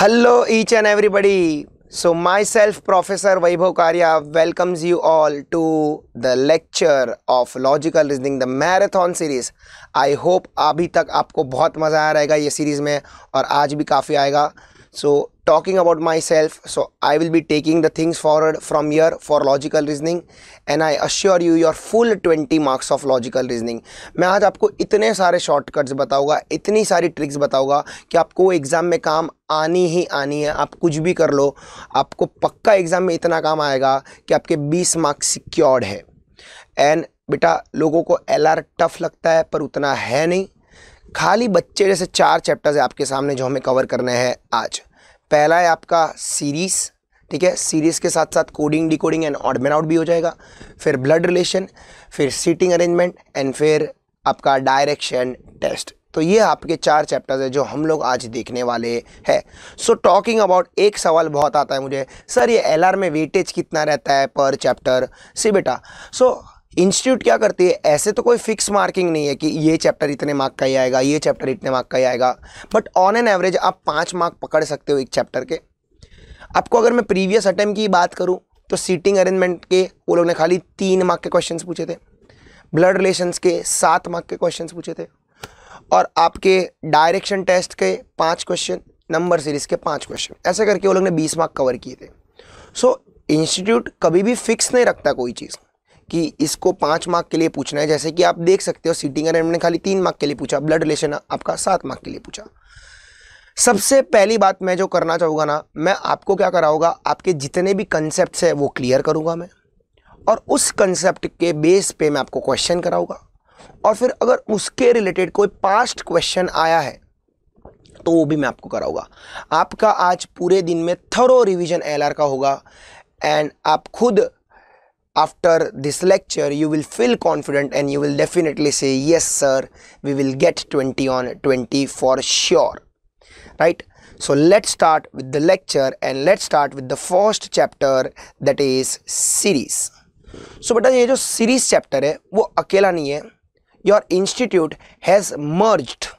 Hello each and everybody so myself professor Vaibhav Kariya welcomes you all to the lecture of logical reasoning the marathon series I hope अभी तक आपको बहुत मज़ा आ रहेगा ये series में और आज भी काफ़ी आएगा so talking about myself so i will be taking the things forward from here for logical reasoning and i assure you your full 20 marks of logical reasoning main aaj aapko itne sare shortcuts बताऊंगा itni sari tricks बताऊंगा ki aapko exam mein kaam aani hi aani hai aap kuch bhi kar lo aapko pakka exam mein itna kaam aayega ki aapke 20 marks secured hai and beta logo ko lr tough lagta hai par utna hai nahi खाली बच्चे जैसे चार chapters है आपके सामने जो हमें cover करने हैं आज पहला है आपका सीरीज़ ठीक है सीरीज़ के साथ साथ coding decoding and man out भी हो जाएगा फिर ब्लड रिलेशन फिर सीटिंग अरेंजमेंट एंड फिर आपका डायरेक्शन टेस्ट तो ये आपके चार चैप्टर्स हैं जो हम लोग आज देखने वाले हैं सो टॉकिंग अबाउट एक सवाल बहुत आता है मुझे सर ये एल में वेटेज कितना रहता है पर चैप्टर सी बेटा सो so, इंस्टीट्यूट क्या करती है ऐसे तो कोई फिक्स मार्किंग नहीं है कि ये चैप्टर इतने मार्क का ही आएगा ये चैप्टर इतने मार्क का ही आएगा बट ऑन एन एवरेज आप पाँच मार्क पकड़ सकते हो एक चैप्टर के आपको अगर मैं प्रीवियस अटैम्प की बात करूँ तो सीटिंग अरेंजमेंट के वो लोग ने खाली तीन मार्क के क्वेश्चन पूछे थे ब्लड रिलेशन के सात मार्क के क्वेश्चन पूछे थे और आपके डायरेक्शन टेस्ट के पाँच क्वेश्चन नंबर सीरीज के पाँच क्वेश्चन ऐसे करके वो लोग ने बीस मार्क कवर किए थे सो so, इंस्टीट्यूट कभी भी फिक्स नहीं रखता कोई चीज़ कि इसको पाँच मार्क के लिए पूछना है जैसे कि आप देख सकते हो सीटिंग अरेंजमेंट ने खाली तीन मार्क के लिए पूछा ब्लड रिलेशन आपका सात मार्क के लिए पूछा सबसे पहली बात मैं जो करना चाहूँगा ना मैं आपको क्या कराऊँगा आपके जितने भी कंसेप्ट है वो क्लियर करूँगा मैं और उस कंसेप्ट के बेस पे मैं आपको क्वेश्चन कराऊँगा और फिर अगर उसके रिलेटेड कोई पास्ट क्वेश्चन आया है तो वो भी मैं आपको कराऊंगा आपका आज पूरे दिन में थरो रिविज़न एल का होगा एंड आप खुद after this lecture you will feel confident and you will definitely say yes sir we will get 20 on 20 for sure right so let's start with the lecture and let's start with the first chapter that is series so as ye jo series chapter hai wo akela nahi hai your institute has merged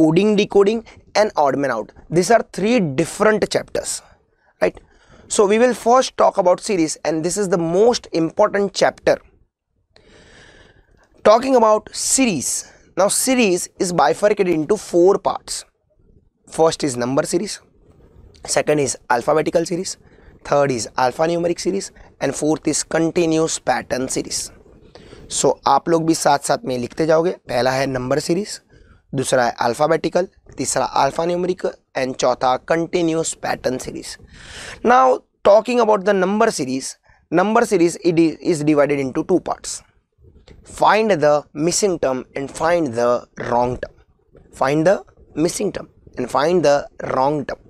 coding decoding and oddman out these are three different chapters right so we will first talk about series and this is the most important chapter. Talking about series. Now series is bifurcated into four parts. First is number series. Second is alphabetical series. Third is alphanumeric series. And fourth is continuous pattern series. so, आप लोग भी साथ साथ में लिखते जाओगे पहला है number series, दूसरा है alphabetical, तीसरा alphanumeric. एंड चौथा continuous pattern series now talking about the number series number series it is divided into two parts find the missing term and find the wrong term find the missing term and find the wrong term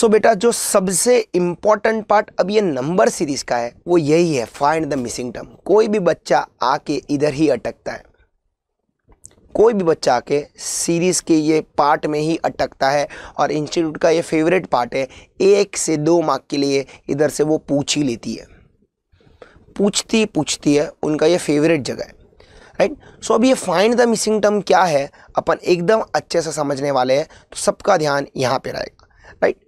so बेटा जो सबसे important part अब ये number series का है वो यही है फाइंड द मिसिंग टर्म कोई भी बच्चा आके इधर ही अटकता है कोई भी बच्चा आके सीरीज़ के ये पार्ट में ही अटकता है और इंस्टीट्यूट का ये फेवरेट पार्ट है एक से दो मार्क के लिए इधर से वो पूछ ही लेती है पूछती पूछती है उनका ये फेवरेट जगह है राइट सो अब ये फाइंड द मिसिंग टर्म क्या है अपन एकदम अच्छे से समझने वाले हैं तो सबका ध्यान यहाँ पे रहेगा right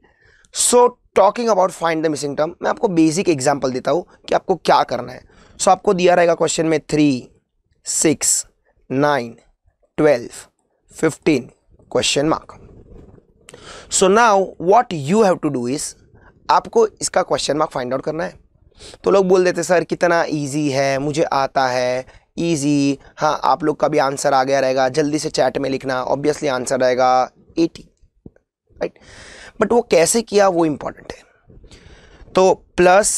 so talking about find the missing term मैं आपको बेसिक एग्जाम्पल देता हूँ कि आपको क्या करना है सो so, आपको दिया रहेगा क्वेश्चन में three six nine twelve fifteen question mark so now what you have to do is आपको इसका क्वेश्चन मार्क फाइंड आउट करना है तो लोग बोल देते सर कितना ईजी है मुझे आता है ईजी हाँ आप लोग का भी आंसर आ गया रहेगा जल्दी से चैट में लिखना ऑब्वियसली आंसर रहेगा एटी राइट बट वो कैसे किया वो इम्पॉर्टेंट है तो प्लस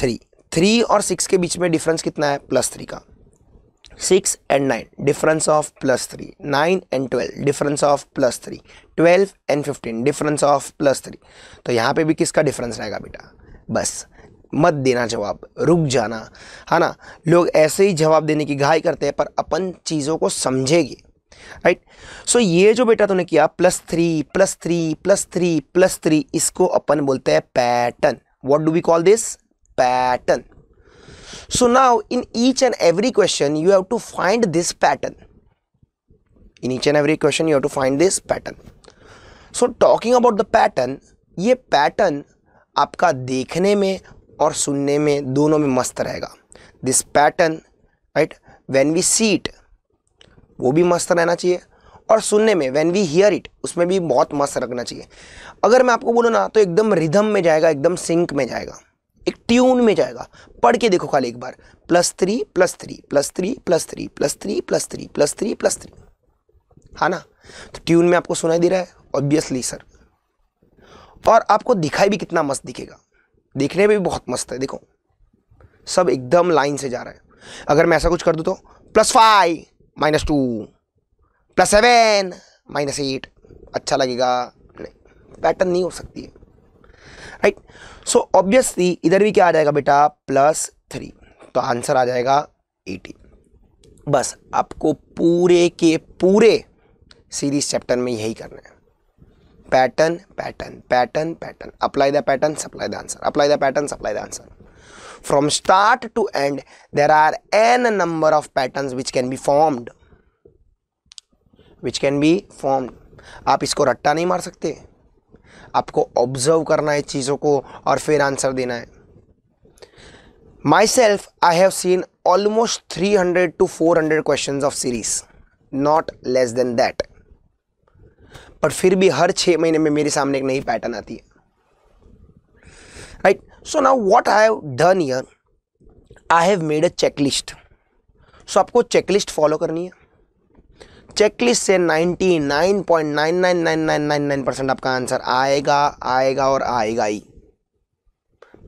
थ्री थ्री और सिक्स के बीच में डिफरेंस कितना है प्लस थ्री का six and nine difference of plus three nine and twelve difference of plus three twelve and fifteen difference of plus three तो यहाँ पे भी किसका डिफरेंस रहेगा बेटा बस मत देना जवाब रुक जाना है ना लोग ऐसे ही जवाब देने की घाई करते हैं पर अपन चीज़ों को समझेंगे राइट सो so, ये जो बेटा तूने किया plus three plus three plus three plus three इसको अपन बोलते हैं pattern what do we call this pattern so now in each and every question you have to find this pattern in each and every question you have to find this pattern so talking about the pattern ye pattern aapka dekhne mein aur sunne mein dono mein mast rahega this pattern right when we see it wo bhi mast rehna chahiye और सुनने में when we hear it उसमें भी बहुत मस्त रखना चाहिए अगर मैं आपको बोलूँ ना तो एकदम रिदम में जाएगा एकदम सिंक में जाएगा एक ट्यून में जाएगा पढ़ के देखो खाली एक बार plus three plus three plus three plus three plus three plus three plus three plus three हाँ ना तो ट्यून में आपको सुनाई दे रहा है ऑब्वियसली सर और आपको दिखाई भी कितना मस्त दिखेगा देखने में भी बहुत मस्त है देखो सब एकदम लाइन से जा रहा है अगर मैं ऐसा कुछ कर दूँ तो plus five minus two plus seven minus eight अच्छा लगेगा नहीं पैटर्न नहीं हो सकती है राइट सो ऑब्वियसली इधर भी क्या आ जाएगा बेटा प्लस थ्री तो आंसर आ जाएगा एटी बस आपको पूरे के पूरे सीरीज चैप्टर में यही करना है pattern pattern pattern pattern apply the pattern supply the answer apply the pattern supply the answer from start to end there are n number of pattern which can be formed which can be formed आप इसको रट्टा नहीं मार सकते आपको observe करना है चीज़ों को और फिर आंसर देना है myself I have seen almost three hundred to four hundred question of series not less than that पर फिर भी हर छः महीने में मेरे सामने एक नई पैटर्न आती है right so now what I have done here I have made a checklist so आपको चेकलिस्ट फॉलो करनी है चेकलिस्ट से 99.999999 परसेंट आपका आंसर आएगा आएगा और आएगा ही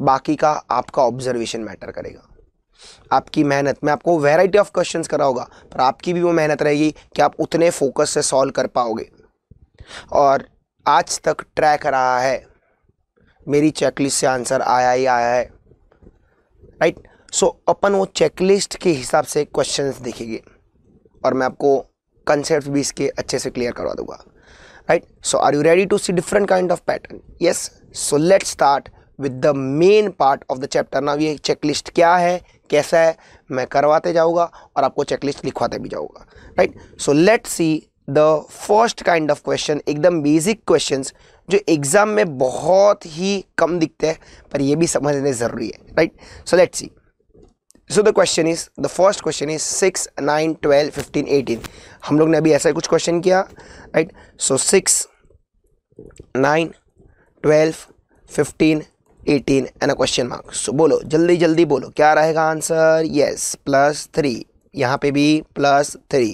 बाकी का आपका ऑब्जर्वेशन मैटर करेगा आपकी मेहनत मैं आपको वैरायटी ऑफ क्वेश्चंस कराऊंगा पर आपकी भी वो मेहनत रहेगी कि आप उतने फोकस से सॉल्व कर पाओगे और आज तक ट्रैक रहा है मेरी चेकलिस्ट से आंसर आया ही आया है राइट सो so, अपन वो चेकलिस्ट के हिसाब से क्वेश्चंस देखेंगे और मैं आपको कंसेप्ट भी इसके अच्छे से क्लियर करवा दूंगा right so are you ready to see different kind of pattern yes so let start with the main part of the chapter ना ये चेकलिस्ट क्या है कैसा है मैं करवाते जाऊँगा और आपको चेकलिस्ट लिखवाते भी जाऊँगा right so let see the first kind of question एकदम बेसिक क्वेश्चन जो एग्ज़ाम में बहुत ही कम दिखते हैं पर ये भी समझने ज़रूरी है right so let see so the question is the first question is six nine twelve fifteen eighteen हम लोग ने अभी ऐसा कुछ क्वेश्चन किया right so six nine twelve fifteen eighteen and a question mark so बोलो जल्दी जल्दी बोलो क्या रहेगा आंसर यस प्लस थ्री यहाँ पे भी प्लस थ्री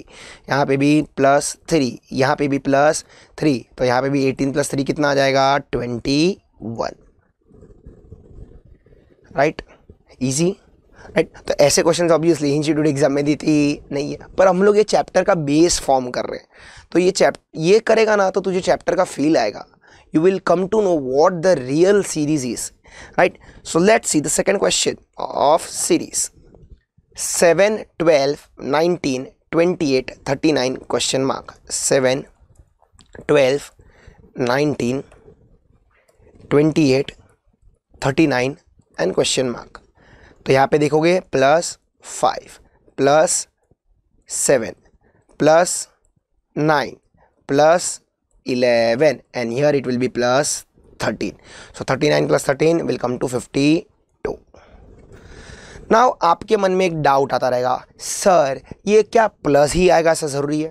यहाँ पे भी प्लस थ्री यहाँ पे भी प्लस थ्री तो यहाँ पे भी एटीन प्लस थ्री कितना आ जाएगा twenty one right easy right तो ऐसे क्वेश्चन ऑब्वियसली इंस्टीट्यूट एग्जाम में देती नहीं है पर हम लोग ये चैप्टर का बेस फॉर्म कर रहे हैं तो ये चैप ये करेगा ना तो तुझे चैप्टर का फील आएगा you will come to know what the real series is right so let see the second question of series seven twelve nineteen twenty eight thirty nine question mark seven twelve nineteen twenty eight thirty nine and question mark तो यहाँ पे देखोगे plus five plus seven plus nine plus eleven and here it will be plus thirteen so thirty nine plus thirteen will come to fifty to now आपके मन में एक doubt आता रहेगा सर ये क्या प्लस ही आएगा ऐसा ज़रूरी है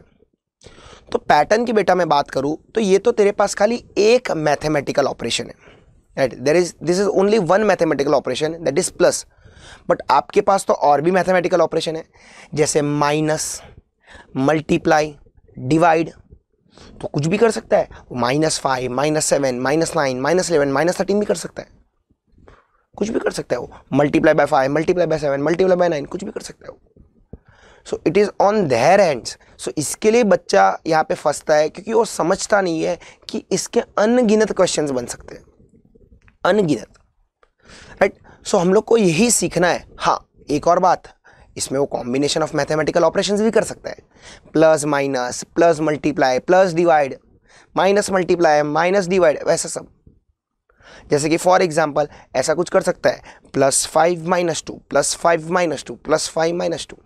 तो पैटर्न की बेटा मैं बात करूँ तो ये तो तेरे पास खाली एक मैथमेटिकल ऑपरेशन है right there is this is only one mathematical operation that is plus but आपके पास तो और भी मैथमेटिकल ऑपरेशन है जैसे माइनस मल्टीप्लाई डिवाइड तो कुछ भी कर सकता है minus five minus seven minus nine minus eleven minus thirteen भी कर सकता है कुछ भी कर सकता है वो multiply by five multiply by seven multiply by nine कुछ भी कर सकता है वो so it is on their hands so इसके लिए बच्चा यहाँ पे फंसता है क्योंकि वो समझता नहीं है कि इसके अनगिनत क्वेश्चन बन सकते हैं अनगिनत राइट right? सो हम लोग को यही सीखना है हाँ एक और बात इसमें वो कॉम्बिनेशन ऑफ मैथमेटिकल ऑपरेशन भी कर सकता है plus minus plus multiply plus divide minus multiply minus divide वैसा सब जैसे कि फॉर एग्जाम्पल ऐसा कुछ कर सकता है plus five minus two plus five minus two plus five minus two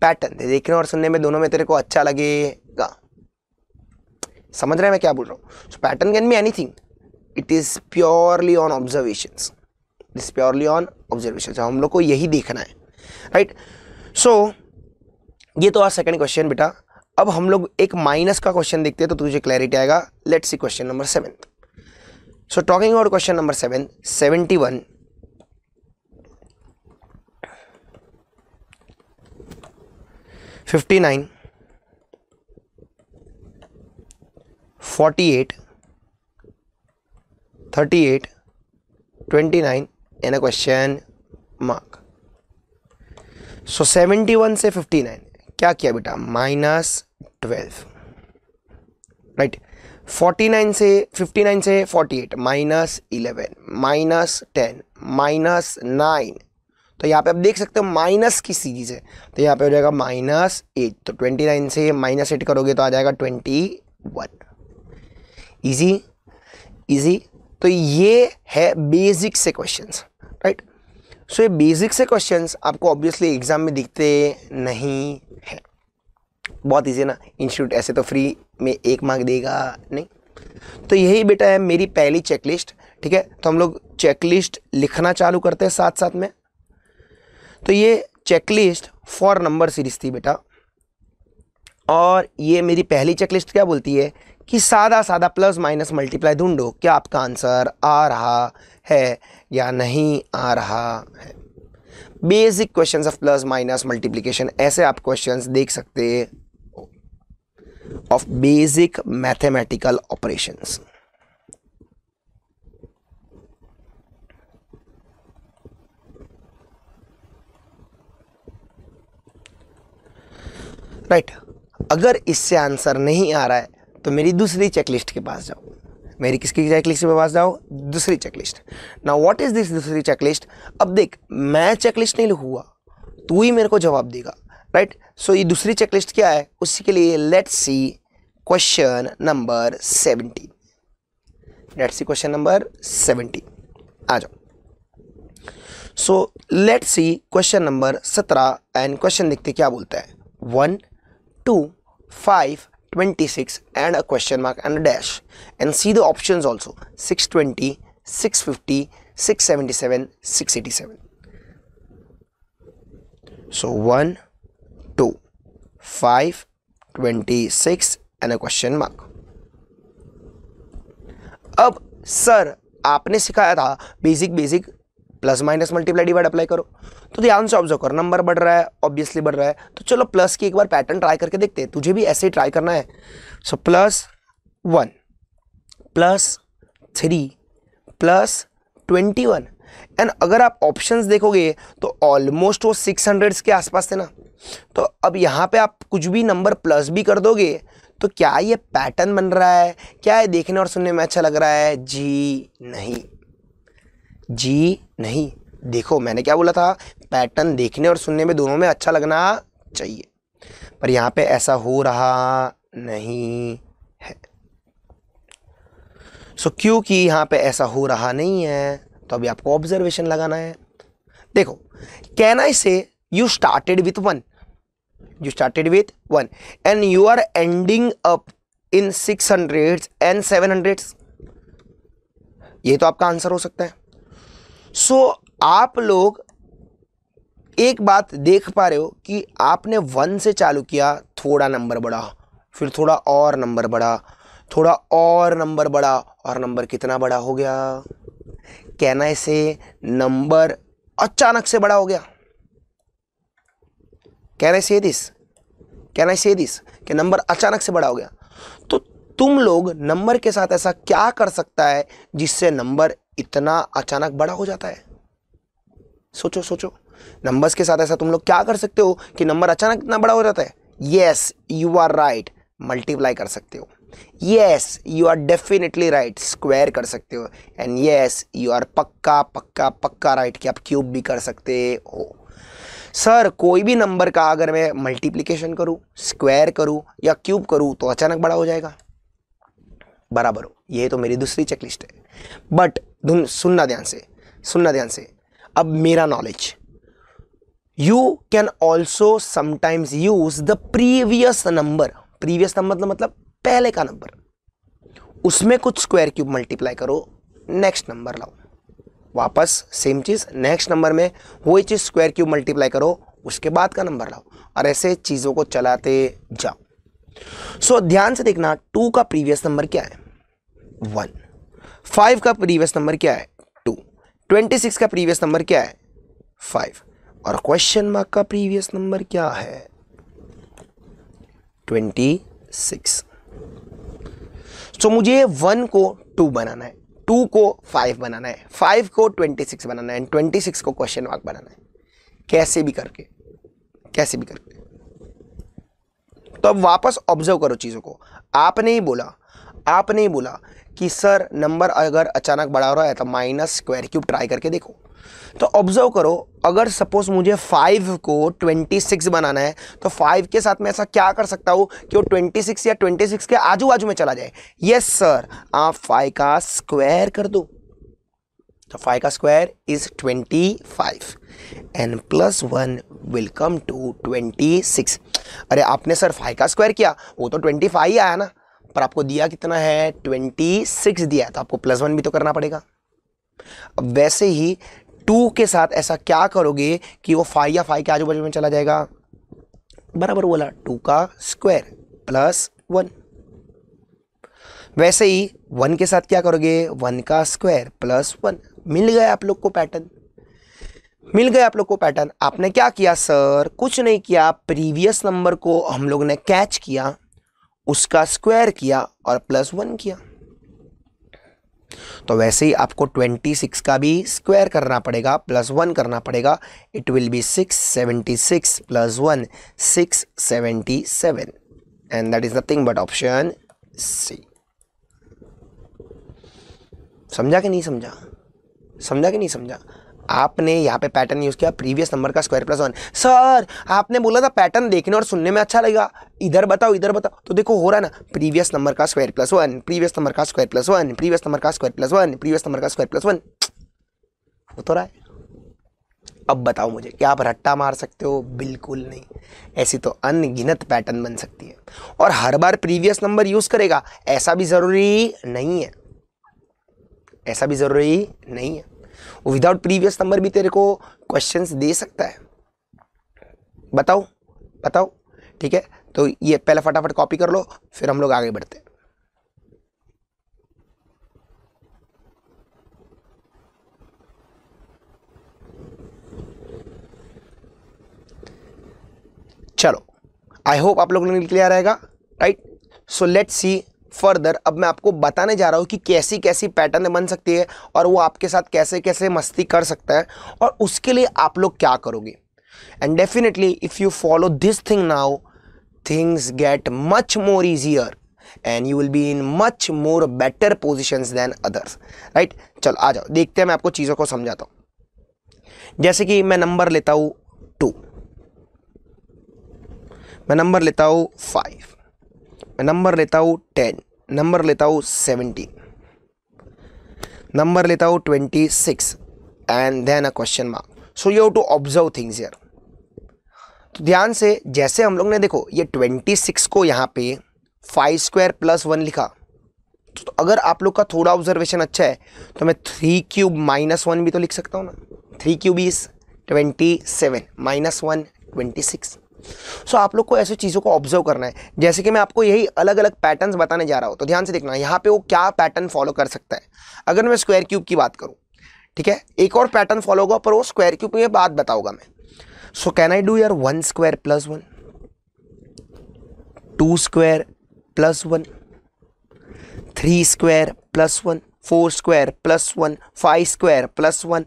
pattern देखने और सुनने में दोनों में तेरे को अच्छा लगेगा समझ रहे हैं मैं क्या बोल रहा हूँ pattern can be anything it is purely on observations this purely on observation हम लोग को यही देखना है राइट right? सो so, ये तो आज सेकंड क्वेश्चन बेटा अब हम लोग एक माइनस का क्वेश्चन देखते हैं तो तुझे क्लैरिटी आएगा let's see question number seven so talking about question number seven seventy one fifty nine forty eight thirty eight twenty nine in a question mark so 71 से 59 क्या किया बेटा माइनस 12 राइट 49 से 59 से 48 minus eleven minus ten minus nine तो यहाँ पे आप देख सकते हो माइनस की सीरीज है तो यहाँ पे हो जाएगा माइनस एट तो ट्वेंटी नाइन से माइनस एट करोगे तो आ जाएगा ट्वेंटी वन ईजी ईजी तो ये है बेसिक से क्वेश्चंस राइट सो ये बेसिक से क्वेश्चंस आपको ऑब्वियसली एग्ज़ाम में दिखते नहीं है बहुत ईजी ना इंस्टीट्यूट ऐसे तो फ्री में एक मार्क देगा नहीं तो यही बेटा है मेरी पहली चेकलिस्ट ठीक है तो हम लोग चेकलिस्ट लिखना चालू करते हैं साथ साथ में तो ये चेकलिस्ट फॉर नंबर सीरीज थी बेटा और ये मेरी पहली चेकलिस्ट क्या बोलती है कि सादा सादा प्लस माइनस मल्टीप्लाई ढूंढो क्या आपका आंसर आ रहा है या नहीं आ रहा है basic questions of plus minus multiplication ऐसे आप क्वेश्चंस देख सकते हो of basic mathematical operations right right. अगर इससे आंसर नहीं आ रहा है तो मेरी दूसरी चेकलिस्ट के पास जाओ मेरी किसकी चेकलिस्ट के पास जाओ दूसरी चेकलिस्ट ना व्हाट इज़ दिस दूसरी चेकलिस्ट अब देख मैं चेकलिस्ट नहीं लिखूँगा तू ही मेरे को जवाब देगा राइट सो ये दूसरी चेकलिस्ट क्या है उसी के लिए let see question number seventy let see question number seventy आ जाओ so let see question number सत्रह एंड क्वेश्चन देखते क्या बोलता है one 2, 5, 26 and a question mark and a dash and see the options also 620, 650, 677, 687. So 1, 2, 5, 26 and a question mark. अब sir आपने सिखाया था basic basic plus minus multiply divide apply करो तो ध्यान से ऑब्जर्व करो नंबर बढ़ रहा है ऑब्वियसली बढ़ रहा है तो चलो प्लस की एक बार पैटर्न ट्राई करके देखते हैं तुझे भी ऐसे ही ट्राई करना है so plus one plus three plus twenty one and अगर आप ऑप्शंस देखोगे तो ऑलमोस्ट वो सिक्स हंड्रेड्स के आसपास थे ना तो अब यहाँ पे आप कुछ भी नंबर प्लस भी कर दोगे तो क्या ये पैटर्न बन रहा है क्या ये देखने और सुनने में अच्छा लग रहा है जी नहीं जी नहीं देखो मैंने क्या बोला था पैटर्न देखने और सुनने में दोनों में अच्छा लगना चाहिए पर यहाँ पे ऐसा हो रहा नहीं है सो so, क्योंकि यहाँ पे ऐसा हो रहा नहीं है तो अभी आपको ऑब्जर्वेशन लगाना है देखो can I say you started with one you started with one and you are ending up in six hundred and seven hundred ये तो आपका आंसर हो सकता है सो आप लोग एक बात देख पा रहे हो कि आपने वन से चालू किया थोड़ा नंबर बढ़ा फिर थोड़ा और नंबर बढ़ा थोड़ा और नंबर बढ़ा और नंबर कितना बड़ा हो गया कहना से नंबर अचानक से बड़ा हो गया कहना से दिस कहना से दिस कि नंबर अचानक से बड़ा हो गया तो तुम लोग नंबर के साथ ऐसा क्या कर सकता है जिससे नंबर इतना अचानक बड़ा हो जाता है सोचो सोचो नंबर्स के साथ ऐसा तुम लोग क्या कर सकते हो कि नंबर अचानक इतना बड़ा हो जाता है yes you are right multiply कर सकते हो yes you are definitely right square कर सकते हो एंड येस यू आर पक्का पक्का पक्का राइट right, कि आप क्यूब भी कर सकते हो सर कोई भी नंबर का अगर मैं मल्टीप्लीकेशन करूँ स्क्वायर करूँ या क्यूब करूँ तो अचानक बड़ा हो जाएगा बराबर हो ये तो मेरी दूसरी चेकलिस्ट है बट सुनना ध्यान से सुनना ध्यान से अब मेरा knowledge you can also sometimes use the previous number previous number मतलब मतलब पहले का नंबर उसमें कुछ स्क्वायर क्यूब मल्टीप्लाई करो नेक्स्ट नंबर लाओ वापस सेम चीज़ नेक्स्ट नंबर में वही चीज़ स्क्वायर क्यूब मल्टीप्लाई करो उसके बाद का नंबर लाओ और ऐसे चीज़ों को चलाते जाओ सो so, ध्यान से देखना टू का प्रीवियस नंबर क्या है वन फाइव का प्रीवियस नंबर क्या है टू ट्वेंटी सिक्स का प्रीवियस नंबर क्या है फाइव और क्वेश्चन मार्क का प्रीवियस नंबर क्या है ट्वेंटी सिक्स सो मुझे वन को टू बनाना है टू को फाइव बनाना है फाइव को ट्वेंटी सिक्स बनाना है एंड ट्वेंटी सिक्स को क्वेश्चन मार्क बनाना है कैसे भी करके कैसे भी करके तो अब वापस ऑब्जर्व करो चीज़ों को आपने ही बोला आपने ही बोला कि सर नंबर अगर अचानक बढ़ा रहा है तो माइनस स्क्वायर क्यूब ट्राई करके देखो तो ऑब्जर्व करो अगर सपोज मुझे फाइव को ट्वेंटी सिक्स बनाना है तो फाइव के साथ मैं ऐसा क्या कर सकता हूँ कि वो ट्वेंटी सिक्स या ट्वेंटी सिक्स के आजू बाजू में चला जाए यस सर आप फाइव का स्क्वायर कर दो तो फाइव का square is twenty five and plus one welcome to twenty six अरे आपने सर फाइव का स्क्वायर किया वो तो ट्वेंटी फाइव आया ना पर आपको दिया कितना है ट्वेंटी सिक्स दिया तो आपको प्लस वन भी तो करना पड़ेगा अब वैसे ही टू के साथ ऐसा क्या करोगे कि वो फाइव या फाइव के आजू बाजू में चला जाएगा बराबर बोला टू का स्क्वायर प्लस वन वैसे ही वन के साथ क्या करोगे वन का स्क्वायर प्लस वन मिल गया आप लोग को पैटर्न मिल गए आप लोग को पैटर्न आपने क्या किया सर कुछ नहीं किया प्रीवियस नंबर को हम लोग ने कैच किया उसका स्क्वायर किया और प्लस वन किया तो वैसे ही आपको ट्वेंटी सिक्स का भी स्क्वायर करना पड़ेगा प्लस वन करना पड़ेगा it will be six seventy six plus one six seventy seven and that is nothing but option C समझा कि नहीं समझा समझा कि नहीं समझा आपने यहाँ पे पैटर्न यूज़ किया प्रीवियस नंबर का स्क्वायर प्लस वन सर आपने बोला था पैटर्न देखने और सुनने में अच्छा लगेगा इधर बताओ इधर बताओ तो देखो हो रहा ना प्रीवियस नंबर का square plus one previous number का square plus one previous number का square plus one previous number का स्क्वायर प्लस वन वो तो रहा है अब बताओ मुझे क्या आप रट्टा मार सकते हो बिल्कुल नहीं ऐसी तो अनगिनत पैटर्न बन सकती है और हर बार प्रीवियस नंबर यूज़ करेगा ऐसा भी ज़रूरी नहीं है ऐसा भी ज़रूरी नहीं है वो विदाउट प्रीवियस नंबर भी तेरे को क्वेश्चन दे सकता है बताओ बताओ ठीक है तो ये पहले फटाफट कॉपी कर लो फिर हम लोग आगे बढ़ते हैं चलो आई होप आप लोगों ने क्लियर रहेगा right so let's see further अब मैं आपको बताने जा रहा हूँ कि कैसी कैसी पैटर्न बन सकती है और वो आपके साथ कैसे कैसे मस्ती कर सकता है और उसके लिए आप लोग क्या करोगे and definitely if you follow this thing now things get much more easier and you will be in much more better position than others right चल आ जाओ देखते हैं मैं आपको चीज़ों को समझाता हूँ जैसे कि मैं नंबर लेता हूँ टू मैं नंबर लेता हूँ फाइव मैं नंबर लेता हूँ टेन नंबर लेता हूँ सेवेंटीन नंबर लेता हूँ twenty six and then a question mark so you have to observe things यर तो ध्यान से जैसे हम लोग ने देखो ये ट्वेंटी सिक्स को यहाँ पे फाइव स्क्वायर प्लस वन लिखा तो, तो अगर आप लोग का थोड़ा ऑब्जर्वेशन अच्छा है तो मैं थ्री क्यूब माइनस वन भी तो लिख सकता हूँ ना three cube is twenty seven minus one twenty six so so, आप लोग को ऐसे चीज़ों को ऑब्जर्व करना है जैसे कि मैं आपको यही अलग अलग पैटर्न्स बताने जा रहा हूँ तो ध्यान से देखना यहाँ पे वो क्या पैटर्न फॉलो कर सकता है अगर मैं स्क्वायर क्यूब की बात करूँ ठीक है एक और पैटर्न फॉलो होगा पर वो स्क्वायर क्यूब में बात बताऊंगा मैं सो कैन आई डू यार one square plus one two square plus one three square plus one four square plus one five square plus one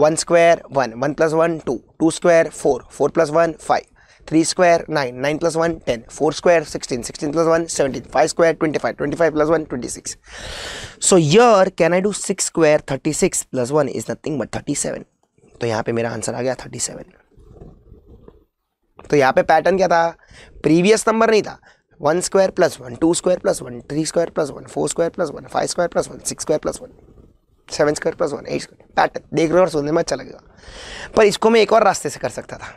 one square one one plus one two two square four four plus one five three square nine nine plus one ten four square sixteen sixteen plus one seventeen five square twenty five twenty five plus one twenty six so यर can I do six square thirty six plus one is nothing but thirty seven तो यहाँ पे मेरा answer आ गया thirty seven तो यहाँ पे पैटर्न क्या था प्रीवियस नंबर नहीं था one square plus one two square plus one three square plus one four square plus one five square plus one six square plus one seven square plus one eight square pattern देखने और सुनने में अच्छा लगेगा पर इसको मैं एक और रास्ते से कर सकता था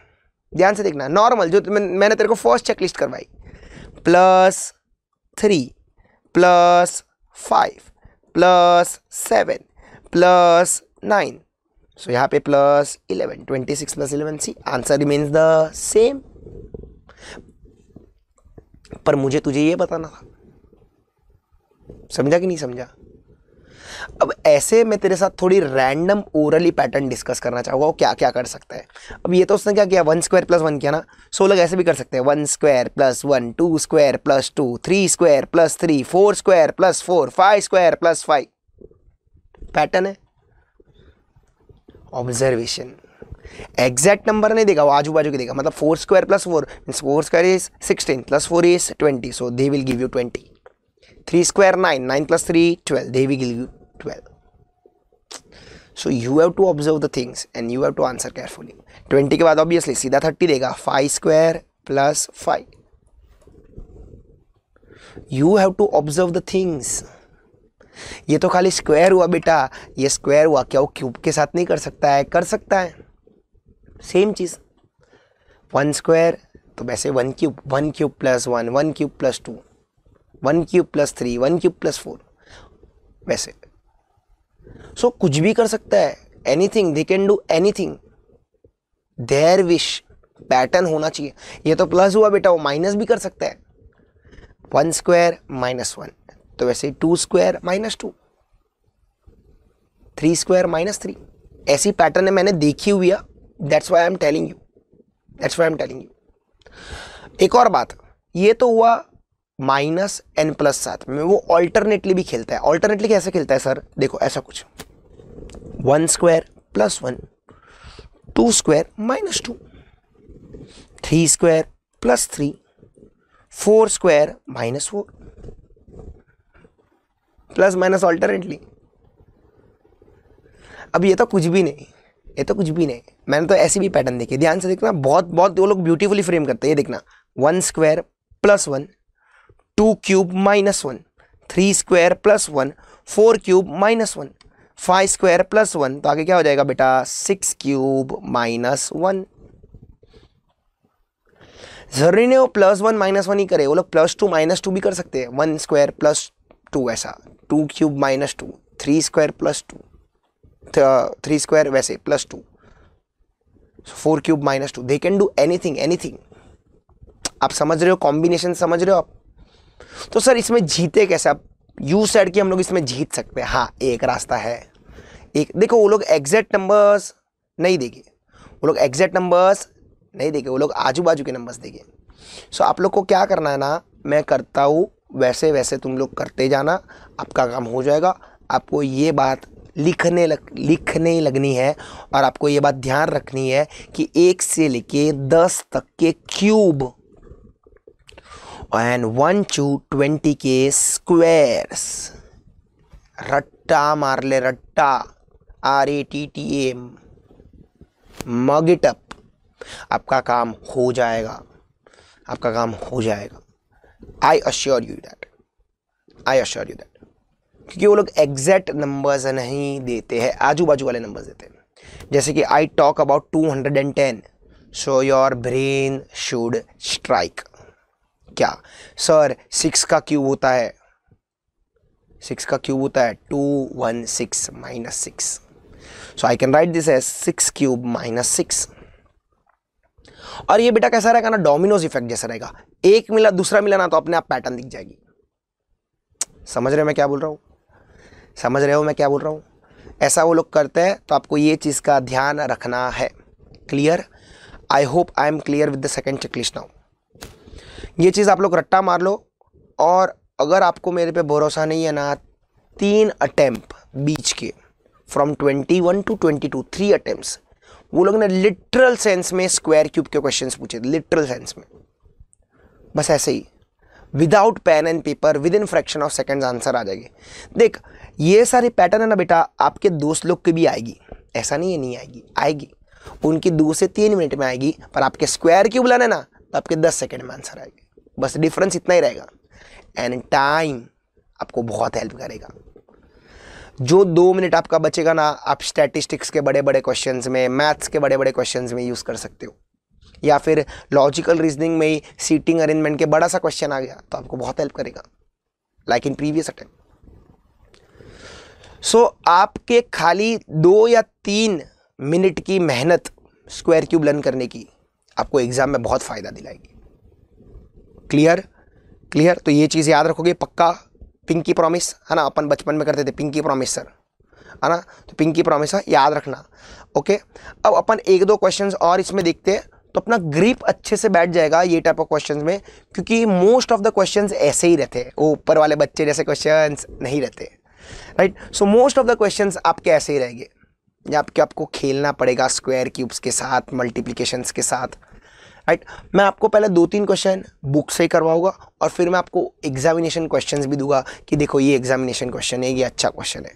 ध्यान से देखना नॉर्मल जो मैं, मैंने तेरे को फर्स्ट चेक लिस्ट करवाई plus three plus five plus seven plus nine so यहाँ पे plus eleven twenty six plus eleven see answer remains the same पर मुझे तुझे ये बताना था समझा कि नहीं समझा अब ऐसे मैं तेरे साथ थोड़ी रैंडम ओरली पैटर्न डिस्कस करना चाहूँगा वो क्या क्या कर सकता है अब ये तो उसने क्या किया वन स्क्वायर प्लस वन किया ना सो लोग ऐसे भी कर सकते हैं one square plus one two square plus two three square plus three four square plus four five square plus five pattern है ऑब्जर्वेशन एग्जैक्ट नंबर नहीं देगा वो आजू बाजू के देगा मतलब four square plus four means four square is sixteen plus four is twenty so they will give you twenty three square nine nine plus three twelve they will give you 12 so you have to observe the things and you have to answer carefully twenty के बाद obviously सीधा 30 देगा five square plus five you have to observe the things ये तो खाली square हुआ बेटा ये स्क्वायर हुआ क्या वो क्यूब के साथ नहीं कर सकता है कर सकता है सेम चीज़ वन स्क्वायर तो वैसे one cube one cube plus one one cube plus two one cube plus three one cube plus four वैसे सो so, कुछ भी कर सकता है anything they can do anything their wish pattern होना चाहिए ये तो प्लस हुआ बेटा वो माइनस भी कर सकता है वन स्क्वायर माइनस वन तो वैसे ही two square minus two three square minus three ऐसी पैटर्न है मैंने देखी हुई है that's why I am telling you that's why I am telling you एक और बात ये तो हुआ माइनस एन प्लस सात में वो ऑल्टरनेटली भी खेलता है ऑल्टरनेटली कैसे खेलता है सर देखो ऐसा कुछ one square plus one two square minus two three square plus three four square minus four plus minus alternately अब ये तो कुछ भी नहीं ये तो कुछ भी नहीं मैंने तो ऐसे भी पैटर्न देखे ध्यान से देखना बहुत बहुत वो लोग ब्यूटीफुली फ्रेम करते हैं ये देखना one square plus one two cube minus one three square plus one four cube minus one five square plus one तो आगे क्या हो जाएगा बेटा सिक्स क्यूब माइनस वन जरूरी नहीं वो प्लस वन माइनस वन ही करे वो लोग प्लस टू माइनस टू भी कर सकते हैं वन स्क्वायर प्लस टू ऐसा two cube minus two three square plus two three square वैसे plus two four cube minus two they can do anything anything आप समझ रहे हो कॉम्बिनेशन समझ रहे हो आप तो सर इसमें जीते कैसे आप यू सेड कि हम लोग इसमें जीत सकते हैं हाँ एक रास्ता है एक देखो वो लोग एग्जैक्ट नंबर्स नहीं देंगे वो लोग एग्जैक्ट नंबर्स नहीं देंगे वो लोग आजू बाजू के नंबर्स देंगे सो आप लोग को क्या करना है ना मैं करता हूँ वैसे वैसे तुम लोग करते जाना आपका काम हो जाएगा आपको ये बात लिखने लग लिखने लगनी है और आपको ये बात ध्यान रखनी है कि एक से लेके दस तक के cube and one to twenty के स्क्वेयर्स रट्टा मार ले रट्टा R A T T A mug it up up आपका काम हो जाएगा आपका काम हो जाएगा I assure you that I assure you that क्योंकि वो लोग एग्जैक्ट नंबर्स नहीं देते हैं आजू बाजू वाले नंबर्स देते हैं जैसे कि I talk about two hundred and ten so your brain should strike क्या सर सिक्स का क्यूब होता है सिक्स का क्यूब होता है two one six minus six so I can write this as six cube minus six और ये बेटा कैसा रहेगा ना डोमिनोज इफेक्ट जैसा रहेगा एक मिला दूसरा मिला ना तो अपने आप पैटर्न दिख जाएगी समझ रहे हो मैं क्या बोल रहा हूँ समझ रहे हो मैं क्या बोल रहा हूँ ऐसा वो लोग करते हैं तो आपको ये चीज़ का ध्यान रखना है clear I hope I am clear with the second checklist now ये चीज़ आप लोग रट्टा मार लो और अगर आपको मेरे पे भरोसा नहीं है ना तीन अटैम्प बीच के from one to twenty two three attempt वो लोग ने लिटरल सेंस में स्क्वायर क्यूब के क्वेश्चन पूछे लिटरल सेंस में बस ऐसे ही without pen and paper within fraction of second answer आ जाएगी देख ये सारी पैटर्न है ना बेटा आपके दोस्त लोग की भी आएगी ऐसा नहीं है नहीं आएगी आएगी उनकी दो से तीन मिनट में आएगी पर आपके स्क्वायर क्यूब लाना ना तो आपके दस सेकेंड में आंसर आएगा बस डिफरेंस इतना ही रहेगा एंड टाइम आपको बहुत हेल्प करेगा जो दो मिनट आपका बचेगा ना आप स्टैटिस्टिक्स के बड़े बड़े क्वेश्चन में मैथ्स के बड़े बड़े क्वेश्चन में यूज़ कर सकते हो या फिर लॉजिकल रीजनिंग में ही सीटिंग अरेंजमेंट के बड़ा सा क्वेश्चन आ गया तो आपको बहुत हेल्प करेगा like in previous attempt so आपके खाली दो या तीन मिनट की मेहनत स्क्वायर क्यूब लर्न करने की आपको एग्ज़ाम में बहुत फ़ायदा दिलाएगी क्लियर क्लियर तो ये चीज़ याद रखोगे पक्का पिंकी प्रॉमिस है ना अपन बचपन में करते थे पिंकी प्रॉमिस सर है ना तो पिंकी प्रॉमिस है याद रखना ओके अब अपन एक दो क्वेश्चन और इसमें देखते हैं तो अपना ग्रिप अच्छे से बैठ जाएगा ये टाइप ऑफ क्वेश्चन में क्योंकि मोस्ट ऑफ द क्वेश्चन ऐसे ही रहते हैं ऊपर वाले बच्चे जैसे क्वेश्चन नहीं रहते right so most of the question आपके ऐसे ही रहेंगे या आपके आपको खेलना पड़ेगा स्क्वायर क्यूब्स के साथ मल्टीप्लीकेशन के साथ राइट मैं आपको पहले दो तीन क्वेश्चन बुक से ही करवाऊंगा और फिर मैं आपको एग्जामिनेशन क्वेश्चंस भी दूंगा कि देखो ये एग्जामिनेशन क्वेश्चन है ये अच्छा क्वेश्चन है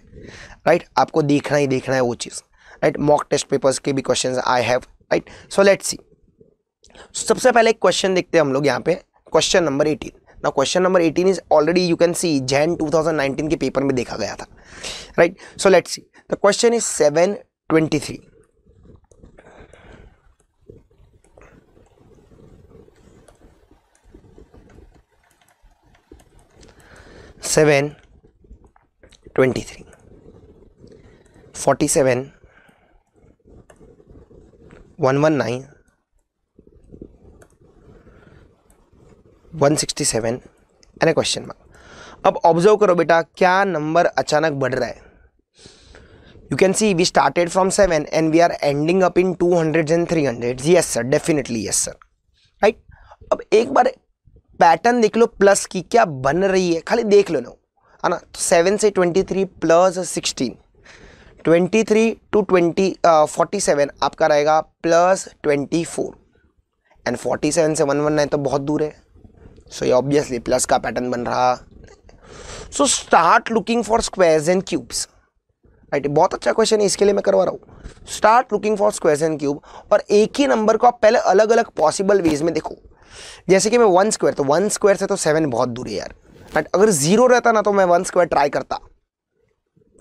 राइट right? आपको देखना ही देखना है वो चीज़ राइट मॉक टेस्ट पेपर्स के भी question I have right so let see सबसे पहले एक क्वेश्चन देखते हैं हम लोग यहाँ पे क्वेश्चन नंबर एटीन ना question number eighteen is already you can see Jan two के पेपर में देखा गया था right so let see the question is seven twenty three seven twenty three forty seven one one nine one sixty seven any question mark अब observe करो बेटा क्या number अचानक बढ़ रहा है you can see we started from seven and we are ending up in two hundred and three hundred yes sir definitely yes sir right अब एक बार पैटर्न देख लो प्लस की क्या बन रही है खाली देख लो ना है ना तो सेवन से twenty three plus sixteen twenty three to twenty forty seven आपका रहेगा plus twenty four and forty seven से वन वन नाइन तो बहुत दूर है सो ये ऑब्वियसली प्लस का पैटर्न बन रहा so start looking for squares and cubes right बहुत अच्छा क्वेश्चन है इसके लिए मैं करवा रहा हूँ start looking for square and cube और एक ही नंबर को आप पहले अलग अलग पॉसिबल वेज में देखो जैसे कि मैं वन स्क्वायर तो वन स्क्वायर से तो सेवन बहुत दूर है यार राइट अगर जीरो रहता ना तो मैं वन स्क्वायर ट्राई करता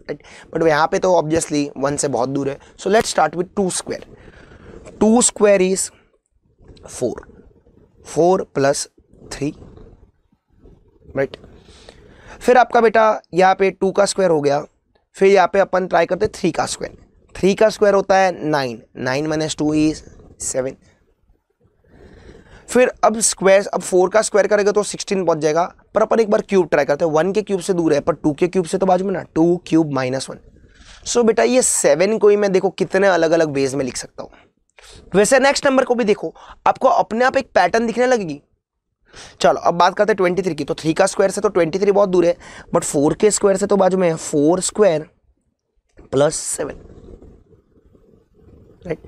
राइट बट यहाँ पे तो ऑब्वियसली वन से बहुत दूर है so let start with two square two square is four four plus three right फिर आपका बेटा यहाँ पे टू का स्क्वायर हो गया फिर यहाँ पे अपन ट्राई करते थ्री का स्क्वायर थ्री का स्क्वायर होता है nine nine minus two is seven फिर अब स्क्वायर अब फोर का स्क्वायर करेगा तो सिक्सटीन पहुंच जाएगा पर अपन एक बार क्यूब ट्राई करते हैं वन के क्यूब से दूर है पर टू के क्यूब से तो बाजू में ना two cube minus one so बेटा ये सेवन को ही मैं देखो कितने अलग अलग वेज में लिख सकता हूँ वैसे नेक्स्ट नंबर को भी देखो आपको अपने आप एक पैटर्न दिखने लगेगी चलो अब बात करते हैं ट्वेंटी थ्री की तो थ्री का स्क्वायर से तो ट्वेंटी थ्री बहुत दूर है बट फोर के स्क्वायर से तो बाजू में है four square plus seven right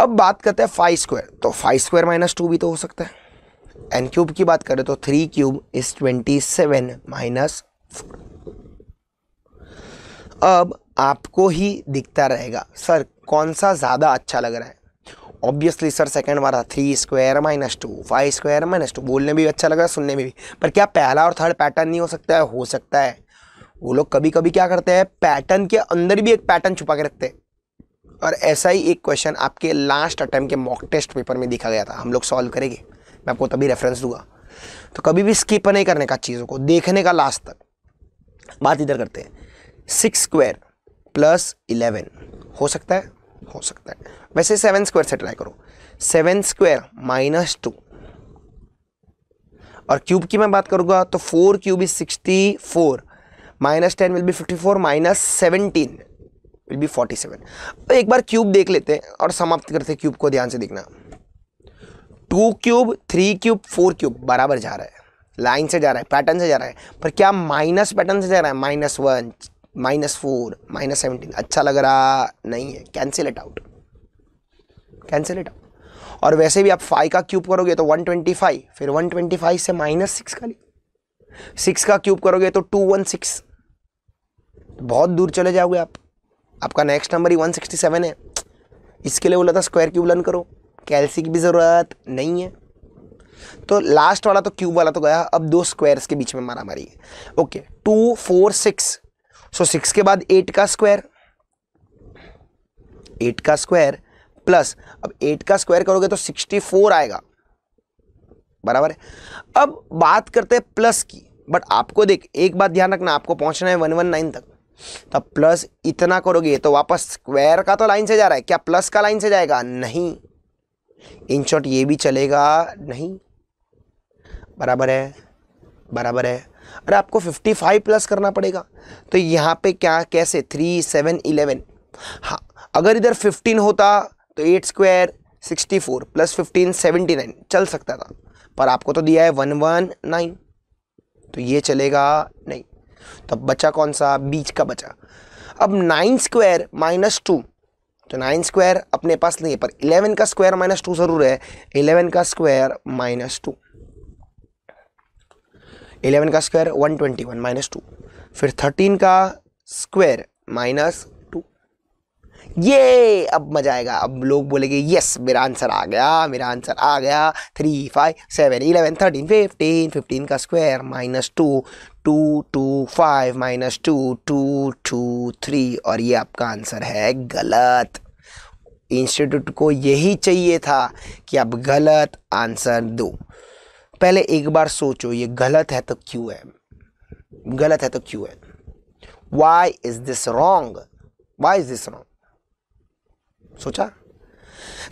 अब बात करते हैं फाइव स्क्वायर तो फाइव स्क्वायर माइनस टू भी तो हो सकता है एन क्यूब की बात करें तो three cube is twenty seven minus four अब आपको ही दिखता रहेगा सर कौन सा ज़्यादा अच्छा लग रहा है ऑब्वियसली सर सेकंड वाला three square minus two five square minus two बोलने भी अच्छा लग रहा है सुनने में भी पर क्या पहला और थर्ड पैटर्न नहीं हो सकता है हो सकता है वो लोग कभी कभी क्या करते हैं पैटर्न के अंदर भी एक पैटर्न छुपा के रखते हैं और ऐसा ही एक क्वेश्चन आपके लास्ट अटैम्प्ट के मॉक टेस्ट पेपर में दिखा गया था हम लोग सॉल्व करेंगे मैं आपको तभी रेफरेंस दूंगा तो कभी भी स्किप नहीं करने का चीज़ों को देखने का लास्ट तक बात इधर करते हैं सिक्स स्क्वायर प्लस इलेवन हो सकता है हो सकता है वैसे सेवन स्क्वायर से ट्राई करो सेवन स्क्वायर माइनस टू और क्यूब की मैं बात करूँगा तो four cube is sixty four minus ten will be fifty four minus seventeen will be forty seven एक बार क्यूब देख लेते हैं और समाप्त करते हैं क्यूब को ध्यान से देखना two cube three cube four cube बराबर जा रहा है लाइन से जा रहा है पैटर्न से जा रहा है पर क्या माइनस पैटर्न से जा रहा है minus one minus four minus seventeen अच्छा लग रहा नहीं है cancel it out cancel it और वैसे भी आप फाइव का क्यूब करोगे तो वन ट्वेंटी फाइव फिर वन ट्वेंटी फाइव से माइनस सिक्स का लिया सिक्स का क्यूब करोगे तो टू वन सिक्स बहुत दूर चले जाओगे आप आपका नेक्स्ट नंबर ही वन सिक्सटी सेवन है इसके लिए बोला था स्क्वायर क्यूब लर्न करो कैलसी की भी ज़रूरत नहीं है तो लास्ट वाला तो क्यूब वाला तो गया अब दो स्क्वायर्स के बीच में मारा मारी है okay two four six so six के बाद एट का स्क्वायर एट का स्क्वायर प्लस अब एट का स्क्वायर करोगे तो सिक्सटी फोर आएगा बराबर है अब बात करते हैं प्लस की बट आपको देख एक बात ध्यान रखना आपको पहुंचना है वन वन नाइन तक तो प्लस इतना करोगे तो वापस स्क्वायर का तो लाइन से जा रहा है क्या प्लस का लाइन से जाएगा नहीं इन शॉर्ट ये भी चलेगा नहीं बराबर है बराबर है अरे आपको 55 प्लस करना पड़ेगा तो यहाँ पे क्या कैसे थ्री सेवन इलेवन हाँ अगर इधर 15 होता तो eight square sixty four plus fifteen seventy nine चल सकता था पर आपको तो दिया है वन वन नाइन तो ये चलेगा नहीं तो अब बचा कौन सा बीच का बचा अब नाइन स्क्वायर माइनस टू तो नाइन स्क्वायर अपने पास नहीं है पर इलेवन का स्क्वायर माइनस टू ज़रूर है इलेवन का स्क्वायर माइनस टू इलेवन का square one twenty one minus two फिर थर्टीन का स्क्वायर माइनस ये अब मज़ा आएगा अब लोग बोलेंगे यस मेरा आंसर आ गया मेरा आंसर आ गया three five seven eleven thirteen fifteen fifteen का square minus two two two five minus two two two three और ये आपका आंसर है गलत इंस्टीट्यूट को यही चाहिए था कि आप गलत आंसर दो पहले एक बार सोचो ये गलत है तो क्यों है गलत है तो क्यों है why is this wrong why is this wrong सोचा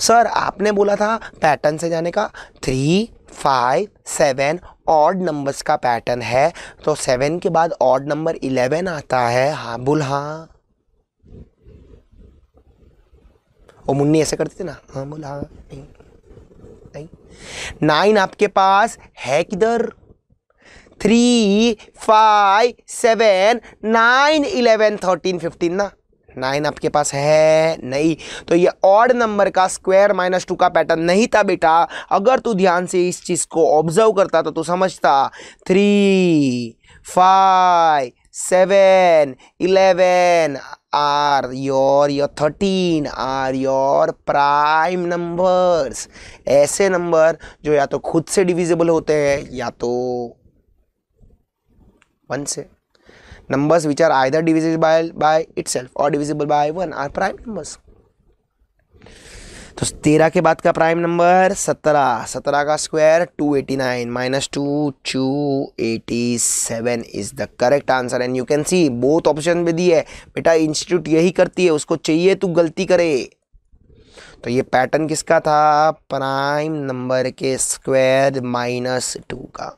सर आपने बोला था पैटर्न से जाने का three five seven odd numbers का पैटर्न है तो सेवन के बाद ऑड नंबर इलेवन आता है हाँ बोल हाँ ओ मुन्नी ऐसे करते थे ना हाँ बोल हाँ नहीं नहीं नाइन आपके पास है किधर three five seven nine eleven thirteen fifteen ना नाइन आपके पास है नहीं तो ये ऑड नंबर का स्क्वायर माइनस टू का पैटर्न नहीं था बेटा अगर तू ध्यान से इस चीज़ को ऑब्जर्व करता तो तू समझता three five seven eleven are your your thirteen are your prime numbers ऐसे नंबर जो या तो खुद से डिविजिबल होते हैं या तो वन से Numbers which are either divisible by, by itself or divisible by one are prime numbers. तो तेरह के बाद का प्राइम नंबर सत्रह सत्रह का square two eighty nine minus two two eighty seven is the correct answer and you can see both option भी दी है बेटा इंस्टीट्यूट यही करती है उसको चाहिए तू गलती करे तो ये पैटर्न किसका था प्राइम नंबर के स्क्वायर माइनस टू का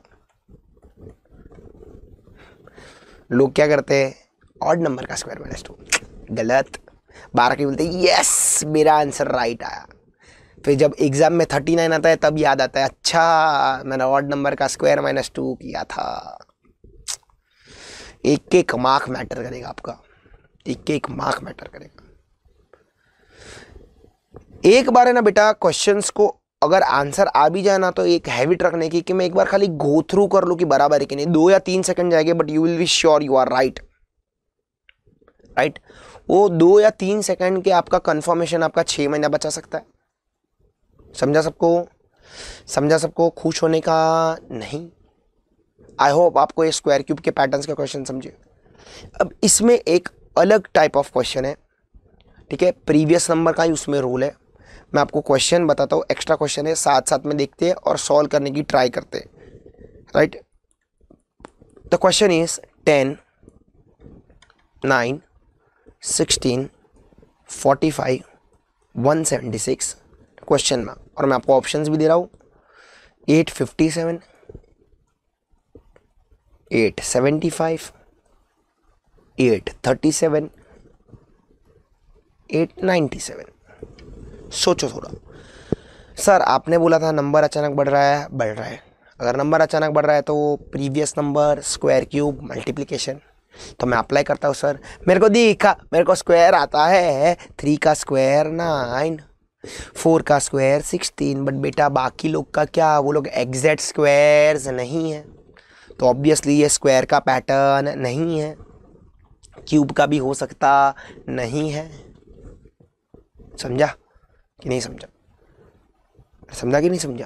लोग क्या करते हैं ऑड नंबर का स्क्वायर माइनस टू गलत बारह के बोलते यस मेरा आंसर राइट आया फिर जब एग्ज़ाम में थर्टी नाइन आता है तब याद आता है अच्छा मैंने ऑड नंबर का स्क्वायर माइनस टू किया था एक एक मार्क मैटर करेगा आपका एक एक मार्क मैटर करेगा एक बार है ना बेटा क्वेश्चंस को अगर आंसर आ भी जाए ना तो एक हैबिट रखने की कि मैं एक बार खाली गो थ्रू कर लूँ कि बराबर है कि नहीं दो या तीन सेकंड जाएंगे but you will be sure you are right right वो दो या तीन सेकंड के आपका कंफर्मेशन आपका छः महीना बचा सकता है समझा सबको समझा सबको खुश होने का नहीं आई होप आपको ये स्क्वायर क्यूब के पैटर्न्स का क्वेश्चन समझे अब इसमें एक अलग टाइप ऑफ क्वेश्चन है ठीक है प्रीवियस नंबर का ही उसमें रोल है मैं आपको क्वेश्चन बताता हूँ एक्स्ट्रा क्वेश्चन है साथ साथ में देखते हैं और सॉल्व करने की ट्राई करते हैं right the question is ten nine sixteen forty five one seventy six question में और मैं आपको ऑप्शंस भी दे रहा हूँ eight fifty seven eight seventy five eight thirty seven eight ninety seven सोचो थोड़ा सर आपने बोला था नंबर अचानक बढ़ रहा है बढ़ रहा है अगर नंबर अचानक बढ़ रहा है तो वो previous number square cube multiplication तो मैं अप्लाई करता हूँ सर मेरे को दिखा मेरे को स्क्वायर आता है थ्री का स्क्वायर नाइन फोर का स्क्वायर सिक्सटीन बट बेटा बाकी लोग का क्या वो लोग एग्जैक्ट स्क्वायर्स नहीं है तो ऑब्वियसली ये स्क्वायर का पैटर्न नहीं है क्यूब का भी हो सकता नहीं है समझा कि नहीं समझा समझा कि नहीं समझा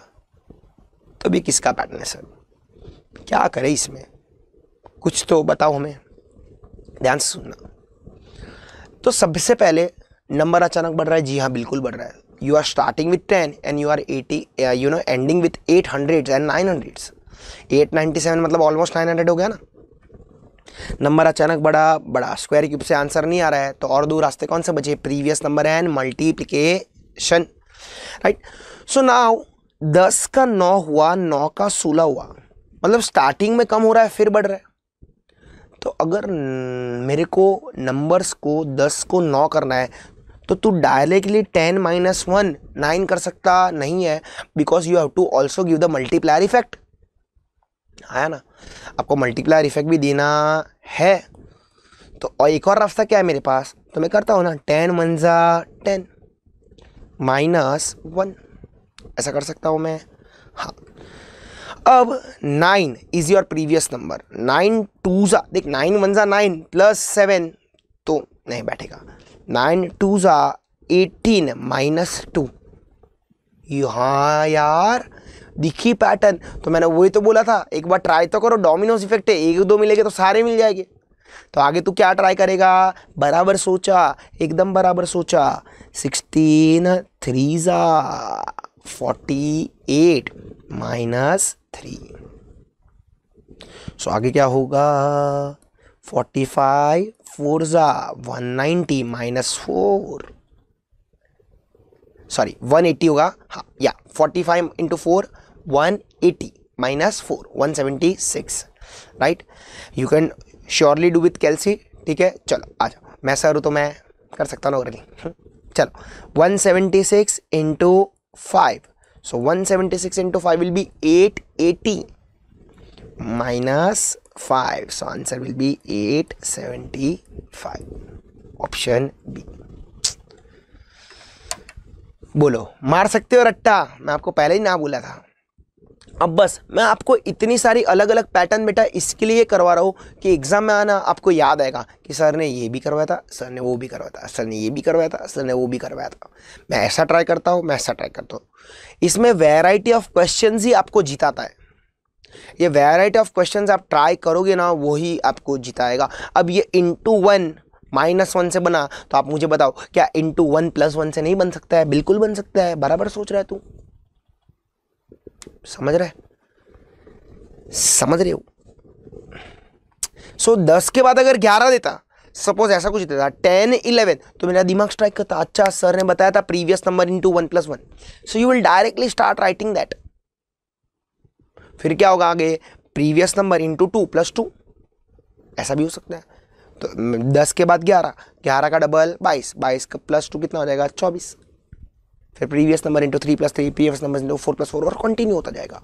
तो भी किसका पैटर्न है सर क्या करें इसमें कुछ तो बताओ हमें ध्यान से सुनना तो सबसे पहले नंबर अचानक बढ़ रहा है जी हाँ बिल्कुल बढ़ रहा है you are starting with ten and you are eighty you know ending with eight hundred and nine hundreds eight ninety seven मतलब ऑलमोस्ट नाइन हंड्रेड हो गया ना नंबर अचानक बड़ा बड़ा स्क्वायर क्यूब से आंसर नहीं आ रहा है तो और दो रास्ते कौन से बचे प्रीवियस नंबर एंड मल्टीप्लीके शन राइट सो नाउ दस का नौ हुआ नौ का सोलह हुआ मतलब स्टार्टिंग में कम हो रहा है फिर बढ़ रहा है तो अगर मेरे को नंबर्स को दस को नौ करना है तो तू directly ten minus one nine कर सकता नहीं है because you have to also give the multiplier effect आया ना आपको मल्टीप्लायर इफेक्ट भी देना है तो और एक और रास्ता क्या है मेरे पास तो मैं करता हूँ ना टेन मंजा टेन माइनस वन ऐसा कर सकता हूँ मैं हाँ अब nine is your previous number nine two ज़ा देख नाइन वन ज़ा नाइन प्लस सेवन तो नहीं बैठेगा नाइन टू ज़ा एटीन माइनस टू यहाँ यार दिखी पैटर्न तो मैंने वही तो बोला था एक बार ट्राई तो करो डोमिनोज इफेक्ट है एक दो मिलेंगे तो सारे मिल जाएंगे तो आगे तू क्या ट्राई करेगा बराबर सोचा एकदम बराबर सोचा सिक्सटीन थ्री ज़ा forty eight minus three so आगे क्या होगा फोर्टी फाइव फोर ज़ा one ninety minus four sorry one eighty होगा हाँ या forty five into four one eighty minus four one seventy six right you can surely do with calci ठीक है चलो आ जाओ मैं सर हूँ तो मैं कर सकता हूँ नौकरी चलो 176 seventy six into five so one seventy six into five will be eight eighty minus five so answer will be eight seventy five option B बोलो मार सकते हो रट्टा मैं आपको पहले ही ना बोला था अब बस मैं आपको इतनी सारी अलग अलग पैटर्न बेटा इसके लिए करवा रहा हूँ कि एग्ज़ाम में आना आपको याद आएगा कि सर ने ये भी करवाया था सर ने वो भी करवाया था सर ने ये भी करवाया था सर ने वो भी करवाया था मैं ऐसा ट्राई करता हूँ मैं ऐसा ट्राई करता हूँ इसमें वेराइटी ऑफ क्वेश्चन ही आपको जिताता है ये वेराइटी ऑफ क्वेश्चन आप ट्राई करोगे ना वही आपको जिताएगा अब ये इंटू वन माइनस वन से बना तो आप मुझे बताओ क्या इंटू वन प्लस वन से नहीं बन सकता है बिल्कुल बन सकता है बराबर सोच रहा है तू समझ रहे समझ रहे हो सो so, दस के बाद अगर ग्यारह देता सपोज ऐसा कुछ देता टेन इलेवन तो मेरा दिमाग स्ट्राइक करता अच्छा सर ने बताया था previous number into one plus one so you will directly start writing that फिर क्या होगा आगे previous number into two plus two ऐसा भी हो सकता है तो दस के बाद ग्यारह ग्यारह का डबल बाईस बाईस का प्लस टू कितना हो जाएगा चौबीस फिर previous number into three plus three previous number into four plus four और कंटिन्यू होता जाएगा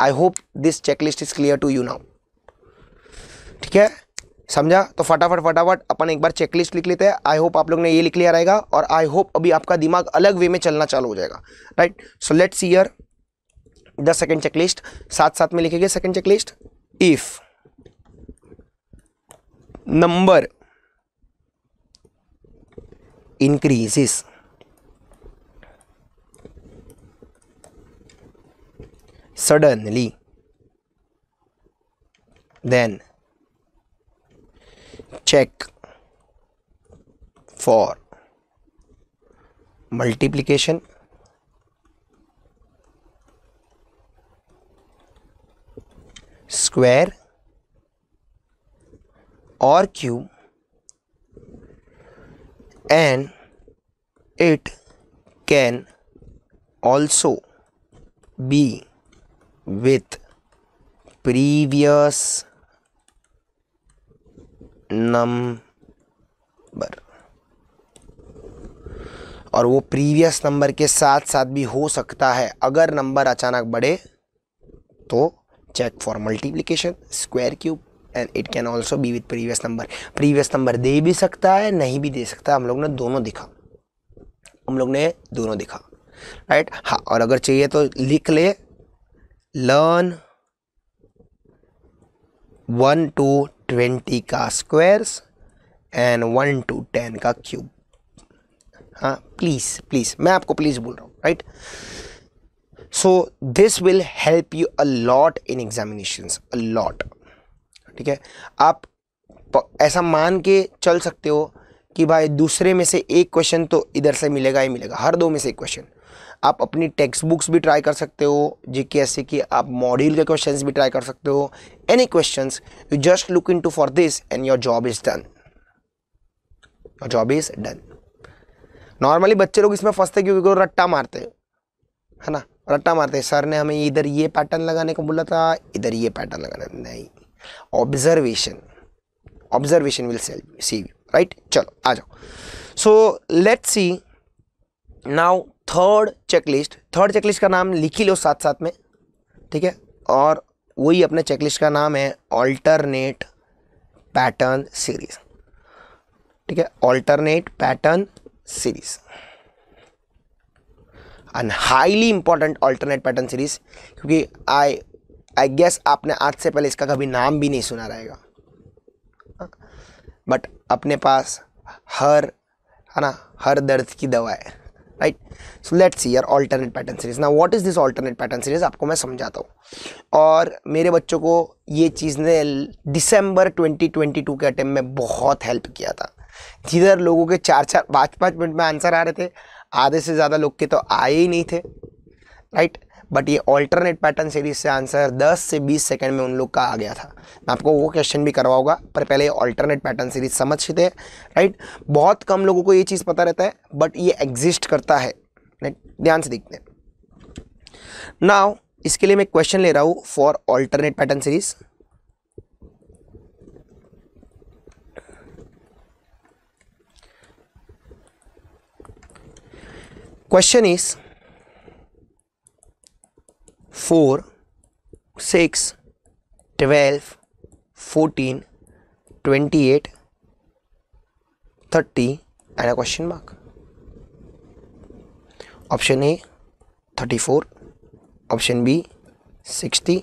I hope this checklist is clear to you now ठीक है समझा तो फटाफट फटाफट अपन एक बार चेकलिस्ट लिख लेते हैं आई होप आप लोग ने ये लिख लिया रहेगा और आई होप अभी आपका दिमाग अलग वे में चलना चालू हो जाएगा right so see here the second checklist साथ साथ में लिखेंगे second checklist if number increases suddenly then check for multiplication square or cube and it can also be with previous number और वो प्रीवियस नंबर के साथ साथ भी हो सकता है अगर नंबर अचानक बढ़े तो check for multiplication square cube and it can also be with previous number previous number दे भी सकता है नहीं भी दे सकता हम लोग ने दोनों दिखा हम लोग ने दोनों दिखा राइट हाँ और अगर चाहिए तो लिख ले लर्न वन टू ट्वेंटी का squares and one two ten का क्यूब हाँ प्लीज़ प्लीज़ मैं आपको प्लीज़ बोल रहा हूँ right so this will help you a lot in examinations a lot ठीक है आप ऐसा मान के चल सकते हो कि भाई दूसरे में से एक क्वेश्चन तो इधर से मिलेगा ही मिलेगा हर दो में से एक क्वेश्चन आप अपनी टेक्स्ट बुक्स भी ट्राई कर सकते हो जी ऐसे कि आप मॉड्यूल के क्वेश्चन भी ट्राई कर सकते हो any question you just look in to for this and your job is done your job is done normally बच्चे लोग इसमें फंसते क्योंकि रट्टा मारते है ना रट्टा मारते सर ने हमें इधर ये पैटर्न लगाने को बोला था इधर ये पैटर्न लगाना नहीं observation observation will sell see right चलो आ जाओ so let's see now third checklist third checklist का नाम लिख ही लो साथ साथ में ठीक है और वही अपने चेकलिस्ट का नाम है ऑल्टरनेट पैटर्न सीरीज ठीक है alternate pattern series and highly important alternate pattern series क्योंकि आई आई गेस आपने आज से पहले इसका कभी नाम भी नहीं सुना रहेगा बट हाँ? अपने पास हर है ना हर दर्द की दवा है right so let's see yeah alternate pattern series ना what is this alternate pattern series आपको मैं समझाता हूँ और मेरे बच्चों को ये चीज़ ने दिसंबर 2022 के अटैम्प में बहुत हेल्प किया था जिधर लोगों के चार चार पाँच पाँच मिनट में आंसर आ रहे थे आधे से ज़्यादा लोग के तो आए ही नहीं थे राइट बट ये ऑल्टरनेट पैटर्न सीरीज से आंसर 10 से 20 सेकंड में उन लोग का आ गया था मैं आपको वो क्वेश्चन भी करवाऊंगा पर पहले ये ऑल्टरनेट पैटर्न सीरीज समझते हैं राइट बहुत कम लोगों को ये चीज़ पता रहता है बट ये एग्जिस्ट करता है राइट ध्यान से देखते हैं नाव इसके लिए मैं क्वेश्चन ले रहा हूँ for alternate pattern series question is four six twelve fourteen twenty eight thirty and a question mark option A thirty four option B sixty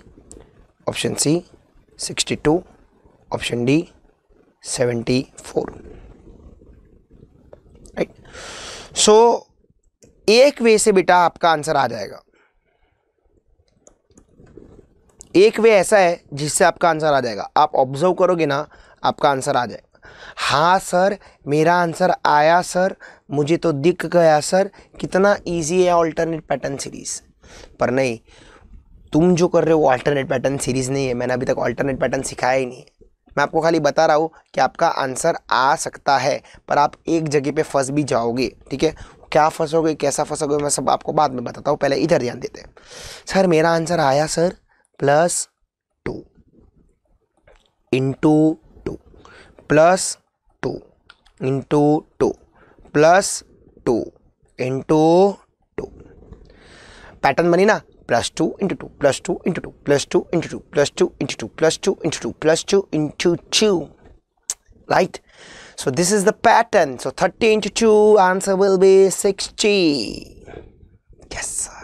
option C sixty two option D seventy four right so एक वे से बेटा आपका answer आ जाएगा एक वे ऐसा है जिससे आपका आंसर आ जाएगा आप ऑब्जर्व करोगे ना आपका आंसर आ जाएगा हाँ सर मेरा आंसर आया सर मुझे तो दिख गया सर कितना इजी है ऑल्टरनेट पैटर्न सीरीज़ पर नहीं तुम जो कर रहे हो ऑल्टरनेट पैटर्न सीरीज़ नहीं है मैंने अभी तक ऑल्टरनेट पैटर्न सिखाया ही नहीं है मैं आपको खाली बता रहा हूँ कि आपका आंसर आ सकता है पर आप एक जगह पे फंस भी जाओगे ठीक है क्या फंसोगे कैसा फंसोगे मैं सब आपको बाद में बताता हूँ पहले इधर ध्यान देते हैं सर मेरा आंसर आया sir plus 2 into 2 plus 2 into 2 plus 2 into 2 pattern बनी ना plus two into plus two into two plus two into two plus two into two plus two into two plus two into two into two plus right so this is the pattern so 30 into 2 answer will be 60 yes sir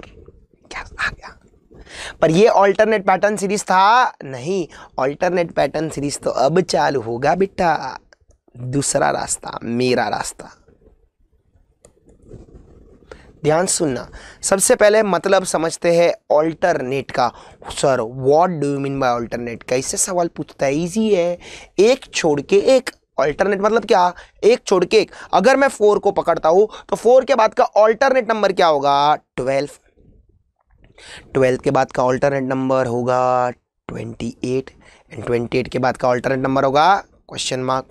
yes, ah, yeah. पर ये alternate pattern series था नहीं alternate pattern series तो अब चालू होगा बेटा दूसरा रास्ता मेरा रास्ता ध्यान सुनना सबसे पहले मतलब समझते हैं ऑल्टरनेट का sir what do you mean by alternate कैसे सवाल पूछता है इजी है एक छोड़ के एक ऑल्टरनेट मतलब क्या एक छोड़ के एक अगर मैं फोर को पकड़ता हूं तो फोर के बाद का ऑल्टरनेट नंबर क्या होगा ट्वेल्व ट्वेल्थ के बाद का ऑल्टरनेट नंबर होगा twenty eight and twenty eight के बाद का ऑल्टरनेट नंबर होगा क्वेश्चन मार्क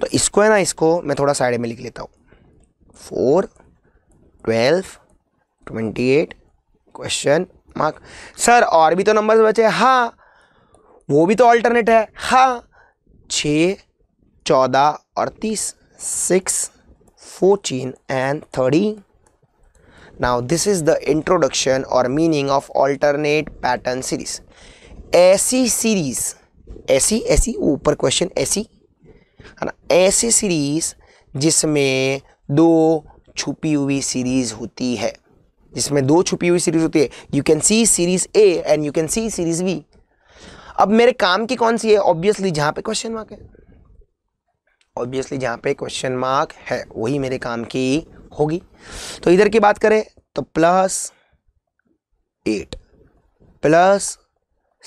तो इसको है ना इसको मैं थोड़ा साइड में लिख लेता हूँ four twelve twenty eight question mark sir और भी तो नंबर्स बचे हाँ वो भी तो ऑल्टरनेट है हाँ छ चौदह और तीस six fourteen and thirty Now this is the introduction or meaning of alternate pattern series. ऐसी सीरीज ऐसी ऐसी ऊपर क्वेश्चन ऐसी है ना ऐसी सीरीज जिसमें दो छुपी हुई सीरीज होती है जिसमें दो छुपी हुई सीरीज होती है you can see series A and you can see series B अब मेरे काम की कौन सी है ऑब्वियसली जहां पे क्वेश्चन मार्क है ऑब्वियसली जहां पे क्वेश्चन मार्क है वही मेरे काम की होगी तो इधर की बात करें तो plus eight plus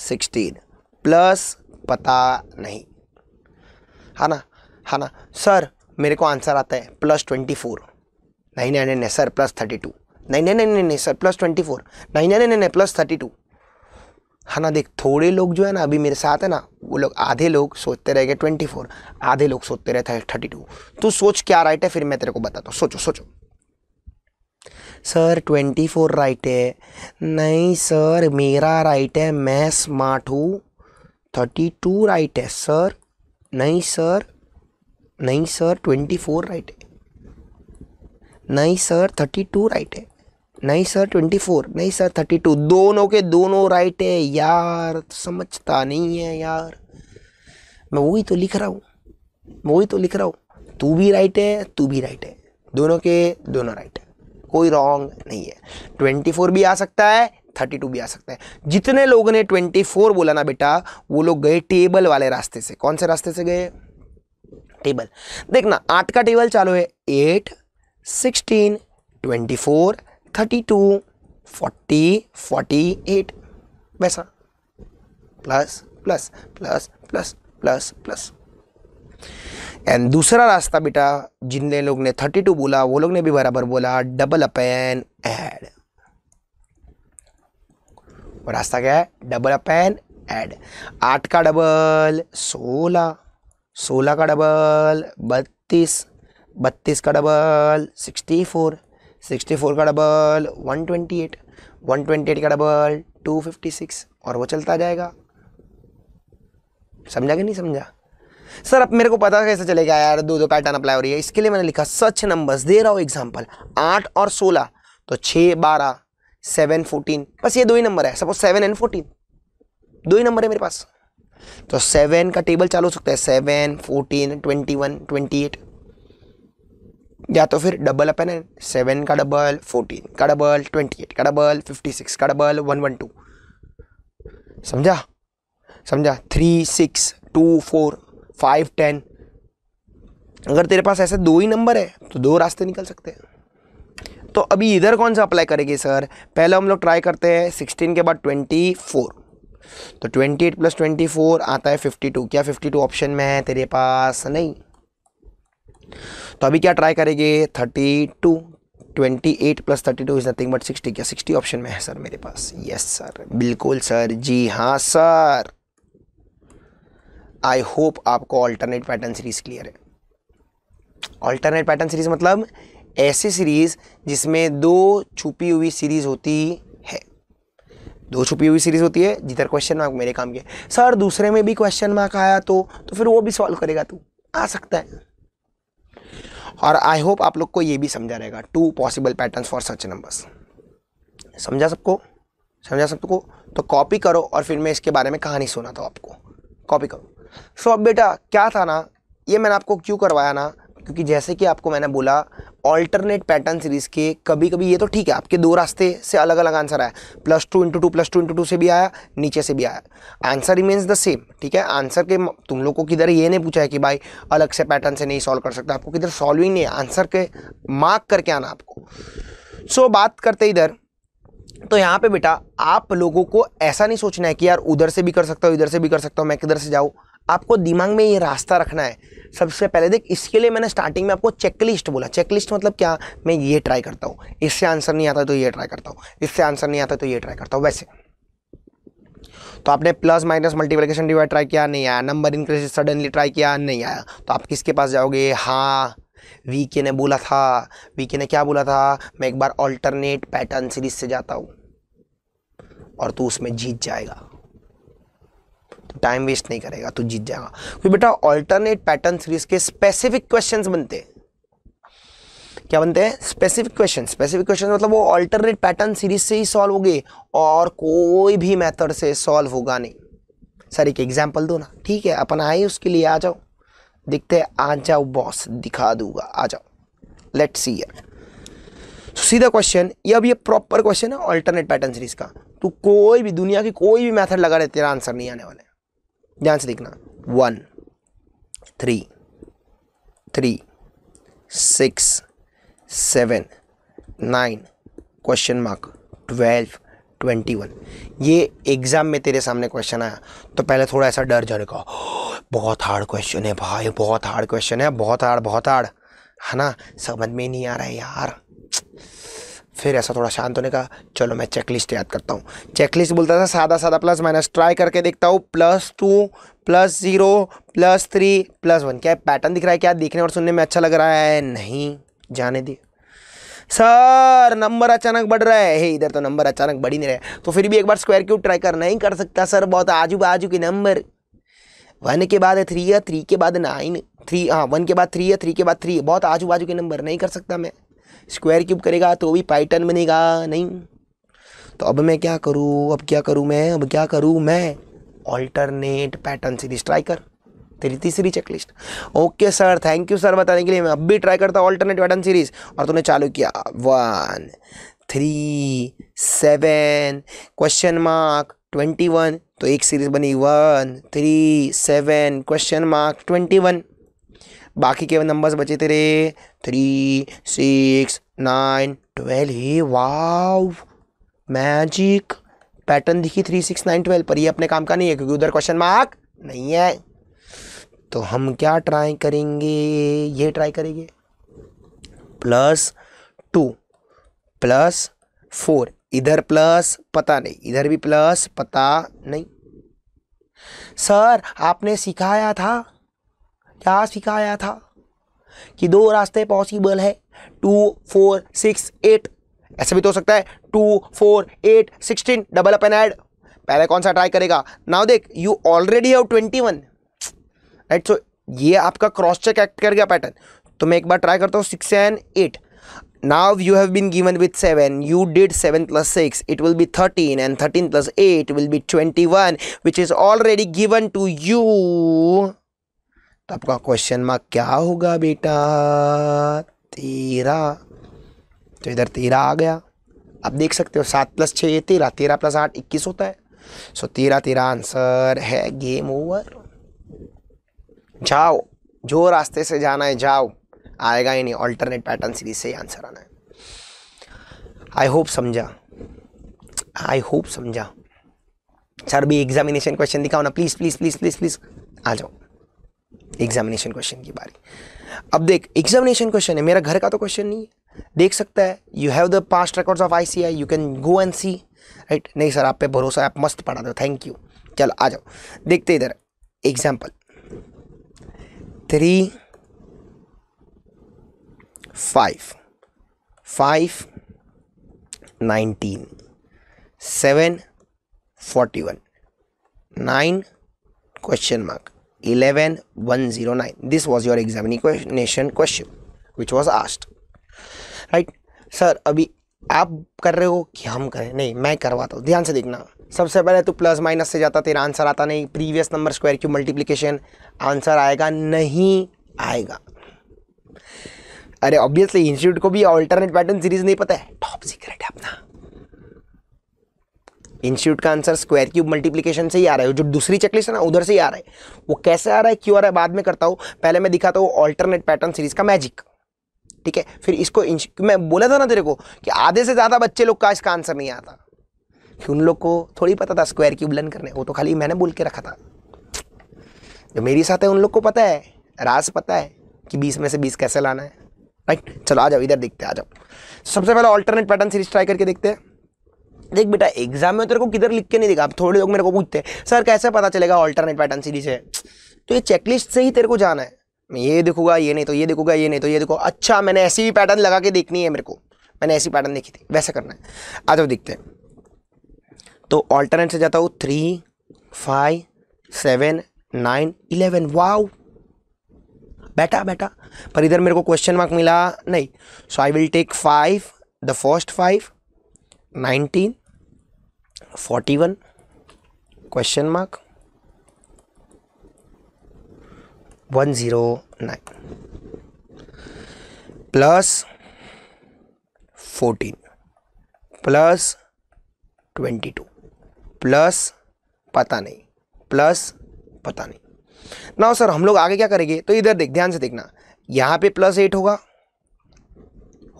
sixteen plus पता नहीं है ना है ना सर मेरे को आंसर आता है प्लस ट्वेंटी फोर नहीं नहीं नहीं सर प्लस थर्टी टू नहीं नहीं नहीं नहीं सर प्लस ट्वेंटी फोर नहीं नहीं नहीं नहीं प्लस थर्टी टू है हाँ ना देख थोड़े लोग जो है ना अभी मेरे साथ है ना वो लोग आधे लोग सोचते रह गए ट्वेंटी फोर आधे लोग सोचते रहे थे थर्टी टू तू सोच क्या राइट है फिर मैं तेरे को बताता हूँ सोचो सोचो सर ट्वेंटी फोर राइट है नहीं सर मेरा राइट है मैं स्मार्ट हूँ थर्टी टू राइट है सर नहीं सर नहीं सर ट्वेंटी फोर राइट है नहीं सर थर्टी टू राइट है नहीं सर ट्वेंटी फोर नहीं सर थर्टी टू दोनों के दोनों राइट है यार समझता नहीं है यार मैं वही तो लिख रहा हूँ वही तो लिख रहा हूँ तू भी राइट है तू भी राइट है दोनों के दोनों राइट है कोई रॉन्ग नहीं है ट्वेंटी फोर भी आ सकता है थर्टी टू भी आ सकता है जितने लोगों ने ट्वेंटी फोर बोला ना बेटा वो लोग गए टेबल वाले रास्ते से कौन से रास्ते से गए टेबल देखना आठ का टेबल चालू है eight sixteen twenty four thirty two forty forty eight वैसा plus plus plus plus plus plus and दूसरा रास्ता बेटा जिनने लोग ने थर्टी टू बोला वो लोग ने भी बराबर बोला डबल अपेन एड रास्ता क्या है डबल अपेन एड आठ का डबल सोलह सोलह का डबल बत्तीस बत्तीस का double sixty four sixty four का double one twenty eight one twenty eight का डबल टू फिफ्टी सिक्स और वो चलता जाएगा समझा कि नहीं समझा सर अब मेरे को पता कैसे चलेगा यार दो दो पैटर्न अप्लाई हो रही है इसके लिए मैंने लिखा सच नंबर्स दे रहा हूँ एग्जाम्पल आठ और सोलह तो छः बारह सेवन फोर्टीन बस ये दो ही नंबर है सपोज सेवन एंड फोर्टीन दो ही नंबर है मेरे पास तो सेवन का टेबल चालू हो सकता है seven fourteen twenty one twenty eight या तो फिर डबल अपन है सेवन का डबल फोर्टीन का डबल ट्वेंटी एट का डबल फिफ्टी सिक्स का डबल वन वन टू समझा समझा three six two four five ten अगर तेरे पास ऐसे दो ही नंबर है तो दो रास्ते निकल सकते हैं तो अभी इधर कौन सा अप्लाई करेंगे सर पहले हम लोग ट्राई करते हैं सिक्सटीन के बाद ट्वेंटी फोर तो twenty eight plus twenty four आता है फिफ्टी टू क्या फिफ्टी टू ऑप्शन में है तेरे पास नहीं तो अभी क्या ट्राई करेंगे thirty two twenty eight plus thirty two is nothing but sixty क्या सिक्सटी ऑप्शन में है सर मेरे पास यस सर बिल्कुल सर जी हाँ सर आई होप आपको ऑल्टरनेट पैटर्न सीरीज़ क्लियर है ऑल्टरनेट पैटर्न सीरीज़ मतलब ऐसी सीरीज़ जिसमें दो छुपी हुई सीरीज़ होती है दो छुपी हुई सीरीज़ होती है जिधर क्वेश्चन मार्क मेरे काम के सर दूसरे में भी क्वेश्चन मार्क आया तो तो फिर वो भी सॉल्व करेगा तू आ सकता है और आई होप आप लोग को ये भी समझा रहेगा two possible patterns for such numbers समझा सबको समझा सबको तो कॉपी करो और फिर मैं इसके बारे में कहानी सुनाता हूँ आपको कॉपी करो सो so, अब बेटा क्या था ना ये मैंने आपको क्यों करवाया ना क्योंकि जैसे कि आपको मैंने बोला ऑल्टरनेट पैटर्न सीरीज़ के कभी कभी ये तो ठीक है आपके दो रास्ते से अलग अलग आंसर आया plus two into two plus two into two से भी आया नीचे से भी आया आंसर रिमेन्स द सेम ठीक है आंसर के तुम लोग को किधर ये नहीं पूछा है कि भाई अलग से पैटर्न से नहीं सॉल्व कर सकता आपको किधर सॉल्विंग नहीं आंसर के मार्क करके आना आपको सो so, बात करते इधर तो यहाँ पे बेटा आप लोगों को ऐसा नहीं सोचना है कि यार उधर से भी कर सकता हूँ इधर से भी कर सकता हूँ मैं किधर से जाऊँ आपको दिमाग में ये रास्ता रखना है सबसे पहले देख इसके लिए मैंने स्टार्टिंग में आपको चेकलिस्ट बोला चेकलिस्ट मतलब क्या मैं ये ट्राई करता हूँ इससे आंसर नहीं आता तो ये ट्राई करता हूँ इससे आंसर नहीं आता तो ये ट्राई करता हूँ वैसे तो आपने plus minus multiplication divide try किया नहीं आया नंबर इंक्रीज सडनली ट्राई किया नहीं आया तो आप किसके पास जाओगे हाँ वी के ने बोला था वी के ने क्या बोला था मैं एक बार ऑल्टरनेट पैटर्न सीरीज से जाता हूँ और तू उसमें जीत जाएगा टाइम वेस्ट नहीं करेगा तू तो जीत जाएगा क्योंकि बेटा ऑल्टरनेट पैटर्न सीरीज के स्पेसिफिक क्वेश्चन बनते हैं क्या बनते हैं स्पेसिफिक क्वेश्चन स्पेसिफिक क्वेश्चन मतलब वो अल्टरनेट पैटर्न सीरीज से ही सॉल्व होंगे और कोई भी मेथड से सॉल्व होगा नहीं सर एक एग्जाम्पल दो ना ठीक है अपन आए उसके लिए आ जाओ देखते हैं आ जाओ बॉस दिखा दूंगा आ जाओ लेट्स सी यार सीधा क्वेश्चन ये अब ये प्रॉपर क्वेश्चन है ऑल्टरनेट पैटर्न सीरीज का तो कोई भी दुनिया की कोई भी मैथड लगा रहे तेरा आंसर नहीं आने वाले ध्यान से देखना one three three six seven nine question mark twelve twenty one ये एग्ज़ाम में तेरे सामने क्वेश्चन आया तो पहले थोड़ा ऐसा डर जाने का बहुत हार्ड क्वेश्चन है भाई बहुत हार्ड क्वेश्चन है बहुत हार्ड बहुत हार्ड है ना समझ में नहीं आ रहा है यार फिर ऐसा थोड़ा शांत होने का चलो मैं चेक लिस्ट याद करता हूँ चेक लिस्ट बोलता था सादा सादा प्लस माइनस ट्राई करके देखता हूँ plus two plus zero plus three plus one क्या पैटर्न दिख रहा है क्या देखने और सुनने में अच्छा लग रहा है नहीं जाने दिए सर नंबर अचानक बढ़ रहा है हे इधर तो नंबर अचानक बढ़ ही नहीं रहा है तो फिर भी एक बार स्क्वायर क्यूब ट्राई कर नहीं कर सकता सर बहुत आजू बाजू के नंबर वन के बाद है थ्री या थ्री के बाद नाइन थ्री हाँ वन के बाद थ्री या थ्री के बाद थ्री बहुत आजू बाजू के नंबर नहीं कर सकता मैं स्क्वायर क्यूब करेगा तो भी पाइटन बनेगा नहीं तो अब मैं क्या करूँ अब क्या करूँ मैं अब क्या करूँ मैं ऑल्टरनेट पैटर्न सीरीज ट्राई कर तेरी तीसरी checklist okay sir thank you sir बताने के लिए मैं अब भी ट्राई करता हूँ ऑल्टरनेट पैटर्न सीरीज और तूने चालू किया one three seven question mark twenty one तो एक सीरीज बनी one three seven question mark twenty one बाकी के नंबर्स बचे तेरे थ्री सिक्स नाइन ट्वेल्व ही वाव मैजिक पैटर्न दिखी थ्री सिक्स नाइन ट्वेल्व पर ये अपने काम का नहीं है क्योंकि उधर क्वेश्चन मार्क नहीं है तो हम क्या ट्राई करेंगे ये ट्राई करेंगे प्लस टू प्लस फोर इधर प्लस पता नहीं इधर भी प्लस पता नहीं सर आपने सिखाया था क्या सिखाया था कि दो रास्ते पॉसिबल है टू फोर सिक्स एट ऐसे भी तो हो सकता है two four eight sixteen double up add पहले कौन सा ट्राई करेगा नाउ देख you already have twenty one right so ये आपका क्रॉस चेक एक्ट कर गया पैटर्न तो मैं एक बार ट्राई करता हूँ six and eight now you have been given with seven you did seven plus six it will be thirteen and thirteen plus eight will be twenty one which is already given to you तो आपका question mark क्या होगा बेटा तेरा तो इधर तेरह आ गया आप देख सकते हो सात प्लस छः ये तेरह तेरह प्लस आठ इक्कीस होता है सो तेरह तेरह आंसर है गेम ओवर जाओ जो रास्ते से जाना है जाओ आएगा ही नहीं ऑल्टरनेट पैटर्न सीरीज से ही आंसर आना है आई होप समझा आई होप समझा सर भी एग्जामिनेशन क्वेश्चन दिखाओ ना please please please please please आ जाओ एग्जामिनेशन क्वेश्चन की बारी अब देख एग्जामिनेशन क्वेश्चन है मेरा घर का तो क्वेश्चन नहीं है देख सकता है you have the past records of I C I you can go and see right नहीं सर आप पे भरोसा है आप मस्त पढ़ा दो थैंक यू चल आ जाओ देखते इधर example three five five nineteen seven forty one nine question mark 11109 this was your examination question which was asked right sir अभी आप कर रहे हो कि हम करें नहीं मैं करवाता हूँ ध्यान से देखना सबसे पहले तो प्लस माइनस से जाता तेरा आंसर आता नहीं प्रीवियस नंबर स्क्वायर क्यों मल्टीप्लिकेशन आंसर आएगा नहीं आएगा अरे ऑब्वियसली इंस्टीट्यूट को भी ऑल्टरनेट पैटर्न सीरीज नहीं पता है टॉप सीक्रेट है अपना इंस्टीट्यूट का आंसर स्क्वायर क्यूब मल्टीप्लीकेशन से ही आ रहा है जो दूसरी चेकलिस्ट है ना उधर से ही आ रहा है वो कैसे आ रहा है क्यों आ रहा है बाद में करता हूँ पहले मैं दिखाता हूँ ऑल्टरनेट पैटर्न सीरीज का मैजिक ठीक है फिर इसको मैं बोला था ना तेरे को कि आधे से ज़्यादा बच्चे लोग का इसका आंसर नहीं आता कि उन लोग को थोड़ी पता था स्क्वायर क्यूब लर्न करने वो तो खाली मैंने बोल के रखा था जो मेरे साथ है उन लोग को पता है राज पता है कि बीस में से बीस कैसे लाना है राइट चलो आ जाओ इधर देखते हैं आ जाओ सबसे पहले ऑल्टरनेट पैटर्न सीरीज ट्राई करके देखते हैं देख बेटा एग्जाम में तेरे को किधर लिख के नहीं देगा अब थोड़े लोग मेरे को पूछते सर कैसे पता चलेगा ऑल्टरनेट पैटर्न सीरीज है तो ये चेकलिस्ट से ही तेरे को जाना है मैं ये देखूंगा ये नहीं तो ये देखूंगा ये नहीं तो ये देखो अच्छा मैंने ऐसी ही पैटर्न लगा के देखनी है मेरे को मैंने ऐसी पैटर्न देखी थी वैसा करना है आ जाओ देखते हैं तो ऑल्टरनेट से जाता हूँ three five seven nine eleven wow बेटा बेटा पर इधर मेरे को क्वेश्चन मार्क मिला नहीं so I will take five the first five nineteen forty one question mark one zero nine plus fourteen plus twenty two plus पता नहीं प्लस पता नहीं ना सर हम लोग आगे क्या करेंगे तो इधर देख ध्यान से देखना यहाँ पे प्लस एट होगा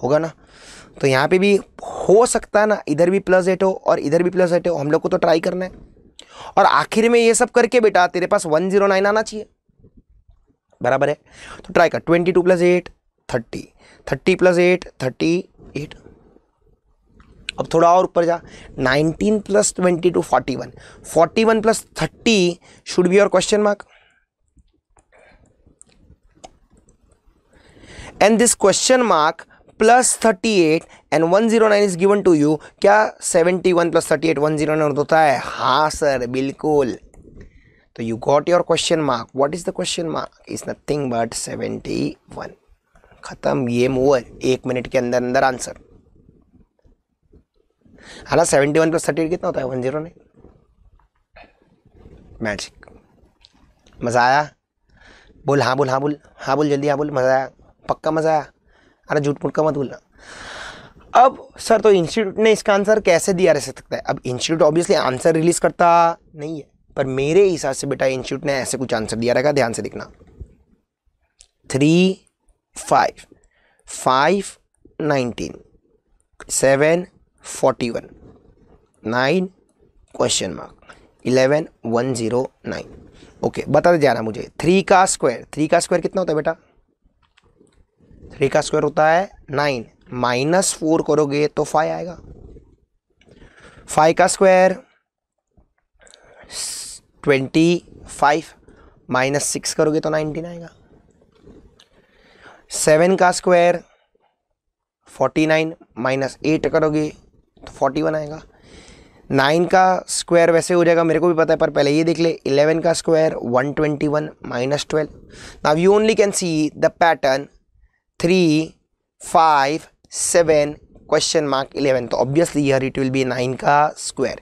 होगा ना तो यहाँ पे भी हो सकता है ना इधर भी प्लस एट हो और इधर भी प्लस एट हो हम लोग को तो ट्राई करना है और आखिर में ये सब करके बेटा तेरे पास वन जीरो नाइन आना चाहिए बराबर है तो ट्राई कर twenty two plus eight thirty thirty plus eight thirty eight अब थोड़ा और ऊपर जा 19 plus twenty two forty one forty one plus thirty should be your question mark and this question mark plus thirty eight and one zero nine is given to you क्या seventy one plus thirty eight one zero nine होता है हाँ sir बिल्कुल तो you got your question mark what is the question mark is nothing but seventy one खत्म game over एक minute के अंदर अंदर आंसर है ना seventy one plus thirty eight कितना होता है वन जीरो नाइन मैजिक मज़ा आया बोल हाँ बोल हाँ बोल हाँ बोल जल्दी हाँ बोल मज़ा आया पक्का मज़ा आया अरे झूठ मुट का मत बोलना अब सर तो इंस्टीट्यूट ने इसका आंसर कैसे दिया रह सकता है अब इंस्टीट्यूट ऑब्वियसली आंसर रिलीज करता नहीं है पर मेरे हिसाब से बेटा इंस्टीट्यूट ने ऐसे कुछ आंसर दिया रहेगा ध्यान से देखना three five five nineteen seven forty one nine question mark eleven one zero nine okay बताते जाना मुझे थ्री का स्क्वायर थ्री का स्क्वायर कितना होता है बेटा थ्री का स्क्वायर होता है नाइन माइनस फोर करोगे तो फाइव आएगा फाइव का square twenty five minus six करोगे तो नाइनटीन आएगा सेवन का square forty nine minus eight करोगे तो फोर्टी वन आएगा नाइन का स्क्वायर वैसे हो जाएगा मेरे को भी पता है पर पहले ये देख ले इलेवन का square one twenty one minus twelve now you only can see the pattern three five seven question mark eleven तो ऑब्वियसली यह इट विल बी नाइन का स्क्वायर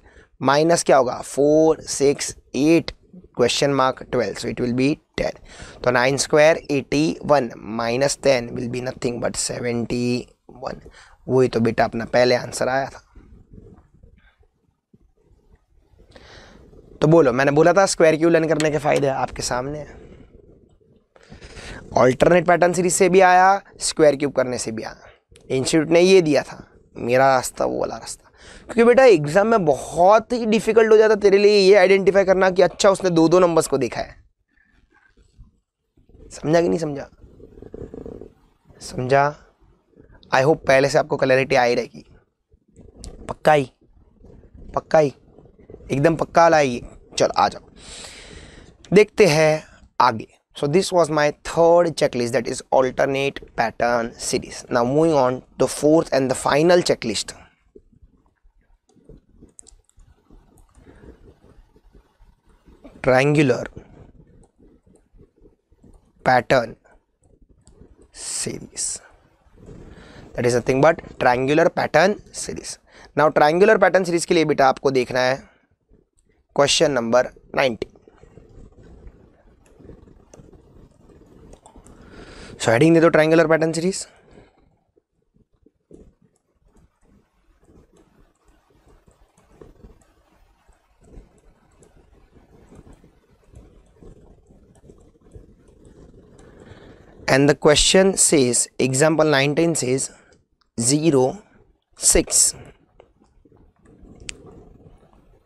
माइनस क्या होगा four six eight question mark twelve so it will be ten तो nine square eighty one minus ten will be nothing but seventy one वही तो बेटा अपना पहले आंसर आया था तो बोलो मैंने बोला था स्क्वायर क्यों लर्न करने के फ़ायदे आपके सामने ऑल्टरनेट पैटर्न सीरीज से भी आया स्क्वायर क्यूब करने से भी आया इंस्टीट्यूट ने ये दिया था मेरा रास्ता वो वाला रास्ता क्योंकि बेटा एग्ज़ाम में बहुत ही डिफ़िकल्ट हो जाता तेरे लिए ये आइडेंटिफाई करना कि अच्छा उसने दो दो नंबर्स को देखा है समझा कि नहीं समझा समझा आई होप पहले से आपको क्लैरिटी आई रहेगी पक्का ही पक्का ही एकदम पक्का लाइए चल आ जाओ देखते हैं आगे so this was my third checklist that is alternate pattern series now moving on to fourth and the final checklist triangular pattern series that is nothing but triangular pattern series now triangular pattern series के लिए बेटा आपको देखना है question number 90 So adding the triangular pattern series. And the question says, example 19 says 0, 6,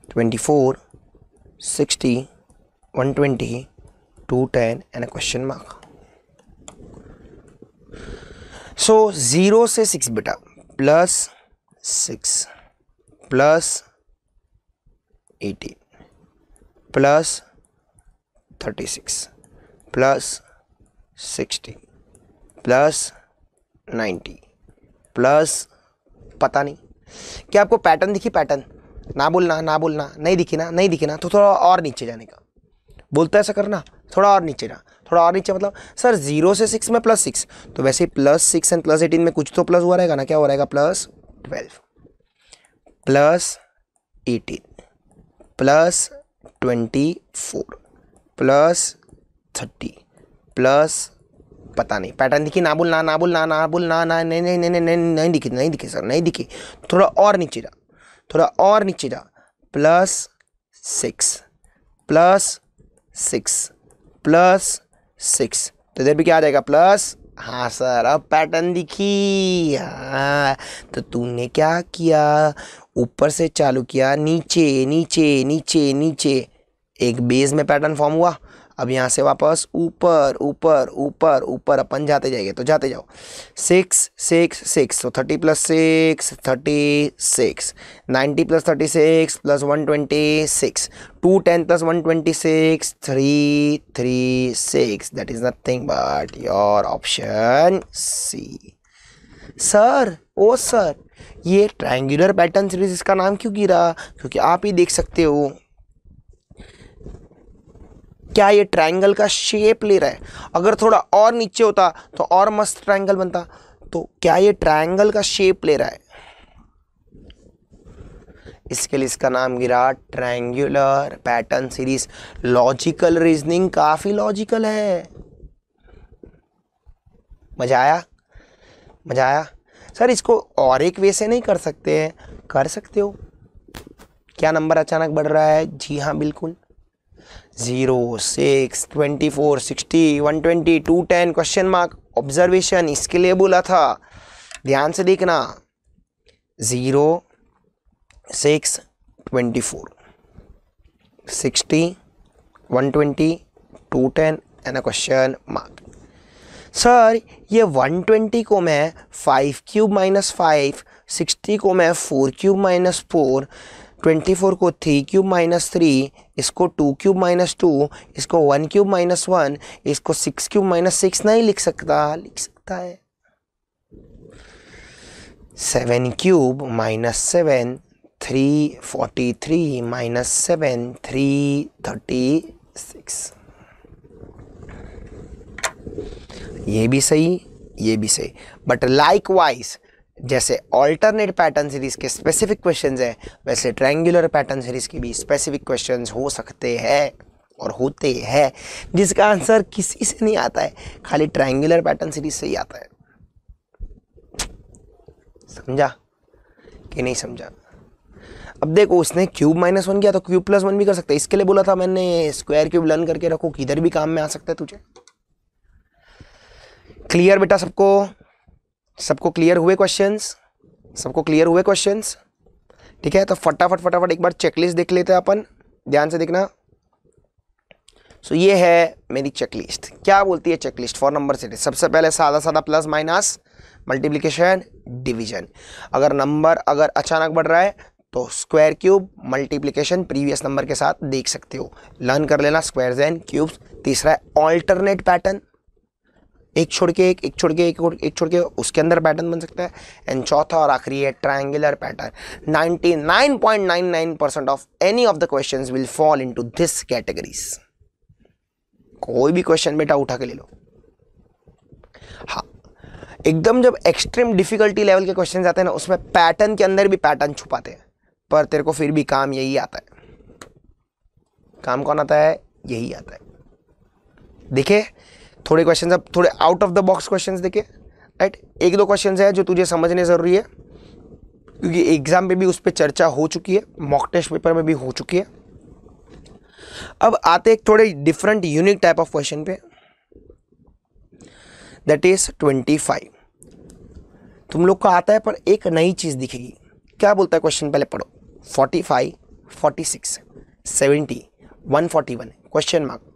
24, 60, 120, 210 and a question mark. So so, zero से six बेटा plus six plus eighteen plus thirty six plus sixty plus ninety plus पता नहीं क्या आपको pattern दिखी pattern ना बोलना ना बोलना नहीं दिखी ना नहीं दिखी ना तो थोड़ा और नीचे जाने का बोलता ऐसा करना थोड़ा और नीचे जाना थोड़ा और नीचे मतलब सर जीरो से सिक्स में प्लस सिक्स तो वैसे ही plus six and plus eighteen में कुछ तो प्लस हुआ रहेगा ना क्या हो रहेगा plus twelve plus eighteen plus twenty four plus thirty plus पता नहीं पैटर्न दिखी ना बोल ना ना बोल ना ना बोल ना ना नहीं नहीं नहीं नहीं नहीं दिखी नहीं दिखी सर नहीं दिखी थोड़ा और नीचे जा थोड़ा और नीचे जा plus six plus six plus six तो इधर भी क्या आ जाएगा प्लस हाँ सर अब पैटर्न दिखी हाँ तो तूने क्या किया ऊपर से चालू किया नीचे नीचे नीचे नीचे एक बेस में पैटर्न फॉर्म हुआ अब यहाँ से वापस ऊपर ऊपर ऊपर ऊपर अपन जाते जाएंगे तो जाते जाओ सिक्स सिक्स सिक्स तो thirty plus six thirty six ninety plus thirty six plus one twenty six two ten plus one twenty six three three six that is nothing but your option C sir oh sir ये triangular pattern series इसका नाम क्यों गिरा क्योंकि आप ही देख सकते हो क्या ये ट्रायंगल का शेप ले रहा है अगर थोड़ा और नीचे होता तो और मस्त ट्रायंगल बनता तो क्या ये ट्रायंगल का शेप ले रहा है इसके लिए इसका नाम गिरा triangular pattern series logical reasoning काफ़ी लॉजिकल है मज़ा आया मज़ा आया सर इसको और एक वे से नहीं कर सकते हैं कर सकते हो क्या नंबर अचानक बढ़ रहा है जी हाँ बिल्कुल zero six twenty four sixty one twenty two ten question mark observation इसके लिए बोला था ध्यान से देखना zero six twenty four sixty one twenty two ten and a question mark sir ये वन ट्वेंटी को मैं five cube minus five sixty को मैं four cube minus four twenty four को थ्री क्यूब माइनस थ्री इसको two cube minus two इसको one cube minus one इसको six cube minus six नहीं लिख सकता लिख सकता है seven cube minus seven three forty three minus seven three thirty six ये भी सही ये भी सही बट लाइक वाइज जैसे ऑल्टरनेट पैटर्न सीरीज़ के स्पेसिफिक क्वेश्चन हैं वैसे ट्रैंगुलर पैटर्न सीरीज़ के भी स्पेसिफिक क्वेश्चन हो सकते हैं और होते हैं जिसका आंसर किसी से नहीं आता है खाली ट्रैंगुलर पैटर्न सीरीज से ही आता है समझा कि नहीं समझा अब देखो उसने क्यूब माइनस वन किया तो क्यूब प्लस वन भी कर सकते है इसके लिए बोला था मैंने स्क्वायर क्यूब लर्न करके रखो किधर भी काम में आ सकता है तुझे क्लियर बेटा सबको सबको क्लियर हुए क्वेश्चंस सबको क्लियर हुए क्वेश्चंस ठीक है तो फटाफट फटाफट एक बार चेकलिस्ट देख लेते हैं अपन ध्यान से देखना सो so, ये है मेरी चेकलिस्ट क्या बोलती है चेकलिस्ट फॉर नंबर सीरीज सबसे पहले सादा सादा प्लस माइनस मल्टीप्लिकेशन डिवीजन अगर नंबर अगर अचानक बढ़ रहा है तो square cube multiplication previous number के साथ देख सकते हो लर्न कर लेना स्क्वायर्स एंड क्यूब्स तीसरा है ऑल्टरनेट पैटर्न एक छोड़ के एक एक छोड़ के एक एक छोड़ के उसके अंदर पैटर्न बन सकता है एंड चौथा और आखिरी है triangular pattern 99.99 percent of any of the question will fall in this categories कोई भी क्वेश्चन बेटा उठा के ले लो हाँ एकदम जब एक्सट्रीम डिफिकल्टी लेवल के क्वेश्चन आते हैं ना उसमें पैटर्न के अंदर भी पैटर्न छुपाते हैं पर तेरे को फिर भी काम यही आता है काम कौन आता है यही आता है देखे थोड़े क्वेश्चन अब थोड़े out of the box question देखे राइट एक दो क्वेश्चन है जो तुझे समझने ज़रूरी है क्योंकि एग्जाम में भी उस पर चर्चा हो चुकी है मॉक टेस्ट पेपर में भी हो चुकी है अब आते एक थोड़े different unique type of question पे दैट इज ट्वेंटी फाइव तुम लोग को आता है पर एक नई चीज़ दिखेगी क्या बोलता है क्वेश्चन पहले पढ़ो forty five forty six seventy one forty one question mark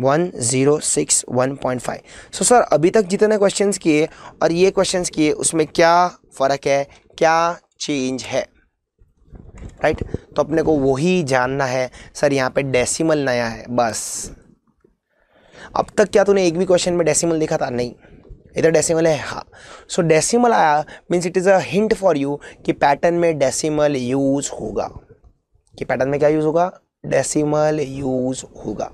one zero six one point five so sir अभी तक जितने क्वेश्चंस किए और ये क्वेश्चंस किए उसमें क्या फ़र्क है क्या चेंज है राइट right? तो अपने को वही जानना है सर यहाँ पे डेसिमल नया है बस अब तक क्या तूने एक भी क्वेश्चन में डेसिमल देखा था नहीं इधर डेसिमल है हाँ सो so, डेसिमल आया means it is a hint for you कि पैटर्न में डेसिमल यूज़ होगा कि पैटर्न में क्या यूज़ होगा डेसिमल यूज़ होगा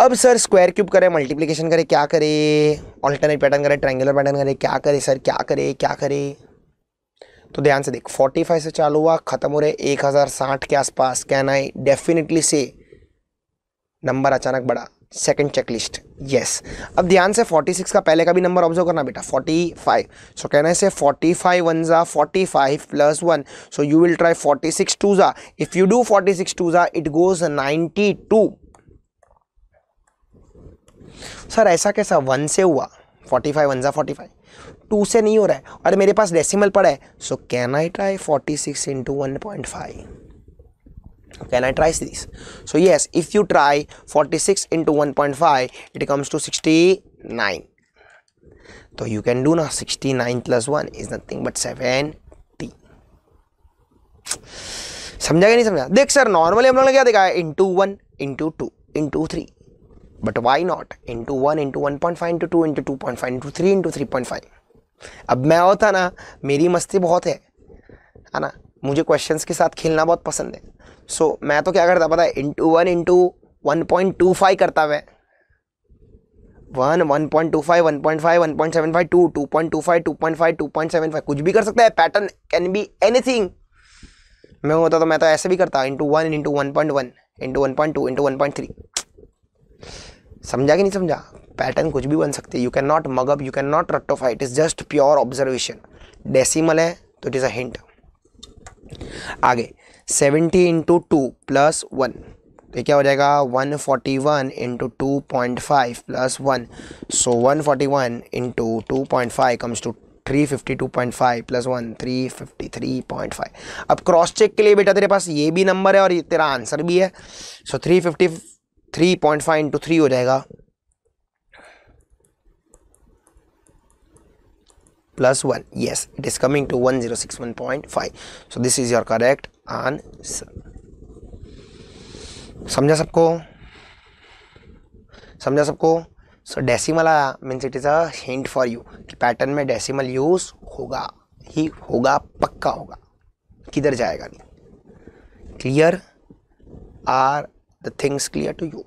अब सर स्क्वायर क्यूब करें मल्टीप्लिकेशन करें क्या करें ऑल्टरनेट पैटर्न करें ट्रायंगुलर पैटर्न करें क्या करें सर क्या करें क्या करें तो ध्यान से देख 45 से चालू हुआ ख़त्म हो रहे एक हज़ार साठ के आसपास कैन आई डेफिनेटली से नंबर अचानक बढ़ा सेकंड चेकलिस्ट यस अब ध्यान से 46 का पहले का भी नंबर ऑब्जर्व करना बेटा 45 सो कैन आई से 45 फाइव वन ज़ा forty plus one so you will try 46 two ज़ा इफ़ यू डू 46 टू ज़ा इट गोज़ 92 सर ऐसा कैसा वन से हुआ फोर्टी फाइव वन ज़ा फोर्टी फाइव टू से नहीं हो रहा है अरे मेरे पास डेसिमल पड़ा है so can I try forty six into one point five can I try this so yes if you try forty six into one point five it comes to sixty nine तो you can do ना sixty nine plus one is nothing but seventy समझा गया नहीं समझा देख sir normally हम लोगों ने क्या देखा है into one into two into three but why not into one into one point five into two into two point five into three into three point five अब मैं होता ना मेरी मस्ती बहुत है है ना मुझे क्वेश्चन के साथ खेलना बहुत पसंद है सो so, मैं तो क्या करता पता है into one into one point two five करता मैं one one point two five one point five one point seven five two two point two five two point five two point seven five कुछ भी कर सकता है pattern can be anything मैं होता तो मैं तो ऐसे भी करता into one into one point one into one point two into one point three समझा कि नहीं समझा पैटर्न कुछ भी बन सकते you can not mug up you can not रट्टोफाई it is just pure observation decimal है तो इट इज़ अ हिंट आगे seventy into two plus one तो क्या हो जाएगा one forty one into two point five plus one so one forty one into two point five comes to three fifty two point five plus one three fifty three point five अब cross check के लिए बेटा तेरे पास ये भी number है और ये तेरा आंसर भी है so three fifty three point five into three हो जाएगा plus one yes coming to one zero six one point five so this is your correct answer समझा सबको समझा सबको सो डेसिमल आया means it is a hint for you कि pattern में decimal use होगा ही होगा पक्का होगा किधर जाएगा नहीं clear are the things clear to you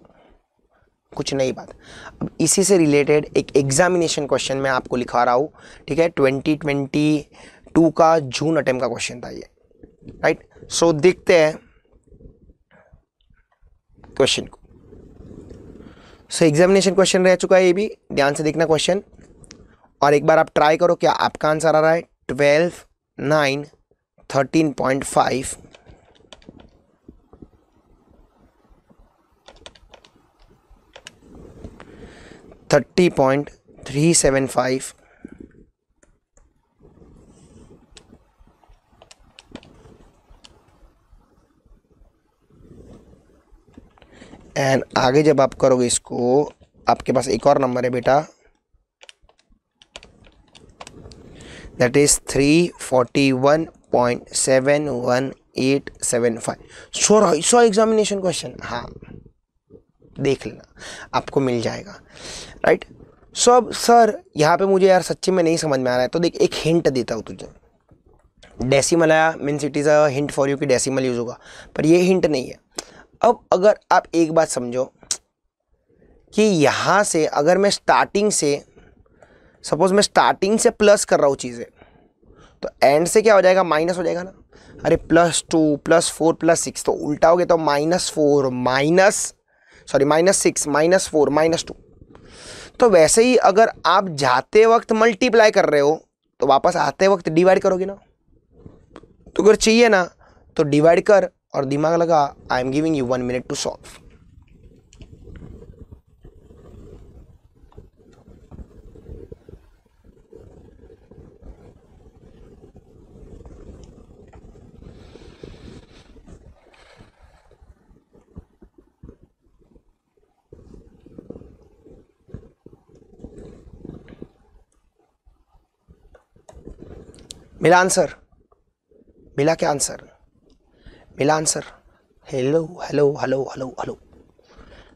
कुछ नई बात अब इसी से रिलेटेड एक एग्जामिनेशन क्वेश्चन मैं आपको लिखा रहा हूँ ठीक है ट्वेंटी ट्वेंटी टू का जून अटेम्प का क्वेश्चन था ये राइट सो so, देखते हैं क्वेश्चन को सो एग्जामिनेशन क्वेश्चन रह चुका है ये भी ध्यान से देखना क्वेश्चन और एक बार आप ट्राई करो क्या आपका आंसर आ रहा है twelve nine thirteen point five thirty point three seven five and आगे जब आप करोगे इसको आपके पास एक और नंबर है बेटा that is three forty one point seven one eight seven five so examination question हाँ देख लेना आपको मिल जाएगा राइट सो अब सर यहाँ पे मुझे यार सच्चे में नहीं समझ में आ रहा है तो देख एक हिंट देता हूँ तुझे डेसीमल आया means it is a hint for you कि डेसीमल यूज़ होगा पर ये हिंट नहीं है अब अगर आप एक बात समझो कि यहाँ से अगर मैं स्टार्टिंग से सपोज़ मैं स्टार्टिंग से प्लस कर रहा हूँ चीज़ें तो एंड से क्या हो जाएगा माइनस हो जाएगा ना अरे plus two plus four plus six तो उल्टा हो गया तो minus four minus sorry minus six minus four minus two तो वैसे ही अगर आप जाते वक्त मल्टीप्लाई कर रहे हो तो वापस आते वक्त डिवाइड करोगे ना तो अगर चाहिए ना तो डिवाइड कर और दिमाग लगा I am giving you one minute to solve मिला आंसर मिला क्या आंसर मिला answer hello hello hello hello hello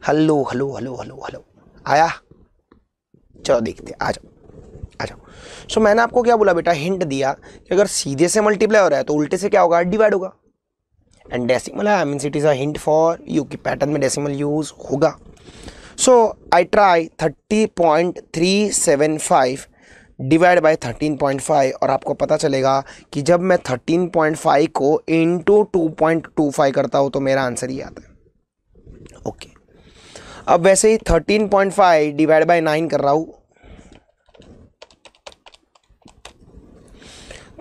hello hello hello hello hello आया चलो देखते आ जाओ आ जाओ सो मैंने आपको क्या बोला बेटा हिंट दिया कि अगर सीधे से मल्टीप्लाई हो रहा है तो उल्टे से क्या होगा डिवाइड होगा and decimal I means it is a hint for you कि पैटर्न में डेसिमल यूज़ होगा so I try thirty point three seven five divide by 13.5 और आपको पता चलेगा कि जब मैं 13.5 को इंटू टू करता हूँ तो मेरा आंसर ही आता है ओके अब वैसे ही 13.5 डिवाइड बाय 9 कर रहा हूँ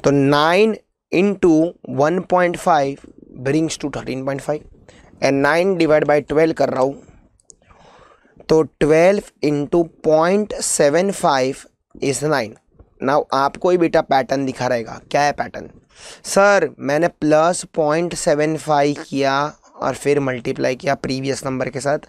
तो 9 into one point five brings to thirteen point five and तो नाइन डिवाइड बाई ट्वेल्व कर रहा हूँ तो twelve into point seven five is nine ना आपको ही बेटा पैटर्न दिखा रहेगा क्या है पैटर्न सर मैंने प्लस पॉइंट सेवन फाइव किया और फिर मल्टीप्लाई किया प्रीवियस नंबर के साथ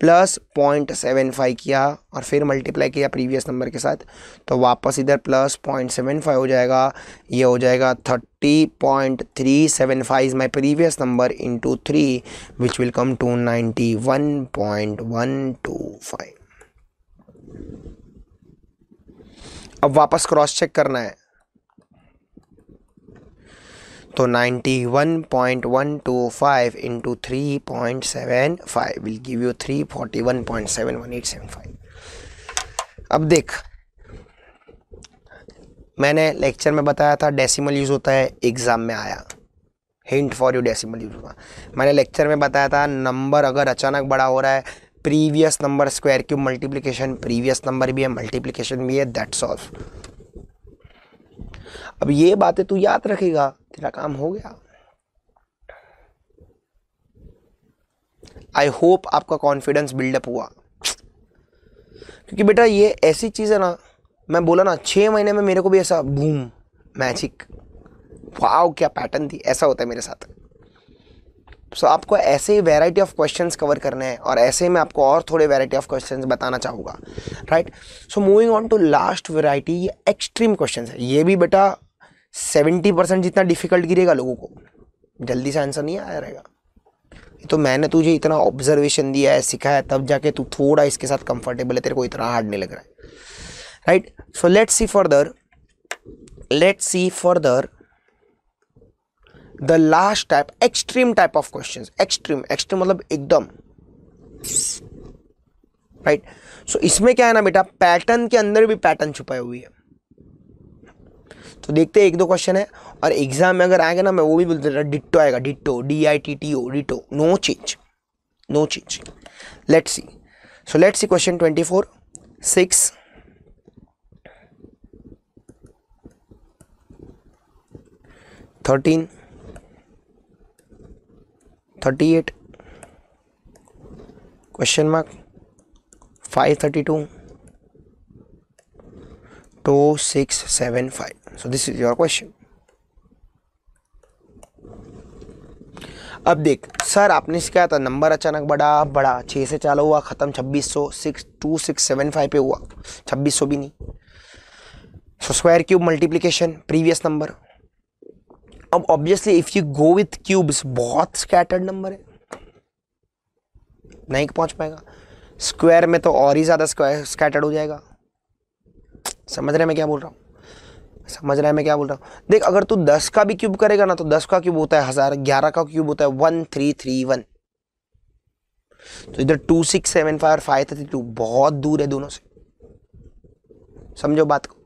प्लस पॉइंट सेवन फाइव किया और फिर मल्टीप्लाई किया प्रीवियस नंबर के साथ तो वापस इधर प्लस पॉइंट सेवन फाइव हो जाएगा ये हो जाएगा thirty point three seven five is my previous number into three which will come to ninety one point one two five अब वापस क्रॉस चेक करना है तो 91.125 into three point seven five will give you 341.71875 अब देख मैंने lecture में बताया था डेसिमल यूज़ होता है एग्ज़ाम में आया hint for you decimal use होगा मैंने लेक्चर में बताया था नंबर अगर अचानक बड़ा हो रहा है previous number square cube multiplication previous number भी है मल्टीप्लीकेशन भी है दैट सॉल्व अब ये बातें तू याद रखेगा तेरा काम हो गया आई होप आपका कॉन्फिडेंस बिल्डअप हुआ क्योंकि बेटा ये ऐसी चीज़ है ना मैं बोला ना छह महीने में मेरे को भी ऐसा बूम मैजिक वाव क्या पैटर्न थी ऐसा होता है मेरे साथ सो so, आपको ऐसे ही वैरायटी ऑफ क्वेश्चंस कवर करने हैं और ऐसे ही मैं आपको और थोड़े वैरायटी ऑफ क्वेश्चंस बताना चाहूँगा right so moving on to last variety ये एक्सट्रीम क्वेश्चन है ये भी बेटा सेवेंटी परसेंट जितना डिफिकल्ट गिरेगा लोगों को जल्दी से आंसर नहीं आया रहेगा तो मैंने तुझे इतना ऑब्जर्वेशन दिया है सिखाया है तब जाके तू थोड़ा इसके साथ कंफर्टेबल है तेरे को इतना हार्ड नहीं लग रहा है right so let's see further let's see further the last type extreme type of question extreme extreme मतलब एकदम राइट सो इसमें क्या है ना बेटा पैटर्न के अंदर भी पैटर्न छुपाई हुई है तो देखते हैं एक दो क्वेश्चन है और एग्जाम में अगर आएगा ना मैं वो भी बोलते रहा डिट्टो आएगा ditto D I T T O ditto no change no change let see so let see question twenty four six thirteen thirty eight question mark five thirty two two six seven five so this is your question अब देख sir आपने सिखाया था number अचानक बड़ा बड़ा छः से चालू हुआ ख़त्म छब्बीस सौ six two six seven five पे हुआ छब्बीस सौ भी नहीं so square cube multiplication previous number अब obviously if you go with cubes बहुत स्कैटर्ड नंबर है नहीं पहुंच पाएगा स्क्वायर में तो और ही ज़्यादा स्क्वायर स्कैटर्ड हो जाएगा समझ रहे हैं मैं क्या बोल रहा हूँ समझ रहे हैं मैं क्या बोल रहा हूँ देख अगर तू दस का भी क्यूब करेगा ना तो दस का क्यूब होता है हज़ार ग्यारह का क्यूब होता है वन थ्री थ्री वन तो इधर two six seven five five thirty two बहुत दूर है दोनों से समझो बात को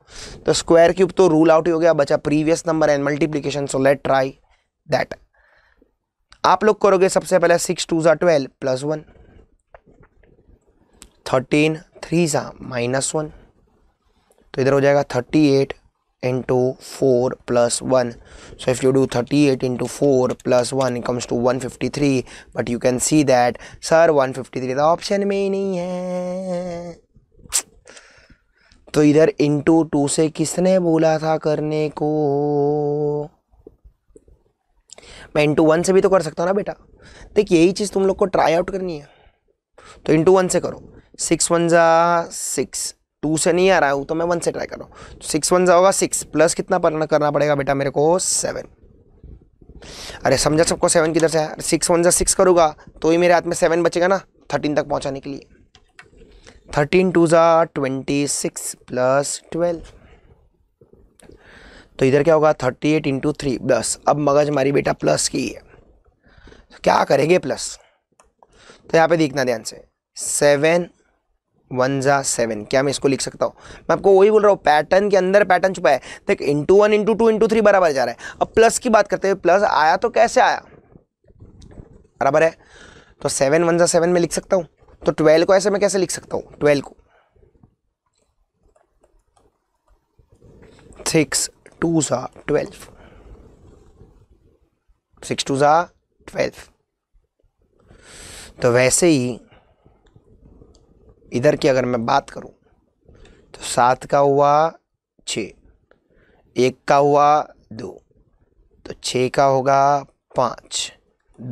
तो स्क्वायर क्यूब तो रूल आउट ही हो गया बचा previous number and multiplication so let try that आप लोग करोगे सबसे पहले सिक्स टू ज़ा twelve plus one thirteen three सा माइनस वन तो इधर हो जाएगा thirty eight into four plus one so if you do thirty eight into four plus one comes to one fifty three but you can see that sir one fifty three option में ही नहीं है तो इधर into two से किसने बोला था करने को मैं इंटू वन से भी तो कर सकता हूँ ना बेटा देख यही चीज़ तुम लोग को ट्राई आउट करनी है तो इंटू वन से करो सिक्स वन ज़ा सिक्स टू से नहीं आ रहा हूँ तो मैं वन से ट्राई कर रहा हूँ तो सिक्स वन ज़ा होगा सिक्स प्लस कितना पढ़ना करना पड़ेगा बेटा मेरे को सेवन अरे समझा सबको सेवन किधर से है सिक्स वन ज़ा सिक्स करूँगा तो ही मेरे हाथ में सेवन बचेगा ना थर्टीन तक पहुँचाने के लिए थर्टीन टू ज़ा ट्वेंटी सिक्स प्लस ट्वेल्व तो इधर क्या होगा thirty eight into three plus अब मगज हमारी बेटा प्लस की है तो क्या करेंगे प्लस तो यहाँ पे देखना ध्यान से सेवन वन ज़ा सेवन क्या मैं इसको लिख सकता हूँ मैं आपको वही बोल रहा हूँ पैटर्न के अंदर पैटर्न छुपा है देख into one into two into three बराबर जा रहा है अब प्लस की बात करते हुए प्लस आया तो कैसे आया बराबर है तो सेवन वन ज़ा सेवन में लिख सकता हूँ तो ट्वेल्व को ऐसे मैं कैसे लिख सकता हूँ ट्वेल्व को सिक्स टू सा ट्वेल्व सिक्स टू सा ट्वेल्व तो वैसे ही इधर की अगर मैं बात करूं तो सात का हुआ छ एक का हुआ दो तो छ का होगा पाँच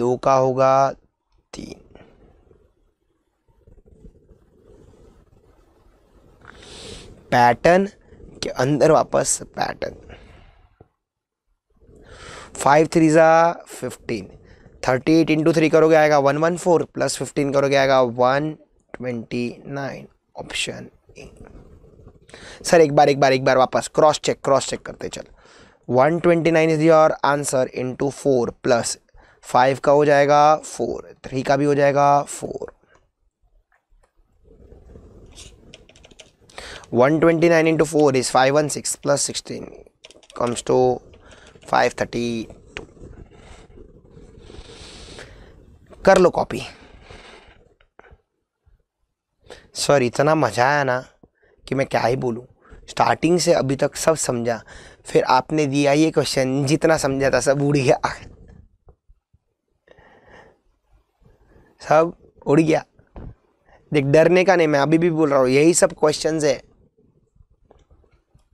दो का होगा तीन पैटर्न के अंदर वापस पैटर्न फाइव थ्री ज़ा fifteen thirty eight into three करोगे आएगा one one four plus fifteen करोगे आएगा one twenty nine option A sir एक बार एक बार एक बार वापस क्रॉस चेक क्रॉस चेक करते चल one twenty nine is your answer into four plus five का हो जाएगा फोर थ्री का भी हो जाएगा four 129 into 4 is 516 plus 16 comes to 532 कर लो कॉपी सर इतना मज़ा आया ना कि मैं क्या ही बोलूँ स्टार्टिंग से अभी तक सब समझा फिर आपने दिया ये क्वेश्चन जितना समझा था सब उड़ गया सब उड़ गया देख डरने का नहीं मैं अभी भी बोल रहा हूँ यही सब क्वेश्चंस है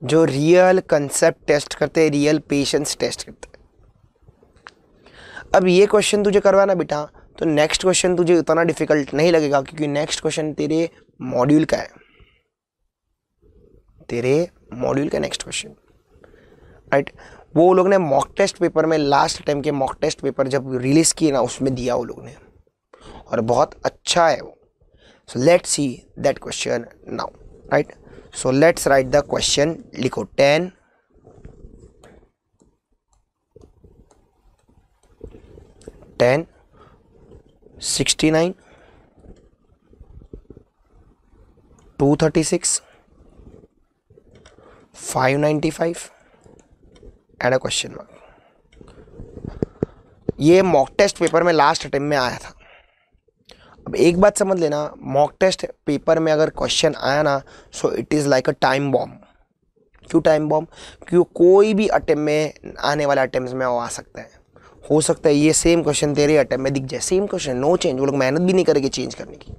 जो रियल कंसेप्ट टेस्ट करते हैं रियल पेशेंस टेस्ट करते हैं अब ये क्वेश्चन तुझे करवाना बेटा तो नेक्स्ट क्वेश्चन तुझे उतना डिफिकल्ट नहीं लगेगा क्योंकि नेक्स्ट क्वेश्चन तेरे मॉड्यूल का है तेरे मॉड्यूल का नेक्स्ट क्वेश्चन राइट वो लोग ने मॉक टेस्ट पेपर में लास्ट टाइम के मॉक टेस्ट पेपर जब रिलीज़ किए ना उसमें दिया वो लोग ने और बहुत अच्छा है वो so let see that question now right so let's write the question लिखो ten ten sixty nine two thirty six five ninety five and a question mark ये मॉक टेस्ट पेपर में लास्ट अटेम्प में आया था अब एक बात समझ लेना मॉक टेस्ट पेपर में अगर क्वेश्चन आया ना so it is like a time bomb क्यों टाइम बॉम्ब क्यों कोई भी अटैम्प में आने वाले अटैम्प में वो आ सकता है हो सकता है ये सेम क्वेश्चन तेरे अटैम्प में दिख जाए सेम क्वेश्चन नो चेंज वो लोग मेहनत भी नहीं करेंगे चेंज करने की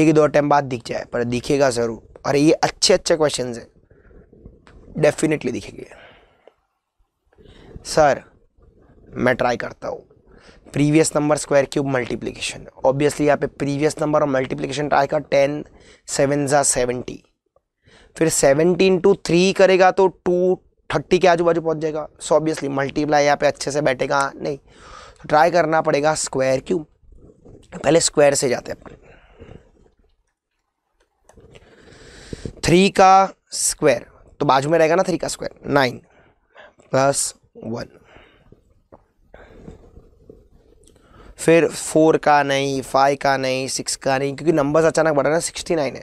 एक दो अटैम्प बाद दिख जाए पर दिखेगा ज़रूर और ये अच्छे अच्छे क्वेश्चन हैं डेफिनेटली दिखेंगे सर मैं ट्राई करता हूँ previous number square cube multiplication obviously यहाँ पे प्रीवियस नंबर और मल्टीप्लीकेशन आएगा टेन सेवन ज़ा सेवेंटी फिर सेवेंटी टू थ्री करेगा तो टू थर्टी के आजू बाजू पहुँच जाएगा सो ऑब्वियसली मल्टीप्लाई यहाँ पे अच्छे से बैठेगा नहीं तो ट्राई करना पड़ेगा स्क्वायर क्यूब पहले स्क्वायर से जाते हैं अपने थ्री का स्क्वायर तो बाजू में रहेगा ना थ्री का स्क्वायर नाइन प्लस वन फिर फोर का नहीं फाइव का नहीं सिक्स का नहीं क्योंकि नंबर्स अचानक बढ़ा ना सिक्सटी नाइन है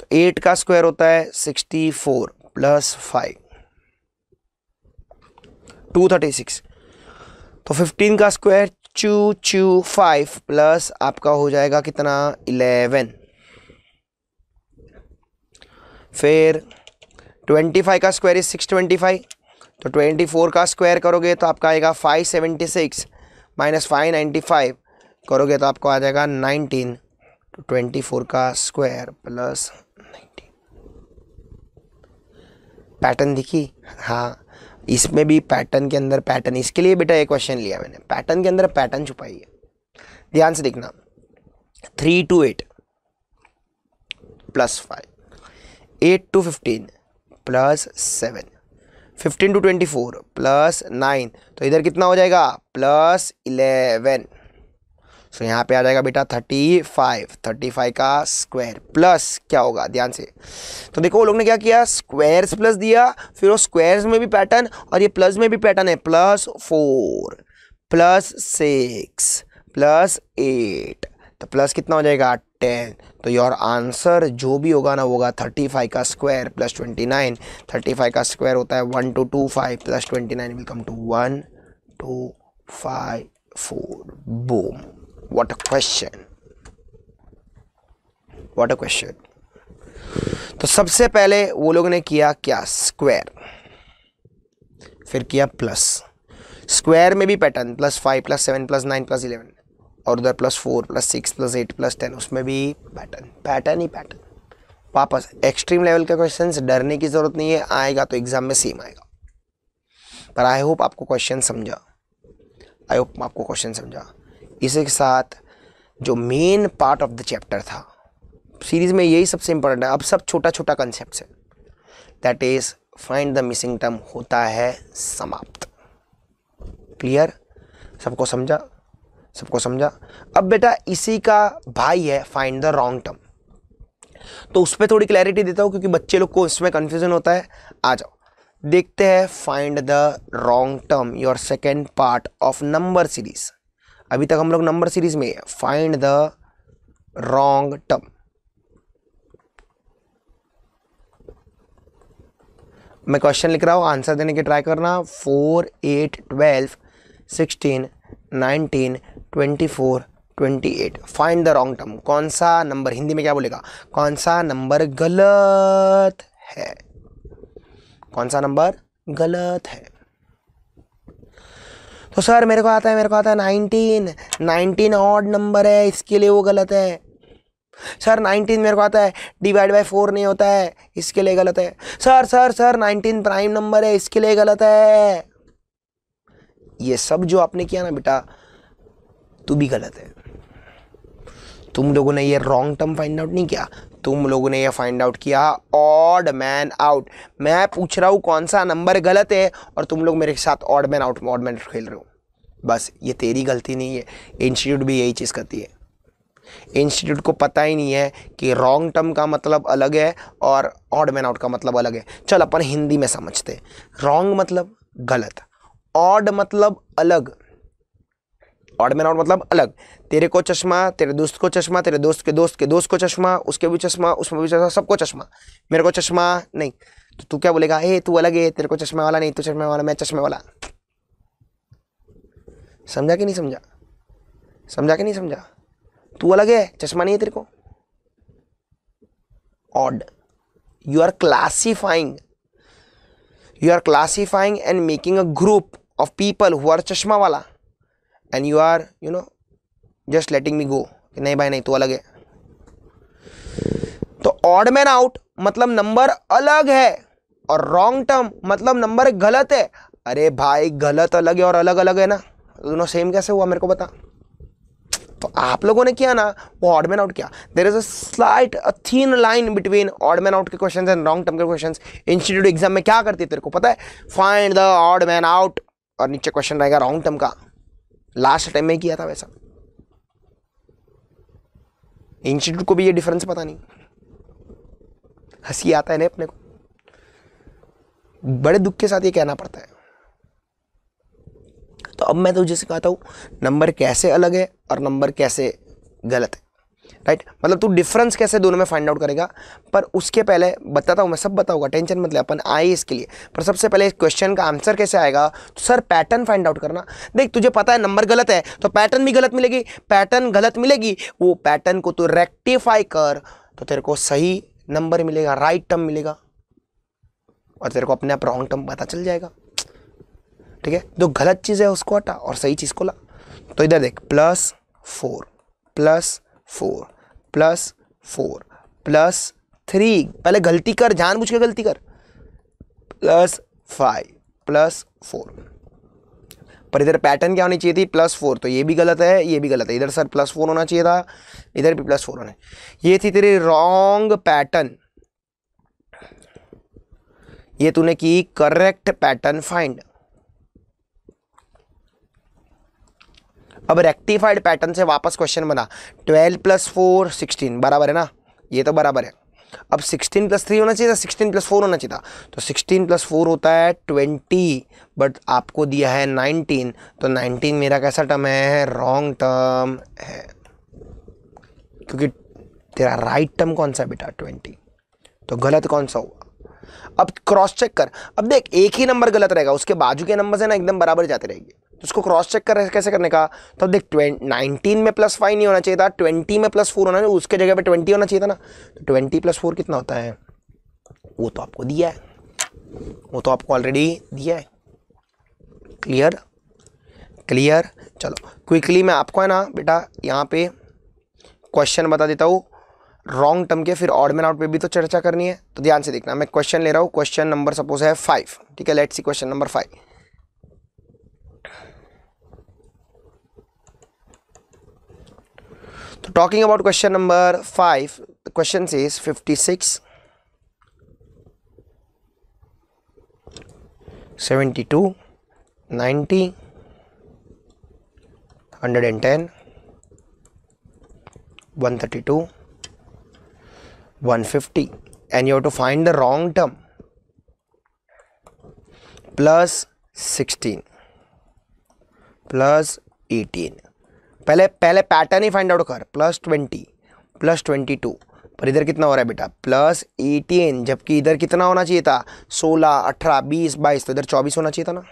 तो एट का स्क्वायर होता है sixty four plus five two thirty six तो फिफ्टीन का स्क्वायर चू चू फाइव प्लस आपका हो जाएगा कितना इलेवन फिर ट्वेंटी फाइव का square is six twenty five तो ट्वेंटी फोर का स्क्वायर करोगे तो आपका आएगा five seventy six minus five ninety five करोगे तो आपको आ जाएगा नाइनटीन तो ट्वेंटी फोर का स्क्वायर प्लस नाइनटीन पैटर्न दिखी हाँ इसमें भी पैटर्न के अंदर पैटर्न इसके लिए बेटा एक क्वेश्चन लिया मैंने पैटर्न के अंदर पैटर्न छुपाई है ध्यान से देखना three to eight plus five eight to fifteen plus seven fifteen to twenty four plus nine तो इधर कितना हो जाएगा प्लस इलेवन सो यहाँ पे आ जाएगा बेटा थर्टी फाइव थर्टी फाइव का स्क्वायर प्लस क्या होगा ध्यान से तो देखो वो लोग ने क्या किया स्क्वायर्स प्लस दिया फिर वो स्क्वायर्स में भी पैटर्न और ये प्लस में भी पैटर्न है plus four plus six plus eight तो प्लस कितना हो जाएगा टेन तो योर आंसर जो भी होगा ना होगा थर्टी फाइव का square plus twenty nine thirty five का स्क्वायर होता है one two two five plus twenty nine will come to one two five four boom what a question what a question तो सबसे पहले वो लोग ने किया क्या स्क्वायर फिर किया प्लस स्क्वायर में भी pattern plus five plus seven plus nine plus eleven और उधर plus four plus six plus eight plus ten उसमें भी पैटर्न पैटर्न ही पैटर्न वापस एक्सट्रीम लेवल के क्वेश्चन डरने की ज़रूरत नहीं है आएगा तो एग्ज़ाम में सेम आएगा पर आई होप आपको क्वेश्चन समझा आई होप आपको क्वेश्चन समझा इसी के साथ जो main part of the chapter था सीरीज़ में यही सबसे इम्पोर्टेंट है अब सब छोटा छोटा कंसेप्ट है that is find the missing term होता है समाप्त क्लियर सबको समझा सबको समझा अब बेटा इसी का भाई है फाइंड द रॉन्ग टर्म तो उस पर थोड़ी क्लैरिटी देता हूँ क्योंकि बच्चे लोग को इसमें कन्फ्यूजन होता है आ जाओ देखते हैं find the wrong term your second part of number series अभी तक हम लोग नंबर सीरीज में फाइंड द रॉन्ग टर्म मैं क्वेश्चन लिख रहा हूँ आंसर देने की ट्राई करना four eight twelve sixteen nineteen twenty four twenty eight find the wrong term कौन सा नंबर हिंदी में क्या बोलेगा कौन सा नंबर गलत है कौन सा नंबर गलत है तो सर मेरे को आता है मेरे को आता है नाइनटीन नाइनटीन ऑड नंबर है इसके लिए वो गलत है सर नाइनटीन मेरे को आता है डिवाइड बाय फोर नहीं होता है इसके लिए गलत है sir sir sir nineteen prime number है इसके लिए गलत है ये सब जो आपने किया ना बेटा तू भी गलत है तुम लोगों ने ये रॉन्ग टर्म फाइंड आउट नहीं किया तुम लोगों ने ये फाइंड आउट किया ऑड मैन आउट मैं पूछ रहा हूँ कौन सा नंबर गलत है और तुम लोग मेरे साथ odd man out odd man खेल रहे हो बस ये तेरी गलती नहीं है इंस्टीट्यूट भी यही चीज़ करती है इंस्टीट्यूट को पता ही नहीं है कि रॉन्ग टर्म का मतलब अलग है और ऑड मैन आउट का मतलब अलग है चल अपन हिंदी में समझते रॉन्ग मतलब गलत ऑड मतलब अलग ऑड मैन ऑड मतलब अलग तेरे को चश्मा तेरे दोस्त को चश्मा तेरे दोस्त के दोस्त के दोस्त को चश्मा उसके भी चश्मा उसमें भी चश्मा सबको चश्मा मेरे को चश्मा नहीं तो तू क्या बोलेगा हे तू अलग है तेरे को चश्मा वाला नहीं तू चश्मे वाला मैं चश्मे वाला समझा कि नहीं समझा समझा कि नहीं समझा तू अलग है चश्मा नहीं है तेरे को odd you are classifying you are classifying and making a group of people who are चश्मा वाला and you are you know just letting me go कि नहीं भाई नहीं तो अलग है तो ऑड मैन आउट मतलब नंबर अलग है और रॉन्ग टर्म मतलब नंबर गलत है अरे भाई गलत अलग है और अलग अलग है ना दोनों सेम कैसे हुआ मेरे को बता तो आप लोगों ने किया ना वो मैन आउट किया there is a slight a thin line between man out के क्वेश्चन एंड रॉन्ग टर्म के क्वेश्चन इंस्टीट्यूट एग्जाम में क्या करती है तेरे को पता है फाइंड द मैन आउट और नीचे क्वेश्चन रहेगा रॉन्ग टर्म का लास्ट टाइम में किया था वैसा इंस्टीट्यूट को भी ये डिफरेंस पता नहीं हंसी आता है ना अपने को बड़े दुख के साथ ये कहना पड़ता है तो अब मैं तो जैसे कहता हूँ नंबर कैसे अलग है और नंबर कैसे गलत है राइट मतलब तू डिफरेंस कैसे दोनों में फाइंड आउट करेगा पर उसके पहले बताता हूँ मैं सब बताऊँगा टेंशन मतलब अपन आए इसके लिए पर सबसे पहले इस क्वेश्चन का आंसर कैसे आएगा तो सर पैटर्न फाइंड आउट करना देख तुझे पता है नंबर गलत है तो पैटर्न भी गलत मिलेगी पैटर्न गलत मिलेगी वो पैटर्न को तू रेक्टिफाई कर तो तेरे को सही नंबर मिलेगा राइट टर्म मिलेगा और तेरे को अपने आप रॉन्ग टर्म पता चल जाएगा ठीक है जो गलत चीज़ है उसको हटा और सही चीज़ को ला तो इधर देख plus four plus four plus four plus three पहले गलती कर बुझ के गलती कर प्लस फाइव प्लस फोर पर इधर पैटर्न क्या होनी चाहिए थी प्लस फोर तो ये भी गलत है ये भी गलत है इधर सर प्लस फोर होना चाहिए था इधर भी प्लस फोर होना है ये थी तेरी रॉन्ग पैटर्न ये तूने की करेक्ट पैटर्न फाइंड अब रेक्टिफाइड पैटर्न से वापस क्वेश्चन बना ट्वेल्व प्लस फोर सिक्सटीन बराबर है ना ये तो बराबर है अब सिक्सटीन प्लस थ्री होना चाहिए था सिक्सटीन प्लस फोर होना चाहिए था तो सिक्सटीन प्लस फोर होता है ट्वेंटी बट आपको दिया है नाइनटीन तो नाइनटीन मेरा कैसा टर्म है रॉन्ग टर्म है क्योंकि तेरा राइट टर्म कौन सा बेटा ट्वेंटी तो गलत कौन सा हुआ अब क्रॉस चेक कर अब देख एक ही नंबर गलत रहेगा उसके बाजू के नंबर से ना एकदम बराबर जाते रहेंगे तो उसको क्रॉस चेक कर कैसे करने का तो देख ट्वेंट नाइनटीन में प्लस फाइव नहीं होना चाहिए था ट्वेंटी में प्लस फोर होना चाहिए उसके जगह पे ट्वेंटी होना चाहिए था ना तो ट्वेंटी प्लस फोर कितना होता है वो तो आपको दिया है वो तो आपको ऑलरेडी दिया है क्लियर क्लियर चलो क्विकली मैं आपको है ना बेटा यहाँ पे क्वेश्चन बता देता हूँ रॉन्ग टर्म के फिर ऑर्डमेन आउट पे भी तो चर्चा करनी है तो ध्यान से देखना मैं क्वेश्चन ले रहा हूँ क्वेश्चन नंबर सपोज है फाइव ठीक है let's see question number five talking about question number 5, the question says 56, 72, 90, 110, 132, 150 and you have to find the wrong term plus 16 plus 18 पहले पहले पैटर्न ही फाइंड आउट कर plus twenty plus twenty two पर इधर कितना हो रहा है बेटा प्लस एटीन जबकि इधर कितना होना चाहिए था सोलह अठारह बीस बाईस तो इधर चौबीस होना चाहिए था ना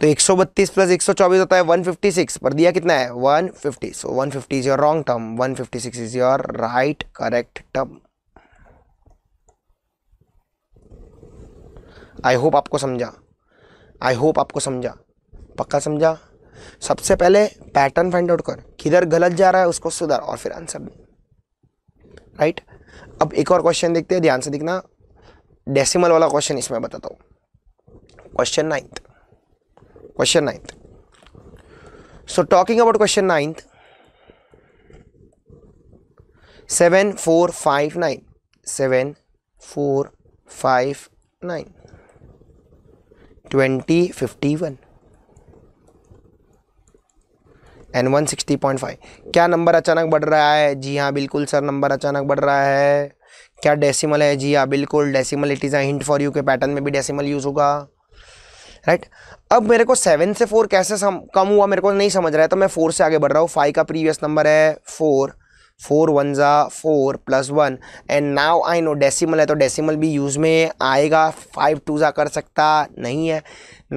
तो एक सौ बत्तीस प्लस एक सौ चौबीस होता है वन फिफ्टी सिक्स पर दिया कितना है one fifty so one fifty is your wrong term one fifty six is your right correct term I hope आपको समझा आई होप आपको समझा पक्का समझा सबसे पहले पैटर्न फाइंड आउट कर किधर गलत जा रहा है उसको सुधार और फिर आंसर राइट अब एक और क्वेश्चन देखते हैं ध्यान से देखना डेसिमल वाला क्वेश्चन इसमें बताता हूँ question ninth question ninth so talking about question ninth seven four five nine seven four five nine twenty fifty one and one sixty point five क्या नंबर अचानक बढ़ रहा है जी हाँ बिल्कुल सर नंबर अचानक बढ़ रहा है क्या डेसिमल है जी हाँ बिल्कुल decimal it is a hint for you के पैटर्न में भी डेसिमल यूज़ होगा राइट right? अब मेरे को सेवन से फोर कैसे सम, कम हुआ मेरे को नहीं समझ रहा है तो मैं फोर से आगे बढ़ रहा हूँ फाइव का प्रीवियस नंबर है फोर फोर वन ज़ा four plus one and now I know decimal है तो डेसिमल भी यूज़ में आएगा फाइव टू ज़ा कर सकता नहीं है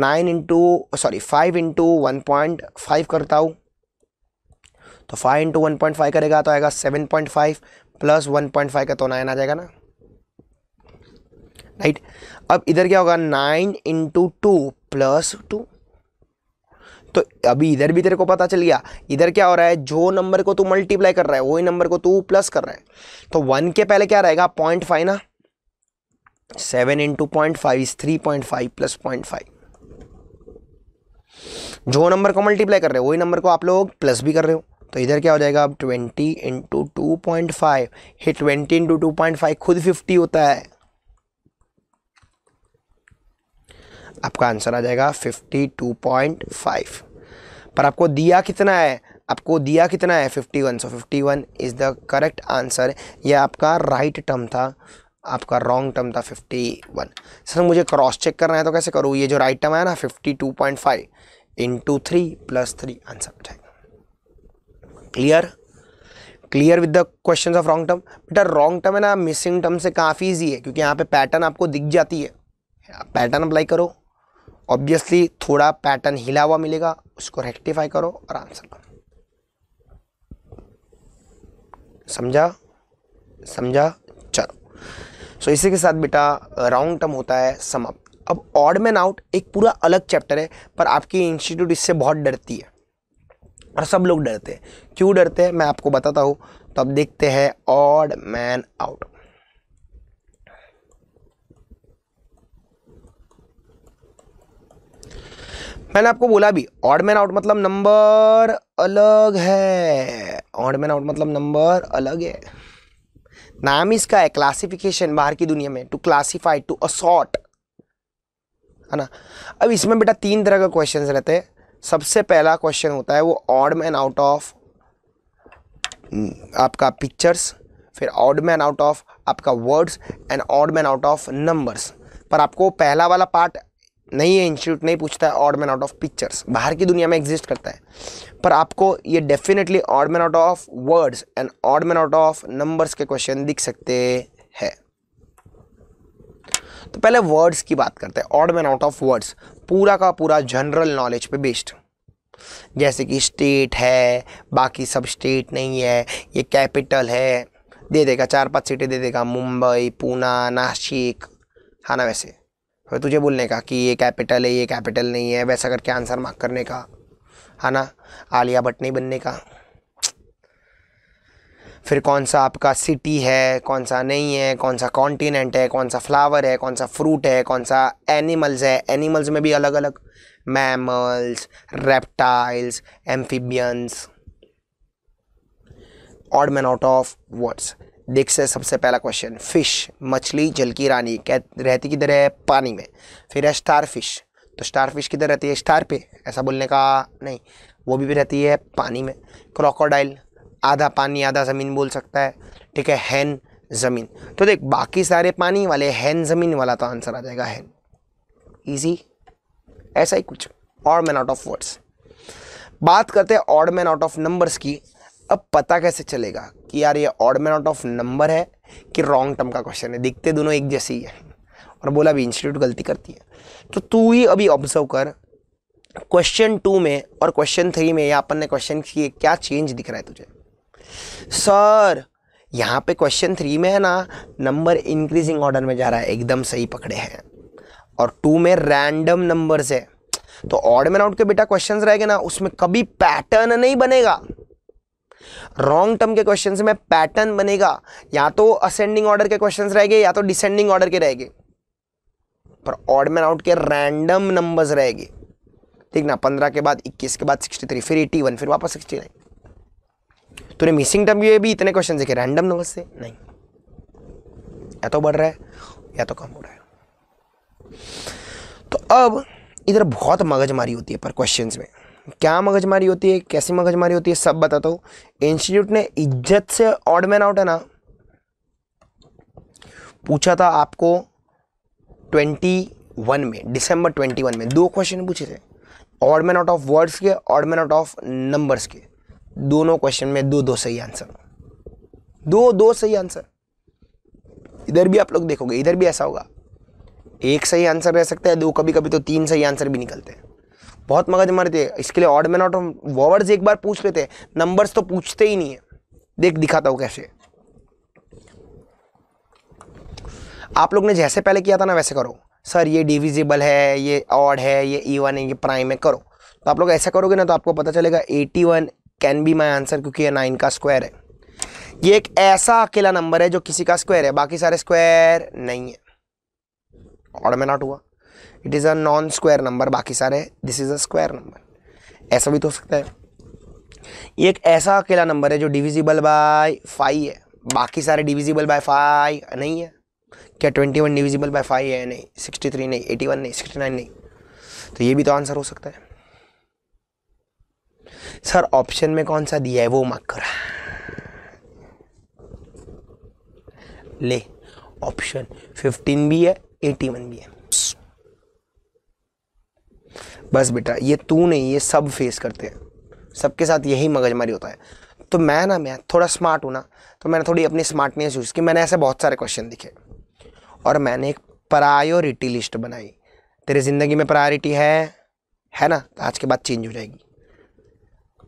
nine into sorry five into one point five करता हूँ तो five into one point five करेगा तो आएगा seven point five plus one point five का तो नाइन आ जाएगा ना राइट अब इधर क्या होगा nine into two plus two तो अभी इधर भी तेरे को पता चल गया इधर क्या हो रहा है जो नंबर को तू मल्टीप्लाई कर रहा है वही नंबर को तू प्लस कर रहा है तो वन के पहले क्या रहेगा पॉइंट फाइव ना seven into point five is three point five plus point five जो नंबर को मल्टीप्लाई कर रहे हो वही नंबर को आप लोग प्लस भी कर रहे हो तो इधर क्या हो जाएगा अब twenty into two point five ये twenty into two point five खुद फिफ्टी होता है आपका आंसर आ जाएगा फिफ्टी टू पॉइंट फाइव पर आपको दिया कितना है आपको दिया कितना है fifty one so fifty one is the correct answer यह आपका राइट right टर्म था आपका रॉन्ग टर्म था फिफ्टी वन सर मुझे क्रॉस चेक करना है तो कैसे करूँ ये जो राइट right टर्म है ना fifty two point five into three plus three answer हो जाएगा clear clear with the question of wrong term बेटा रॉन्ग टर्म है ना मिसिंग टर्म से काफ़ी ईजी है क्योंकि यहाँ पे पैटर्न आपको दिख जाती है पैटर्न अप्लाई करो ऑब्वियसली थोड़ा पैटर्न हिला हुआ मिलेगा उसको रेक्टिफाई करो और आंसर करो समझा समझा चलो सो इसी के साथ बेटा रॉन्ग टर्म होता है समअप अब ऑड मैन आउट एक पूरा अलग चैप्टर है पर आपकी इंस्टीट्यूट इससे बहुत डरती है और सब लोग डरते हैं क्यों डरते हैं मैं आपको बताता हूँ तो अब देखते हैं ऑड मैन आउट मैंने आपको बोला भी ऑड मैन आउट मतलब नंबर अलग है ऑड मैन आउट मतलब नंबर अलग है नाम इसका है क्लासिफिकेशन बाहर की दुनिया में टू क्लासिफाई टू असॉट है ना अब इसमें बेटा तीन तरह का क्वेश्चंस रहते हैं सबसे पहला क्वेश्चन होता है वो ऑड मैन आउट ऑफ आपका पिक्चर्स फिर ऑड मैन आउट ऑफ आपका words and odd man out of numbers पर आपको पहला वाला पार्ट नहीं है इंस्टीट्यूट नहीं पूछता है odd man out of pictures बाहर की दुनिया में एग्जिस्ट करता है पर आपको ये definitely odd man out of words and odd man out of numbers के क्वेश्चन दिख सकते हैं तो पहले वर्ड्स की बात करते हैं odd man out of words पूरा का पूरा जनरल नॉलेज पे बेस्ड जैसे कि स्टेट है बाकी सब स्टेट नहीं है ये कैपिटल है दे देगा चार पांच सीटें दे देगा मुंबई पूना नासिक है हाँ ना वैसे फिर तो तुझे बोलने का कि ये कैपिटल है ये कैपिटल नहीं है वैसा करके आंसर मार्क करने का है हाँ ना आलिया भट्ट नहीं बनने का फिर कौन सा आपका सिटी है कौन सा नहीं है कौन सा कॉन्टीनेंट है कौन सा फ्लावर है कौन सा फ्रूट है कौन सा एनिमल्स है एनिमल्स में भी अलग अलग mammals reptiles amphibians odd man out of words देख से सबसे पहला क्वेश्चन फ़िश मछली जल की रानी कह रहती किधर है पानी में फिर है स्टार फिश तो स्टार फिश किधर रहती है स्टार पे ऐसा बोलने का नहीं वो भी रहती है पानी में क्रोकोडाइल आधा पानी आधा ज़मीन बोल सकता है ठीक है हैन ज़मीन तो देख बाकी सारे पानी वाले हैन ज़मीन वाला तो आंसर आ जाएगा हैन ईजी ऐसा ही कुछ odd man out of words बात करते हैं odd man out of numbers की अब पता कैसे चलेगा कि यार ये odd man out of number है कि रॉन्ग टर्म का क्वेश्चन है दिखते दोनों एक जैसे ही है और बोला भी इंस्टीट्यूट गलती करती है तो तू ही अभी ऑब्जर्व कर क्वेश्चन टू में और क्वेश्चन थ्री में या अपन ने क्वेश्चन किए क्या चेंज दिख रहा है तुझे सर यहाँ पे क्वेश्चन थ्री में है ना नंबर इंक्रीजिंग ऑर्डर में जा रहा है एकदम सही पकड़े हैं और टू में रैंडम नंबर्स है तो ऑर्ड मैन आउट के बेटा क्वेश्चन रहेगा ना उसमें कभी पैटर्न नहीं बनेगा रॉन्ग टर्म के क्वेश्चन में पैटर्न बनेगा या तो असेंडिंग ऑर्डर के क्वेश्चन रहेंगे या तो डिसेंडिंग ऑर्डर के रहेंगे पर ऑर्ड मैन आउट के रैंडम नंबर्स रहेगी ठीक ना पंद्रह के बाद इक्कीस के बाद सिक्सटी थ्री फिर एटी वन फिर वापस सिक्सटी नाइन तूने मिसिंग टर्म ये भी इतने क्वेश्चन देखे रैंडम नंबर से नहीं या तो बढ़ रहा है या तो कम हो रहा है तो अब इधर बहुत मगजमारी होती है पर क्वेश्चन में क्या मगजमारी होती है कैसी मगजमारी होती है सब बताता हूँ इंस्टीट्यूट ने इज्जत से ऑड मैन आउट है ना पूछा था आपको 21 में दिसंबर 21 में दो क्वेश्चन पूछे थे ऑड आउट ऑफ वर्ड्स के ऑड आउट ऑफ नंबर्स के दोनों क्वेश्चन में दो दो सही आंसर दो दो सही आंसर इधर भी आप लोग देखोगे इधर भी ऐसा होगा एक सही आंसर रह सकता है दो कभी कभी तो तीन सही आंसर भी निकलते हैं बहुत मगज मारते हैं इसके लिए ऑड मैन ऑट वर्ड्स एक बार पूछ लेते हैं नंबर्स तो पूछते ही नहीं है देख दिखाता हूँ कैसे आप लोग ने जैसे पहले किया था ना वैसे करो सर ये डिविजिबल है ये ऑड है ये ईवन है ये प्राइम है करो तो आप लोग ऐसा करोगे ना तो आपको पता चलेगा eighty one can be my answer क्योंकि ये नाइन का स्क्वायर है ये एक ऐसा अकेला नंबर है जो किसी का स्क्वायर है बाकी सारे स्क्वायर नहीं है ऑड में नॉट हुआ it is a non square number बाकी सारे this is a square number ऐसा भी तो हो सकता है ये एक ऐसा अकेला नंबर है जो डिविजिबल बाय फाइव है बाकी सारे डिविजिबल बाय फाइव नहीं है क्या twenty one divisible by five है नहीं सिक्सटी थ्री नहीं एटी वन नहीं सिक्सटी नाइन नहीं तो ये भी तो आंसर हो सकता है सर ऑप्शन में कौन सा दिया है वो मार्क कर ले ऑप्शन फिफ्टीन भी है एटी वन भी है बस बेटा ये तू नहीं ये सब फेस करते हैं सबके साथ यही मगजमारी होता है तो मैं ना मैं थोड़ा स्मार्ट हूँ ना तो मैंने थोड़ी अपनी स्मार्टनेस यूज़ की मैंने ऐसे बहुत सारे क्वेश्चन दिखे और मैंने एक प्रायोरिटी लिस्ट बनाई तेरी ज़िंदगी में प्रायोरिटी है है ना तो आज के बाद चेंज हो जाएगी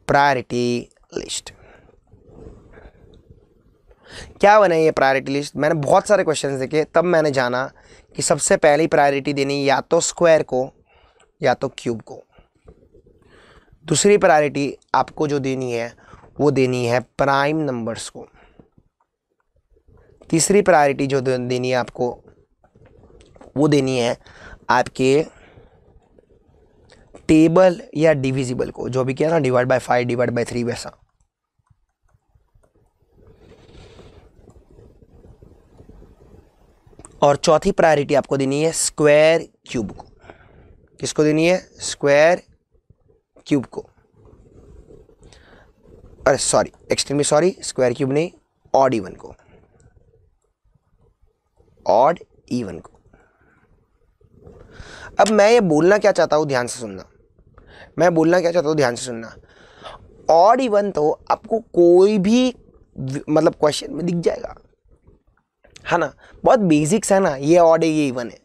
प्रायोरिटी लिस्ट क्या बने ये प्रायोरिटी लिस्ट मैंने बहुत सारे क्वेश्चन देखे तब मैंने जाना कि सबसे पहली प्रायोरिटी देनी या तो स्क्वायर को या तो क्यूब को दूसरी प्रायोरिटी आपको जो देनी है वो देनी है प्राइम नंबर्स को तीसरी प्रायोरिटी जो देनी है आपको वो देनी है आपके टेबल या डिविजिबल को जो भी किया ना divide by five divide by three वैसा और चौथी प्रायोरिटी आपको देनी है स्क्वायर क्यूब को किसको देनी है स्क्वायर क्यूब को अरे sorry extremely sorry square cube नहीं ऑड इवन को ऑड इवन को अब मैं ये बोलना क्या चाहता हूं ध्यान से सुनना मैं बोलना क्या चाहता हूँ ध्यान से सुनना ऑड इवन तो आपको कोई भी मतलब क्वेश्चन में दिख जाएगा है ना बहुत बेसिक्स है ना ये ऑड है ये इवन है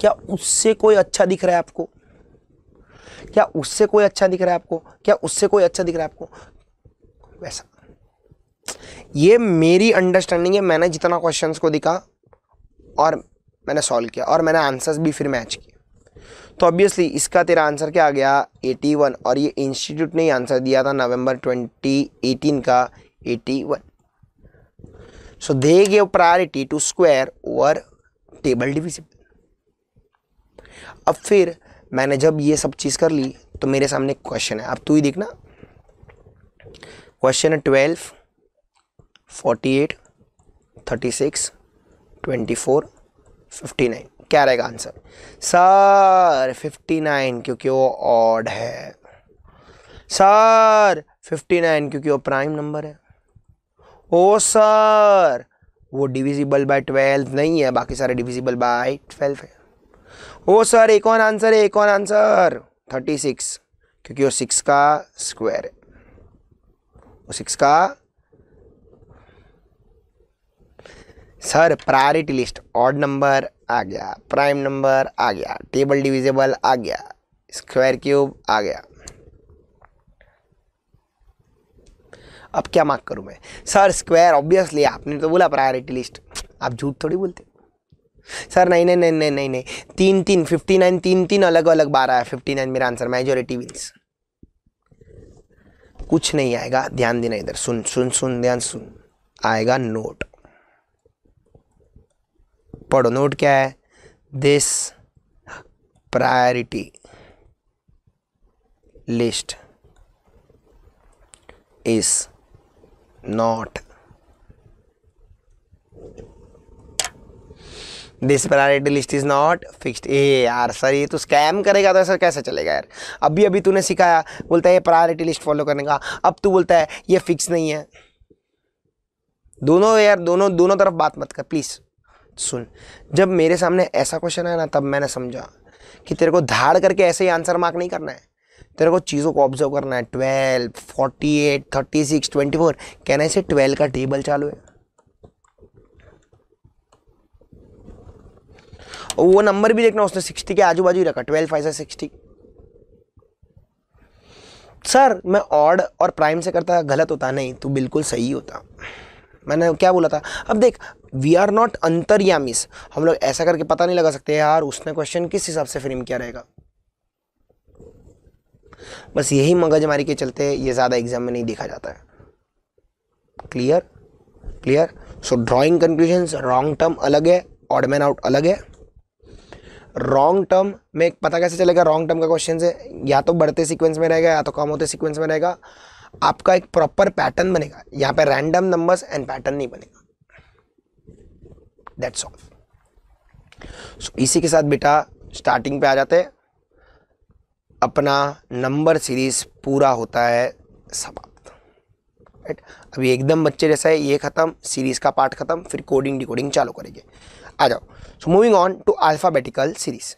क्या उससे कोई अच्छा दिख रहा है आपको क्या उससे कोई अच्छा दिख रहा है आपको क्या उससे कोई अच्छा दिख रहा है आपको वैसा ये मेरी अंडरस्टैंडिंग है मैंने जितना क्वेश्चंस को दिखा और मैंने सॉल्व किया और मैंने आंसर्स भी फिर मैच किए तो ऑब्वियसली इसका तेरा आंसर क्या आ गया 81 और ये इंस्टीट्यूट ने ही आंसर दिया था नवंबर 2018 का 81 so they gave priority to square over table division अब फिर मैंने जब ये सब चीज़ कर ली तो मेरे सामने क्वेश्चन है अब तू ही देखना क्वेश्चन है twelve forty eight thirty six twenty four fifty nine क्या रहेगा आंसर सर फिफ्टी नाइन क्योंकि वो ऑड है सर फिफ्टी नाइन क्योंकि वो प्राइम नंबर है ओ सर वो डिविजिबल बाय 12 नहीं है बाकी सारे डिविजिबल बाय 12 है ओ सर एक और आंसर है एक और आंसर थर्टी सिक्स क्योंकि वो सिक्स का स्क्वायर है वो सिक्स का sir priority list odd number आ गया प्राइम नंबर आ गया टेबल डिविजेबल आ गया स्क्वायर क्यूब आ गया अब क्या मार्क करूं मैं सर स्क्वायर ऑब्वियसली आपने तो बोला प्रायोरिटी लिस्ट आप झूठ थोड़ी बोलते सर नहीं नहीं नहीं नहीं नहीं नहीं तीन तीन फिफ्टी नाइन तीन तीन अलग अलग बार आया फिफ्टी नाइन मेरा आंसर मेजोरिटी विंस कुछ नहीं आएगा ध्यान देना इधर सुन सुन सुन ध्यान सुन आएगा नोट पढ़ो नोट क्या है this priority list is not this priority list is not fixed ए यार सर ये तो स्कैम करेगा तो सर कैसे चलेगा यार अभी अभी तूने सिखाया बोलता है ये प्रायोरिटी लिस्ट फॉलो करने का अब तू बोलता है ये फिक्स नहीं है दोनों यार दोनों दोनों तरफ बात मत कर प्लीज़ सुन जब मेरे सामने ऐसा क्वेश्चन आया ना तब मैंने समझा कि तेरे को धाड़ करके ऐसे ही आंसर मार्क नहीं करना है तेरे को चीज़ों को ऑब्जर्व करना है twelve forty eight thirty six twenty four कहना से ट्वेल्व का टेबल चालू है और वो नंबर भी देखना उसने सिक्सटी के आजू बाजू ही रखा ट्वेल्व फाइव सिक्सटी सर मैं ऑड और प्राइम से करता गलत होता नहीं तो बिल्कुल सही होता मैंने क्या बोला था अब देख वी आर नॉट अंतरयामिस हम लोग ऐसा करके पता नहीं लगा सकते यार उसने क्वेश्चन किस हिसाब से फ्रेम किया रहेगा बस यही मगज के चलते ये ज़्यादा एग्जाम में नहीं देखा जाता है clear clear so drawing conclusion wrong term अलग है ऑड मैन आउट अलग है रॉन्ग टर्म में पता कैसे चलेगा रॉन्ग टर्म का क्वेश्चन है या तो बढ़ते सीक्वेंस में रहेगा या तो कम होते सीक्वेंस में रहेगा आपका एक प्रॉपर पैटर्न बनेगा यहाँ पे रैंडम नंबर्स एंड पैटर्न नहीं बनेगा दैट्स ऑल सो इसी के साथ बेटा स्टार्टिंग पे आ जाते हैं अपना नंबर सीरीज पूरा होता है समाप्त राइट अभी एकदम बच्चे जैसा है ये ख़त्म सीरीज़ का पार्ट ख़त्म फिर कोडिंग डिकोडिंग चालू करेंगे आ जाओ so moving on to alphabetical series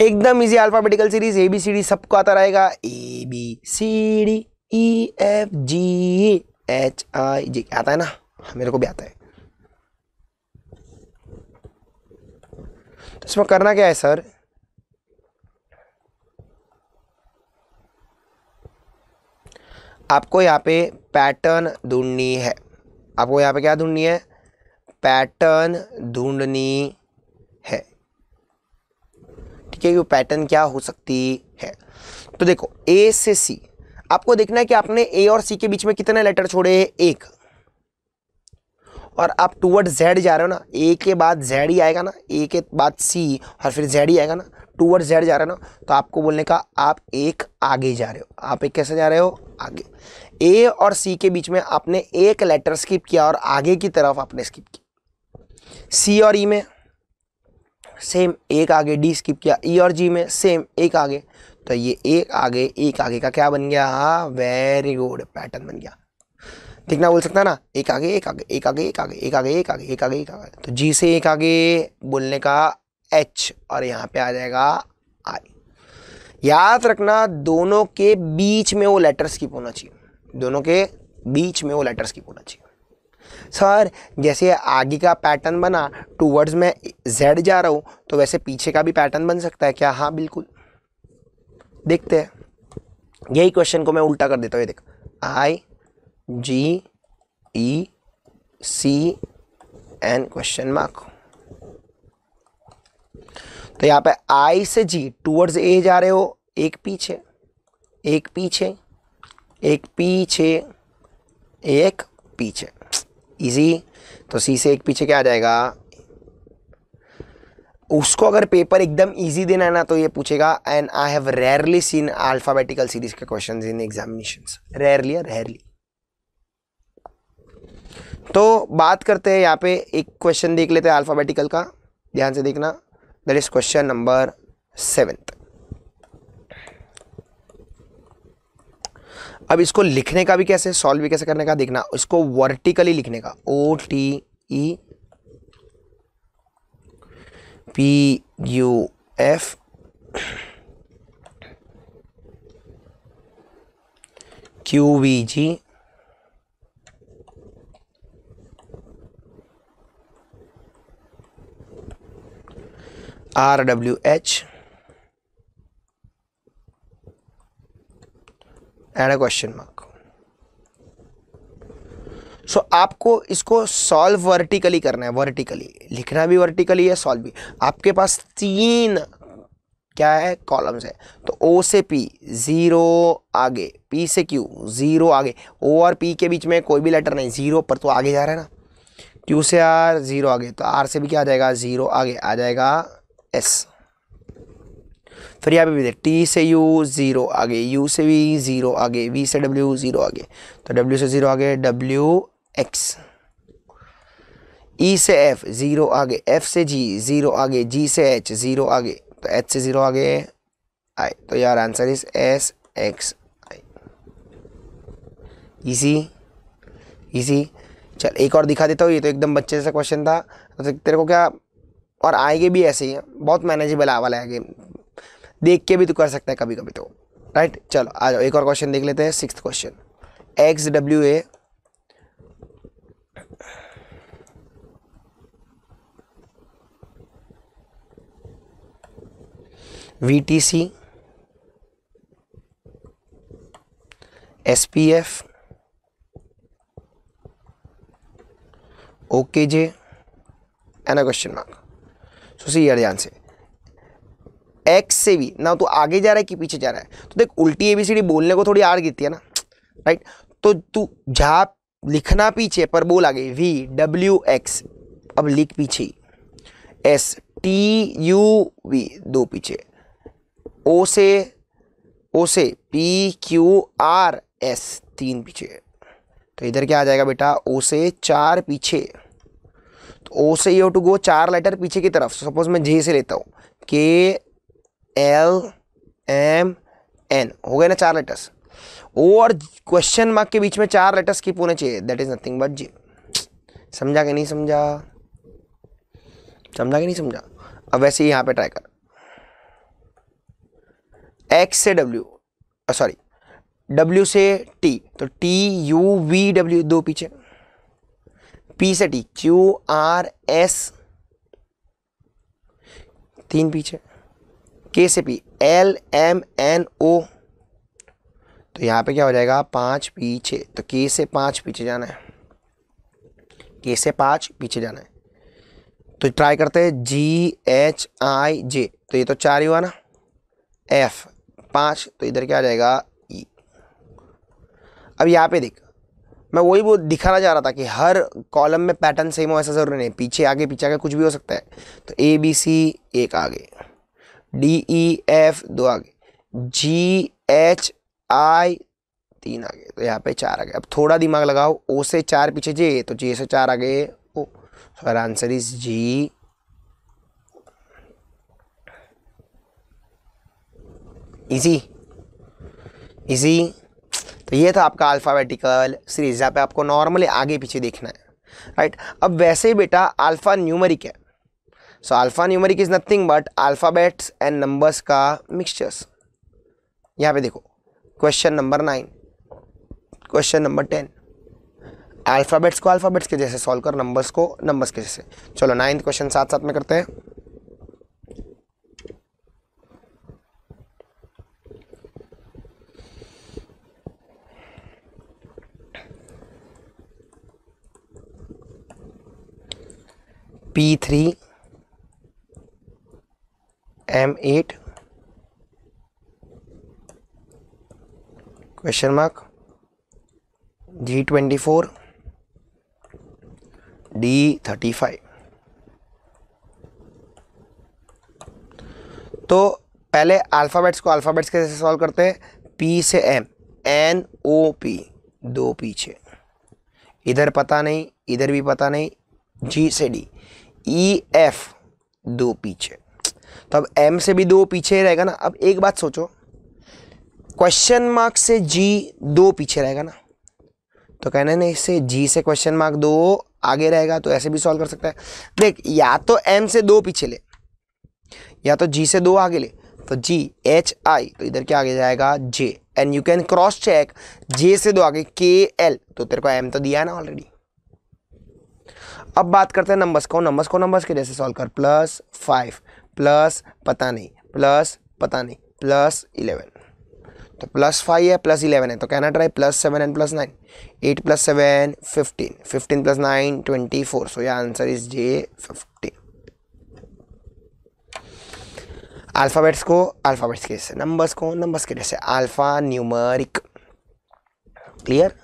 एकदम easy alphabetical series A B C D सबको आता रहेगा A B C D E F G H I G आता है ना हाँ, मेरे को भी आता है तो इसमें करना क्या है सर आपको यहाँ पे पैटर्न ढूंढनी है आपको यहाँ पे क्या ढूंढनी है पैटर्न ढूंढनी ठीक है ये पैटर्न क्या हो सकती है तो देखो ए से सी आपको देखना है कि आपने ए और सी के बीच में कितने लेटर छोड़े हैं एक और आप टूवर्ड जेड जा रहे हो ना ए के बाद जेड ही आएगा ना ए के बाद सी और फिर जेड ही आएगा ना टूवर्ड जेड जा रहे हो ना तो आपको बोलने का आप एक आगे जा रहे हो आप एक कैसे जा रहे हो आगे ए और सी के बीच में आपने एक लेटर स्किप किया और आगे की तरफ आपने स्किप किया सी और ई e में सेम एक आगे डी स्किप किया ई और जी में सेम एक आगे तो ये एक आगे एक आगे का क्या बन गया हाँ वेरी गुड पैटर्न बन गया देखना बोल सकता ना एक आगे एक आगे एक आगे एक आगे एक आगे एक आगे एक आगे एक आगे तो जी से एक आगे बोलने का एच और यहाँ पे आ जाएगा आई याद रखना दोनों के बीच में वो लेटर्स की होना चाहिए दोनों के बीच में वो लेटर्स की होना चाहिए सर जैसे आगे का पैटर्न बना टूवर्ड्स में जेड जा रहा हूँ तो वैसे पीछे का भी पैटर्न बन सकता है क्या हाँ बिल्कुल देखते हैं यही क्वेश्चन को मैं उल्टा कर देता हूँ ये देख I G E C N question mark तो यहाँ पे आई से जी टूवर्ड्स ए जा रहे हो एक पीछे एक पीछे एक पीछे एक पीछे इजी तो सी से एक पीछे क्या आ जाएगा उसको अगर पेपर एकदम इजी देना है ना तो ये पूछेगा and I have rarely seen alphabetical series के question in examination rarely rarely तो बात करते हैं यहाँ पे एक क्वेश्चन देख लेते हैं अल्फ़ाबेटिकल का ध्यान से देखना that is question number seventh अब इसको लिखने का भी कैसे सॉल्व भी कैसे करने का देखना इसको वर्टिकली लिखने का O T E P U F Q V G R W H and a question mark so आपको इसको सॉल्व वर्टिकली करना है वर्टिकली लिखना भी वर्टिकली है सॉल्व भी आपके पास तीन क्या है कॉलम्स है तो ओ से पी ज़ीरो आगे पी से क्यू ज़ीरो आगे ओ और पी के बीच में कोई भी लेटर नहीं ज़ीरो पर तो आगे जा रहा है ना क्यू से आर ज़ीरो आगे तो आर से भी क्या आ जाएगा ज़ीरो आगे आ जाएगा एस फिर यहाँ पे भी देख टी से यू ज़ीरो आगे यू से वी ज़ीरो आगे वी से डब्ल्यू ज़ीरो आगे तो डब्ल्यू से ज़ीरो आगे डब्ल्यू एक्स ई से एफ ज़ीरो आगे एफ से जी ज़ीरो आगे जी से एच ज़ीरो आगे तो एच से ज़ीरो आगे आई तो यार answer is S X I easy easy चल एक और दिखा देता हूँ ये तो एकदम बच्चे जैसा क्वेश्चन था तो तेरे को क्या और आएंगे भी ऐसे ही बहुत मैनेजेबल आवाला है गेम देख के भी तो कर सकता है कभी कभी तो राइट चलो आ जाओ एक और क्वेश्चन देख लेते हैं six question X W A V T C S P F O K J N question mark so see ध्यान से एक्स से भी ना तो आगे जा रहा है कि पीछे जा रहा है तो देख उल्टी ए बी सी डी बोलने को थोड़ी आर गिरती है ना राइट तो तू जा लिखना पीछे पर बोल आगे वी डब्ल्यू एक्स अब लिख पीछे एस टी यू वी दो पीछे ओ से ओ से पी क्यू आर एस तीन पीछे तो इधर क्या आ जाएगा बेटा ओ से चार पीछे तो ओ से यू टू गो चार लेटर पीछे की तरफ सपोज मैं जे से लेता हूँ के एल एम एन हो गए ना चार लेटर्स और क्वेश्चन मार्क के बीच में चार लेटर्स कीप होने चाहिए that is nothing but G समझा कि नहीं समझा समझा कि नहीं समझा अब वैसे ही यहाँ पे ट्राई कर एक्स से डब्ल्यू सॉरी डब्ल्यू से टी तो टी यू वी डब्ल्यू दो पीछे पी से टी क्यू आर एस तीन पीछे के से P L M N O तो यहाँ पे क्या हो जाएगा पाँच पीछे तो के से पाँच पीछे जाना है के से पाँच पीछे जाना है तो ट्राई करते हैं जी एच आई जे तो ये तो चार ही हुआ ना एफ पाँच तो इधर क्या आ जाएगा ई e। अब यहाँ पे देख मैं वही वो दिखाना चाह रहा था कि हर कॉलम में पैटर्न सेम हो ऐसा ज़रूरी नहीं पीछे आगे पीछे आगे कुछ भी हो सकता है तो ए बी सी एक आगे डी ई एफ दो आगे जी एच आई तीन आगे तो यहाँ पे चार आगे अब थोड़ा दिमाग लगाओ ओ से चार पीछे जे तो जे से चार आगे O so answer is G easy easy तो ये था आपका अल्फ़ाबेटिकल सीरीज यहाँ पे आपको नॉर्मली आगे पीछे देखना है राइट अब वैसे ही बेटा अल्फ़ा न्यूमरिक है so alphanumeric is nothing but alphabets and numbers का मिक्सचर्स यहाँ पे देखो question number nine question number ten alphabets को अल्फ़ाबेट्स के जैसे सॉल्व कर नंबर्स को नंबर्स के जैसे चलो नाइन्थ क्वेश्चन साथ साथ में करते हैं P three M eight question mark G twenty four D thirty five तो पहले अल्फ़ाबेट्स को अल्फ़ाबेट्स कैसे सॉल्व करते हैं पी से एम एन ओ पी दो पीछे इधर पता नहीं इधर भी पता नहीं जी से डी ई एफ दो पीछे तो अब एम से भी दो पीछे रहेगा ना अब एक बात सोचो क्वेश्चन मार्क से जी दो पीछे रहेगा ना तो कहना नहीं इससे जी से क्वेश्चन मार्क दो आगे रहेगा तो ऐसे भी सॉल्व कर सकता है देख या तो एम से दो पीछे ले या तो जी से दो आगे ले तो जी एच आई तो इधर क्या आगे जाएगा J and you can cross check J से दो आगे के एल तो तेरे को एम तो दिया है ना ऑलरेडी अब बात करते हैं नंबर्स को नंबर्स को नंबर्स के जैसे सॉल्व कर प्लस फाइव प्लस पता नहीं प्लस पता नहीं प्लस इलेवन तो प्लस फाइव है प्लस इलेवन है तो कहना try plus seven and plus nine eight plus seven fifteen fifteen plus nine twenty four so या answer is J fifteen alphabets को अल्फ़ाबेट्स के जैसे नंबर्स को नंबर्स के जैसे alphanumeric clear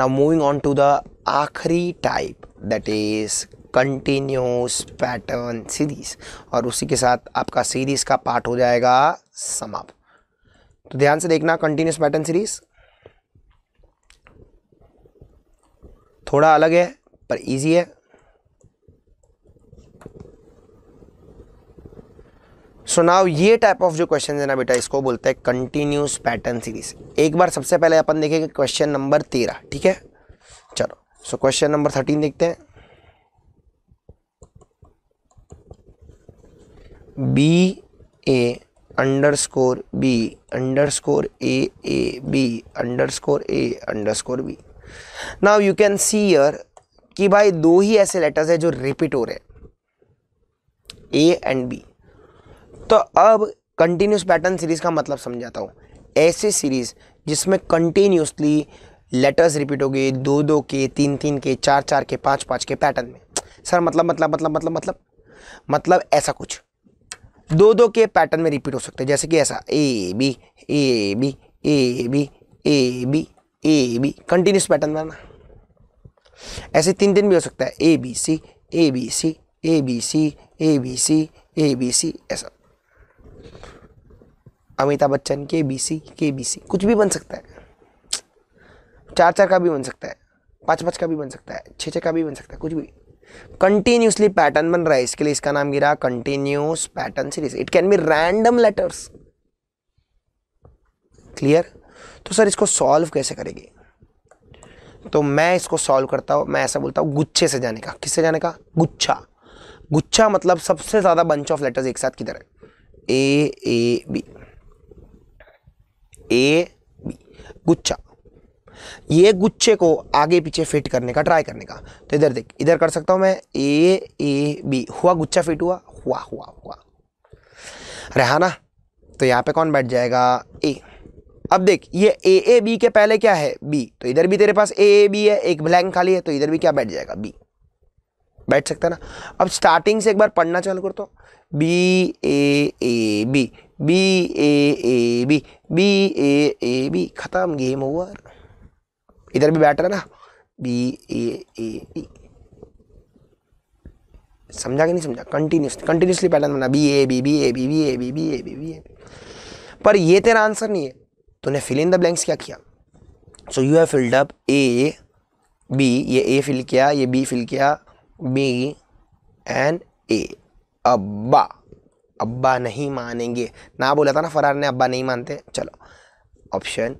now moving on to the आखिरी type that is continuous pattern series और उसी के साथ आपका सीरीज का पार्ट हो जाएगा समाप्त तो ध्यान से देखना कंटिन्यूस पैटर्न सीरीज थोड़ा अलग है पर इजी है सो so नाउ ये टाइप ऑफ जो क्वेश्चन है ना बेटा इसको बोलते हैं कंटिन्यूस पैटर्न सीरीज एक बार सबसे पहले अपन देखेंगे क्वेश्चन नंबर तेरह ठीक है चलो सो क्वेश्चन नंबर थर्टीन देखते हैं B A underscore B underscore A A B underscore A underscore B now you can see yeah कि भाई दो ही ऐसे लेटर्स है जो रिपीट हो रहे ए एंड बी तो अब कंटिन्यूस पैटर्न सीरीज का मतलब समझाता हूँ ऐसे सीरीज जिसमें कंटिन्यूसली लेटर्स रिपीट हो गए दो दो के तीन तीन के चार चार के पाँच पाँच के पैटर्न में सर मतलब मतलब मतलब मतलब मतलब मतलब ऐसा कुछ दो दो के पैटर्न में रिपीट हो सकते हैं जैसे कि ऐसा A B A B A B A B A B continuous pattern बनाना ऐसे तीन तीन भी हो सकता है A B C A B C A B C A B C A B C ऐसा अमिताभ बच्चन के बी सी के बी सी कुछ भी बन सकता है चार चार का भी बन सकता है पाँच पाँच का भी बन सकता है छः छः का भी बन सकता है कुछ भी कंटिन्यूसली पैटर्न बन रहा है इसके लिए इसका नाम गिरा continuous pattern series it can be random letters clear तो सर इसको सॉल्व कैसे करेगी तो मैं इसको सॉल्व करता हूँ मैं ऐसा बोलता हूँ गुच्छे से जाने का किससे जाने का गुच्छा गुच्छा मतलब सबसे ज़्यादा बंच ऑफ लेटर्स एक साथ किधर है ए ए बी ए बी गुच्छा ये गुच्छे को आगे पीछे फिट करने का ट्राई करने का तो इधर देख इधर कर सकता हूँ मैं ए ए बी हुआ गुच्छा फिट हुआ हुआ हुआ हुआ रहा तो यहाँ पे कौन बैठ जाएगा ए अब देख ये ए ए बी के पहले क्या है बी तो इधर भी तेरे पास ए ए बी है एक ब्लैंक खाली है तो इधर भी क्या बैठ जाएगा बी बैठ सकता ना अब स्टार्टिंग से एक बार पढ़ना चालू कर तो B A A B B A A B B A A B खत्म गेम ओवर इधर भी बैठ रहा ना बी ए ए ई समझा कि नहीं समझा कंटिन्यूस कंटिन्यूसली पैटर्न बना B A B B A B B A B B A B B A पर ये तेरा आंसर नहीं है तूने फिल इन द ब्लैंक्स क्या किया so you have filled up A B ये ए फिल किया ये बी फिल किया B and A ABBA ABBA नहीं मानेंगे ना बोला था ना फरार ने अब्बा नहीं मानते चलो ऑप्शन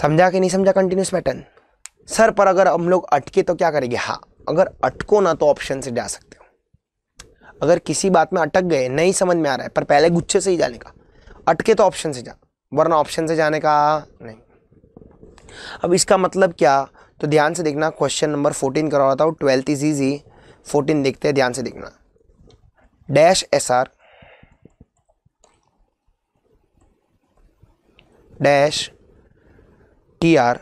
समझा कि नहीं समझा कंटिन्यूस पैटर्न सर पर अगर हम लोग अटके तो क्या करेंगे हाँ अगर अटको ना तो ऑप्शन से जा सकते हो अगर किसी बात में अटक गए नहीं समझ में आ रहा है पर पहले गुच्छे से ही जाने का अटके तो ऑप्शन से जा वरना ऑप्शन से जाने का नहीं अब इसका मतलब क्या तो ध्यान से देखना क्वेश्चन नंबर फोर्टीन करा रहा था ट्वेल्थ इज ईजी फोर्टीन देखते हैं ध्यान से देखना dash S R dash T R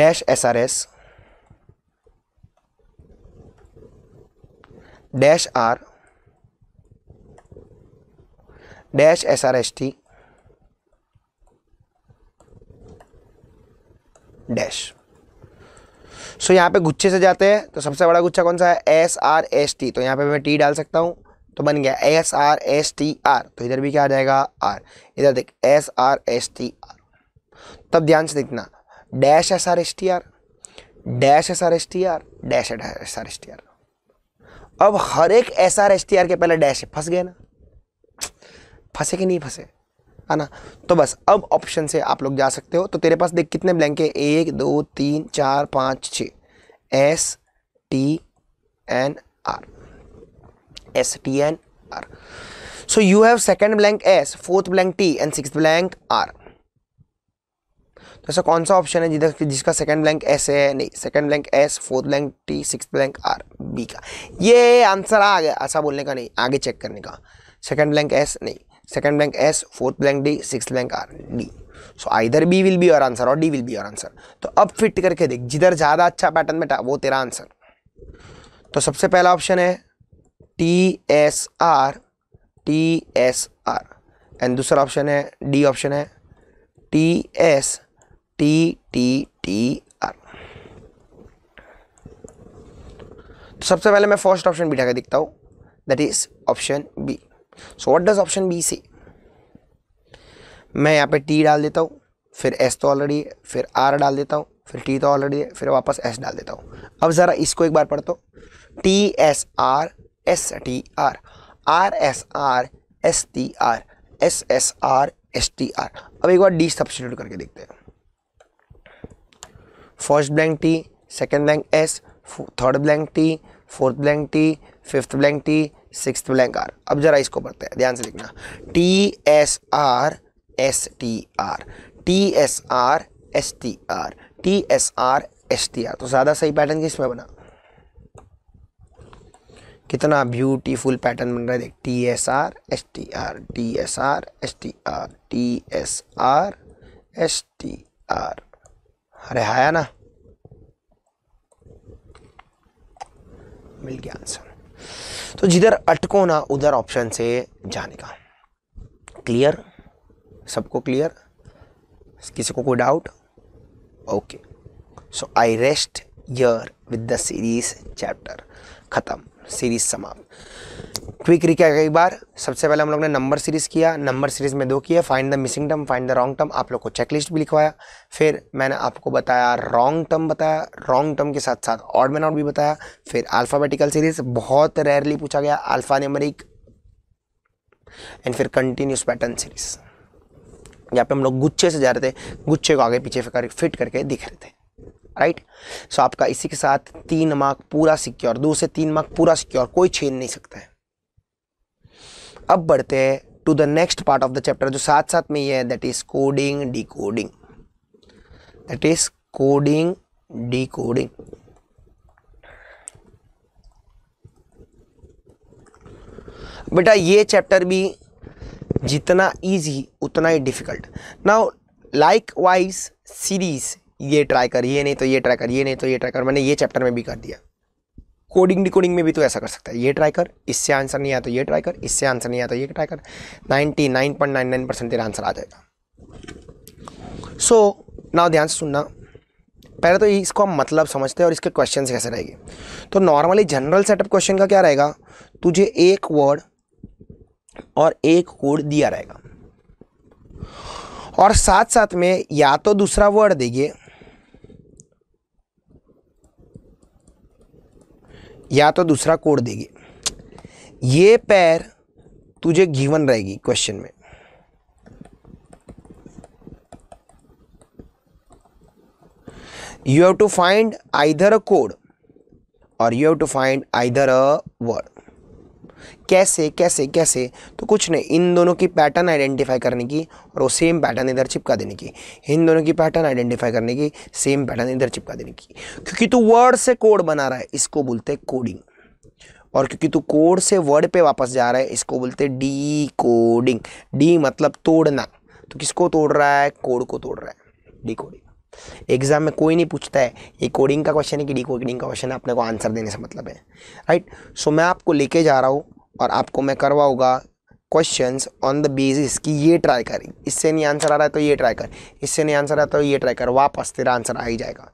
dash S R S dash R dash S R S T dash so यहाँ पे गुच्छे से जाते हैं तो सबसे बड़ा गुच्छा कौन सा है एस आर एस टी तो यहाँ पे मैं टी डाल सकता हूँ तो बन गया S R S T R तो इधर भी क्या आ जाएगा आर इधर देख S R S T R तब ध्यान से देखना dash S R S T R dash S R S T R dash S R S T R अब हर एक S R S T R के पहले डैश फंस गए ना फंसे कि नहीं फंसे है ना तो बस अब ऑप्शन से आप लोग जा सकते हो तो तेरे पास देख कितने ब्लैंक है एक दो तीन चार पाँच छ S T N R S T N R so you have second blank S fourth blank T and six blank R तो ऐसा कौन सा ऑप्शन है जिधर जिसका सेकंड ब्लैंक एस है नहीं second blank S fourth blank T six blank R B का ये आंसर आ गया ऐसा बोलने का नहीं आगे चेक करने का सेकंड ब्लैंक एस नहीं second blank S fourth blank D six blank R D so आइधर B will be your answer और D will be your answer तो अब फिट करके देख जिधर ज़्यादा अच्छा पैटर्न बैठा वो तेरा आंसर तो सबसे पहला ऑप्शन है T T S R S R and दूसरा ऑप्शन है डी ऑप्शन है T S T T T R तो सबसे पहले मैं फर्स्ट ऑप्शन बिठा ढाके दिखता हूँ that is option B so what does option B से मैं यहाँ पे टी डाल देता हूँ फिर एस तो ऑलरेडी है फिर आर डाल देता हूँ फिर टी तो ऑलरेडी है फिर वापस एस डाल देता हूँ अब ज़रा इसको एक बार पढ़ दो T S R S T R R S R S T R S S R S T R अब एक बार डी सब्सिट्यूट करके देखते हैं first blank T second blank S third blank T fourth blank T fifth blank T six blank R अब जरा इसको पढ़ते हैं ध्यान से लिखना T S R S T R T S R S T R T S R S T R तो ज़्यादा सही पैटर्न किस में बना कितना ब्यूटीफुल पैटर्न बन रहा है देख T S R S T R T S R S T R T S R S T R अरे आया हाँ ना मिल गया आंसर तो जिधर अटको ना उधर ऑप्शन से जाने का क्लियर सबको क्लियर किसी को कोई doubt okay so I rest यर विद द सीरीज चैप्टर ख़त्म सीरीज समाप्त क्विक रिकैप कई बार सबसे पहले हम लोग ने नंबर सीरीज किया नंबर सीरीज में दो किया find the missing term find the wrong term आप लोग को चेकलिस्ट भी लिखवाया फिर मैंने आपको बताया रॉन्ग टर्म बताया रॉन्ग टर्म के साथ साथ ऑड मैन आउट भी बताया फिर अल्फ़ाबेटिकल सीरीज बहुत रेयरली पूछा गया अल्फ़ा नेमरिक एंड फिर कंटिन्यूस पैटर्न सीरीज यहाँ पे हम लोग गुच्छे से जा रहे थे गुच्छे को आगे पीछे फिट करके दिख रहे थे राइट सो आपका इसी के साथ तीन मार्क पूरा सिक्योर दो से तीन मार्क पूरा सिक्योर कोई छीन नहीं सकता है अब बढ़ते हैं to the next part of the chapter जो साथ साथ में ये है that is coding decoding that is coding decoding बेटा ये चैप्टर भी जितना इजी उतना ही difficult now likewise series ये ट्राई करिए नहीं तो ये ट्राई करिए नहीं तो ये ट्राई कर मैंने ये चैप्टर में भी कर दिया कोडिंग डिकोडिंग में भी तो ऐसा कर सकता है ये ट्राई कर इससे आंसर नहीं आया तो ये ट्राई कर इससे आंसर नहीं आया तो ये ट्राई कर ninety nine point nine nine percent तेरा आंसर आ जाएगा सो ना ध्यान से सुनना पहले तो इसको हम मतलब समझते हैं और इसके क्वेश्चन कैसे रहेंगे तो नॉर्मली जनरल सेटअप क्वेश्चन का क्या रहेगा तुझे एक वर्ड और एक कोड दिया रहेगा और साथ साथ में या तो दूसरा वर्ड देगी या तो दूसरा कोड देगी ये पैर तुझे गिवन रहेगी क्वेश्चन में you have to find either a code और you have to find either a word कैसे कैसे कैसे तो कुछ नहीं इन दोनों की पैटर्न आइडेंटिफाई करने की और वो सेम पैटर्न इधर चिपका देने की इन दोनों की पैटर्न आइडेंटिफाई करने की सेम पैटर्न इधर चिपका देने की क्योंकि तू वर्ड से कोड बना रहा है इसको बोलते हैं कोडिंग और क्योंकि तू कोड से वर्ड पे वापस जा रहा है इसको बोलते हैं डी कोडिंग डी मतलब तोड़ना तो किसको तोड़ रहा है कोड को तोड़ रहा है डी कोडिंग एग्जाम में कोई नहीं पूछता है ये कोडिंग का क्वेश्चन है कि डी कोडिंग का क्वेश्चन है अपने को आंसर देने से मतलब है राइट सो मैं आपको लेके जा रहा हूँ और आपको मैं करवाऊँगा क्वेश्चंस ऑन द बेसिस कि ये ट्राई कर इससे नहीं आंसर आ रहा है तो ये ट्राई कर इससे नहीं आंसर आ रहा तो ये ट्राई कर वापस तेरा आंसर आ ही जाएगा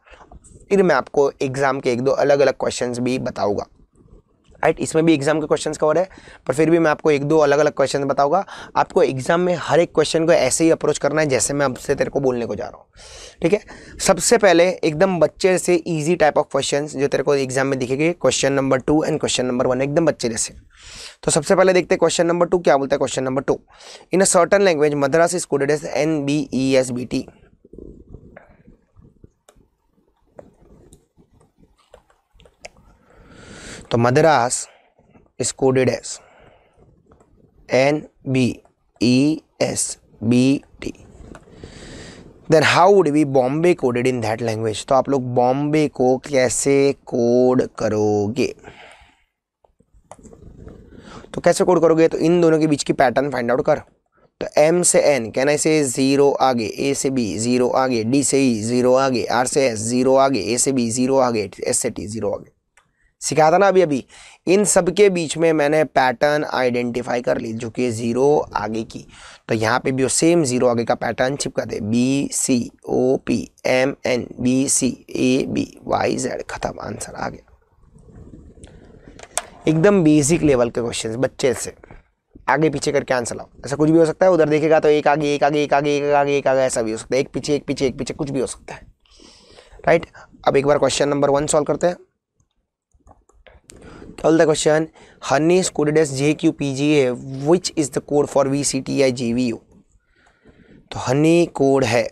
फिर मैं आपको एग्ज़ाम के एक दो अलग अलग क्वेश्चंस भी बताऊँगा राइट इसमें भी एग्जाम के क्वेश्चंस कवर है पर फिर भी मैं आपको एक दो अलग अलग क्वेश्चन बताऊंगा आपको एग्जाम में हर एक क्वेश्चन को ऐसे ही अप्रोच करना है जैसे मैं आपसे तेरे को बोलने को जा रहा हूँ ठीक है सबसे पहले एकदम बच्चे से ईजी टाइप ऑफ क्वेश्चन जो तेरे को एग्जाम में दिखेगी question number two and question number one एकदम बच्चे जैसे तो सबसे पहले देखते हैं क्वेश्चन नंबर टू क्या बोलता है question number two in a certain language Madras is coded as N B E S B T तो Madras is coded as N B E S B T then how would be Bombay coded in that language तो आप लोग बॉम्बे को कैसे code करोगे तो कैसे code करोगे तो इन दोनों के बीच की पैटर्न फाइंड आउट कर तो एम से एन कैन आई से ज़ीरो आगे ए से बी e, ज़ीरो आगे डी से ई ज़ीरो आगे आर से एस ज़ीरो आगे ए से बी ज़ीरो आगे एस से टी ज़ीरो आगे सिखाया था ना अभी अभी इन सब के बीच में मैंने पैटर्न आइडेंटिफाई कर ली जो कि ज़ीरो आगे की तो यहाँ पे भी वो सेम ज़ीरो आगे का पैटर्न छिपका दे B C O P M N B C A B Y Z खत्म आंसर आ गया एकदम बेसिक लेवल के क्वेश्चन बच्चे से आगे पीछे करके आंसर लाओ ऐसा कुछ भी हो सकता है उधर देखेगा तो एक आगे एक आगे एक आगे एक आगे एक आगे ऐसा भी हो सकता है एक पीछे एक पीछे एक पीछे कुछ भी हो सकता है राइट अब एक बार क्वेश्चन नंबर वन सॉल्व करते हैं क्या बोलता है क्वेश्चन हनी स्कूडेस S J Q P G A which is the code for V C T I G V U तो हनी कोड है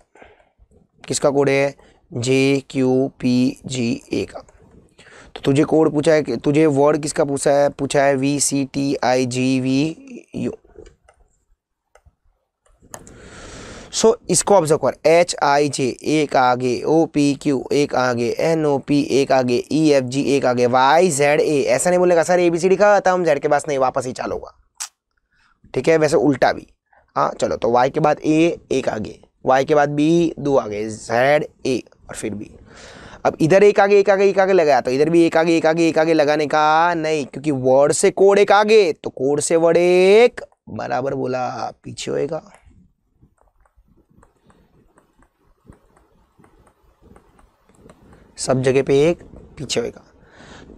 किसका कोड है जे क्यू पी जी ए का तो तुझे कोड पूछा है तुझे वर्ड किसका पूछा है पूछा है V C T I G V U so इसको ऑब्जर्व कर एच आई जे एक आगे ओ पी क्यू एक आगे एन ओ पी एक आगे ई एफ जी एक आगे वाई जेड ए ऐसा नहीं बोलेगा sir A B C D का था हम जेड के पास नहीं वापस ही चाल होगा ठीक है वैसे उल्टा भी हाँ चलो तो वाई के बाद ए एक आगे वाई के बाद बी दो आगे जेड ए और फिर बी अब इधर एक आगे एक आगे एक आगे लगाया तो इधर भी एक आगे एक आगे एक आगे लगाने का नहीं क्योंकि वर्ड से कोड एक आगे तो कोड से वर्ड एक बराबर बोला पीछे होएगा सब जगह पे एक पीछे होएगा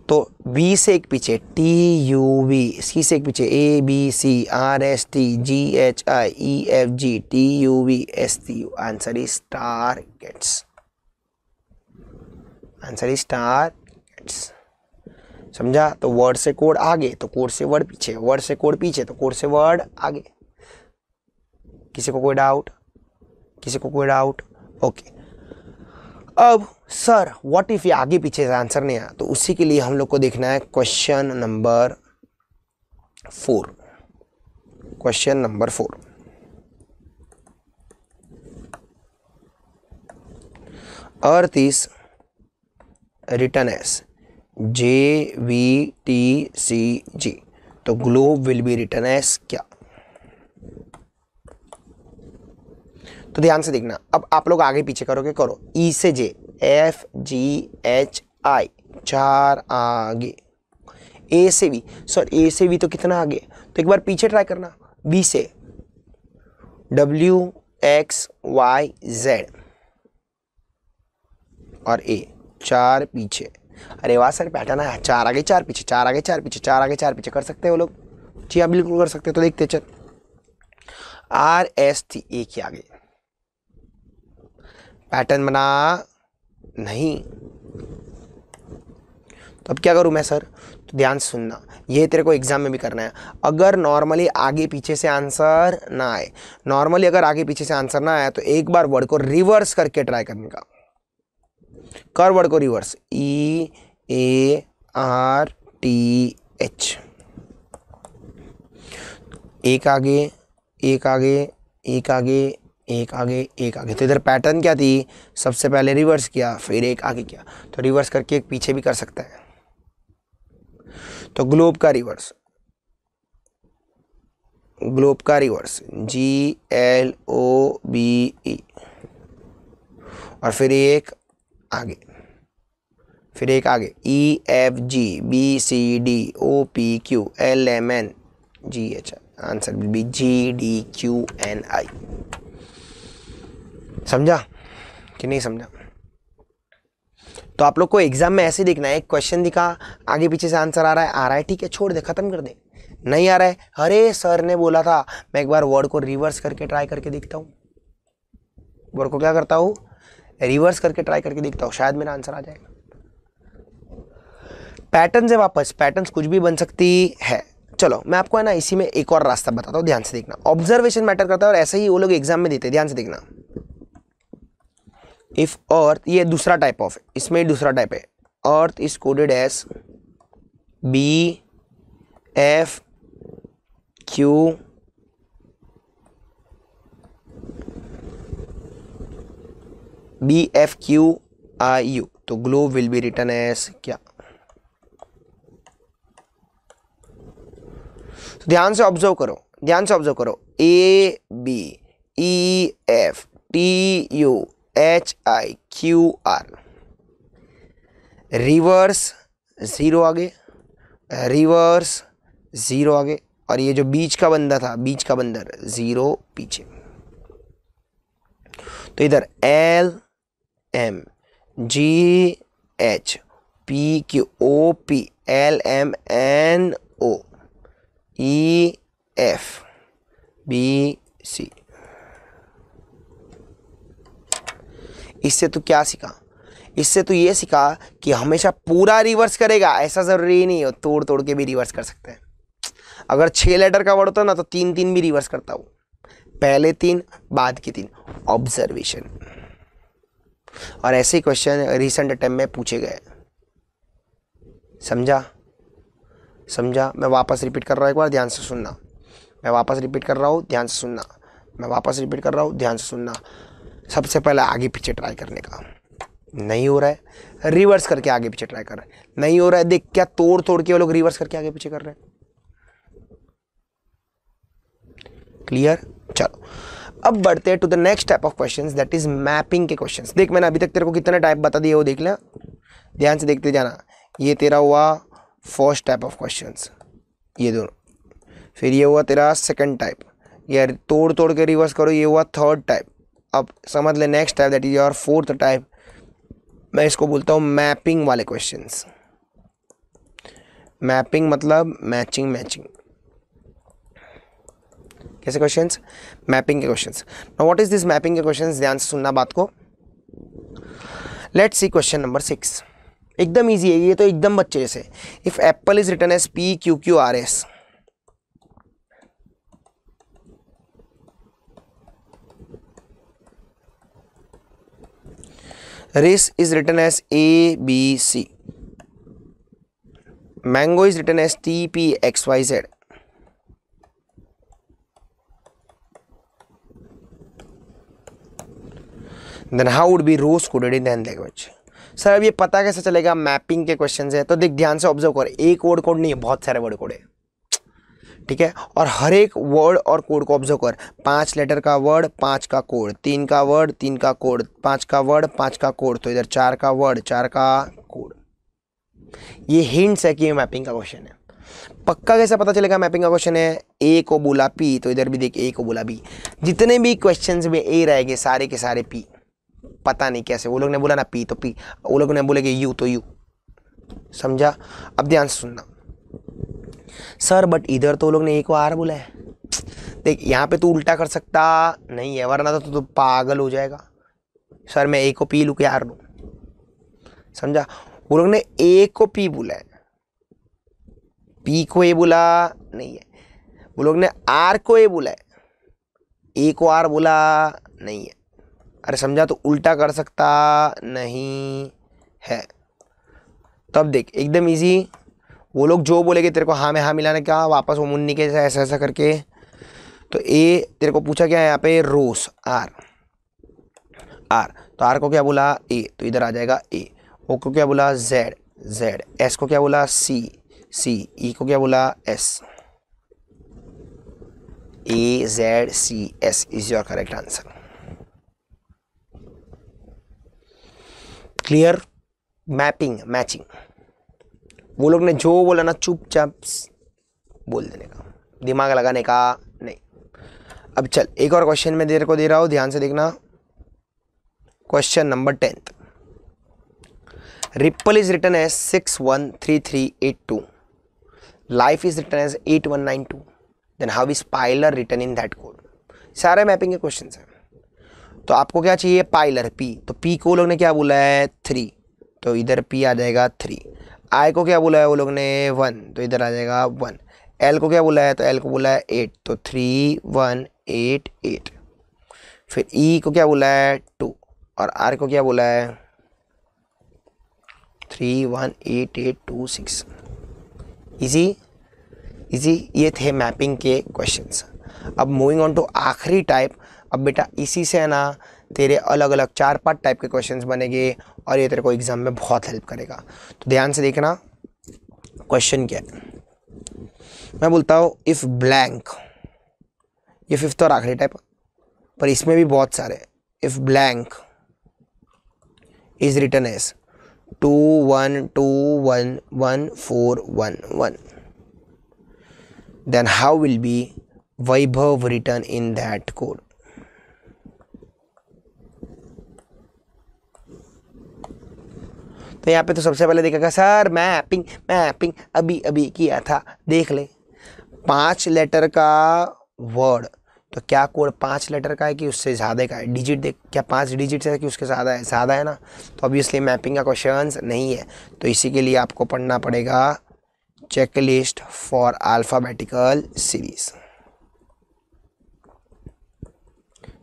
तो बी से एक पीछे टी U V सी से एक पीछे A B C R S T G H I E F G T U V S T U answer is star gets answer is star समझा तो वर्ड से कोड आगे तो कोड से word पीछे वर्ड से कोड पीछे तो कोड से वर्ड आगे किसी को कोई डाउट किसी को कोई डाउट ओके अब सर व्हाट इफ़ ये आगे पीछे से आंसर नहीं आया तो उसी के लिए हम लोग को देखना है question number four question number four earth is written as J V T C G. तो globe will be written as क्या तो ध्यान से देखना अब आप लोग आगे पीछे करोगे करो ई e से जे एफ जी एच आई चार आगे ए से बी सॉरी ए से बी तो कितना आगे तो एक बार पीछे ट्राई करना बी से डब्ल्यू एक्स वाई जेड और ए चार पीछे अरे वाह सर पैटर्न आया चार आगे चार पीछे चार आगे चार पीछे चार आगे चार पीछे कर सकते हैं वो लोग जी हाँ बिल्कुल कर सकते तो देखते चल आर एस थी एक ही आगे पैटर्न बना नहीं तो अब क्या करूं मैं सर तो ध्यान सुनना ये तेरे को एग्ज़ाम में भी करना है अगर नॉर्मली आगे पीछे से आंसर ना आए नॉर्मली अगर आगे पीछे से आंसर ना आया तो एक बार वर्ड को रिवर्स करके ट्राई करने का कर वर्ड को reverse E A R T H एक आगे एक आगे एक आगे एक आगे एक आगे तो इधर पैटर्न क्या थी सबसे पहले रिवर्स किया फिर एक आगे किया तो रिवर्स करके एक पीछे भी कर सकता है तो ग्लोब का रिवर्स ग्लोब का reverse G L O B E और फिर एक आगे फिर एक आगे E F G B C D O P Q L M N G H answer will be G D Q N I समझा कि नहीं समझा तो आप लोग को एग्जाम में ऐसे देखना है एक क्वेश्चन दिखा आगे पीछे से आंसर आ रहा है आ रहा है ठीक है छोड़ दे खत्म कर दे नहीं आ रहा है अरे सर ने बोला था मैं एक बार वर्ड को रिवर्स करके ट्राई करके देखता हूँ वर्ड को क्या करता हूँ रिवर्स करके ट्राई करके देखता हूँ शायद मेरा आंसर आ जाएगा पैटर्न से वापस पैटर्न कुछ भी बन सकती है चलो मैं आपको है ना इसी में एक और रास्ता बताता हूँ ध्यान से देखना ऑब्जर्वेशन मैटर करता है और ऐसे ही वो लोग एग्जाम में देते हैं ध्यान से देखना इफ अर्थ ये दूसरा टाइप ऑफ इसमें दूसरा टाइप है earth is coded as B F Q B F Q I U तो globe will be written as क्या तो ध्यान से ऑब्जर्व करो ध्यान से ऑब्जर्व करो A B E F T U H I Q R reverse zero आगे रिवर्स ज़ीरो आगे और ये जो बीच का बंदा था बीच का बंदर ज़ीरो पीछे तो इधर L M G H P Q O P L M N O E F B C इससे तो क्या सीखा इससे तो ये सीखा कि हमेशा पूरा रिवर्स करेगा ऐसा ज़रूरी नहीं हो तोड़ तोड़ के भी रिवर्स कर सकते हैं अगर छः लेटर का वर्ड होता ना तो तीन तीन भी रिवर्स करता हूँ पहले तीन बाद के तीन ऑब्जर्वेशन और ऐसे ही क्वेश्चन रिसेंट अटैम्प में पूछे गए समझा समझा मैं वापस रिपीट कर रहा हूँ एक बार ध्यान से सुनना मैं वापस रिपीट कर रहा हूँ ध्यान से सुनना मैं वापस रिपीट कर रहा हूँ ध्यान से सुनना सबसे पहले आगे पीछे ट्राई करने का नहीं हो रहा है रिवर्स करके आगे पीछे ट्राई कर रहे हैं नहीं हो रहा है देख क्या तोड़ तोड़ के वो लोग रिवर्स करके आगे पीछे कर रहे हैं क्लियर चलो अब बढ़ते हैं to the next type of question that is mapping के क्वेश्चन देख मैंने अभी तक तेरे को कितने टाइप बता दिए वो देख लिया ध्यान से देखते जाना ये तेरा हुआ फर्स्ट टाइप ऑफ क्वेश्चन ये दोनों फिर ये हुआ तेरा सेकेंड टाइप यार तोड़ तोड़ के रिवर्स करो ये हुआ थर्ड टाइप अब समझ ले next type that is your fourth type मैं इसको बोलता हूँ मैपिंग वाले क्वेश्चंस मैपिंग मतलब मैचिंग मैचिंग कैसे क्वेश्चन मैपिंग के question no what is this mapping के क्वेश्चन ध्यान से सुनना बात को let see question number six एकदम ईजी है ये तो एकदम बच्चे जैसे if apple is written as P Q Q R S रिस is written as A B C mango is written as T P X Y Z then how would be rose coded in an language sir अब ये पता कैसे चलेगा mapping के question है तो देख ध्यान से ऑब्जर्व कर एक वर्ड कोड नहीं है बहुत सारे वर्ड कोड है ठीक है और हर एक वर्ड और कोड को ऑब्जर्व कर पाँच लेटर का वर्ड पाँच का कोड तीन का वर्ड तीन का कोड पांच का वर्ड पाँच का कोड तो इधर चार का वर्ड चार का कोड ये हिंट्स है कि ये मैपिंग का क्वेश्चन है पक्का कैसे पता चलेगा मैपिंग का क्वेश्चन है ए को बोला पी तो इधर भी देख ए को बोला बी जितने भी क्वेश्चन में ए रहेंगे सारे के सारे पी पता नहीं कैसे वो लोग ने बोला ना पी तो पी वो लोग ने बोले कि यू तो यू समझा अब ध्यान से सुनना सर बट इधर तो लोग ने एक आर बोला है देख यहाँ पे तू उल्टा कर सकता नहीं है वरना तो तू तो पागल हो जाएगा सर मैं एक को पी लूँ कि आर लूँ समझा वो लोग ने एक को पी बोला है पी को ए बोला नहीं है वो लोग ने आर को ए बोला है ए को आर बोला नहीं है अरे समझा तो उल्टा कर सकता नहीं है तब तो देख एकदम इजी वो लोग जो बोलेंगे तेरे को हाँ में हाँ मिलाने का वापस वो मुन्नी के ऐसा ऐसा करके तो ए तेरे को पूछा क्या है यहाँ पे रोस आर आर तो आर को क्या बोला ए तो इधर आ जाएगा ए ओ को क्या बोला जेड जेड एस को क्या बोला सी सी ई को क्या बोला S A Z C S is your correct answer clear mapping matching वो लोग ने जो बोला ना चुपचाप बोल देने का दिमाग लगाने का नहीं अब चल एक और क्वेश्चन मैं देर को दे रहा हूँ ध्यान से देखना question number tenth ripple is written as six one three three eight two life is written as eight one nine two then how is pillar written in that code सारे मैपिंग के question हैं तो आपको क्या चाहिए पाइलर P तो P को लोग ने क्या बोला है थ्री तो इधर पी आ जाएगा थ्री आई को क्या बोला है वो लोग ने वन तो इधर आ जाएगा वन एल को क्या बोला है तो एल को बोला है एट तो थ्री वन एट एट फिर ई e को क्या बोला है टू और आर को क्या बोला है three one eight eight two six easy easy ये थे मैपिंग के क्वेश्चंस अब मूविंग ऑन टू आखिरी टाइप अब बेटा इसी से है ना तेरे अलग अलग चार पाँच टाइप के क्वेश्चंस बनेंगे और ये तेरे को एग्ज़ाम में बहुत हेल्प करेगा तो ध्यान से देखना क्वेश्चन क्या है मैं बोलता हूँ इफ़ ब्लैंक ये फिफ्थ और आखिरी टाइप पर इसमें भी बहुत सारे if blank is written as two one two one one four one one then how will be Vaibhav written in that code तो यहाँ पे तो सबसे पहले देखेगा सर मैपिंग मैपिंग अभी अभी किया था देख ले पाँच लेटर का वर्ड तो क्या कोड पाँच लेटर का है कि उससे ज़्यादा का है डिजिट देख क्या पाँच डिजिट है कि उसके ज़्यादा है ज़्यादा है ना तो ऑब्वियसली मैपिंग का क्वेश्चन नहीं है तो इसी के लिए आपको पढ़ना पड़ेगा चेकलिस्ट फॉर अल्फ़ाबेटिकल सीरीज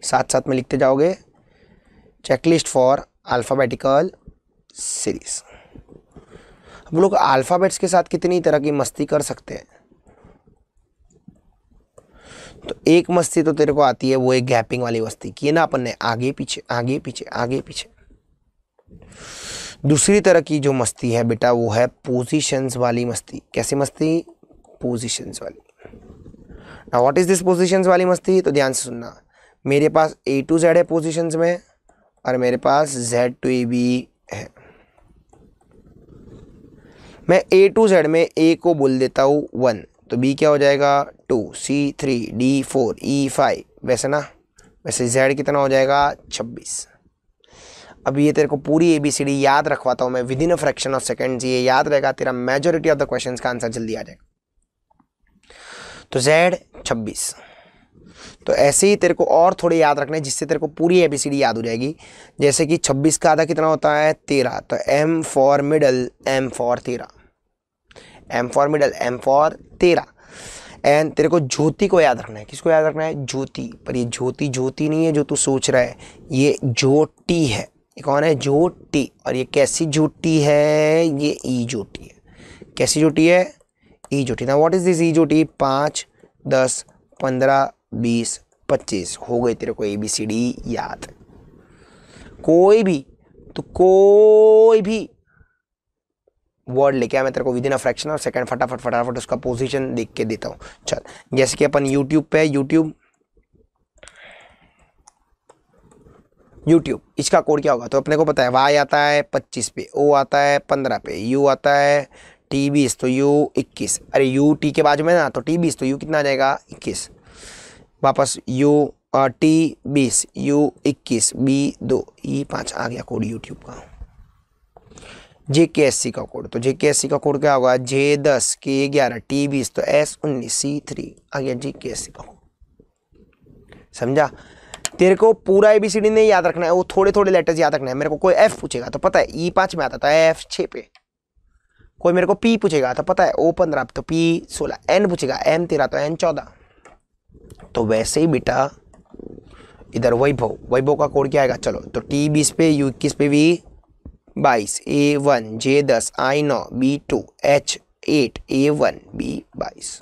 साथ साथ में लिखते जाओगे चेकलिस्ट फॉर अल्फ़ाबेटिकल सीरीज हम लोग अल्फ़ाबेट्स के साथ कितनी तरह की मस्ती कर सकते हैं तो एक मस्ती तो तेरे को आती है वो एक गैपिंग वाली मस्ती की ना अपन ने आगे पीछे आगे पीछे आगे पीछे दूसरी तरह की जो मस्ती है बेटा वो है पोजीशंस वाली मस्ती कैसी मस्ती पोजीशंस वाली ना व्हाट इज़ दिस पोजीशंस वाली मस्ती तो ध्यान से सुनना मेरे पास ए टू जेड है पोजिशन में और मेरे पास जेड टू ए बी मैं ए टू जेड में ए को बोल देता हूँ वन तो बी क्या हो जाएगा two C three D four E five वैसे ना वैसे जेड कितना हो जाएगा छब्बीस अब ये तेरे को पूरी ए बी सी डी याद रखवाता हूँ मैं with in a fraction of second ये याद रहेगा तेरा मेजोरिटी ऑफ द क्वेश्चन का आंसर जल्दी आ जाएगा तो जेड छब्बीस तो ऐसे ही तेरे को और थोड़े याद रखना है जिससे तेरे को पूरी ए बी सी डी याद हो जाएगी जैसे कि छब्बीस का आधा कितना होता है तेरह तो M for middle M for तेरह M for middle M for तेरा एंड तेरे को ज्योति को याद रखना है किसको याद रखना है ज्योति पर ये ज्योति ज्योति नहीं है जो तू सोच रहा है ये ज्योति है ये कौन है ज्योति और ये कैसी ज्योति है ये ई ज्योति है कैसी ज्योति है ई ज्योति ना what is this E Jyoti पाँच दस पंद्रह बीस पच्चीस हो गए तेरे को ए बी सी डी याद कोई भी तो कोई भी वर्ड लेके आया मैं तेरे को विद इन अ फ्रैक्शन और सेकंड फटाफट फटाफट उसका पोजीशन देख के देता हूँ चल जैसे कि अपन यूट्यूब पे यूट्यूब यूट्यूब इसका कोड क्या होगा तो अपने को पता है वाई आता है पच्चीस पे ओ आता है पंद्रह पे यू आता है टी बीस तो यू इक्कीस अरे यू टी के बाजू में ना तो टी बीस तो यू कितना आ जाएगा इक्कीस वापस यू टी बीस यू इक्कीस बी दो ई e पाँच आ गया कोड यूट्यूब का सी का कोड तो सी का कोड क्या होगा जे दस के ग्यारह टी बीस तो एस उन्नीस सी थ्री आ गया सी का कोड समझा तेरे को पूरा एबीसीडी नहीं याद रखना है वो थोड़े थोड़े लेटर्स याद रखना है मेरे को कोई एफ पूछेगा तो पता है ई e पांच में आता था एफ छ पे कोई मेरे को पी पूछेगा तो पता है ओ पंद्रह तो पी सोलह एन पूछेगा एम तेरह तो एन चौदह तो वैसे ही बेटा इधर वैभव वैभव का कोड क्या आएगा चलो तो टी बीस पे यू इक्कीस पे भी बाईस ए वन जे दस आई नौ B two H eight A one B बाईस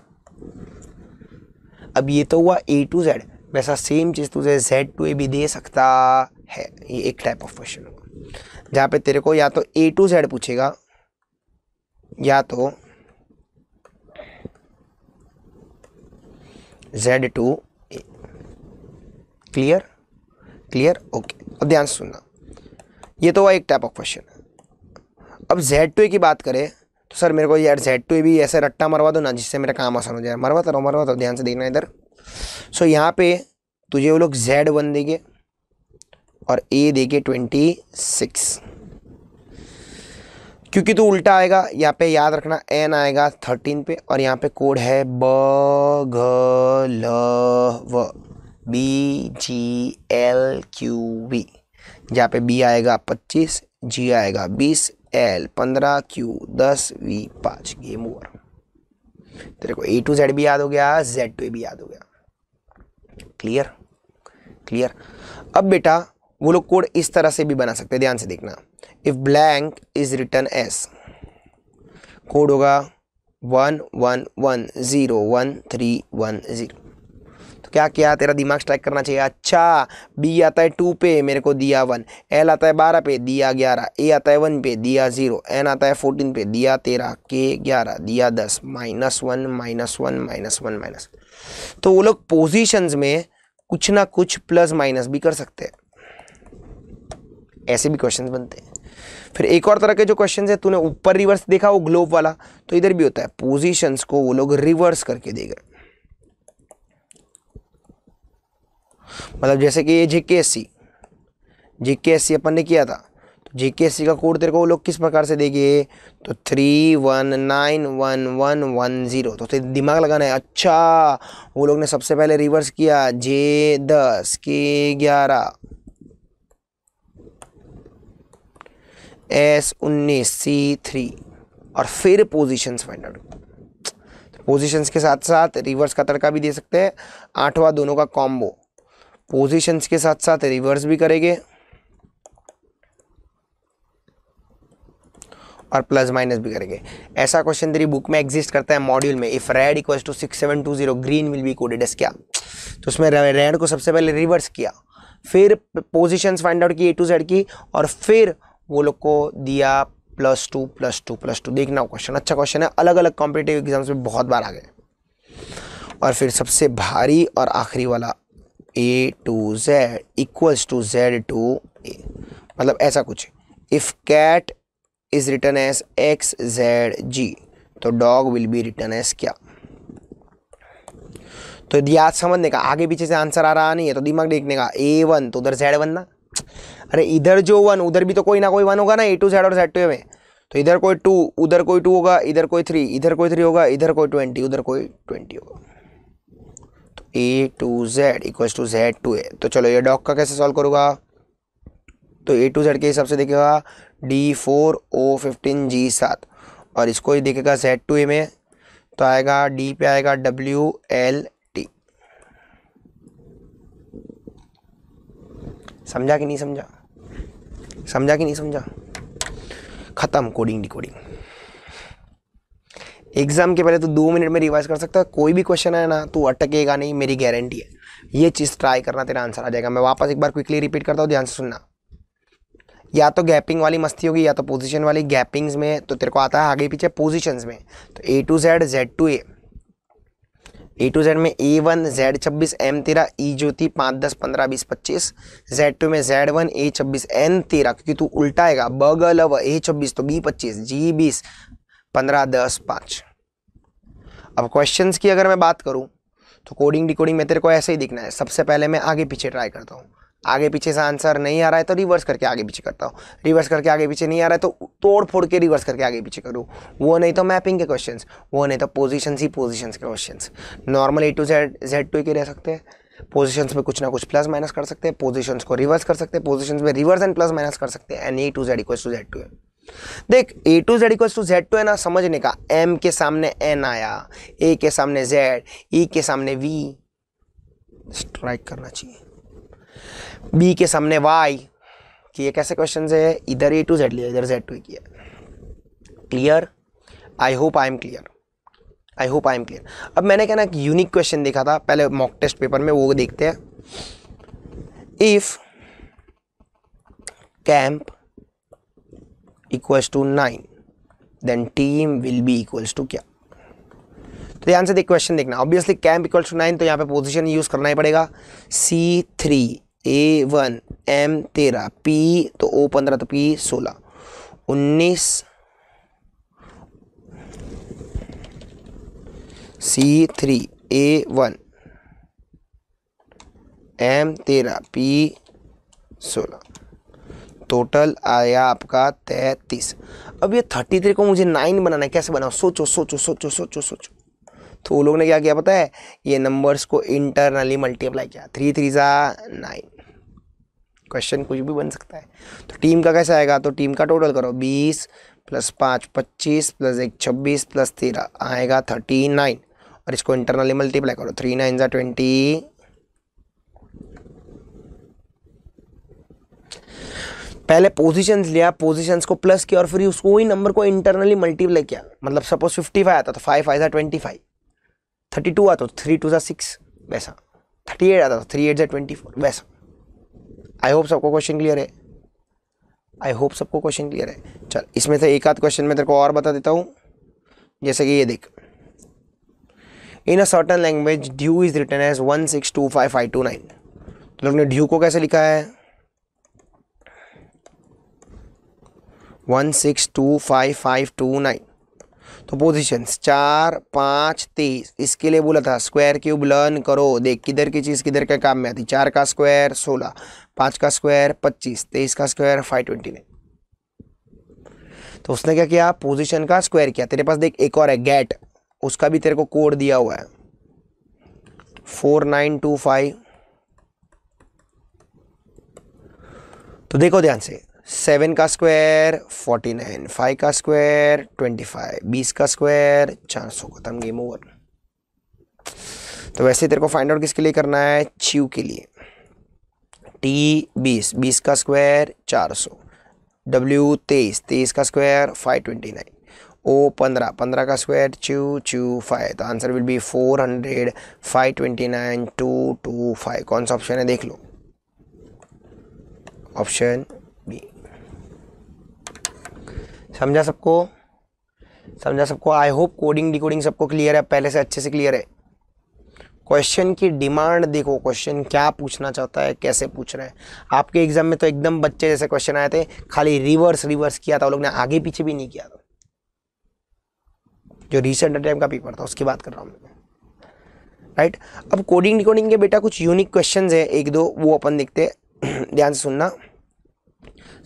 अब ये तो हुआ ए टू जेड वैसा सेम चीज़ तुझे जेड टू ए भी दे सकता है ये एक टाइप ऑफ क्वेश्चन होगा जहाँ पे तेरे को या तो ए टू जेड पूछेगा या तो Z to A clear clear okay अब ध्यान सुनना ये तो हुआ एक टाइप ऑफ क्वेश्चन अब जेड टू ए की बात करें तो सर मेरे को यार जेड टू ए भी ऐसे रट्टा मरवा दो ना जिससे मेरा काम आसान हो जाए मरवा तो रहो मरवा तो ध्यान से देखना इधर सो so, यहाँ पे तुझे वो लोग जेड वन देंगे और ए देंगे ट्वेंटी सिक्स क्योंकि तू उल्टा आएगा यहाँ पे याद रखना एन आएगा थर्टीन पे और यहाँ पे कोड है ब घ ल व B G L Q V जहाँ पे बी आएगा पच्चीस जी आएगा बीस एल पंद्रह क्यू दस वी पाँच गेम ओवर तेरे को ए टू जेड भी याद हो गया जेड टू भी याद हो गया क्लियर क्लियर अब बेटा वो लोग कोड इस तरह से भी बना सकते हैं ध्यान से देखना if blank is written as code होगा one one one zero one three one zero तो क्या किया तेरा दिमाग स्ट्राइक करना चाहिए अच्छा बी आता है टू पे मेरे को दिया वन एल आता है बारह पे दिया ग्यारह ए आता है वन पे दिया ज़ीरो एन आता है फोर्टीन पे दिया तेरह के ग्यारह दिया दस minus one minus one minus one minus तो वो लोग पोजिशन में कुछ ना कुछ प्लस माइनस भी कर सकते हैं ऐसे भी क्वेश्चन बनते हैं फिर एक और तरह के जो क्वेश्चन है तूने ऊपर रिवर्स देखा वो ग्लोब वाला तो इधर भी होता है पोजीशंस को वो लोग रिवर्स करके दे गए मतलब जैसे कि ये G S C G S C अपन ने किया था तो जीके एस सी का कोड तेरे को वो लोग किस प्रकार से देगी तो three one nine one one one zero तो तेरे दिमाग लगाना है अच्छा वो लोग ने सबसे पहले रिवर्स किया जे दस के ग्यारह एस उन्नीस सी थ्री और फिर पोजीशंस फाइंड आउट पोजीशंस के साथ साथ रिवर्स का तड़का भी दे सकते हैं आठवां दोनों का कॉम्बो पोजीशंस के साथ साथ रिवर्स भी करेंगे और प्लस माइनस भी करेंगे ऐसा क्वेश्चन तेरी बुक में एग्जिस्ट करता है मॉड्यूल में if red equal to six seven two zero green will be coded क्या तो उसमें रेड को सबसे पहले रिवर्स किया फिर पोजिशन फाइंड आउट की ए टू जेड की और फिर वो लोग को दिया plus two plus two plus two देखना क्वेश्चन अच्छा क्वेश्चन है अलग अलग कॉम्पिटेटिव एग्जाम्स में बहुत बार आ गए और फिर सबसे भारी और आखिरी वाला A to Z equals to Z to A मतलब ऐसा कुछ if cat is written as X Z G तो dog will be written as क्या तो याद समझने का आगे पीछे से आंसर आ रहा नहीं है तो दिमाग देखने का ए वन तो उधर जेड वन ना अरे इधर जो वन उधर भी तो कोई ना कोई वन होगा ना ए टू जेड और जेड टू में तो इधर कोई टू उधर कोई टू होगा इधर कोई थ्री इधर कोई थ्री होगा इधर कोई ट्वेंटी उधर कोई ट्वेंटी होगा A to Z equal to Z to A तो चलो ये डॉग का कैसे सॉल्व करूँगा तो ए टू जेड के हिसाब से देखेगा D four O fifteen G सात और इसको ही देखेगा जेड टू ए में तो आएगा डी पे आएगा डब्ल्यू एल टी समझा कि नहीं समझा समझा कि नहीं समझा ख़त्म कोडिंग डिकोडिंग एग्ज़ाम के पहले तो दो मिनट में रिवाइज कर सकता है कोई भी क्वेश्चन है ना तू अटकेगा नहीं मेरी गारंटी है ये चीज़ ट्राई करना तेरा आंसर आ जाएगा मैं वापस एक बार क्विकली रिपीट करता हूँ ध्यान से सुनना या तो गैपिंग वाली मस्ती होगी या तो पोजीशन वाली गैपिंग्स में तो तेरे को आता है आगे पीछे पोजीशंस में तो A to Z Z to A A to Z में ए वन जेड छब्बीस एम तेरा ई e ज्योति पाँच दस पंद्रह बीस पच्चीस जेड टू में जेड वन ए छब्बीस एन तेरा क्योंकि तू उल्टाएगा बगल ए छब्बीस तो बी पच्चीस जी बीस पंद्रह दस पाँच अब क्वेश्चन की अगर मैं बात करूँ तो कोडिंग डिकोडिंग में तेरे को ऐसे ही दिखना है सबसे पहले मैं आगे पीछे ट्राई करता हूँ आगे पीछे से आंसर नहीं आ रहा है तो रिवर्स करके आगे पीछे करता हूँ रिवर्स करके आगे पीछे नहीं आ रहा है तो तोड़ फोड़ के रिवर्स करके आगे पीछे करूँ वो नहीं तो मैपिंग के क्वेश्चंस वो नहीं तो पोजीशंस ही पोजीशंस के questions normal A to Z Z to के रह सकते हैं पोजिशन में कुछ ना कुछ प्लस माइनस कर सकते हैं पोजिशन को रिवर्स कर सकते हैं पोजिशन में रिवर्स एंड प्लस माइनस कर सकते हैं and A to Z equal to Z to देख A to Z equal to Z to है ना समझने का एम के सामने एन आया ए के सामने जेड ई e के सामने वी स्ट्राइक करना चाहिए बी के सामने वाई कि ये कैसे क्वेश्चन है इधर ए टू जेड लिया इधर जेड टू किया clear I hope I am clear I hope I am clear अब मैंने क्या ना यूनिक क्वेश्चन देखा था पहले मॉक टेस्ट पेपर में वो देखते हैं if camp equals to 9 then team will be equals to क्या तो ध्यान से देख क्वेश्चन देखना obviously camp equals to nine तो यहाँ पे पोजीशन यूज़ करना ही पड़ेगा C three A one M तेरह पी तो ओ पंद्रह तो पी सोलह उन्नीस C three A one M तेरह पी सोलह टोटल आया आपका तैंतीस अब ये थर्टी थ्री को मुझे नाइन बनाना है कैसे बनाओ सोचो सोचो सोचो सोचो सोचो तो वो लोग ने क्या किया पता है ये नंबर्स को इंटरनली मल्टीप्लाई किया थ्री थ्री ज़ा नाइन क्वेश्चन कुछ भी बन सकता है तो टीम का कैसे आएगा तो टीम का टोटल करो बीस प्लस पाँच पच्चीस प्लस एक छब्बीस प्लस तेरह आएगा थर्टी नाइन और इसको इंटरनली मल्टीप्लाई करो थ्री नाइन ज़ा ट्वेंटी पहले पोजीशंस लिया पोजीशंस को प्लस किया और फिर उसको वही नंबर को इंटरनली मल्टीप्लाई किया मतलब सपोज फिफ्टी फाइव आता तो फाइव फाइव था ट्वेंटी फाइव थर्टी टू आता तो थ्री टू था सिक्स वैसा थर्टी एट आता तो थ्री एट था ट्वेंटी फोर वैसा आई होप सबको क्वेश्चन क्लियर है आई होप सबको क्वेश्चन क्लियर है चल इसमें से एक आध क्वेश्चन मैं तेरे को और बता देता हूँ जैसे कि ये देख in a certain language due is written as one six two five five two nine तो लोग ने ड्यू को कैसे लिखा है one six two five five two nine तो पोजीशंस चार पाँच तेईस इसके लिए बोला था स्क्वायर क्यूब लर्न करो देख किधर की चीज़ किधर के काम में आती चार का स्क्वायर सोलह पाँच का स्क्वायर पच्चीस तेईस का स्क्वायर फाइव ट्वेंटी नाइन तो उसने क्या किया पोजीशन का स्क्वायर किया तेरे पास देख एक और है गेट उसका भी तेरे को कोड दिया हुआ है फोर नाइन टू फाइव तो देखो ध्यान से सेवन का स्क्वायर फोर्टी नाइन फाइव का स्क्वायर ट्वेंटी फाइव बीस का स्क्वायर चार सौ खत्म गेम ओवर तो वैसे तेरे को फाइंड आउट किसके लिए करना है च्यू के लिए टी बीस बीस का स्क्वायर चार सौ डब्ल्यू तेईस तेईस का square five twenty nine O पंद्रह पंद्रह का स्क्वायर चू चू फाइव तो answer will be four hundred five twenty nine two two five कौन सा ऑप्शन है देख लो ऑप्शन समझा सबको समझा सबको आई होप कोडिंग डिकोडिंग सबको क्लियर है पहले से अच्छे से क्लियर है क्वेश्चन की डिमांड देखो क्वेश्चन क्या पूछना चाहता है कैसे पूछ रहा है आपके एग्जाम में तो एकदम बच्चे जैसे क्वेश्चन आए थे खाली रिवर्स रिवर्स किया था लोग ने आगे पीछे भी नहीं किया था जो रिसेंट टाइम का पेपर था उसकी बात कर रहा हूँ राइट अब कोडिंग डिकोडिंग के बेटा कुछ यूनिक क्वेश्चन है एक दो वो अपन देखते हैं ध्यान से सुनना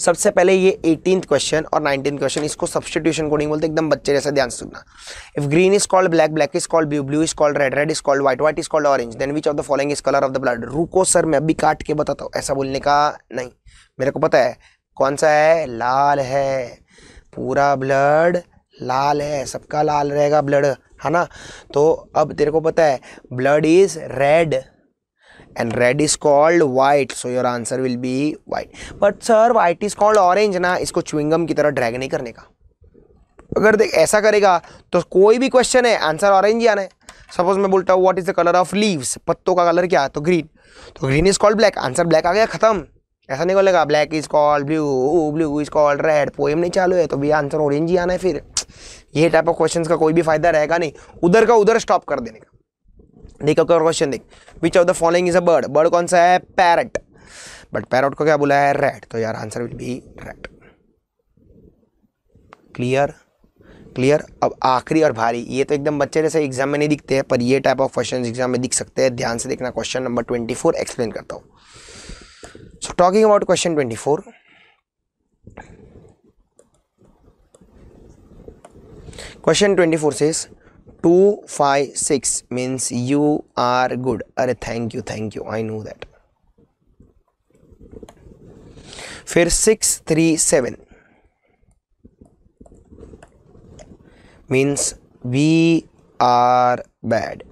सबसे पहले ये एटीन क्वेश्चन और नाइनटीन क्वेश्चन इसको सब्सटीट्यूशन कोडिंग बोलते एकदम बच्चे जैसे ध्यान सुनना if green is called black black is called blue blue is called red red is called white white is called orange then which of the following is colour of the blood रुको sir मैं अभी काट के बताता हूँ ऐसा बोलने का नहीं मेरे को पता है कौन सा है लाल है पूरा ब्लड लाल है सबका लाल रहेगा ब्लड है ना तो अब तेरे को पता है blood is red and red is called white so your answer will be white but sir white is called orange ना इसको च्विंगम की तरह ड्रैग नहीं करने का अगर देख ऐसा करेगा तो कोई भी क्वेश्चन है आंसर ऑरेंज ही आना है सपोज मैं बोलता हूँ what is the colour of leaves पत्तों का कलर क्या तो ग्रीन तो green is called black answer black आ गया खत्म ऐसा नहीं बोलेगा black is called blue blue is called red poem नहीं चालू है तो भी आंसर ऑरेंज ही आना है फिर ये टाइप ऑफ क्वेश्चंस का कोई भी फायदा रहेगा नहीं उधर का उधर स्टॉप कर देने का देखो क्या क्वेश्चन देख which of the following is a bird bird कौन सा है पैरट बट पैरट को क्या बोला है रेड तो यार answer will be red clear clear अब आखिरी और भारी ये तो एकदम बच्चे जैसे एग्जाम में नहीं दिखते हैं पर ये टाइप ऑफ क्वेश्चन एग्जाम में दिख सकते हैं ध्यान से देखना question number twenty four explain करता हूँ so talking about question twenty four question twenty four से two five six means you are good अरे thank you thank you I know that फिर six three seven means we are bad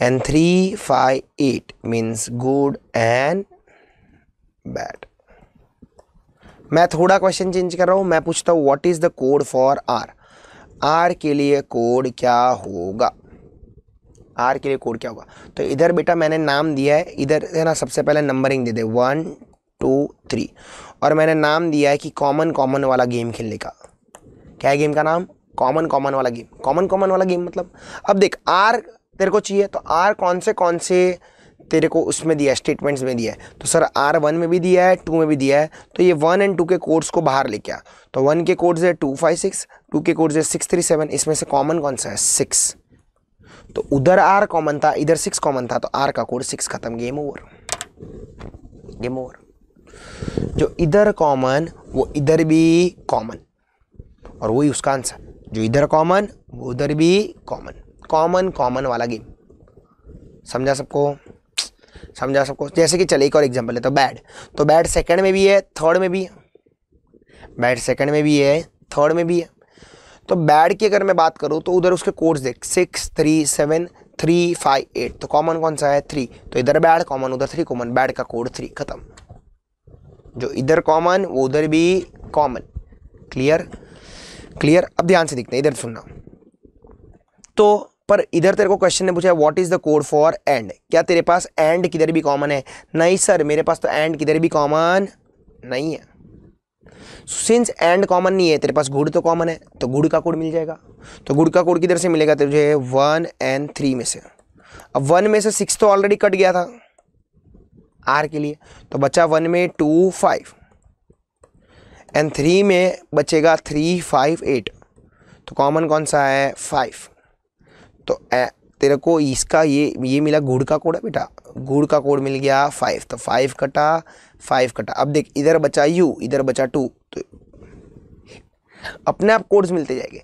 and 358 means good and bad मैं थोड़ा question change कर रहा हूँ मैं पूछता हूँ what is the code for R R के लिए कोड क्या होगा आर के लिए कोड क्या होगा तो इधर बेटा मैंने नाम दिया है इधर है ना सबसे पहले नंबरिंग दे दे वन टू थ्री और मैंने नाम दिया है कि कॉमन कॉमन वाला गेम खेलने का क्या है गेम का नाम कॉमन कॉमन वाला गेम कॉमन कॉमन वाला गेम मतलब अब देख आर तेरे को चाहिए तो आर कौन से कौन से तेरे को उसमें दिया स्टेटमेंट्स में दिया है तो सर आर वन में भी दिया है टू में भी दिया है तो ये वन एंड टू के कोर्स को बाहर लेके आ तो वन के कोर्स है टू फाइव सिक्स टू के कोर्स है सिक्स थ्री सेवन इसमें से कॉमन कौन सा है सिक्स तो उधर आर कॉमन था इधर सिक्स कॉमन था तो आर का कोर्स सिक्स खत्म गेम ओवर गेम ओवर जो इधर कॉमन वो इधर भी कॉमन और वही उसका आंसर जो इधर कॉमन वो उधर भी कॉमन कॉमन कॉमन वाला गेम समझा सबको समझा सबको जैसे कि चले एक और एग्जाम्पल है तो बैड तो बैड सेकंड में भी है थर्ड में भी है बैड सेकंड में भी है थर्ड में भी है तो बैड की अगर मैं बात करूँ तो उधर उसके कोर्स देख six three seven three five eight तो कॉमन कौन सा है थ्री तो इधर बैड कॉमन उधर थ्री कॉमन बैड का कोड थ्री खत्म जो इधर कॉमन वो उधर भी कॉमन क्लियर क्लियर अब ध्यान से दिखते हैं इधर सुनना तो पर इधर तेरे को क्वेश्चन ने पूछा what is the code for and क्या तेरे पास एंड किधर भी कॉमन है नहीं सर मेरे पास तो एंड किधर भी कॉमन नहीं है सिंस एंड कॉमन नहीं है तेरे पास गुड़ तो कॉमन है तो गुड़ का कोड मिल जाएगा तो गुड़ का कोड किधर से मिलेगा तुझे वन एंड थ्री में से अब वन में से सिक्स तो ऑलरेडी कट गया था आर के लिए तो बचा वन में टू फाइव एंड थ्री में बचेगा थ्री फाइव एट तो कॉमन कौन सा है फाइव तो ए, तेरे को इसका ये ये मिला गुड़ का कोड है बेटा गुड़ का कोड मिल गया फाइव तो फाइव कटा फाइव कटा अब देख इधर बचा यू इधर बचा टू तो अपने आप कोड्स मिलते जाएंगे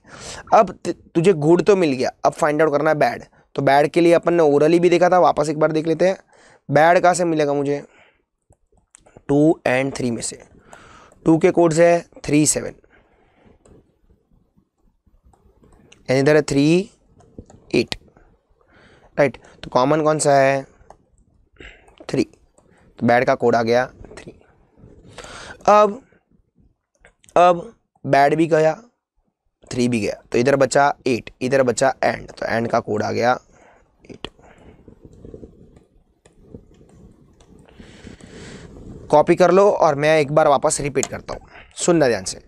अब तुझे गुड़ तो मिल गया अब फाइंड आउट करना है बैड तो बैड के लिए अपन ने ओरली भी देखा था वापस एक बार देख लेते हैं बैड कहाँ से मिलेगा मुझे टू एंड थ्री में से टू के कोड्स है थ्री सेवन एंड इधर है थ्री एट राइट तो कॉमन कौन सा है थ्री तो बैड का कोड आ गया थ्री अब अब बैड भी गया थ्री भी गया तो इधर बचा एट इधर बचा एंड तो एंड का कोड आ गया एट कॉपी कर लो और मैं एक बार वापस रिपीट करता हूँ सुनना ध्यान से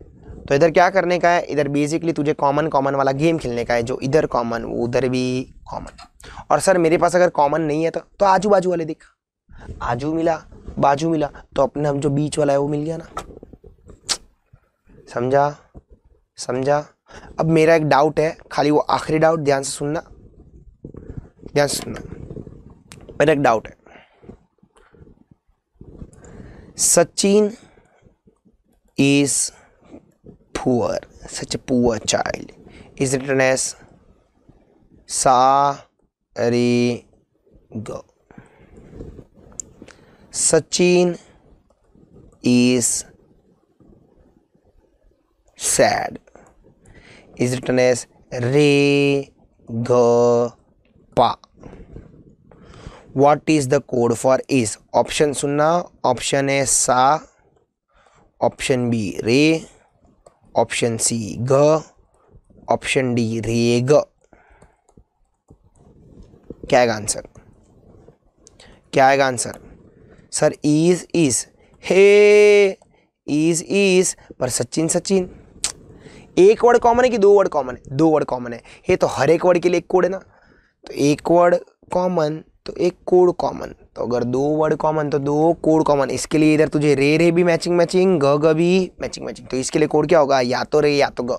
तो इधर क्या करने का है इधर बेसिकली तुझे कॉमन कॉमन वाला गेम खेलने का है जो इधर कॉमन वो उधर भी कॉमन और सर मेरे पास अगर कॉमन नहीं है तो तो आजू बाजू वाले देखा आजू मिला बाजू मिला तो अपने हम जो बीच वाला है वो मिल गया ना समझा समझा अब मेरा एक डाउट है खाली वो आखिरी डाउट ध्यान से सुनना ध्यान से सुनना मेरा एक डाउट है Sachin is poor, such a poor child, is written as Sariga. Sachin is sad is written as re ga pa what is the code for is option सुनना ऑप्शन है सा ऑप्शन बी रे ऑप्शन सी ग option D रेग क्या आएगा answer क्या आएगा answer sir is is he is is पर सचिन सचिन एक वर्ड कॉमन है कि दो वर्ड कॉमन है दो वर्ड कॉमन है ये तो हर एक वर्ड के लिए एक कोड है ना तो एक वर्ड कॉमन तो एक कोड कॉमन तो अगर दो वर्ड कॉमन तो दो कोड कॉमन इसके लिए इधर तुझे रे रे भी मैचिंग मैचिंग ग ग भी मैचिंग मैचिंग तो इसके लिए कोड क्या होगा या तो रे या तो ग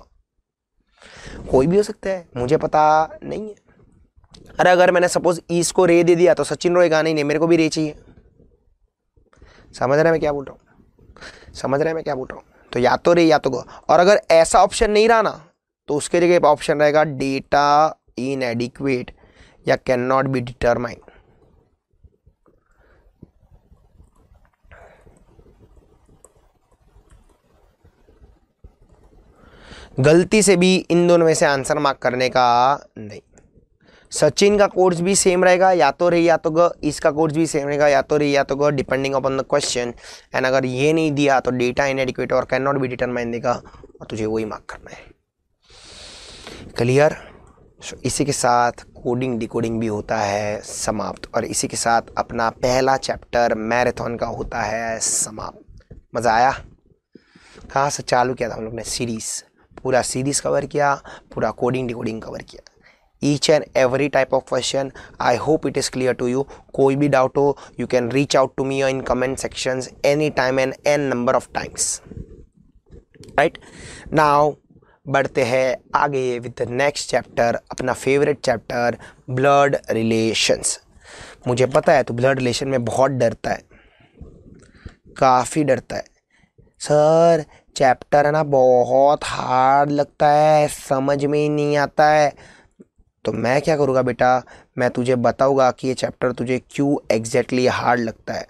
कोई भी हो सकता है मुझे पता नहीं है अरे अगर मैंने सपोज इसको को रे दे दिया तो सचिन रोएगा नहीं नहीं मेरे को भी रे चाहिए समझ रहे हैं मैं क्या बोल रहा हूँ समझ रहे हैं मैं क्या बोल रहा हूँ तो या तो रे या तो ग और अगर ऐसा ऑप्शन नहीं रहा ना तो उसके जगह ऑप्शन रहेगा डेटा इनएडिक्वेट या कैन नॉट बी डिटरमाइंड गलती से भी इन दोनों में से आंसर मार्क करने का नहीं सचिन का कोर्स भी सेम रहेगा या तो रही या तो ग इसका कोर्स भी सेम रहेगा या तो रही या तो ग depending upon the question and अगर ये नहीं दिया तो डेटा इन इनएडिक्वेट और कैन नॉट बी डिटरमाइन देगा और तुझे वही मार्क करना है क्लियर सो इसी के साथ कोडिंग डिकोडिंग भी होता है समाप्त और इसी के साथ अपना पहला चैप्टर मैराथन का होता है समाप्त मज़ा आया कहाँ से चालू किया था हम लोग ने सीरीज़ पूरा सीरीज कवर किया पूरा कोडिंग डिकोडिंग कवर किया each and every type of question I hope it is clear to you कोई भी डाउट हो you can reach out to me in comment sections any time and n number of times right now बढ़ते हैं आगे with next chapter अपना favourite chapter blood relations मुझे पता है तो ब्लड रिलेशन में बहुत डरता है काफ़ी डरता है सर चैप्टर है ना बहुत हार्ड लगता है समझ में ही नहीं आता है तो मैं क्या करूँगा बेटा मैं तुझे बताऊँगा कि ये चैप्टर तुझे क्यों एग्जैक्टली हार्ड लगता है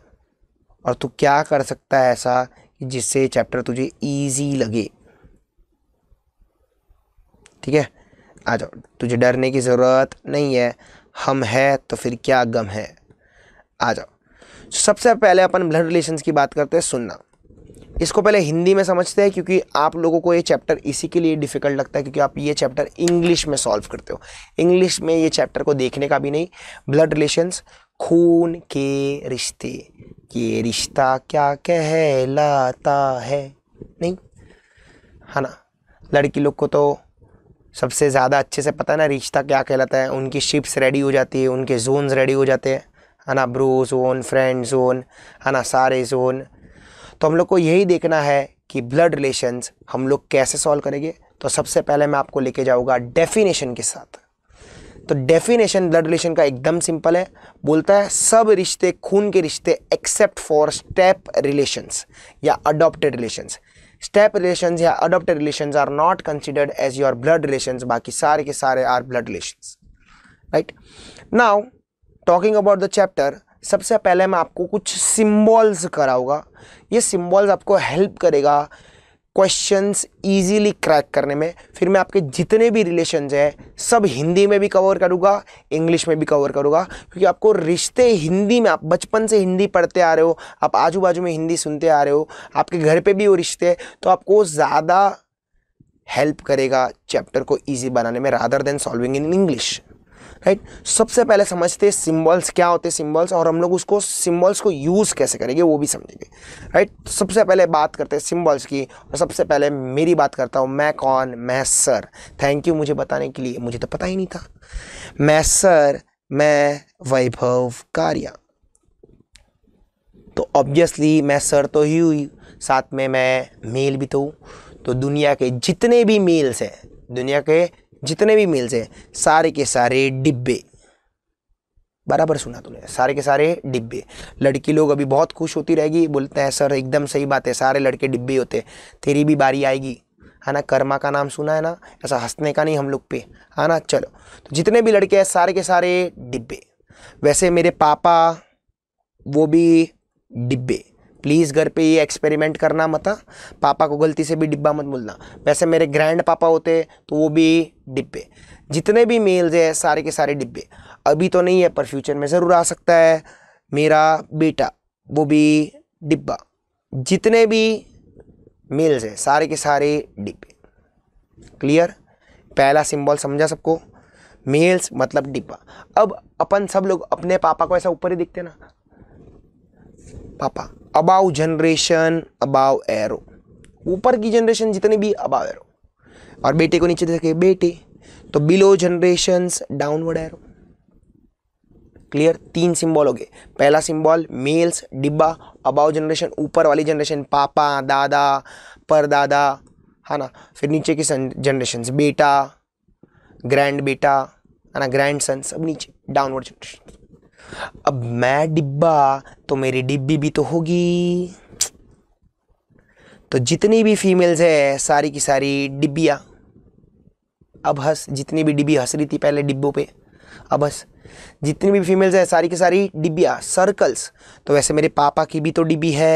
और तू क्या कर सकता है ऐसा जिससे चैप्टर तुझे ईजी लगे ठीक है आ जाओ तुझे डरने की ज़रूरत नहीं है हम है तो फिर क्या गम है आ जाओ तो सबसे पहले अपन ब्लड रिलेशंस की बात करते हैं सुनना इसको पहले हिंदी में समझते हैं क्योंकि आप लोगों को ये चैप्टर इसी के लिए डिफ़िकल्ट लगता है क्योंकि आप ये चैप्टर इंग्लिश में सॉल्व करते हो इंग्लिश में ये चैप्टर को देखने का भी नहीं ब्लड रिलेशंस खून के रिश्ते ये रिश्ता क्या कहलाता है नहीं है हाँ ना लड़की लोग को तो सबसे ज़्यादा अच्छे से पता ना रिश्ता क्या कहलाता है उनकी शिप्स रेडी हो जाती है उनके जोन्स रेडी हो जाते हैं है हाँ ना ब्रो जोन फ्रेंड जोन है ना सारे जोन तो हम लोग को यही देखना है कि ब्लड रिलेशंस हम लोग कैसे सॉल्व करेंगे तो सबसे पहले मैं आपको लेके जाऊँगा डेफिनेशन के साथ तो डेफिनेशन ब्लड रिलेशन का एकदम सिंपल है बोलता है सब रिश्ते खून के रिश्ते एक्सेप्ट फॉर स्टेप रिलेशंस या अडॉप्टेड रिलेशंस स्टेप रिलेशंस या adopted relations are not considered as your blood relations बाकी सारे के सारे are blood relations right now talking about the chapter सबसे पहले मैं आपको कुछ सिम्बॉल्स कराऊंगा ये सिम्बॉल्स आपको हेल्प करेगा क्वेश्चंस इजीली क्रैक करने में फिर मैं आपके जितने भी रिलेशंस हैं सब हिंदी में भी कवर करूँगा इंग्लिश में भी कवर करूँगा क्योंकि आपको रिश्ते हिंदी में आप बचपन से हिंदी पढ़ते आ रहे हो आप आजू बाजू में हिंदी सुनते आ रहे हो आपके घर पे भी वो रिश्ते तो आपको ज़्यादा हेल्प करेगा चैप्टर को ईजी बनाने में rather than solving in English right सबसे पहले समझते हैं सिम्बल्स क्या होते हैं सिम्बल्स और हम लोग उसको सिम्बल्स को यूज़ कैसे करेंगे वो भी समझेंगे राइट सबसे पहले बात करते हैं सिम्बल्स की और सबसे पहले मेरी बात करता हूँ मैं कौन मैं सर थैंक यू मुझे बताने के लिए मुझे तो पता ही नहीं था मैं सर मैं वैभव कार्य तो ऑब्वियसली मैं सर तो ही हुई साथ में मैं मेल भी तो हूँ तो दुनिया के जितने भी मेल्स हैं दुनिया के जितने भी मेल्स हैं सारे के सारे डिब्बे बराबर सुना तूने सारे के सारे डिब्बे लड़की लोग अभी बहुत खुश होती रहेगी बोलते हैं सर एकदम सही बात है सारे लड़के डिब्बे होते तेरी भी बारी आएगी है ना कर्मा का नाम सुना है ना ऐसा हंसने का नहीं हम लोग पे है ना चलो तो जितने भी लड़के हैं सारे के सारे डिब्बे वैसे मेरे पापा वो भी डिब्बे प्लीज़ घर पे ये एक्सपेरिमेंट करना मत हाँ। पापा को गलती से भी डिब्बा मत बोलना वैसे मेरे ग्रैंड पापा होते तो वो भी डिब्बे जितने भी मेल्स हैं सारे के सारे डिब्बे अभी तो नहीं है पर फ्यूचर में ज़रूर आ सकता है मेरा बेटा वो भी डिब्बा जितने भी मेल्स हैं सारे के सारे डिब्बे क्लियर पहला सिंबल समझा सबको मेल्स मतलब डिब्बा अब अपन सब लोग अपने पापा को ऐसा ऊपर ही दिखते ना पापा अबाउ जनरेशन अबाउ एरो ऊपर की जनरेशन जितनी भी अबाउ एरो और बेटे को नीचे दे सके बेटे तो below generation downward arrow clear तीन सिंबल हो गए पहला सिंबल मेल्स डिब्बा अबाउ जनरेशन ऊपर वाली जनरेशन पापा दादा परदादा है ना फिर नीचे की जनरेशन बेटा ग्रैंड बेटा है ना ग्रैंड सन सब नीचे डाउनवर्ड जनरेशन अब मैं डिब्बा तो मेरी डिब्बी भी तो होगी तो जितनी भी फीमेल्स है सारी की सारी डिब्बिया अब हंस जितनी भी डिब्बी हंस रही थी पहले डिब्बों पे अब हंस जितनी भी फीमेल्स है सारी की सारी डिब्बिया सर्कल्स तो वैसे मेरे पापा की भी तो डिब्बी है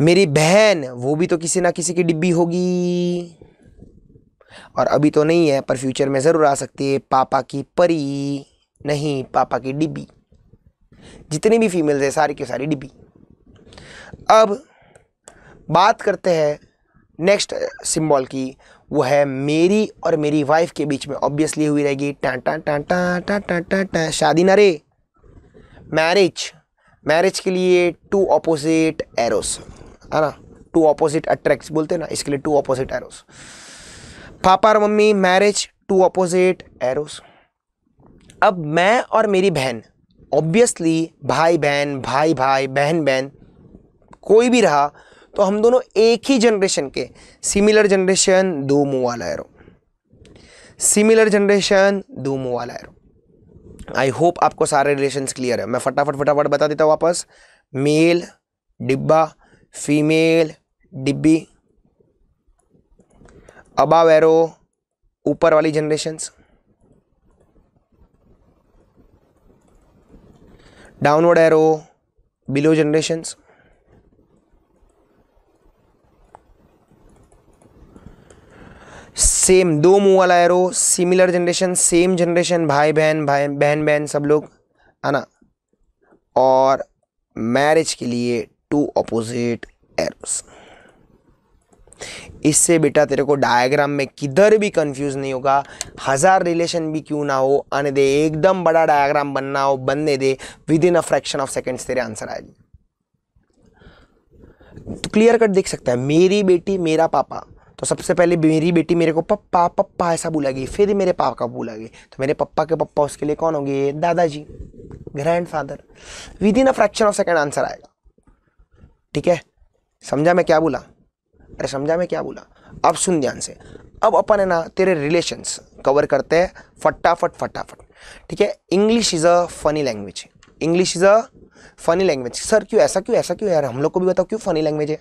मेरी बहन वो भी तो किसी ना किसी की डिब्बी होगी और अभी तो नहीं है पर फ्यूचर में ज़रूर आ सकती है पापा की परी नहीं पापा की डिब्बी जितनी भी फीमेल्स है सारी की सारी डिब्बी अब बात करते हैं नेक्स्ट सिंबल की वो है मेरी और मेरी वाइफ के बीच में ऑब्वियसली हुई रहेगी टा टा टा टा टा टा टा टा शादी नरे रे मैरिज मैरिज के लिए टू ऑपोजिट एरोस है ना टू ऑपोजिट अट्रैक्ट्स बोलते हैं ना इसके लिए टू ऑपोजिट एरोस पापा और मम्मी मैरिज टू अपोजिट एरोस अब मैं और मेरी बहन ऑब्वियसली भाई बहन भाई भाई बहन बहन कोई भी रहा तो हम दोनों एक ही जनरेशन के सिमिलर जनरेशन दो मुँह वाला एरो सिमिलर जनरेशन दो मुँह वाला एरो आई होप आपको सारे रिलेशन क्लियर है मैं फटाफट फटाफट बता देता हूँ वापस मेल डिब्बा फीमेल डिब्बी अबाव एरो ऊपर वाली generation downward arrow below generations same दो मुंह वाला arrow similar generation same generation भाई बहन भाई बहन बहन सब लोग है ना और मैरिज के लिए टू अपोजिट एरोस इससे बेटा तेरे को डायग्राम में किधर भी कंफ्यूज नहीं होगा हज़ार रिलेशन भी क्यों ना हो आने दे एकदम बड़ा डायग्राम बनना हो बनने दे with in a fraction of seconds तेरे आंसर आएगी तो क्लियर कट देख सकता है मेरी बेटी मेरा पापा तो सबसे पहले मेरी बेटी मेरे को पप्पा पप्पा ऐसा बुलाएगी फिर मेरे पापा बुलाएगी तो मेरे पप्पा के पप्पा उसके लिए कौन होंगे दादाजी grandfather with in a fraction of second answer आएगा ठीक है समझा मैं क्या बोला अरे समझा मैं क्या बोला अब सुन ध्यान से अब अपन है ना तेरे रिलेशंस कवर करते हैं फटाफट फटाफट ठीक है English is a funny language English is a funny language sir क्यों ऐसा क्यों ऐसा क्यों यार हम लोग को भी बताओ क्यों फनी लैंग्वेज है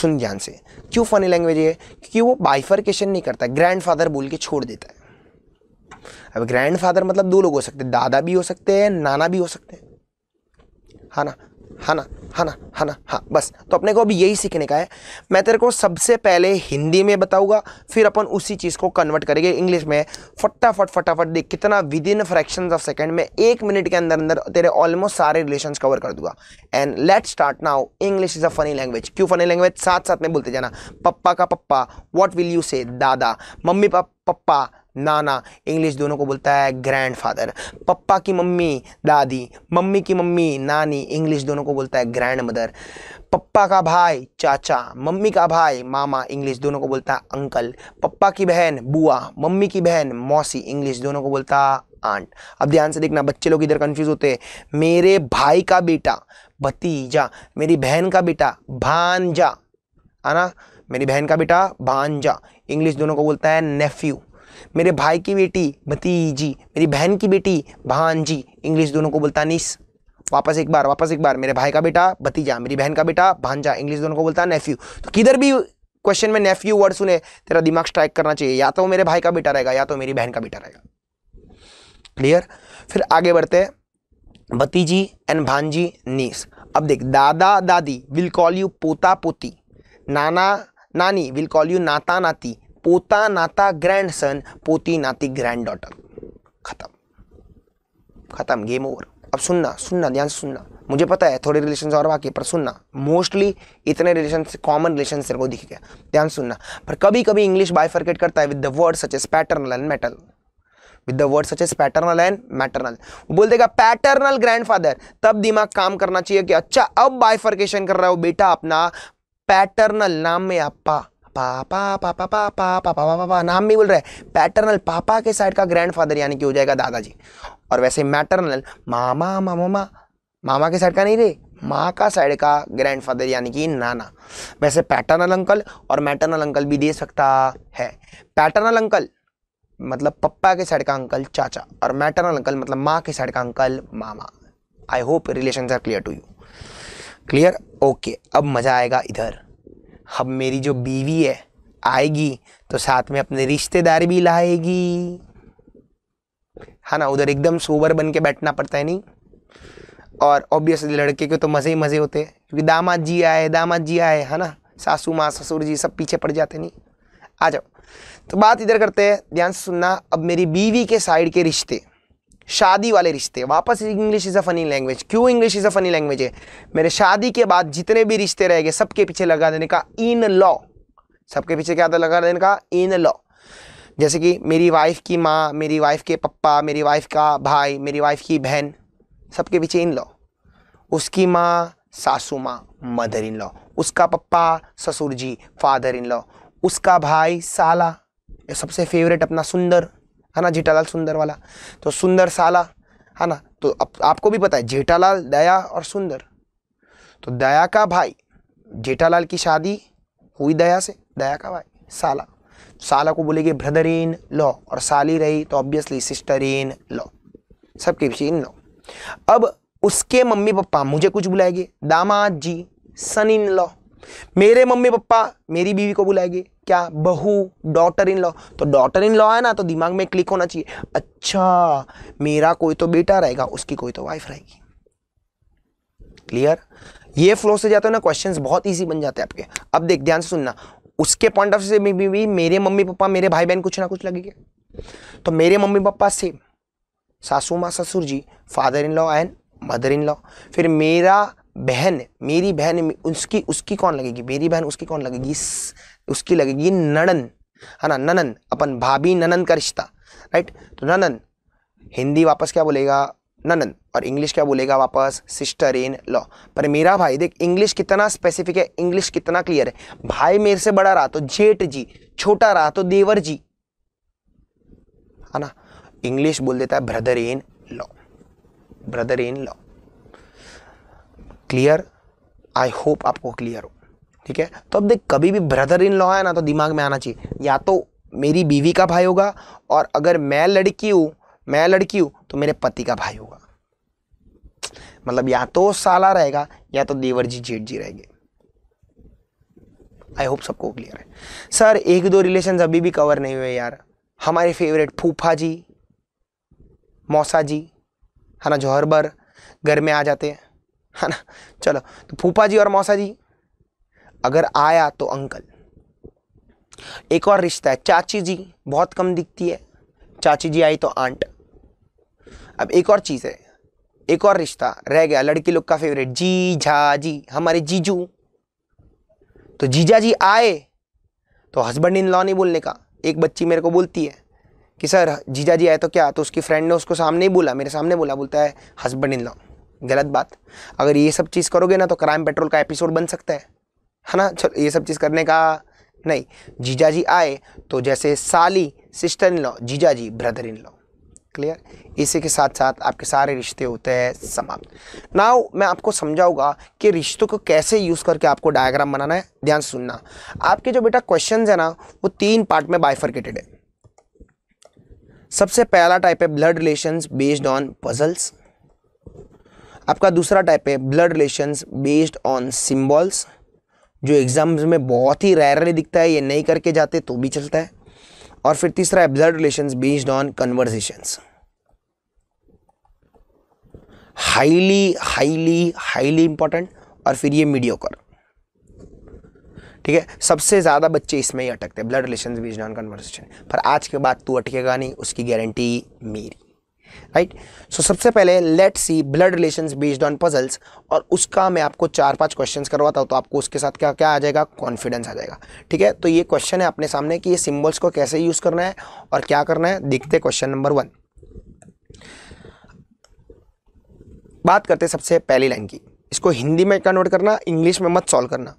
सुन ध्यान से क्यों फनी लैंग्वेज है क्योंकि वो बाइफरकेशन नहीं करता ग्रैंडफादर बोल के छोड़ देता है अब ग्रैंडफादर मतलब दो लोग हो सकते हैं दादा भी हो सकते हैं नाना भी हो सकते हैं हाँ ना है हाँ ना है हाँ ना है हाँ ना हाँ बस तो अपने को अभी यही सीखने का है मैं तेरे को सबसे पहले हिंदी में बताऊंगा फिर अपन उसी चीज़ को कन्वर्ट करेंगे इंग्लिश में फटाफट फटाफट देख कितना within fraction of second में एक मिनट के अंदर अंदर तेरे ऑलमोस्ट सारे रिलेशन कवर कर दूंगा and let start now English is a funny language क्यों फनी लैंग्वेज साथ साथ में बोलते जाना पप्पा का पप्पा वॉट विल यू से दादा मम्मी पप्पा नाना इंग्लिश दोनों को बोलता है ग्रैंडफादर पप्पा की मम्मी दादी मम्मी की मम्मी नानी इंग्लिश दोनों को बोलता है ग्रैंड मदर पप्पा का भाई चाचा मम्मी का भाई मामा इंग्लिश दोनों को बोलता है अंकल पप्पा की बहन बुआ मम्मी की बहन मौसी इंग्लिश दोनों को बोलता आंट अब ध्यान से देखना बच्चे लोग इधर कंफ्यूज होते हैं मेरे भाई का बेटा भतीजा मेरी बहन का बेटा भानजा है ना मेरी बहन का बेटा भानजा इंग्लिश दोनों को बोलता है नेफ्यू मेरे भाई की बेटी भतीजी मेरी बहन की बेटी भांजी इंग्लिश दोनों को बोलता निस वापस एक बार वापस एक बार मेरे भाई का बेटा भतीजा मेरी बहन का बेटा भांजा इंग्लिश दोनों को बोलता नेफ्यू तो किधर भी क्वेश्चन में नेफ्यू वर्ड सुने तेरा दिमाग स्ट्राइक करना चाहिए या तो मेरे भाई का बेटा रहेगा या तो मेरी बहन का बेटा रहेगा क्लियर फिर आगे बढ़ते हैं भतीजी एंड भांजी नीस अब देख दादा दादी विल कॉल यू पोता पोती नाना नानी विल कॉल यू नाता नाती पोता नाता ग्रैंड सन पोती नाती ग्रैंड डॉटर खत्म खत्म गेम ओवर अब सुनना सुनना ध्यान से सुनना मुझे पता है थोड़े रिलेशन और बाकी पर सुनना मोस्टली इतने रिलेशन कॉमन रिलेशन तेरे को दिखेगा ध्यान सुनना पर कभी कभी इंग्लिश बाइफर्केट करता है with the word such as paternal and maternal with the word such as paternal and maternal वो बोल देगा पैटर्नल ग्रैंडफादर तब दिमाग काम करना चाहिए कि अच्छा अब बाइफर्केशन कर रहा हो बेटा अपना पैटर्नल नाम में अपा पापा पापा पापा पापा पापा पापा नाम भी बोल रहे पैटर्नल पापा के साइड का ग्रैंडफादर यानी कि हो जाएगा दादाजी और वैसे मैटर्नल मामा मामा मामा मामा के साइड का नहीं रे माँ का साइड का ग्रैंडफादर यानी कि नाना वैसे पैटर्नल अंकल और मैटर्नल अंकल भी दे सकता है पैटर्नल अंकल मतलब पप्पा के साइड का अंकल चाचा और मैटर्नल अंकल मतलब माँ के साइड का अंकल मामा I hope relation are clear to you clear okay अब मज़ा आएगा इधर अब मेरी जो बीवी है आएगी तो साथ में अपने रिश्तेदार भी लाएगी है हाँ ना उधर एकदम सोबर बन के बैठना पड़ता है नहीं और ऑब्वियसली लड़के के तो मज़े ही मज़े होते हैं क्योंकि दामाद जी आए दामाद जी आए है हाँ ना सासू माँ ससुर जी सब पीछे पड़ जाते नहीं आ जाओ तो बात इधर करते हैं ध्यान से सुनना अब मेरी बीवी के साइड के रिश्ते शादी वाले रिश्ते वापस English is a funny language क्यों English is a funny language है मेरे शादी के बाद जितने भी रिश्ते रह गए सबके पीछे लगा देने का इन लॉ सबके पीछे क्या था लगा देने का इन लॉ जैसे कि मेरी वाइफ की माँ मेरी वाइफ के पप्पा मेरी वाइफ का भाई मेरी वाइफ की बहन सबके पीछे इन लॉ उसकी माँ सासू माँ मदर इन लॉ उसका पप्पा ससुर जी फादर इन लॉ उसका भाई साला सबसे फेवरेट अपना सुंदर है ना जेठालाल सुंदर वाला तो सुंदर साला है ना तो आप, आपको भी पता है जेठालाल दया और सुंदर तो दया का भाई जेठालाल की शादी हुई दया से दया का भाई साला साला को बोलेगी ब्रदर इन लॉ और साली रही तो ऑब्वियसली सिस्टर इन लॉ सबके पीछे इन लॉ अब उसके मम्मी पापा मुझे कुछ बुलाएंगे दामाद जी सन इन लॉ मेरे मम्मी पापा मेरी बीवी को बुलाएंगे क्या बहू डॉटर इन लॉ तो डॉटर इन लॉ है ना तो दिमाग में क्लिक होना चाहिए अच्छा मेरा कोई तो बेटा रहेगा उसकी कोई तो वाइफ रहेगी क्लियर ये फ्लो से जाते हो ना क्वेश्चंस बहुत इजी बन जाते हैं आपके अब देख ध्यान से सुनना उसके पॉइंट ऑफ से भी, भी, भी मेरे मम्मी पापा मेरे भाई बहन कुछ ना कुछ लगेगा तो मेरे मम्मी पापा सेम सासू माँ ससुर जी father in law and mother in law फिर मेरा बहन मेरी बहन उसकी उसकी कौन लगेगी मेरी बहन उसकी कौन लगेगी उसकी लगेगी ननन है ना ननन अपन भाभी ननन का रिश्ता राइट तो ननन हिंदी वापस क्या बोलेगा ननन और इंग्लिश क्या बोलेगा वापस सिस्टर इन लॉ पर मेरा भाई देख इंग्लिश कितना स्पेसिफिक है इंग्लिश कितना क्लियर है भाई मेरे से बड़ा रहा तो जेठ जी छोटा रहा तो देवर जी है ना इंग्लिश बोल देता है brother in law brother in law clear I hope आपको क्लियर हो ठीक है तो अब देख कभी भी ब्रदर इन लॉ है ना तो दिमाग में आना चाहिए या तो मेरी बीवी का भाई होगा और अगर मैं लड़की हूँ मैं लड़की हूँ तो मेरे पति का भाई होगा मतलब या तो साला रहेगा या तो देवर जी जेठ जी रहेंगे आई होप सबको क्लियर है सर एक दो रिलेशन अभी भी कवर नहीं हुए यार हमारे फेवरेट फूफा जी मौसा जी है ना जौहरबर घर में आ जाते हैं है ना चलो तो फूफा जी और मौसा जी अगर आया तो अंकल एक और रिश्ता है चाची जी बहुत कम दिखती है चाची जी आई तो आंट अब एक और चीज़ है एक और रिश्ता रह गया लड़की लोग का फेवरेट जी झा जी हमारे जीजू तो जीजा जी आए तो हस्बैंड इन लॉ नहीं बोलने का एक बच्ची मेरे को बोलती है कि सर जीजा जी आए तो क्या तो उसकी फ्रेंड ने उसको सामने ही बोला मेरे सामने बोला बोलता है हस्बैंड इन लॉ गलत बात अगर ये सब चीज़ करोगे ना तो क्राइम पेट्रोल का एपिसोड बन सकता है है ना चलो ये सब चीज़ करने का नहीं जीजा जी आए तो जैसे साली सिस्टर इन लॉ जीजा जी ब्रदर इन लॉ क्लियर इसी के साथ साथ आपके सारे रिश्ते होते हैं समाप्त नाउ मैं आपको समझाऊंगा कि रिश्तों को कैसे यूज़ करके आपको डायग्राम बनाना है ध्यान सुनना आपके जो बेटा क्वेश्चन है ना वो तीन पार्ट में बाइफर्केटेड है सबसे पहला टाइप है blood relations based on puzzles आपका दूसरा टाइप है blood relations based on symbols जो एग्जाम्स में बहुत ही रेयरली दिखता है ये नहीं करके जाते तो भी चलता है और फिर तीसरा है blood relations based on conversations highly highly highly important और फिर ये मीडियोकर ठीक है सबसे ज़्यादा बच्चे इसमें ही अटकते हैं blood relation based on conversation पर आज के बाद तू अटकेगा नहीं उसकी गारंटी मेरी राइट सो सबसे पहले let see blood relation based on puzzles और उसका मैं आपको चार पांच क्वेश्चन करवाता हूँ तो आपको उसके साथ क्या क्या आ जाएगा कॉन्फिडेंस आ जाएगा ठीक है तो ये क्वेश्चन है अपने सामने कि ये सिम्बल्स को कैसे यूज़ करना है और क्या करना है दिखते क्वेश्चन नंबर वन बात करते सबसे पहली लाइन की इसको हिंदी में कन्वर्ट करना इंग्लिश में मत सॉल्व करना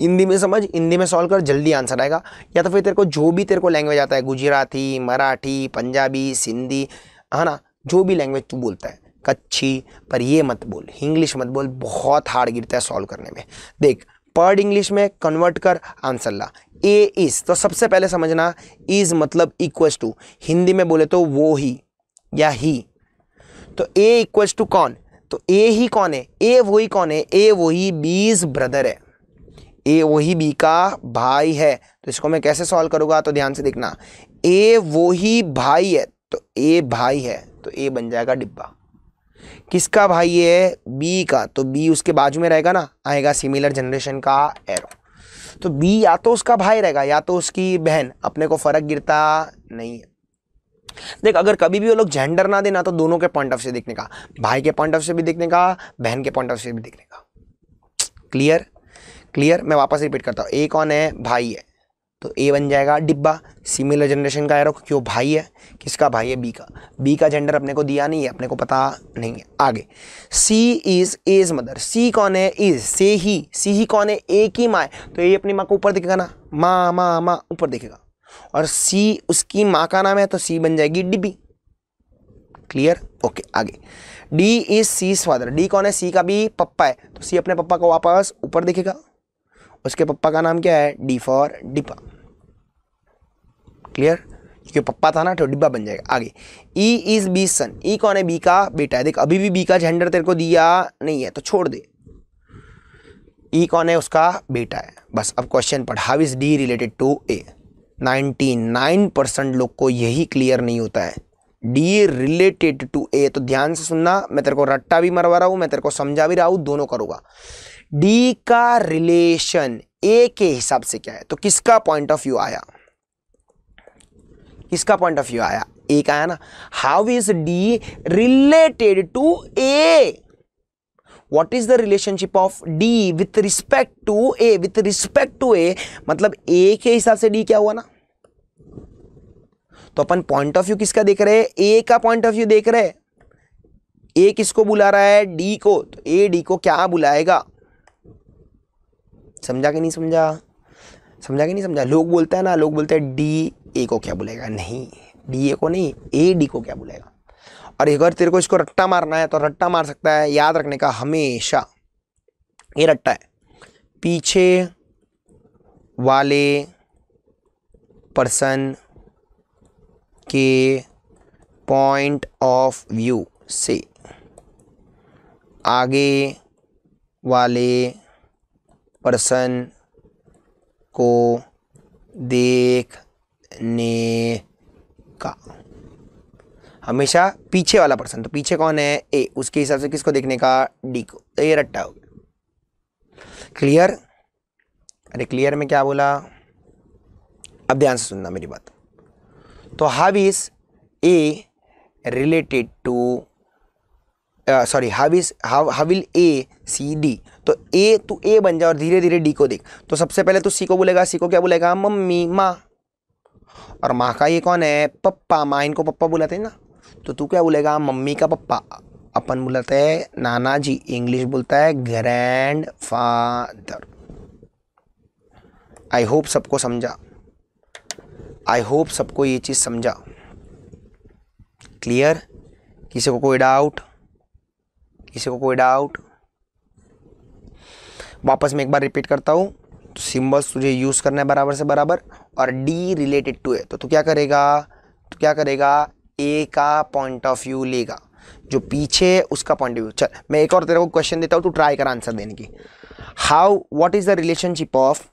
हिंदी में समझ हिंदी में सॉल्व कर जल्दी आंसर आएगा या तो फिर तेरे को जो भी तेरे को लैंग्वेज आता है गुजराती मराठी पंजाबी सिंधी है हाँ ना जो भी लैंग्वेज तू बोलता है कच्छी पर ये मत बोल इंग्लिश मत बोल बहुत हार्ड गिरता है सॉल्व करने में देख पर्ड इंग्लिश में कन्वर्ट कर आंसर ला ए इज़ तो सबसे पहले समझना इज़ मतलब इक्वल्स टू हिंदी में बोले तो वो ही या ही तो ए इक्वल्स टू कौन तो ए ही कौन है ए वही कौन है ए वही बीज ब्रदर है ए वही बी का भाई है तो इसको मैं कैसे सॉल्व करूँगा तो ध्यान से देखना ए वो ही भाई है तो ए भाई है तो ए बन जाएगा डिब्बा किसका भाई है बी का तो बी उसके बाजू में रहेगा ना आएगा सिमिलर जनरेशन का एरो तो बी या तो उसका भाई रहेगा या तो उसकी बहन अपने को फ़र्क गिरता नहीं है देख अगर कभी भी वो लोग जेंडर ना देना तो दोनों के पॉइंट ऑफ से देखने का भाई के पॉइंट ऑफ से भी देखने का बहन के पॉइंट ऑफ से भी देखने का क्लियर क्लियर मैं वापस रिपीट करता हूँ ए कौन है भाई है तो ए बन जाएगा डिब्बा सिमिलर जनरेशन का एरो क्यों भाई है किसका भाई है बी का बी का जेंडर अपने को दिया नहीं है अपने को पता नहीं है आगे C is as mother C कौन है इज से ही सी ही कौन है ए की माँ तो ए अपनी माँ को ऊपर दिखेगा ना माँ माँ माँ ऊपर दिखेगा और सी उसकी माँ का नाम है तो सी बन जाएगी डिब्बी क्लियर ओके आगे D is C father D कौन है सी का भी पप्पा है तो सी अपने पप्पा को वापस ऊपर दिखेगा उसके पप्पा का नाम क्या है डी फॉर डिपा क्लियर क्योंकि पप्पा था ना तो डिब्बा बन जाएगा आगे ई इज़ बी सन ई कौन है बी का बेटा है देख अभी भी बी का जेंडर तेरे को दिया नहीं है तो छोड़ दे ई e कौन है उसका बेटा है बस अब क्वेश्चन पढ़ how is D related to A ninety nine percent लोग को यही क्लियर नहीं होता है डी रिलेटेड टू ए तो ध्यान से सुनना मैं तेरे को रट्टा भी मरवा रहा हूँ मैं तेरे को समझा भी रहा हूँ दोनों करूँगा डी का रिलेशन ए के हिसाब से क्या है तो किसका पॉइंट ऑफ व्यू आया इसका पॉइंट ऑफ व्यू आया ए का आया ना how is D related to A what is the relationship of D with respect to A with respect to A मतलब ए के हिसाब से डी क्या हुआ ना तो अपन पॉइंट ऑफ व्यू किसका देख रहे हैं ए का पॉइंट ऑफ व्यू देख रहे हैं ए किसको बुला रहा है डी को तो ए डी को क्या बुलाएगा समझा कि नहीं समझा समझा कि नहीं समझा लोग बोलते हैं ना लोग बोलते हैं डी ए को क्या बोलेगा नहीं डी ए को नहीं ए डी को क्या बोलेगा और अगर तेरे को इसको रट्टा मारना है तो रट्टा मार सकता है याद रखने का हमेशा ये रट्टा है पीछे वाले पर्सन के पॉइंट ऑफ व्यू से आगे वाले पर्सन को देख ने का हमेशा पीछे वाला पर्सन तो पीछे कौन है ए उसके हिसाब से किसको देखने का डी को तो ये रट्टा हो गया क्लियर अरे क्लियर में क्या बोला अब ध्यान से सुनना मेरी बात तो how is A related to sorry how is how will A C D तो ए तू ए बन जा और धीरे धीरे डी को देख तो सबसे पहले तू सी को बोलेगा सी को क्या बोलेगा मम्मी माँ और माँ का ये कौन है पप्पा माँ इनको पप्पा बुलाते हैं ना तो तू क्या बोलेगा मम्मी का पप्पा अपन बुलाते हैं नाना जी इंग्लिश बोलता है ग्रैंड फादर आई होप सबको समझा आई होप सबको ये चीज़ समझा क्लियर किसी को कोई डाउट किसी को कोई डाउट वापस मैं एक बार रिपीट करता हूँ तो सिम्बल्स तुझे यूज़ करना है बराबर से बराबर और डी रिलेटेड टू ए तो तू क्या करेगा तो क्या करेगा ए का पॉइंट ऑफ व्यू लेगा जो पीछे है उसका पॉइंट ऑफ व्यू चल मैं एक और तेरे को क्वेश्चन देता हूँ तू ट्राई कर आंसर देने की how what is the relationship of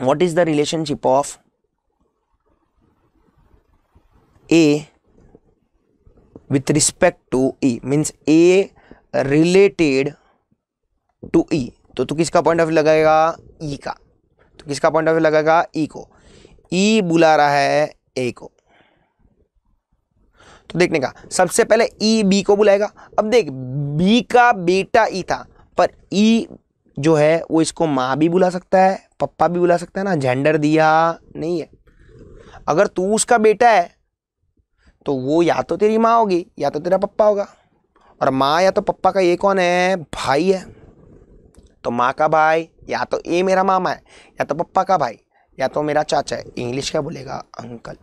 what is the relationship of A with respect to E means A related to E तो तू किसका पॉइंट ऑफ व्यू लगाएगा ई e का तो किसका पॉइंट ऑफ व्यू लगाएगा ई e को ई e बुला रहा है ए को तो देखने का सबसे पहले ई बी को बुलाएगा अब देख बी का बेटा ई था पर ई जो है वो इसको माँ भी बुला सकता है पप्पा भी बुला सकता है ना जेंडर दिया नहीं है अगर तू उसका बेटा है तो वो या तो तेरी माँ होगी या तो तेरा पप्पा होगा और माँ या तो पप्पा का ये कौन है भाई है तो माँ का भाई या तो ये मेरा मामा है या तो पप्पा का भाई या तो मेरा चाचा है इंग्लिश क्या बोलेगा अंकल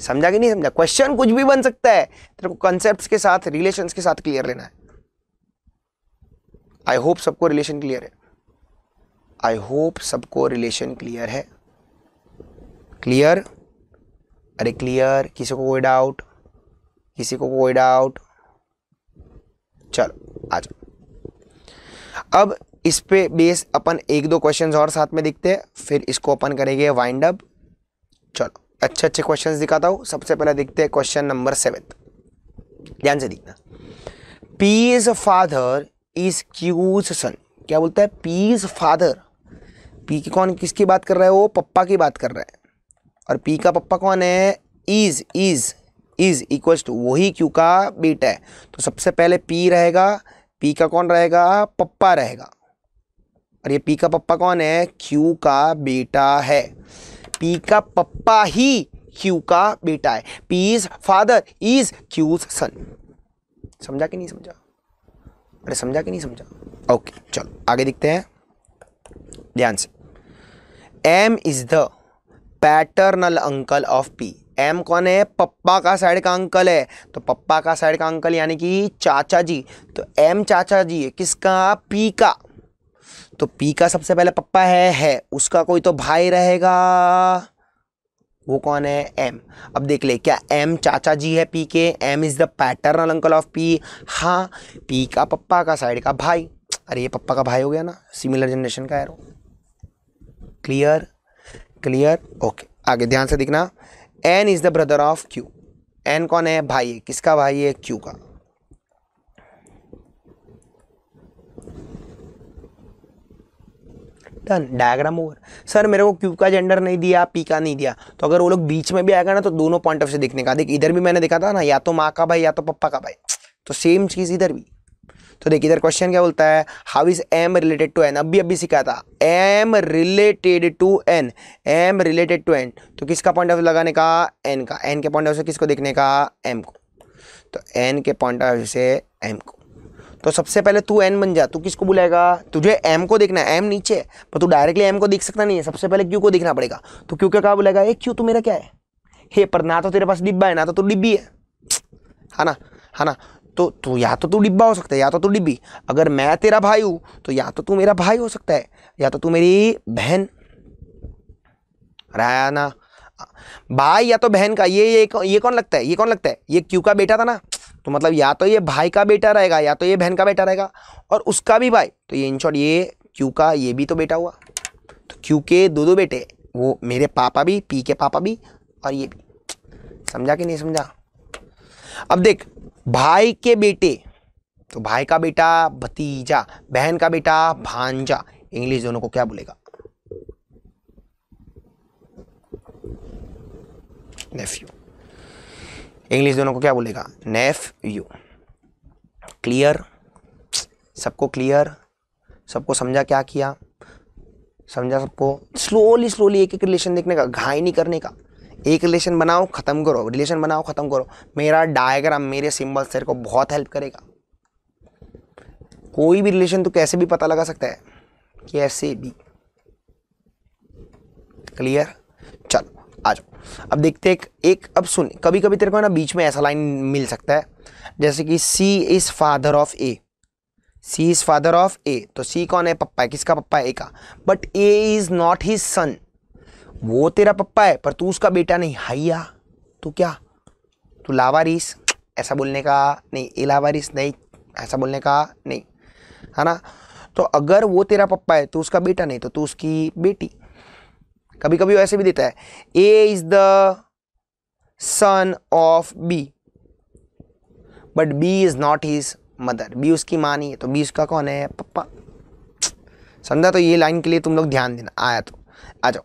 समझा कि नहीं समझा क्वेश्चन कुछ भी बन सकता है तेरे को कॉन्सेप्ट्स के साथ रिलेशंस के साथ क्लियर लेना है आई होप सबको रिलेशन क्लियर है आई होप सबको रिलेशन क्लियर है क्लियर अरे क्लियर किसी को कोई डाउट किसी को कोई डाउट चलो आ जाओ अब इस पे बेस अपन एक दो क्वेश्चन और साथ में दिखते हैं फिर इसको अपन करेंगे वाइंड अप चलो अच्छे अच्छे क्वेश्चंस दिखाता हूँ सबसे पहले दिखते हैं क्वेश्चन नंबर सेवन ध्यान से दिखना P's father is Q's son क्या बोलता है पीज फादर पी की कौन किसकी बात कर रहा है वो पप्पा की बात कर रहा है और पी का पप्पा कौन है is is is equals to वही क्यू का बेटा है तो सबसे पहले पी रहेगा पी का कौन रहेगा पप्पा रहेगा और ये पी का पप्पा कौन है क्यू का बेटा है पी का पप्पा ही क्यू का बेटा है P is father is Q's son समझा कि नहीं समझा अरे समझा कि नहीं समझा ओके चलो आगे देखते हैं ध्यान से M is the paternal uncle of P M कौन है पप्पा का साइड का अंकल है तो पप्पा का साइड का अंकल यानी कि चाचा जी तो एम चाचा जी है किसका पी का तो पी का सबसे पहले पप्पा है है उसका कोई तो भाई रहेगा वो कौन है एम अब देख ले क्या एम चाचा जी है पी के M is the paternal uncle of P हाँ पी का पप्पा का साइड का भाई अरे ये पप्पा का भाई हो गया ना सिमिलर जनरेशन का है क्लियर क्लियर ओके आगे ध्यान से दिखना N is the brother of Q N कौन है भाई है किसका भाई है क्यू का डन डायग्राम ओवर सर मेरे को क्यू का जेंडर नहीं दिया पी का नहीं दिया तो अगर वो लोग बीच में भी आएगा ना तो दोनों पॉइंट ऑफ से देखने का देख इधर भी मैंने देखा था ना या तो माँ का भाई या तो पप्पा का भाई तो सेम चीज़ इधर भी तो देखिए इधर क्वेश्चन क्या बोलता है how is M related to N अभी अभी सीखा था M related to N M related to N तो किसका पॉइंट ऑफ व्यू लगाने का एन का एन के पॉइंट ऑफ व्यू से किसको देखने का एम को तो एन के पॉइंट ऑफ व्यू से एम को तो सबसे पहले तू एन बन जा तू किसको बुलाएगा तुझे एम को देखना है एम नीचे पर तू डायरेक्टली एम को देख सकता नहीं है सबसे पहले क्यू को देखना पड़ेगा तो क्यू क्या कहा बुलाएगा ए क्यू तू मेरा क्या है हे पर ना तो तेरे पास डिब्बा है ना तो तू डिब्बी है है हाँ ना है हाँ ना तो तू या तो तू डिब्बा हो सकता है या तो तू डिब्बी अगर मैं तेरा भाई हूँ तो या तो तू मेरा भाई हो सकता है या तो तू मेरी बहन ना भाई या तो बहन का ये ये ये कौन लगता है ये कौन लगता है ये क्यों का बेटा था ना तो मतलब या तो ये भाई का बेटा रहेगा या तो ये बहन का बेटा रहेगा और उसका भी भाई तो ये इन शॉर्ट ये क्यू का ये भी तो बेटा हुआ तो क्यू के दो दो बेटे वो मेरे पापा भी पी के पापा भी और ये भी समझा कि नहीं समझा अब देख भाई के बेटे तो भाई का बेटा भतीजा बहन का बेटा भांजा इंग्लिश दोनों को क्या बोलेगा नेफ्यू इंग्लिश दोनों को क्या बोलेगा नेफ यू क्लियर सबको क्लियर सबको समझा क्या किया समझा सबको स्लोली स्लोली एक एक रिलेशन देखने का घाई नहीं करने का एक रिलेशन बनाओ ख़त्म करो रिलेशन बनाओ ख़त्म करो मेरा डायग्राम मेरे सिंबल तेरे को बहुत हेल्प करेगा कोई भी रिलेशन तो कैसे भी पता लगा सकता है ऐसे भी क्लियर चलो आ जाओ अब देखते हैं एक, एक अब सुन कभी कभी तेरे को ना बीच में ऐसा लाइन मिल सकता है जैसे कि C is father of A C is father of A तो सी कौन है पप्पा है किसका पप्पा है ए का but A is not his son वो तेरा पप्पा है पर तू उसका बेटा नहीं हाइया तू क्या तू लावारिस ऐसा बोलने का नहीं ए लावारिस नहीं ऐसा बोलने का नहीं है ना तो अगर वो तेरा पप्पा है तो उसका बेटा नहीं तो तू उसकी बेटी कभी कभी ऐसे भी देता है A is the son of B but B is not his mother B उसकी माँ नहीं है तो बी उसका कौन है पप्पा समझा तो ये लाइन के लिए तुम लोग ध्यान देना आया तो आ जाओ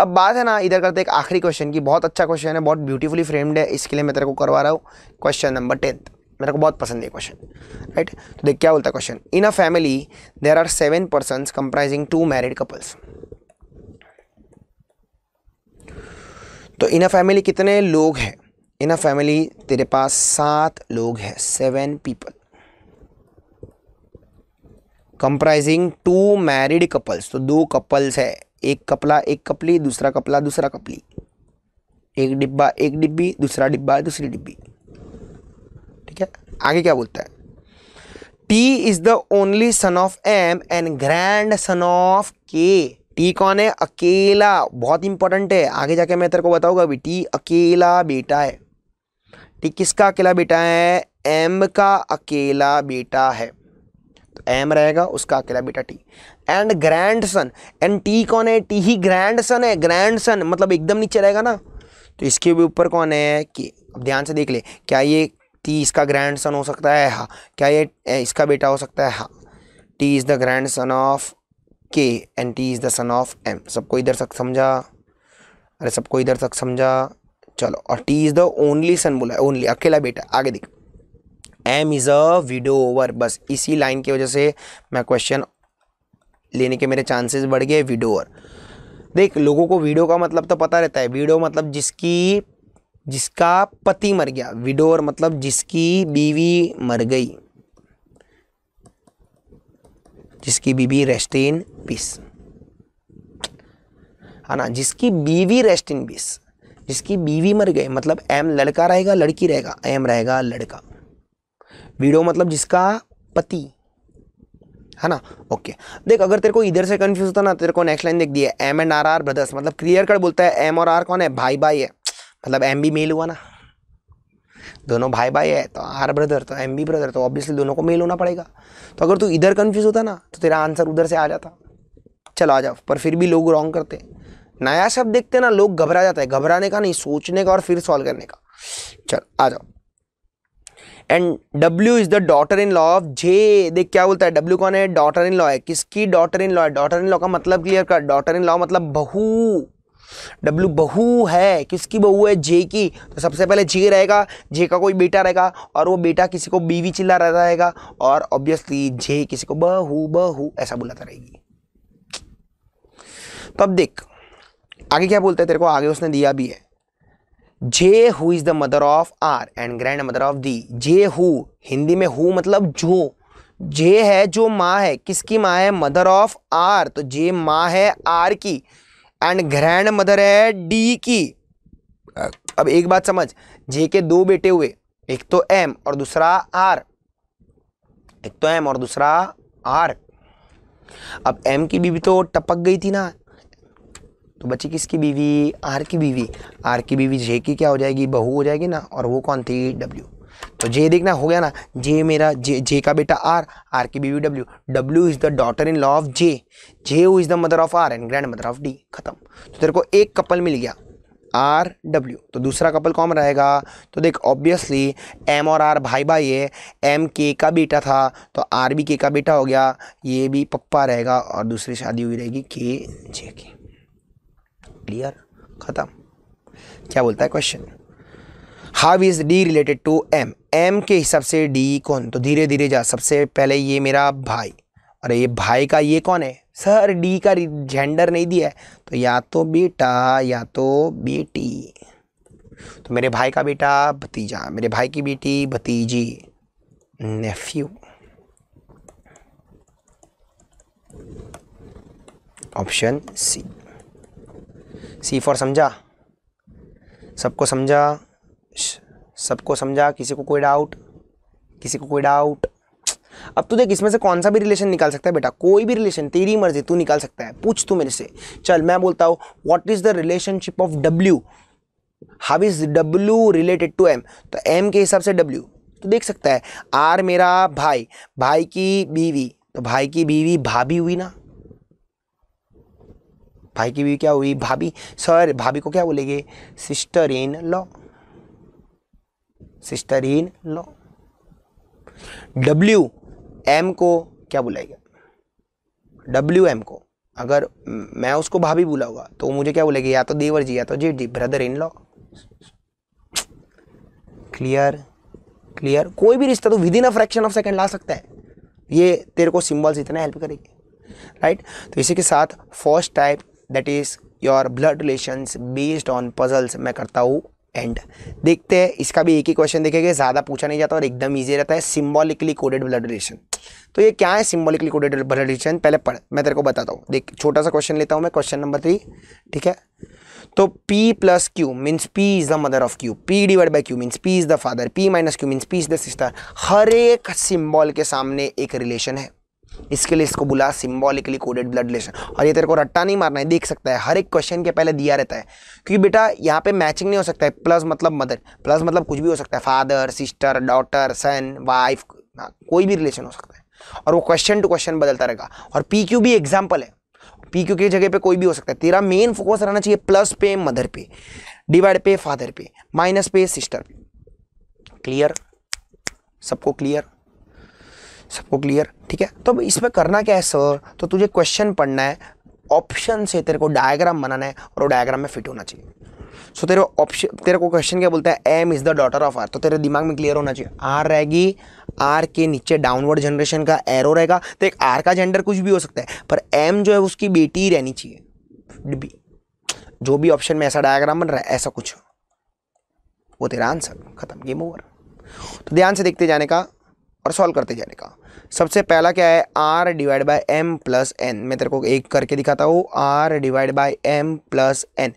अब बात है ना इधर करते एक आखिरी क्वेश्चन की बहुत अच्छा क्वेश्चन है बहुत ब्यूटीफुली फ्रेम्ड है इसके लिए मैं तेरे को करवा रहा हूँ क्वेश्चन नंबर टेंथ मेरे को बहुत पसंद है क्वेश्चन राइट तो देख क्या बोलता question in a family there are seven person comprising two married couples तो इन अ फैमिली कितने लोग हैं इन अ फैमिली तेरे पास सात लोग हैं seven people comprising two married couples तो दो कपल्स है एक कपला एक कपली दूसरा कपला दूसरा कपली एक डिब्बा एक डिब्बी दूसरा डिब्बा दूसरी डिब्बी ठीक है आगे क्या बोलता है T is the only son of M and grandson of K T कौन है अकेला बहुत इंपॉर्टेंट है आगे जाके मैं तेरे को बताऊंगा अभी टी अकेला बेटा है टी किसका अकेला बेटा है एम का अकेला बेटा है तो एम रहेगा उसका अकेला बेटा T and grandson and T कौन है टी ही ग्रैंड सन है ग्रैंड सन मतलब एकदम नीचे रहेगा ना तो इसके भी ऊपर कौन है कि अब ध्यान से देख ले क्या ये टी इसका ग्रैंड सन हो सकता है हाँ क्या ये इसका बेटा हो सकता है हाँ T is the grandson of K and T is the son of M सबको इधर तक समझा अरे सबको इधर तक समझा चलो और T is the only son बोला ओनली अकेला बेटा आगे देख एम इज़ अ विडोवर बस इसी लाइन की वजह से मैं क्वेश्चन लेने के मेरे चांसेस बढ़ गए और देख लोगों को वीडियो का मतलब तो पता रहता है वीडियो मतलब जिसकी जिसका पति मर गया विडोर मतलब जिसकी बीवी मर गई जिसकी बीवी रेस्ट इन पीस है ना जिसकी बीवी रेस्ट इन पीस जिसकी बीवी मर गई मतलब एम लड़का रहेगा लड़की रहेगा एम रहेगा लड़का वीडो मतलब जिसका पति है ना ओके देख अगर तेरे को इधर से कन्फ्यूज होता ना तेरे को नेक्स्ट लाइन देख दिया M and R R brothers मतलब क्लियर कट बोलता है एम और आर कौन है भाई भाई है मतलब एम भी मेल हुआ ना दोनों भाई भाई है तो आर ब्रदर तो एम बी ब्रदर तो ऑब्वियसली दोनों को मेल होना पड़ेगा तो अगर तू इधर कन्फ्यूज होता ना तो तेरा आंसर उधर से आ जाता चलो आ जाओ पर फिर भी लोग रॉन्ग करते नया शब्द देखते ना लोग घबरा जाता है घबराने का नहीं सोचने का और फिर सॉल्व करने का चल आ जाओ and W is the daughter in law of J देख क्या बोलता है डब्ल्यू कौन है डॉटर इन लॉ है किसकी डॉटर इन लॉ है डॉटर इन लॉ का मतलब क्लियर कर डॉटर इन लॉ मतलब बहू डब्ल्यू बहू है किसकी बहू है जे की तो सबसे पहले जे रहेगा जे का कोई बेटा रहेगा और वो बेटा किसी को बीवी चिल्ला रहता रहेगा और ऑब्वियसली जे किसी को बहू बहू ऐसा बुलाता रहेगी तो अब देख आगे क्या बोलते हैं तेरे को आगे उसने दिया भी है J who is the mother of R and grandmother of D J who Hindi में हु मतलब जो जे है जो माँ है किसकी माँ है मदर ऑफ आर तो जे माँ है आर की एंड ग्रैंड मदर है डी की अब एक बात समझ जे के दो बेटे हुए एक तो एम और दूसरा आर एक तो एम और दूसरा आर अब एम की बीवी तो टपक गई थी ना तो बची किसकी बीवी आर की बीवी आर की बीवी जे की क्या हो जाएगी बहू हो जाएगी ना और वो कौन थी डब्ल्यू तो जे देखना हो गया ना जे मेरा जे जे का बेटा आर आर की बीवी W W is the daughter in law of J J is the mother of R and grandmother of D खत्म तो तेरे को एक कपल मिल गया आर डब्ल्यू तो दूसरा कपल कौन रहेगा तो देख ऑब्वियसली एम और आर भाई भाई है एम के का बेटा था तो आर भी के का बेटा हो गया ये भी पप्पा रहेगा और दूसरी शादी हुई रहेगी के जे की क्लियर ख़त्म क्या बोलता है question how is D related to M M के हिसाब से डी कौन तो धीरे धीरे जा सबसे पहले ये मेरा भाई और ये भाई का ये कौन है सर डी का जेंडर नहीं दिया है तो या तो बेटा या तो बेटी तो मेरे भाई का बेटा भतीजा मेरे भाई की बेटी भतीजी nephew option C C for समझा सबको समझा सबको समझा किसी को कोई डाउट किसी को कोई डाउट अब तू देख इसमें से कौन सा भी रिलेशन निकाल सकता है बेटा कोई भी रिलेशन तेरी मर्जी तू निकाल सकता है पूछ तू मेरे से चल मैं बोलता हूँ what is the relationship of W how is W related to M तो एम के हिसाब से डब्ल्यू तो देख सकता है आर मेरा भाई भाई की बीवी तो भाई की बीवी भाभी हुई ना भाई की बीवी क्या हुई भाभी सर भाभी को क्या बोलेंगे sister in law sister in law W M को क्या बुलाएगा डब्ल्यू एम को अगर मैं उसको भाभी बुलाऊंगा तो मुझे क्या बोलेगी या तो देवर जी या तो जेठ जी brother in law clear clear कोई भी रिश्ता तो with in a fraction of second ला सकता है ये तेरे को सिंबल्स इतना हेल्प करेगी राइट right? तो इसी के साथ first type that is your blood relation based on puzzles मैं करता हूँ एंड देखते हैं इसका भी एक ही क्वेश्चन देखेंगे ज़्यादा पूछा नहीं जाता और एकदम ईजी रहता है सिम्बॉलिकली कोडेड ब्लड रिलेशन तो ये क्या है सिम्बॉलिकली कोडेड ब्लड रिलेशन पहले पढ़ मैं तेरे को बताता हूँ देख छोटा सा क्वेश्चन लेता हूँ मैं क्वेश्चन नंबर थ्री ठीक है तो P plus Q means P is the mother of Q. P divide by Q means P is the father P minus Q means P is the sister हर एक symbol के सामने एक relation है इसके लिए इसको बुला सिम्बॉलिकली कोडेड ब्लड रिलेशन और ये तेरे को रट्टा नहीं मारना है देख सकता है हर एक क्वेश्चन के पहले दिया रहता है क्योंकि बेटा यहाँ पे मैचिंग नहीं हो सकता है प्लस मतलब मदर प्लस मतलब कुछ भी हो सकता है father sister daughter son wife कोई भी रिलेशन हो सकता है और वो क्वेश्चन टू क्वेश्चन बदलता रहेगा और पी क्यू भी एग्जाम्पल है पी क्यू की जगह पर कोई भी हो सकता है तेरा मेन फोकस रहना चाहिए प्लस पे मदर पे डिवाइड पे फादर पे माइनस पे सिस्टर पे क्लियर सबको क्लियर सबको क्लियर ठीक है तो अब इसमें करना क्या है सर तो तुझे क्वेश्चन पढ़ना है ऑप्शन से तेरे को डायग्राम बनाना है और वो डायग्राम में फिट होना चाहिए सो तेरे ऑप्शन तेरे को क्वेश्चन क्या बोलता है M is the daughter of R तो तेरे दिमाग में क्लियर होना चाहिए आर रहेगी आर के नीचे डाउनवर्ड जनरेशन का एरो रहेगा तो एक आर का जेंडर कुछ भी हो सकता है पर एम जो है उसकी बेटी ही रहनी चाहिए जो भी ऑप्शन में ऐसा डायग्राम बन रहा है ऐसा कुछ वो तेरा आंसर खत्म गेम ओवर तो ध्यान से देखते जाने का और सॉल्व करते जाने का सबसे पहला क्या है R divide by M plus N मैं तेरे को एक करके दिखाता हूँ R divide by M plus N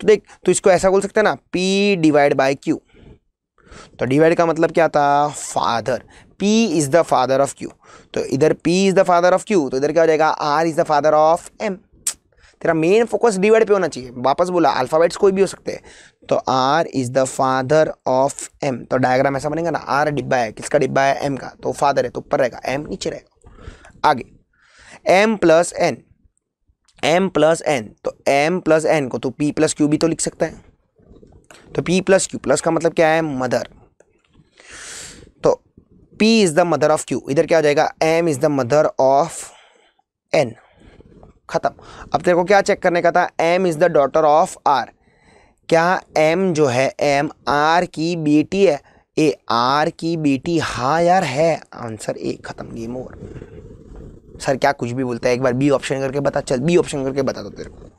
तो देख तो इसको ऐसा बोल सकते हैं ना पी डिवाइड बाई क्यू तो डिवाइड का मतलब क्या था father P is the father of Q तो इधर P is the father of Q तो इधर क्या हो जाएगा R is the father of M तेरा मेन फोकस डिवाइड पे होना चाहिए वापस बोला अल्फ़ाबेट्स कोई भी हो सकते हैं तो R is the father of M तो डायग्राम ऐसा बनेगा ना आर डिब्बा है किसका डिब्बा है एम का तो फादर है तो ऊपर रहेगा एम नीचे रहेगा आगे M plus N M plus N तो एम प्लस एन को तो पी प्लस क्यू भी तो लिख सकता है तो पी प्लस क्यू प्लस का मतलब क्या है मदर तो P is the mother of Q इधर क्या हो जाएगा M is the mother of N ख़त्म अब तेरे को क्या चेक करने का था M is the daughter of R क्या एम जो है एम आर की बेटी है ए आर की बेटी हा यार है आंसर ए खत्म गेम ओवर सर क्या कुछ भी बोलता है एक बार बी ऑप्शन करके बता चल बी ऑप्शन करके बता दो तेरे को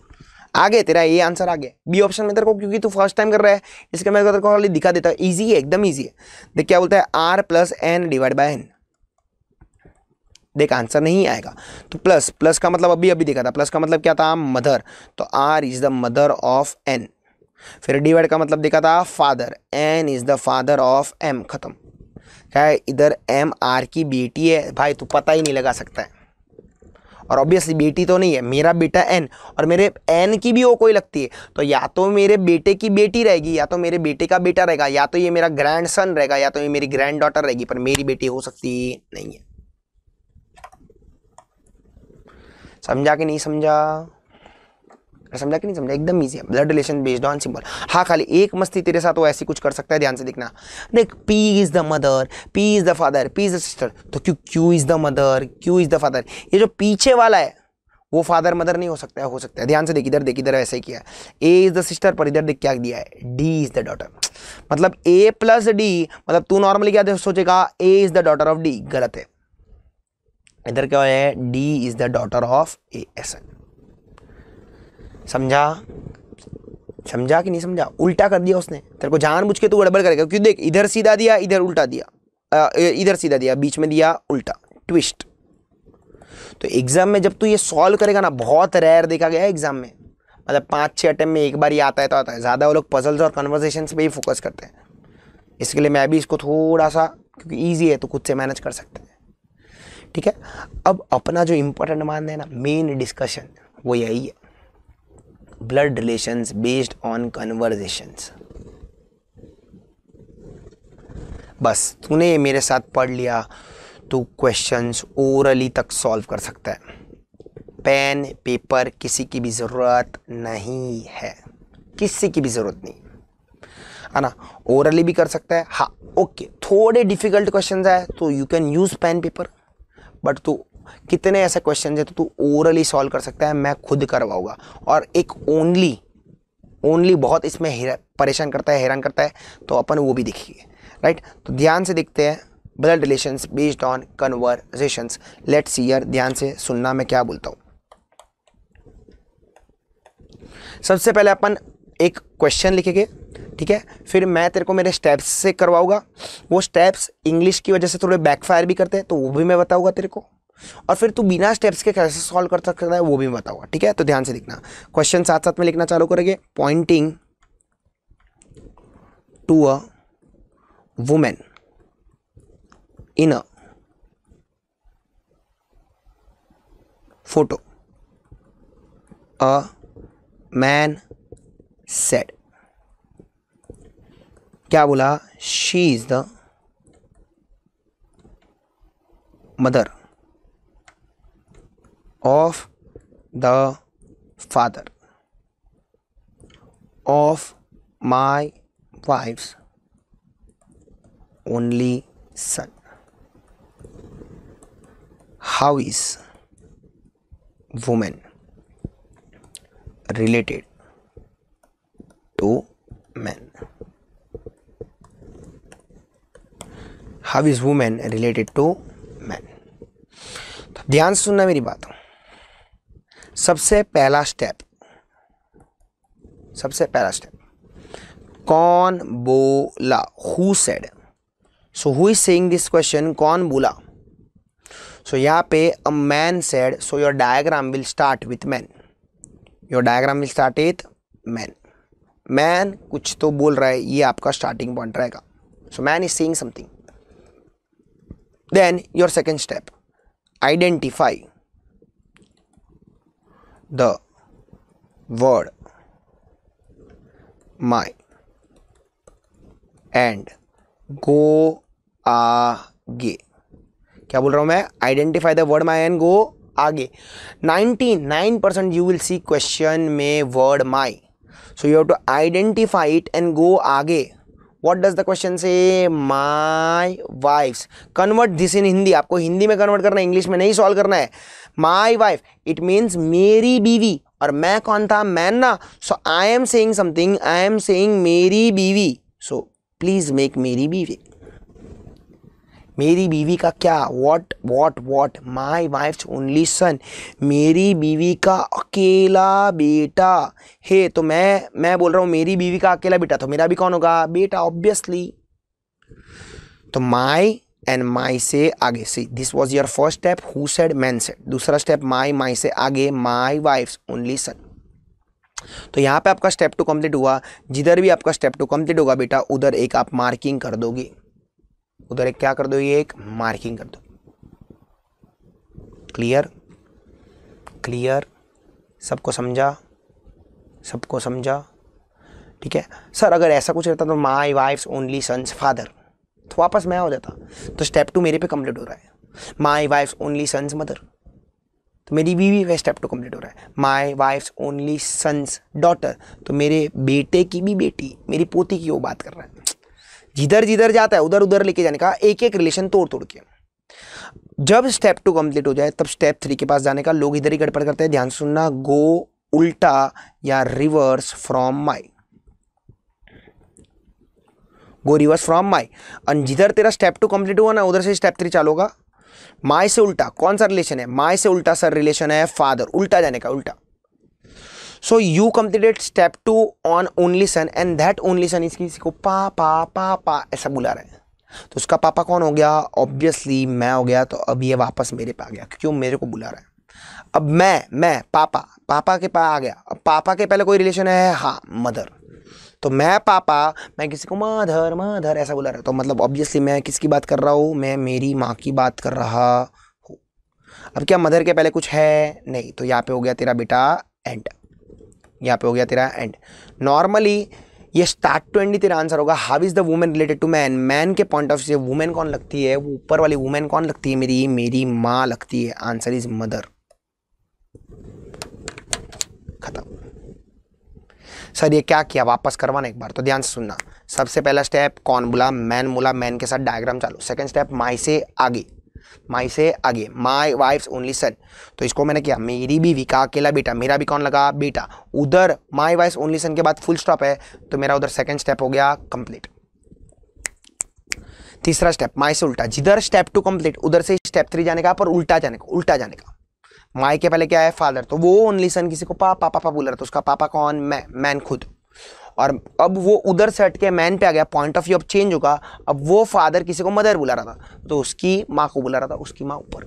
आगे तेरा ये आंसर आ गया बी ऑप्शन में तेरे को क्योंकि तू फर्स्ट टाइम कर रहा है इसके मैं तेरे को ऑलरेडी दिखा देता हूँ ईजी है एकदम ईजी है देख क्या बोलता है R plus N divide by N देख आंसर नहीं आएगा तो प्लस प्लस का मतलब अभी अभी देखा था प्लस का मतलब क्या था मदर तो R is the mother of N फिर डी वर्ड का मतलब देखा था father N is the father of M ख़त्म क्या है इधर एम आर की बेटी है भाई तू पता ही नहीं लगा सकता है और ऑब्वियसली बेटी तो नहीं है मेरा बेटा एन और मेरे एन की भी वो कोई लगती है तो या तो मेरे बेटे की बेटी रहेगी या तो मेरे बेटे का बेटा रहेगा या तो ये मेरा ग्रैंड सन रहेगा या तो ये मेरी ग्रैंड डॉटर रहेगी पर मेरी बेटी हो सकती नहीं है समझा कि नहीं समझा समझा कि नहीं समझा एकदम ईजी है blood relation based on symbol हाँ खाली एक मस्ती तेरे साथ वो ऐसी कुछ कर सकता है ध्यान से देखना देख P is the mother P is the father P is the sister तो क्यों Q is the mother Q is the father ये जो पीछे वाला है वो फादर मदर नहीं हो सकता है हो सकता है ध्यान से देख इधर देख इधर ऐसे ही किया है ए इज़ द सिस्टर पर इधर देख क्या दिया है डी इज़ द डॉटर मतलब ए प्लस डी मतलब तू नॉर्मली क्या सोचेगा A is the daughter of D गलत है इधर क्या है D is the daughter of A ऐसा समझा समझा कि नहीं समझा उल्टा कर दिया उसने तेरे को बुझ के तू गड़बड़ करेगा क्यों देख इधर सीधा दिया इधर उल्टा दिया इधर सीधा दिया बीच में दिया उल्टा ट्विस्ट तो एग्ज़ाम में जब तू ये सॉल्व करेगा ना बहुत रेयर देखा गया है एग्ज़ाम में मतलब पाँच छः अटैम्प में एक बार ही आता है तो आता है ज़्यादा वो लोग पजल्स और कन्वर्जेशन पर ही फोकस करते हैं इसके लिए मैं भी इसको थोड़ा सा क्योंकि ईजी है तो खुद से मैनेज कर सकते हैं ठीक है अब अपना जो इम्पोर्टेंट मान है ना मेन डिस्कशन वो यही है blood relations based on conversations. बस तूने मेरे साथ पढ़ लिया तो क्वेश्चंस ओरली तक सॉल्व कर सकता है पेन पेपर किसी की भी ज़रूरत नहीं है किसी की भी ज़रूरत नहीं है ना ओरली भी कर सकता है हाँ ओके थोड़े डिफ़िकल्ट क्वेश्चन आए तो you can use pen paper but तू कितने ऐसे क्वेश्चन है तो तू ओरली सॉल्व कर सकता है मैं खुद करवाऊंगा और एक ओनली ओनली बहुत इसमें परेशान करता है हैरान करता है तो अपन वो भी देखिए राइट तो ध्यान से देखते हैं blood relations based on conversations let see यर ध्यान से सुनना मैं क्या बोलता हूँ सबसे पहले अपन एक क्वेश्चन लिखेंगे ठीक है फिर मैं तेरे को मेरे स्टेप्स से करवाऊंगा वो स्टेप्स इंग्लिश की वजह से थोड़े बैकफायर भी करते हैं तो वो भी मैं बताऊंगा तेरे को और फिर तू बिना स्टेप्स के कैसे सॉल्व कर सकता है वो भी मैं ठीक है तो ध्यान से लिखना क्वेश्चन साथ साथ में लिखना चालू करेंगे pointing to a women in a photo a man said क्या बोला she is the mother of the father of my wife's only son how is women related to man how is women related to man ध्यान सुनना मेरी बात सबसे पहला step सबसे पहला स्टेप कौन बोला who said so who is saying this question कौन बोला सो so, यहाँ पे a man said so your diagram will start with man your diagram will start with man man कुछ तो बोल रहा है ये आपका स्टार्टिंग पॉइंट रहेगा so man is saying something then your second step identify the word my and go आगे क्या बोल रहा हूँ मैं identify the word my and go आगे ninety nine percent you will see question में word my so you have to identify it and go आगे what does the question say my wife's convert this in Hindi आपको हिंदी में convert करना है English में नहीं solve करना है माई वाइफ इट मीन्स मेरी बीवी और मैं कौन था मैन ना so I am saying something I am saying मेरी बीवी सो प्लीज़ मेक मेरी बीवी मेरी बीवी का क्या what what what my wife's only son मेरी बीवी का अकेला बेटा है तो मैं मैं बोल रहा हूँ मेरी बीवी का अकेला बेटा तो मेरा भी कौन होगा बेटा ऑब्वियसली तो माई एंड माई से आगे see this was your first step who said man said दूसरा स्टेप माई माई से आगे माई वाइफ ओनली सन तो यहाँ पे आपका स्टेप टू कंप्लीट हुआ जिधर भी आपका स्टेप टू कंप्लीट होगा बेटा उधर एक आप मार्किंग कर दोगे उधर एक क्या कर दो ये एक मार्किंग कर दो क्लियर क्लियर सबको समझा सबको समझा ठीक है सर अगर ऐसा कुछ रहता तो my wife only sons father तो वापस मैं हो जाता तो स्टेप टू मेरे पे कंप्लीट हो रहा है my wife only sons mother तो मेरी बीवी पे स्टेप टू कंप्लीट हो रहा है my wife only sons daughter तो मेरे बेटे की भी बेटी मेरी पोती की वो बात कर रहा है जिधर जिधर जाता है उधर उधर लेके जाने का एक एक रिलेशन तोड़ तोड़ के जब स्टेप टू कंप्लीट हो जाए तब स्टेप थ्री के पास जाने का लोग इधर ही गड़बड़ करते हैं ध्यान सुनना गो उल्टा या reverse from my go reverse from my and जिधर तेरा स्टेप टू कंप्लीट हुआ ना उधर से स्टेप थ्री चालू होगा माई से उल्टा कौन सा रिलेशन है माई से उल्टा सर रिलेशन है फादर उल्टा जाने का उल्टा so you completed step two on only son and that only son is किसी को पा पा पा पा ऐसा बुला रहे हैं तो उसका पापा कौन हो गया ऑब्वियसली मैं हो गया तो अब ये वापस मेरे पे आ गया क्योंकि वो मेरे को बुला रहा है अब मैं मैं पापा पापा के पास आ गया अब पापा के पहले कोई रिलेशन है हाँ मदर तो मैं पापा मैं किसी को माधर माधर ऐसा बुला रहा तो मतलब ऑब्वियसली मैं किसकी बात कर रहा हूँ मैं मेरी माँ की बात कर रहा हूँ अब क्या मदर के पहले कुछ है नहीं तो यहाँ पे हो गया तेरा बेटा एंड यहाँ पे हो गया तेरा एंड नॉर्मली ये स्टार्ट टू एंड तेरा आंसर होगा how is the women related to man man के पॉइंट ऑफ व्यू वुमेन कौन लगती है वो ऊपर वाली वुमेन कौन लगती है मेरी मेरी माँ लगती है आंसर इज मदर खत्म सर ये क्या किया वापस करवाना एक बार तो ध्यान से सुनना सबसे पहला स्टेप कौन बोला मैन बोला मैन के साथ डायग्राम चालू सेकंड स्टेप माई से आगे माई से आगे माई वाइफ्स ओनली सन तो इसको मैंने किया मेरी बीवी का अकेला बेटा मेरा भी कौन लगा बेटा उधर माई वाइफ ओनली सन के बाद फुल स्टॉप है तो मेरा उधर सेकेंड स्टेप हो गया कंप्लीट तीसरा स्टेप माई से उल्टा जिधर स्टेप टू कंप्लीट उधर से स्टेप थ्री जाने का पर उल्टा जाने का उल्टा जाने का माई के पहले क्या है फादर तो वो ओनली सन किसी को पापा पापा बोल रहा था उसका पापा कौन मैं मैन खुद और अब वो उधर से हट के मैन पे आ गया पॉइंट ऑफ व्यू अब चेंज होगा अब वो फादर किसी को मदर बुला रहा था तो उसकी माँ को बुला रहा था उसकी माँ ऊपर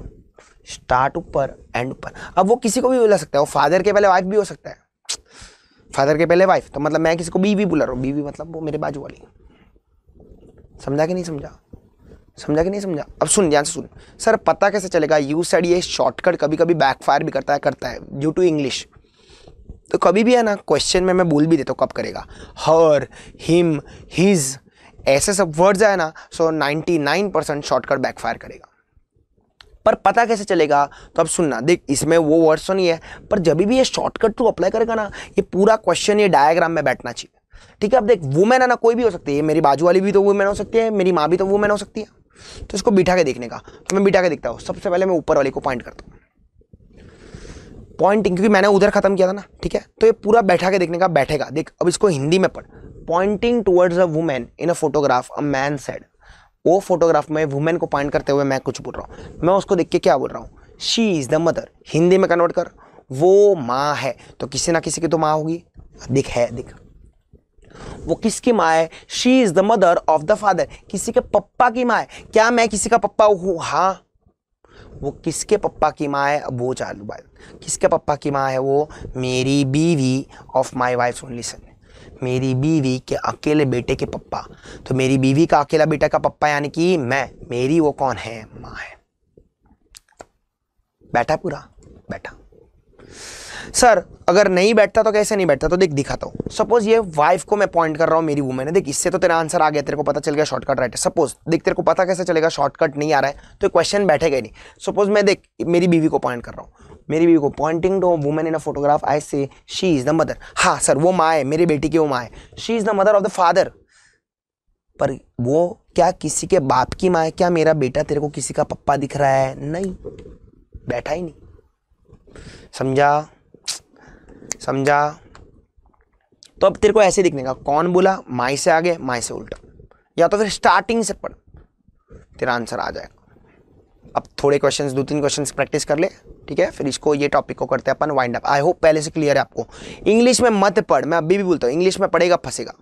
स्टार्ट ऊपर एंड ऊपर अब वो किसी को भी बुला सकता है वो फादर के पहले वाइफ भी हो सकता है फादर के पहले वाइफ तो मतलब मैं किसी को बीवी बुला रहा हूँ बीवी मतलब वो मेरे बाजू वाली समझा कि नहीं समझा समझा कि नहीं समझा अब सुन ध्यान से सुन सर पता कैसे चलेगा यू सेड ये शॉर्टकट कभी कभी बैकफायर भी करता है करता है ड्यू टू इंग्लिश तो कभी भी है ना क्वेश्चन में मैं बोल भी देता हूँ कब करेगा हर हिम हिज ऐसे सब वर्ड्स है ना so ninety nine percent shortcut backfire करेगा पर पता कैसे चलेगा तो अब सुनना देख इसमें वो वर्ड्स तो नहीं है पर जब भी ये शॉर्टकट तू अप्लाई करेगा ना ये पूरा क्वेश्चन ये डायग्राम में बैठना चाहिए ठीक है अब देख वुमेन है ना कोई भी हो सकती है मेरी बाजू वाली भी तो वुमेन हो सकती है मेरी माँ भी तो वुमेन हो सकती है तो इसको बिठा के देखने का तो मैं बिठा के देखता हूँ सबसे पहले मैं ऊपर वाले को पॉइंट करता हूँ पॉइंटिंग क्योंकि मैंने उधर खत्म किया था ना ठीक है तो ये पूरा बैठा के देखने का बैठेगा देख अब इसको हिंदी में पढ़ pointing towards a women in a photograph a man said वो फोटोग्राफ में वुमेन को पॉइंट करते हुए मैं कुछ बोल रहा हूँ मैं उसको देख के क्या बोल रहा हूँ she is the mother Hindi में कन्वर्ट कर वो माँ है तो किसी ना किसी की तो माँ होगी दिख है दिख वो किसकी माँ है she is the mother of the father किसी के पप्पा की माँ है क्या मैं किसी का पप्पा हूँ हाँ वो किसके पप्पा की माँ है अब वो चालू बात किसके पप्पा की माँ है वो मेरी बीवी of my wife only son मेरी बीवी के अकेले बेटे के पप्पा तो मेरी बीवी का अकेला बेटा का पप्पा यानी कि मैं मेरी वो कौन है माँ है बैठा पूरा बैठा सर अगर नहीं बैठता तो कैसे नहीं बैठता तो देख दिखाता हूँ सपोज ये वाइफ को मैं पॉइंट कर रहा हूँ मेरी वुमेन है देख इससे तो तेरा आंसर आ गया तेरे को पता चल गया शॉर्टकट राइट है सपोज देख तेरे को पता कैसे चलेगा शॉर्टकट नहीं आ रहा है तो क्वेश्चन बैठेगा ही नहीं सपोज मैं देख मेरी बीवी को पॉइंट कर रहा हूँ मेरी बीवी को pointing to women in a photograph I say she is the mother हाँ सर वो माँ है मेरी बेटी की वो माँ है she is the mother of the father पर वो क्या किसी के बाप की माँ है क्या मेरा बेटा तेरे को किसी का पप्पा दिख रहा है नहीं बैठा ही नहीं समझा समझा तो अब तेरे को ऐसे दिखने का कौन बोला माई से आगे माई से उल्टा या तो फिर स्टार्टिंग से पढ़ तेरा आंसर आ जाएगा अब थोड़े क्वेश्चंस दो तीन क्वेश्चंस प्रैक्टिस कर ले ठीक है फिर इसको ये टॉपिक को करते हैं अपन वाइंड अप आई होप पहले से क्लियर है आपको इंग्लिश में मत पढ़ मैं अभी भी बोलता हूँ इंग्लिश में पढ़ेगा फंसेगा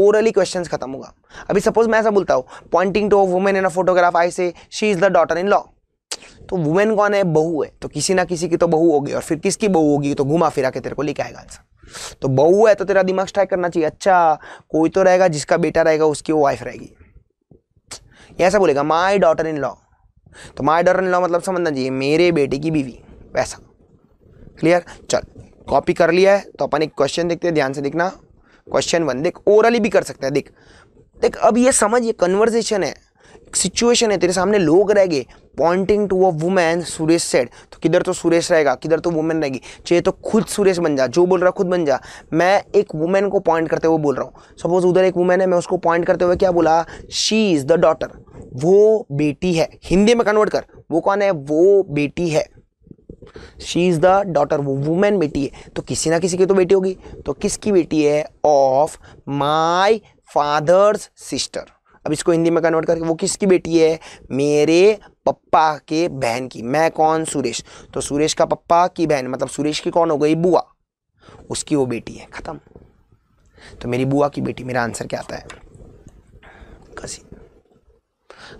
ओवरली क्वेश्चन खत्म होगा अभी सपोज मैं ऐसा बोलता हूँ pointing to women in a photograph I say she is the daughter in law तो वुमेन कौन है बहू है तो किसी ना किसी की तो बहू होगी और फिर किसकी बहू होगी तो घुमा फिरा के तेरे को लेके आएगा आंसर तो बहू है तो तेरा दिमाग स्ट्राइक करना चाहिए अच्छा कोई तो रहेगा जिसका बेटा रहेगा उसकी वो वाइफ रहेगी ऐसा बोलेगा माई डॉटर इन लॉ तो माई डॉटर इन लॉ मतलब समझना चाहिए मेरे बेटे की बीवी वैसा क्लियर चल कॉपी कर लिया है तो अपन एक क्वेश्चन देखते हैं ध्यान से देखना क्वेश्चन वन देख ओरली भी कर सकते हैं देख देख अब ये समझ ये कन्वर्जेशन है सिचुएशन है तेरे सामने लोग रह गए pointing to a women Suresh said तो किधर तो सुरेश रहेगा किधर तो वुमेन रहेगी चाहिए तो खुद सुरेश बन जा जो बोल रहा खुद बन जा मैं एक वुमेन को पॉइंट करते हुए बोल रहा हूँ सपोज उधर एक वुमेन है मैं उसको पॉइंट करते हुए क्या बोला शी इज़ द डॉटर वो बेटी है हिंदी में कन्वर्ट कर वो कौन है वो बेटी है शी इज़ द डॉटर वो वुमेन बेटी है तो किसी ना किसी की तो बेटी होगी तो किसकी बेटी है ऑफ माई फादर्स सिस्टर अब इसको हिंदी में कन्वर्ट करके वो किसकी बेटी है मेरे पप्पा के बहन की मैं कौन सुरेश तो सुरेश का पप्पा की बहन मतलब सुरेश की कौन हो गई बुआ उसकी वो बेटी है ख़त्म तो मेरी बुआ की बेटी मेरा आंसर क्या आता है कसी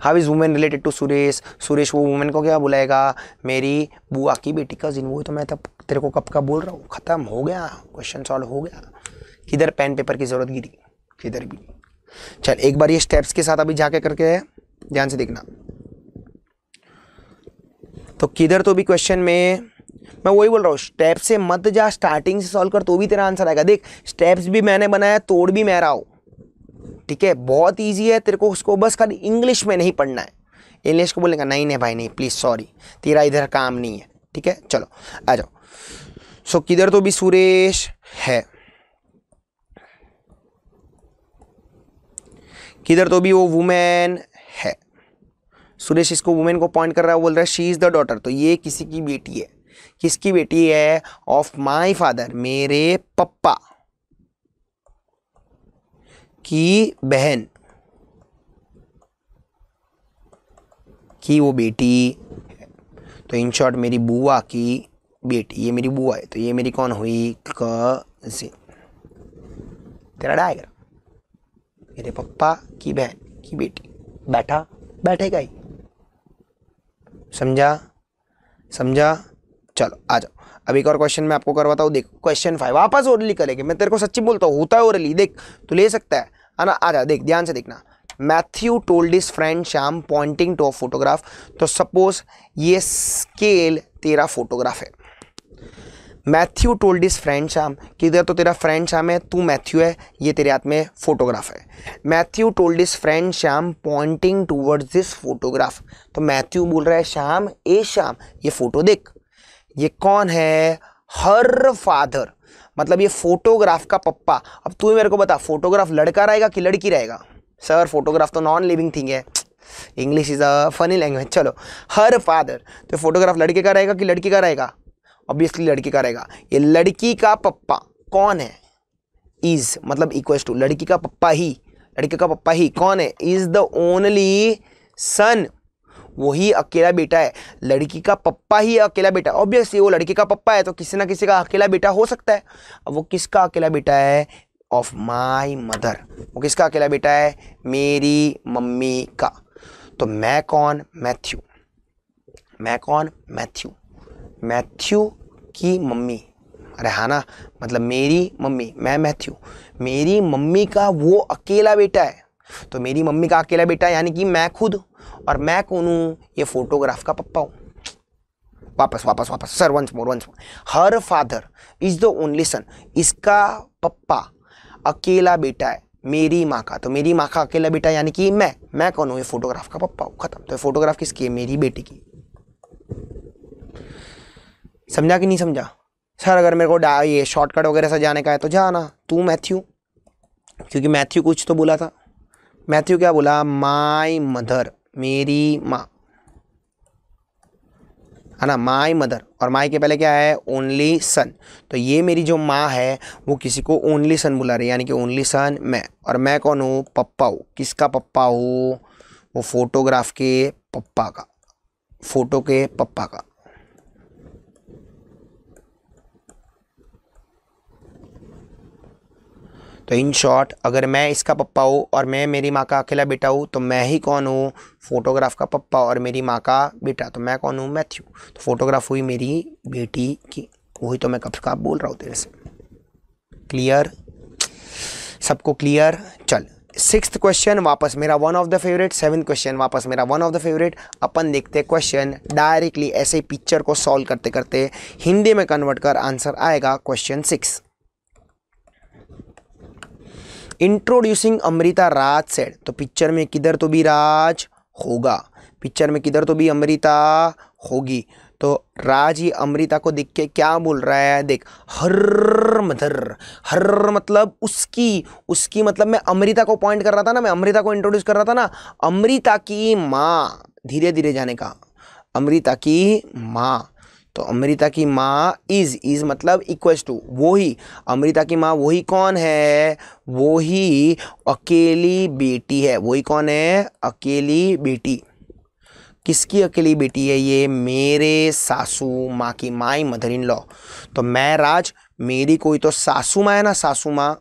how is women related to Suresh Suresh वो वुमेन को क्या बुलाएगा मेरी बुआ की बेटी कजिन वो तो मैं तब तेरे को कब का बोल रहा हूँ ख़त्म हो गया क्वेश्चन सॉल्व हो गया किधर पेन पेपर की ज़रूरत गिरी किधर भी चल एक बार ये स्टेप्स के साथ अभी जाके करके ध्यान से देखना तो किधर तो भी क्वेश्चन में मैं वही बोल रहा हूँ स्टेप से मत जा स्टार्टिंग से सॉल्व कर तो भी तेरा आंसर आएगा देख स्टेप्स भी मैंने बनाया तोड़ भी मैं रहा हूँ ठीक है बहुत ईजी है तेरे को उसको बस खाली इंग्लिश में नहीं पढ़ना है इंग्लिश को बोलेगा नहीं नहीं भाई नहीं प्लीज़ सॉरी तेरा इधर काम नहीं है ठीक है चलो आ जाओ सो किधर तो भी सुरेश है किधर तो भी वो वुमेन है सुरेश इसको वुमेन को पॉइंट कर रहा है बोल रहा है शी इज़ द डॉटर तो ये किसी की बेटी है किसकी बेटी है ऑफ माई फादर मेरे पप्पा की बहन की वो बेटी तो इन शॉर्ट मेरी बुआ की बेटी ये मेरी बुआ है तो ये मेरी कौन हुई कजिन तेरा डायग्राम मेरे पप्पा की बहन की बेटी बैठा बैठेगा ही समझा समझा चलो आ जाओ अब एक और क्वेश्चन मैं आपको करवाता हूँ देख क्वेश्चन फाइव वापस ओरली करेंगे मैं तेरे को सच्ची बोलता हूँ होता है ओरली देख तू ले सकता है ना आ जा देख ध्यान से देखना Matthew told his friend Shyam pointing to a photograph तो सपोज ये स्केल तेरा फोटोग्राफ है Matthew told his friend Shyam कि इधर तो तेरा फ्रेंड शाम है तू मैथ्यू है ये तेरे हाथ में फोटोग्राफ है Matthew told his friend Shyam pointing towards this photograph तो मैथ्यू बोल रहा है शाम ए शाम ये फोटो देख ये कौन है हर फादर मतलब ये फोटोग्राफ का पप्पा अब तू मेरे को बता फोटोग्राफ लड़का रहेगा कि लड़की रहेगा सर फोटोग्राफ तो नॉन लिविंग थिंग है English is a funny language चलो हर फादर तो फोटोग्राफ लड़के का रहेगा कि लड़की का रहेगा ऑब्वियसली लड़की का रहेगा ये लड़की का पप्पा कौन है इज मतलब इक्वल टू लड़की का पप्पा ही लड़की का पप्पा ही कौन है इज द ओनली सन वही अकेला बेटा है लड़की का पप्पा ही अकेला बेटा है ऑब्वियसली वो लड़की का पप्पा है तो किसी ना किसी का अकेला बेटा हो सकता है अब वो किसका अकेला बेटा है ऑफ माई मदर वो किसका अकेला बेटा है मेरी मम्मी का तो मैं कौन मैथ्यू मैं कौन मैथ्यू मैथ्यू की मम्मी रेहाना मतलब मेरी मम्मी मैं मैथ्यू मेरी मम्मी का वो अकेला बेटा है तो मेरी मम्मी का अकेला बेटा यानी कि मैं खुद और मैं कौन हूँ ये फोटोग्राफ का पप्पा हूँ वापस वापस वापस sir once more once more her father is the only son इसका पप्पा अकेला बेटा है मेरी माँ का तो मेरी माँ का अकेला बेटा यानी कि मैं मैं कौन हूँ ये फोटोग्राफ का पप्पा हूँ खत्म तो ये फोटोग्राफ किसकी है मेरी बेटी की समझा कि नहीं समझा सर अगर मेरे को डा ये शॉर्टकट वगैरह से जाने का है तो जाना तू मैथ्यू क्योंकि मैथ्यू कुछ तो बोला था मैथ्यू क्या बोला माई मदर मेरी माँ है ना माई मदर और माई के पहले क्या है ओनली सन तो ये मेरी जो माँ है वो किसी को ओनली सन बुला रही है यानी कि ओनली सन मैं और मैं कौन हूँ पप्पा हूँ किसका पप्पा हूँ वो फोटोग्राफ के पप्पा का फ़ोटो के पप्पा का तो इन शॉर्ट अगर मैं इसका पप्पा हूँ और मैं मेरी माँ का अकेला बेटा हूँ तो मैं ही कौन हूँ फोटोग्राफ का पप्पा और मेरी माँ का बेटा तो मैं कौन हूँ मैथ्यू तो फोटोग्राफ हुई मेरी बेटी की वही तो मैं कब का बोल रहा हूँ तेरे से क्लियर सबको क्लियर चल सिक्स क्वेश्चन वापस मेरा one of the favourite seven question वापस मेरा वन ऑफ द फेवरेट अपन देखते क्वेश्चन डायरेक्टली ऐसे पिक्चर को सॉल्व करते करते हिंदी में कन्वर्ट कर आंसर आएगा question six introducing Amrita Raj said तो पिक्चर में किधर तो भी राज होगा पिक्चर में किधर तो भी अमृता होगी तो राज ये अमृता को देख के क्या बोल रहा है देख हर मधर हर मतलब उसकी उसकी मतलब मैं अमृता को पॉइंट कर रहा था ना मैं अमृता को इंट्रोड्यूस कर रहा था ना अमृता की माँ धीरे धीरे जाने का अमृता की माँ तो अमृता की माँ इज़ इज़ मतलब इक्वल्स टू वो ही अमृता की माँ वही कौन है वो ही अकेली बेटी है वही कौन है अकेली बेटी किसकी अकेली बेटी है ये मेरे सासू माँ की माई मदर इन लॉ तो मैं राज मेरी कोई तो सासू माँ है ना सासू माँ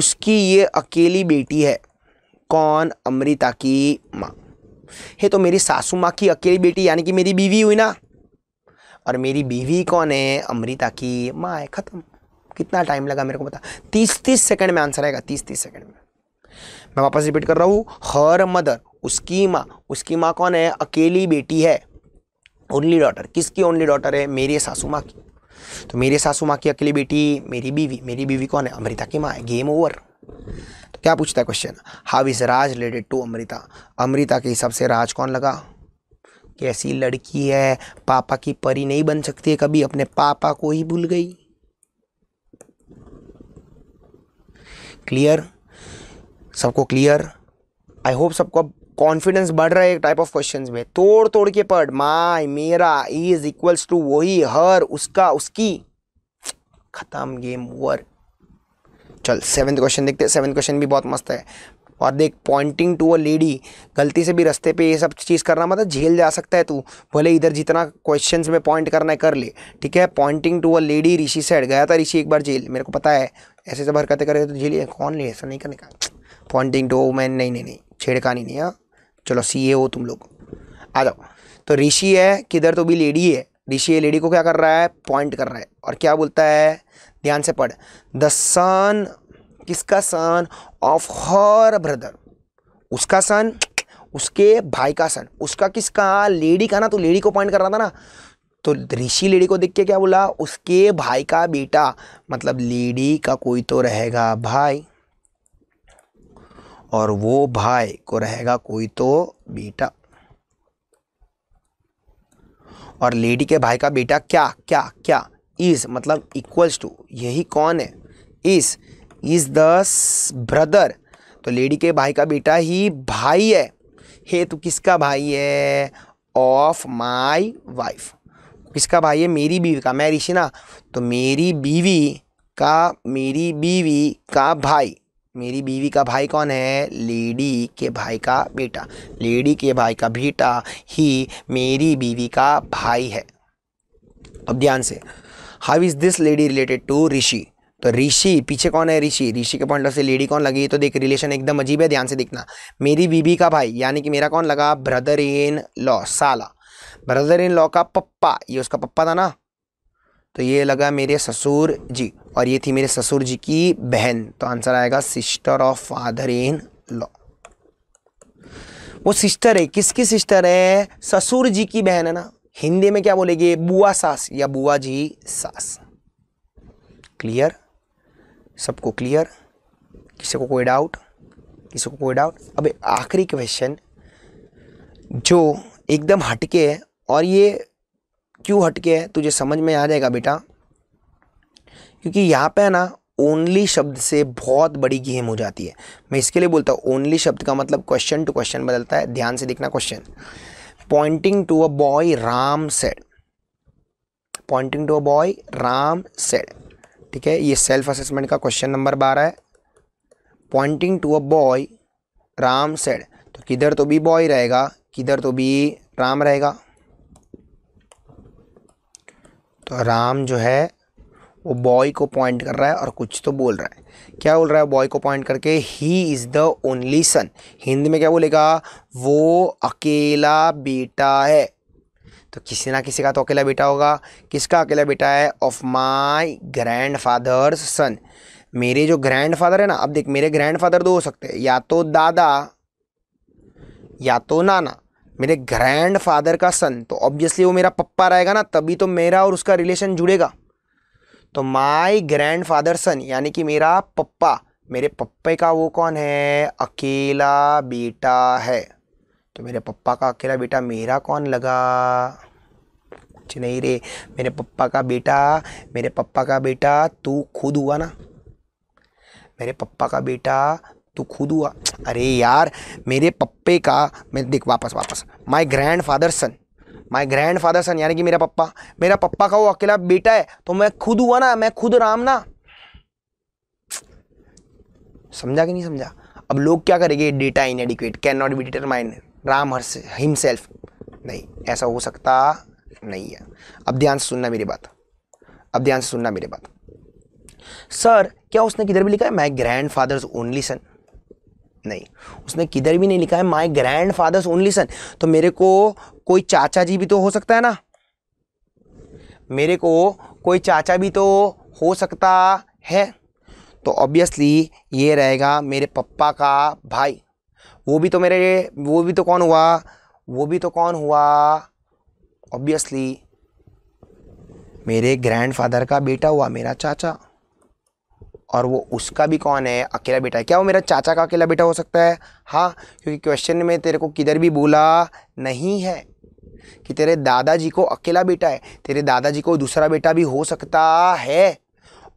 उसकी ये अकेली बेटी है कौन अमृता की माँ हे तो मेरी सासू माँ की अकेली बेटी यानी कि मेरी बीवी हुई ना और मेरी बीवी कौन है अमृता की माँ है ख़त्म कितना टाइम लगा मेरे को बता तीस तीस सेकंड में आंसर आएगा तीस तीस सेकंड में मैं वापस रिपीट कर रहा हूँ हर मदर उसकी माँ उसकी माँ कौन है अकेली बेटी है ओनली डॉटर किसकी ओनली डॉटर है मेरी सासू माँ की तो मेरे सासू माँ की अकेली बेटी मेरी बीवी मेरी बीवी कौन है अमृता की माँ है गेम ओवर तो क्या पूछता है question how is Raj related to Amrita Amrita के हिसाब से राज कौन लगा कैसी लड़की है पापा की परी नहीं बन सकती है कभी अपने पापा को ही भूल गई क्लियर सबको क्लियर आई होप सबको कॉन्फिडेंस बढ़ रहा है एक टाइप ऑफ क्वेश्चन में तोड़ तोड़ के पढ़ माई मेरा इज इक्वल्स टू वही हर उसका उसकी खत्म गेम ओवर चल सेवन्थ क्वेश्चन देखते हैं सेवन्थ क्वेश्चन भी बहुत मस्त है और देख पॉइंटिंग टू अ लेडी गलती से भी रस्ते पे ये सब चीज़ करना मतलब झेल जा सकता है तू भले इधर जितना क्वेश्चंस में पॉइंट करना है कर ले ठीक है pointing to a lady Rishi said गया था ऋषि एक बार जेल मेरे को पता है ऐसे सब हरकतें करे तो झेल कौन ले ऐसा नहीं करने का पॉइंटिंग टू वुमेन नहीं नहीं नहीं छेड़कानी नहीं हाँ चलो सी ए हो तुम लोग आ जाओ तो ऋषि है किधर तो भी लेडी है ऋषि लेडी को क्या कर रहा है पॉइंट कर रहा है और क्या बोलता है ध्यान से पढ़ द सन किसका सन ऑफ हर ब्रदर उसका सन उसके भाई का सन उसका किसका लेडी का ना तो लेडी को पॉइंट कर रहा था ना तो ऋषि लेडी को देख के क्या बोला उसके भाई का बेटा मतलब लेडी का कोई तो रहेगा भाई और वो भाई को रहेगा कोई तो बेटा और लेडी के भाई का बेटा क्या क्या क्या इज मतलब इक्वल्स टू यही कौन है इस इज द ब्रदर तो लेडी के भाई का बेटा ही भाई है हे तो किसका भाई है ऑफ माई वाइफ किसका भाई है मेरी बीवी का मैं ऋषि ना तो मेरी बीवी का मेरी बीवी का भाई मेरी बीवी का भाई कौन है लेडी के भाई का बेटा लेडी के भाई का बेटा ही मेरी बीवी का भाई है अब ध्यान से how is this lady related to Rishi तो ऋषि पीछे कौन है ऋषि ऋषि के पॉइंट ऑफ से लेडी कौन लगी तो देख रिलेशन एकदम अजीब है ध्यान से देखना मेरी बीबी का भाई यानी कि मेरा कौन लगा ब्रदर इन लॉ साला ब्रदर इन लॉ का पप्पा ये उसका पप्पा था ना तो ये लगा मेरे ससुर जी और ये थी मेरे ससुर जी की बहन तो आंसर आएगा sister of father in law वो सिस्टर है किसकी सिस्टर है ससुर जी की बहन है ना हिंदी में क्या बोलेंगे बुआ सास या बुआ जी सास क्लियर सबको क्लियर किसी को कोई डाउट किसी को कोई डाउट अब आखिरी क्वेश्चन जो एकदम हटके है और ये क्यों हटके है तुझे समझ में आ जाएगा बेटा क्योंकि यहाँ पे है ना ओनली शब्द से बहुत बड़ी गेम हो जाती है मैं इसके लिए बोलता हूँ ओनली शब्द का मतलब क्वेश्चन टू क्वेश्चन बदलता है ध्यान से देखना question pointing to a boy ram said pointing to a boy ram said ठीक है ये सेल्फ असेसमेंट का क्वेश्चन नंबर बारह है pointing to a boy Ram said तो किधर तो भी बॉय रहेगा किधर तो भी राम रहेगा तो राम जो है वो बॉय को पॉइंट कर रहा है और कुछ तो बोल रहा है क्या बोल रहा है बॉय को पॉइंट करके he is the only son Hindi में क्या बोलेगा वो अकेला बेटा है तो किसी ना किसी का तो अकेला बेटा होगा किसका अकेला बेटा है of my grandfather's son मेरे जो ग्रैंड फादर है ना अब देख मेरे ग्रैंड फादर दो हो सकते हैं या तो दादा या तो नाना मेरे ग्रैंड फादर का सन तो ऑब्वियसली वो मेरा पप्पा रहेगा ना तभी तो मेरा और उसका रिलेशन जुड़ेगा तो माई ग्रैंड फादर सन यानी कि मेरा पप्पा मेरे पप्पे का वो कौन है अकेला बेटा है तो मेरे पप्पा का अकेला बेटा मेरा कौन लगा कुछ नहीं रे मेरे पप्पा का बेटा मेरे पप्पा का बेटा तू खुद हुआ ना मेरे पप्पा का बेटा तू खुद हुआ अरे यार मेरे पप्पे का मैं देख वापस वापस my grandfather son my grandfather son यानी कि मेरा पप्पा मेरा पप्पा का वो अकेला बेटा है तो मैं खुद हुआ ना मैं खुद राम ना समझा कि नहीं समझा अब लोग क्या करेंगे data inadequate can not be mine Ram her himself नहीं ऐसा हो सकता नहीं है अब ध्यान से सुनना मेरी बात अब ध्यान से सुनना मेरी बात सर क्या उसने किधर भी लिखा है my grandfather's only son नहीं उसने किधर भी नहीं लिखा है my grandfather's only son तो मेरे को कोई चाचा जी भी तो हो सकता है ना मेरे को कोई चाचा भी तो हो सकता है तो ऑब्वियसली ये रहेगा मेरे पप्पा का भाई वो भी तो मेरे वो भी तो कौन हुआ वो भी तो कौन हुआ ऑब्वियसली मेरे ग्रैंडफादर का बेटा हुआ मेरा चाचा और वो उसका भी कौन है अकेला बेटा है क्या वो मेरा चाचा का अकेला बेटा हो सकता है हाँ क्योंकि क्वेश्चन में तेरे को किधर भी बोला नहीं है कि तेरे दादाजी को अकेला बेटा है तेरे दादाजी को दूसरा बेटा भी हो सकता है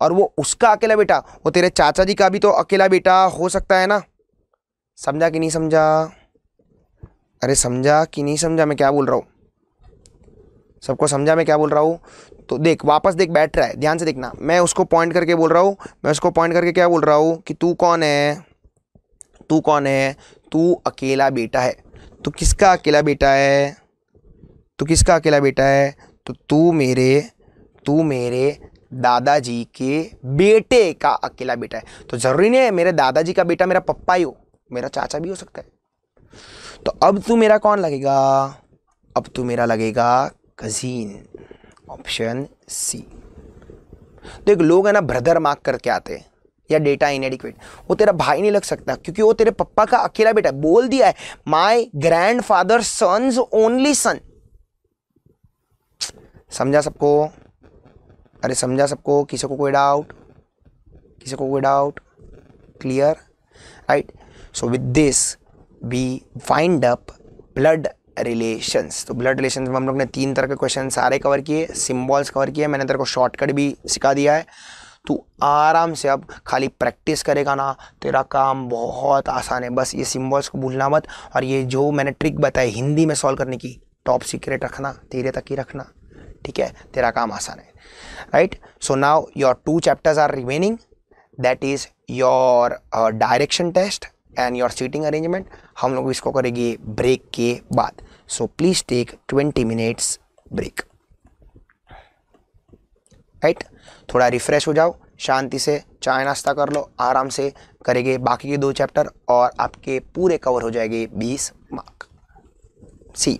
और वो उसका अकेला बेटा वो तेरे चाचा जी का भी तो अकेला बेटा हो सकता है ना समझा कि नहीं समझा अरे समझा कि नहीं समझा मैं क्या बोल रहा हूँ सबको समझा मैं क्या बोल रहा हूँ तो देख वापस देख बैठ रहा है ध्यान से देखना मैं उसको पॉइंट करके बोल रहा हूँ मैं उसको पॉइंट करके क्या बोल रहा हूँ कि तू कौन है तू कौन है तू अकेला बेटा है तो किसका अकेला बेटा है तो किसका अकेला बेटा है तो तू मेरे तू मेरे दादाजी के बेटे का अकेला बेटा है तो ज़रूरी नहीं है मेरे दादाजी का बेटा मेरा पप्पा ही हो मेरा चाचा भी हो सकता है तो अब तू मेरा कौन लगेगा अब तू मेरा लगेगा कज़ीन ऑप्शन सी देख लोग है ना ब्रदर मार्क करके आते हैं या डेटा इनएडिक्वेट वो तेरा भाई नहीं लग सकता क्योंकि वो तेरे पप्पा का अकेला बेटा है बोल दिया है my grandfather sons only son समझा सबको अरे समझा सबको किसी को कोई डाउट किसी को कोई doubt clear right so with this we wind up blood relations तो ब्लड रिलेशन में हम लोग ने तीन तरह के क्वेश्चन सारे कवर किए सिम्बॉल्स कवर किए मैंने तेरे को शॉर्टकट भी सिखा दिया है तू आराम से अब खाली प्रैक्टिस करेगा ना तेरा काम बहुत आसान है बस ये सिम्बॉल्स को भूलना मत और ये जो मैंने ट्रिक बताई हिंदी में सॉल्व करने की टॉप सीक्रेट रखना तेरे तक ही रखना ठीक है तेरा काम आसान है right so now your two chapters are remaining that is your direction test and your seating arrangement हम लोग इसको करेंगे ब्रेक के बाद so please take twenty minutes break right थोड़ा रिफ्रेश हो जाओ शांति से चाय नाश्ता कर लो आराम से करेंगे बाकी के दो चैप्टर और आपके पूरे कवर हो जाएंगे बीस मार्क सी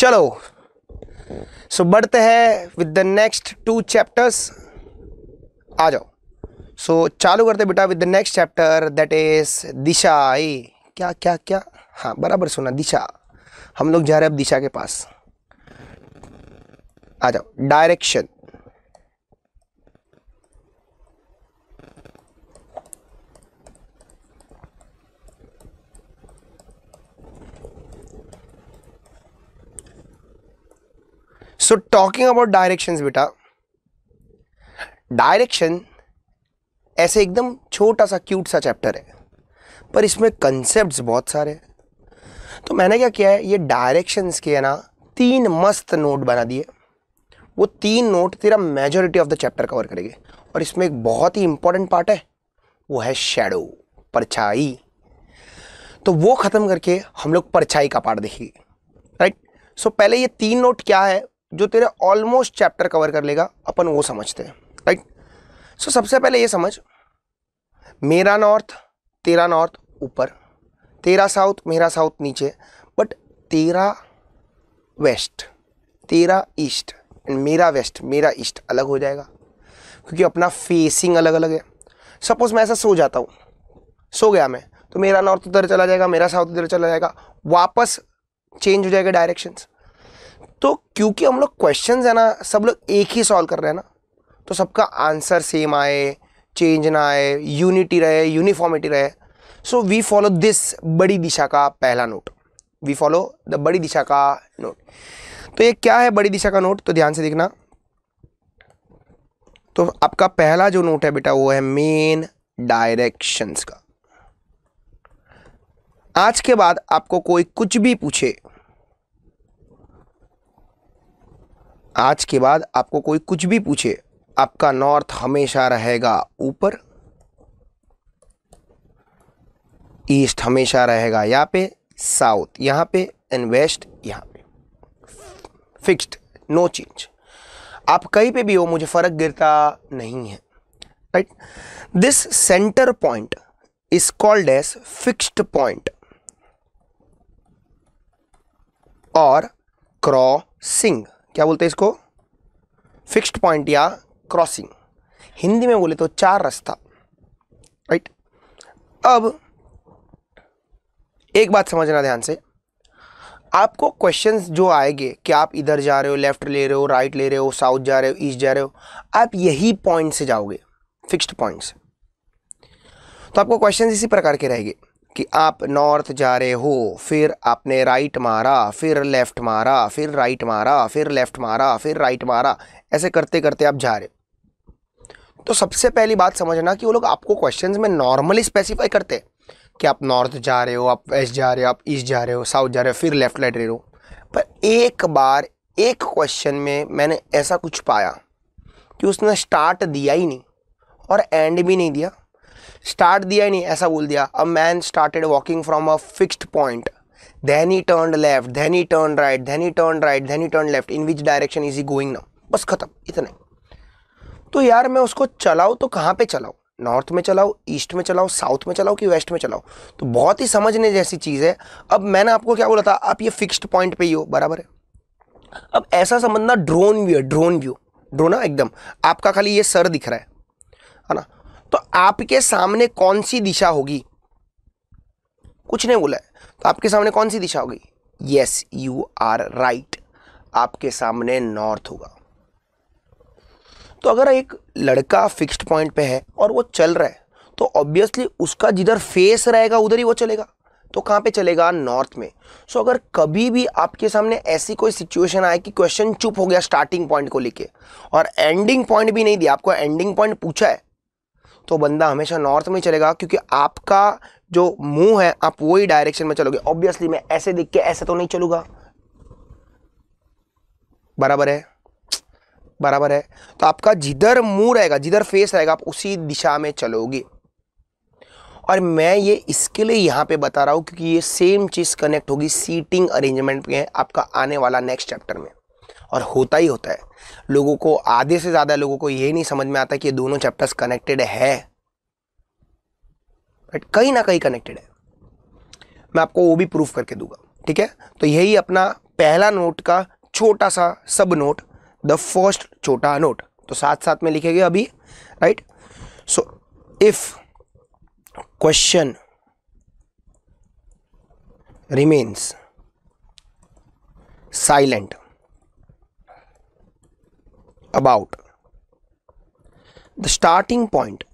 चलो सो बढ़ते हैं with the next two chapters आ जाओ सो so, चालू करते बेटा with the next chapter that is दिशा आई क्या क्या क्या हाँ बराबर सुना दिशा हम लोग जा रहे हैं अब दिशा के पास आ जाओ direction so talking about direction बेटा डायरेक्शन ऐसे एकदम छोटा सा क्यूट सा चैप्टर है पर इसमें कंसेप्ट बहुत सारे हैं तो मैंने क्या किया है ये डायरेक्शंस के ना तीन मस्त नोट बना दिए वो तीन नोट तेरा majority of the chapter cover करेंगे और इसमें एक बहुत ही इंपॉर्टेंट पार्ट है वो है शेडो परछाई तो वो ख़त्म करके हम लोग परछाई का पार्ट देखेंगे राइट सो पहले ये तीन नोट क्या है जो तेरे ऑलमोस्ट चैप्टर कवर कर लेगा अपन वो समझते हैं राइट सो सबसे पहले ये समझ मेरा नॉर्थ तेरा नॉर्थ ऊपर तेरा साउथ मेरा साउथ नीचे बट तेरा वेस्ट तेरा ईस्ट एंड मेरा वेस्ट मेरा ईस्ट अलग हो जाएगा क्योंकि अपना फेसिंग अलग अलग है सपोज मैं ऐसा सो जाता हूँ सो गया मैं तो मेरा नॉर्थ उधर चला जाएगा मेरा साउथ उधर चला जाएगा वापस चेंज हो जाएगा डायरेक्शंस तो क्योंकि हम लोग क्वेश्चन है ना सब लोग एक ही सॉल्व कर रहे हैं ना तो सबका आंसर सेम आए चेंज ना आए यूनिटी रहे यूनिफॉर्मिटी रहे सो वी फॉलो दिस बड़ी दिशा का पहला नोट वी फॉलो द बड़ी दिशा का नोट तो ये क्या है बड़ी दिशा का नोट तो ध्यान से देखना तो आपका पहला जो नोट है बेटा वो है मेन डायरेक्शंस का आज के बाद आपको कोई कुछ भी पूछे आज के बाद आपको कोई कुछ भी पूछे आपका नॉर्थ हमेशा रहेगा ऊपर ईस्ट हमेशा रहेगा यहाँ पे साउथ यहाँ पे एंड वेस्ट यहाँ पे फिक्स्ड नो चेंज आप कहीं पे भी हो मुझे फ़र्क गिरता नहीं है right this centre point is called as fixed point और क्रॉसिंग क्या बोलते हैं इसको फिक्स्ड पॉइंट या क्रॉसिंग हिंदी में बोले तो चार रास्ता राइट अब एक बात समझना ध्यान से आपको क्वेश्चंस जो आएंगे कि आप इधर जा रहे हो लेफ्ट ले रहे हो राइट ले रहे हो साउथ जा रहे हो ईस्ट जा रहे हो आप यही पॉइंट से जाओगे फिक्स्ड पॉइंट तो आपको क्वेश्चंस इसी प्रकार के रहेंगे कि आप नॉर्थ जा रहे हो फिर आपने राइट मारा फिर लेफ़्ट मारा फिर राइट मारा फिर लेफ़्ट मारा फिर राइट मारा ऐसे करते करते आप जा रहे हो तो सबसे पहली बात समझना कि वो लोग आपको क्वेश्चंस में नॉर्मली स्पेसिफाई करते हैं कि आप नॉर्थ जा रहे हो आप वेस्ट जा रहे हो आप ईस्ट जा रहे हो साउथ जा रहे हो फिर लेफ़्ट लेट रहे हो पर एक बार एक क्वेश्चन में मैंने ऐसा कुछ पाया कि उसने स्टार्ट दिया ही नहीं और एंड भी नहीं दिया स्टार्ट दिया ही नहीं ऐसा बोल दिया a man started walking from a fixed point then he turn left then he turn right then he turn right then he turn left in which direction is he going now बस खत्म इतना ही तो यार मैं उसको चलाऊ तो कहाँ पे चलाऊ नॉर्थ में चलाओ ईस्ट में चलाओ साउथ में चलाओ कि वेस्ट में चलाओ तो बहुत ही समझने जैसी चीज़ है अब मैंने आपको क्या बोला था आप ये फिक्स्ड पॉइंट पे ही हो बराबर है अब ऐसा समझना ड्रोन व्यू है ड्रोन व्यू ड्रोन एकदम आपका खाली ये सर दिख रहा है है ना तो आपके सामने कौन सी दिशा होगी कुछ नहीं बोला है तो आपके सामने कौन सी दिशा होगी यस यू आर राइट आपके सामने नॉर्थ होगा तो अगर एक लड़का फिक्स्ड पॉइंट पे है और वो चल रहा है तो ऑब्वियसली उसका जिधर फेस रहेगा उधर ही वो चलेगा तो कहाँ पे चलेगा नॉर्थ में सो so, अगर कभी भी आपके सामने ऐसी कोई सिचुएशन आए कि क्वेश्चन चुप हो गया स्टार्टिंग पॉइंट को लेके और एंडिंग पॉइंट भी नहीं दिया आपको एंडिंग पॉइंट पूछा है तो बंदा हमेशा नॉर्थ में ही चलेगा क्योंकि आपका जो मुंह है आप वही डायरेक्शन में चलोगे ऑब्वियसली मैं ऐसे दिख के ऐसे तो नहीं चलूंगा बराबर है बराबर है तो आपका जिधर मुंह रहेगा जिधर फेस रहेगा आप उसी दिशा में चलोगे और मैं ये इसके लिए यहां पे बता रहा हूं क्योंकि ये सेम चीज़ कनेक्ट होगी सीटिंग अरेंजमेंट में आपका आने वाला नेक्स्ट चैप्टर में और होता ही होता है लोगों को आधे से ज़्यादा लोगों को ये नहीं समझ में आता कि ये दोनों चैप्टर्स कनेक्टेड है बट कहीं ना कहीं कनेक्टेड है मैं आपको वो भी प्रूफ करके दूंगा ठीक है तो यही अपना पहला नोट का छोटा सा सब नोट द फर्स्ट छोटा नोट तो साथ साथ में लिखेगा अभी right so if question remains silent about the starting point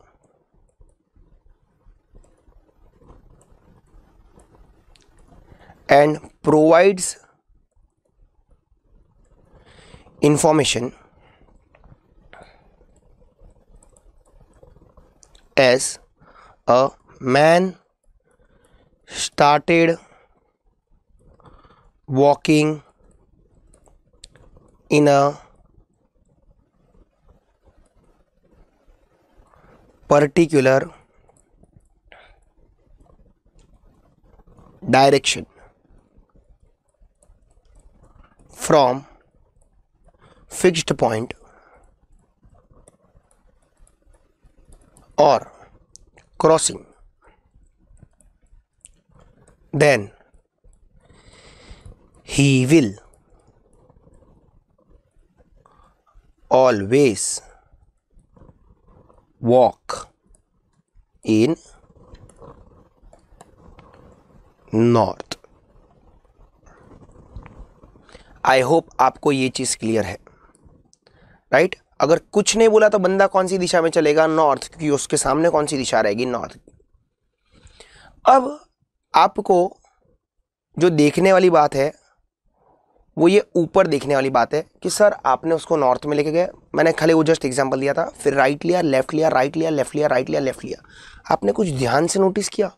and provides information as a man started walking in a particular direction from fixed point or crossing then he will always walk in north I hope आपको ye चीज़ clear है right right? अगर कुछ नहीं बोला तो बंदा कौन सी दिशा में चलेगा नॉर्थ क्योंकि उसके सामने कौन सी दिशा रहेगी नॉर्थ अब आपको जो देखने वाली बात है वो ये ऊपर देखने वाली बात है कि सर आपने उसको नॉर्थ में लेके गए मैंने खाली वो जस्ट एग्जाम्पल दिया था फिर राइट लिया लेफ्ट लिया राइट लिया लेफ्ट लिया राइट लिया लेफ्ट लिया आपने कुछ ध्यान से नोटिस किया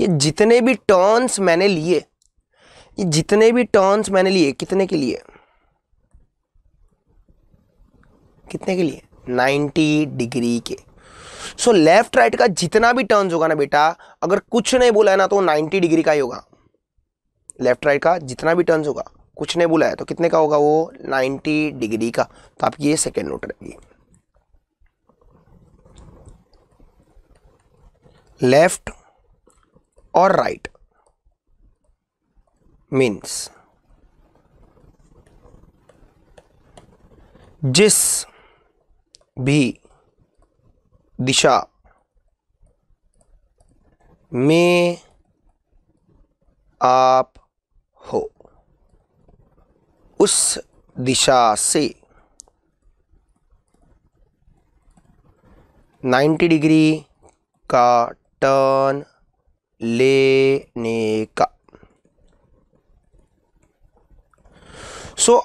ये जितने भी टर्न्स मैंने लिए ये जितने भी टर्न्स मैंने लिए कितने के लिए कितने के लिए 90 डिग्री के सो लेफ्ट राइट का जितना भी टर्न्स होगा ना बेटा अगर कुछ नहीं बोला है ना तो 90 डिग्री का ही होगा लेफ्ट राइट का जितना भी टर्न्स होगा कुछ ने बुलाया तो कितने का होगा वो 90 डिग्री का तो आपकी ये सेकेंड नोट रहेगी लेफ्ट और राइट मीन्स जिस भी दिशा में आप हो उस दिशा से 90 डिग्री का टर्न लेने का सो so,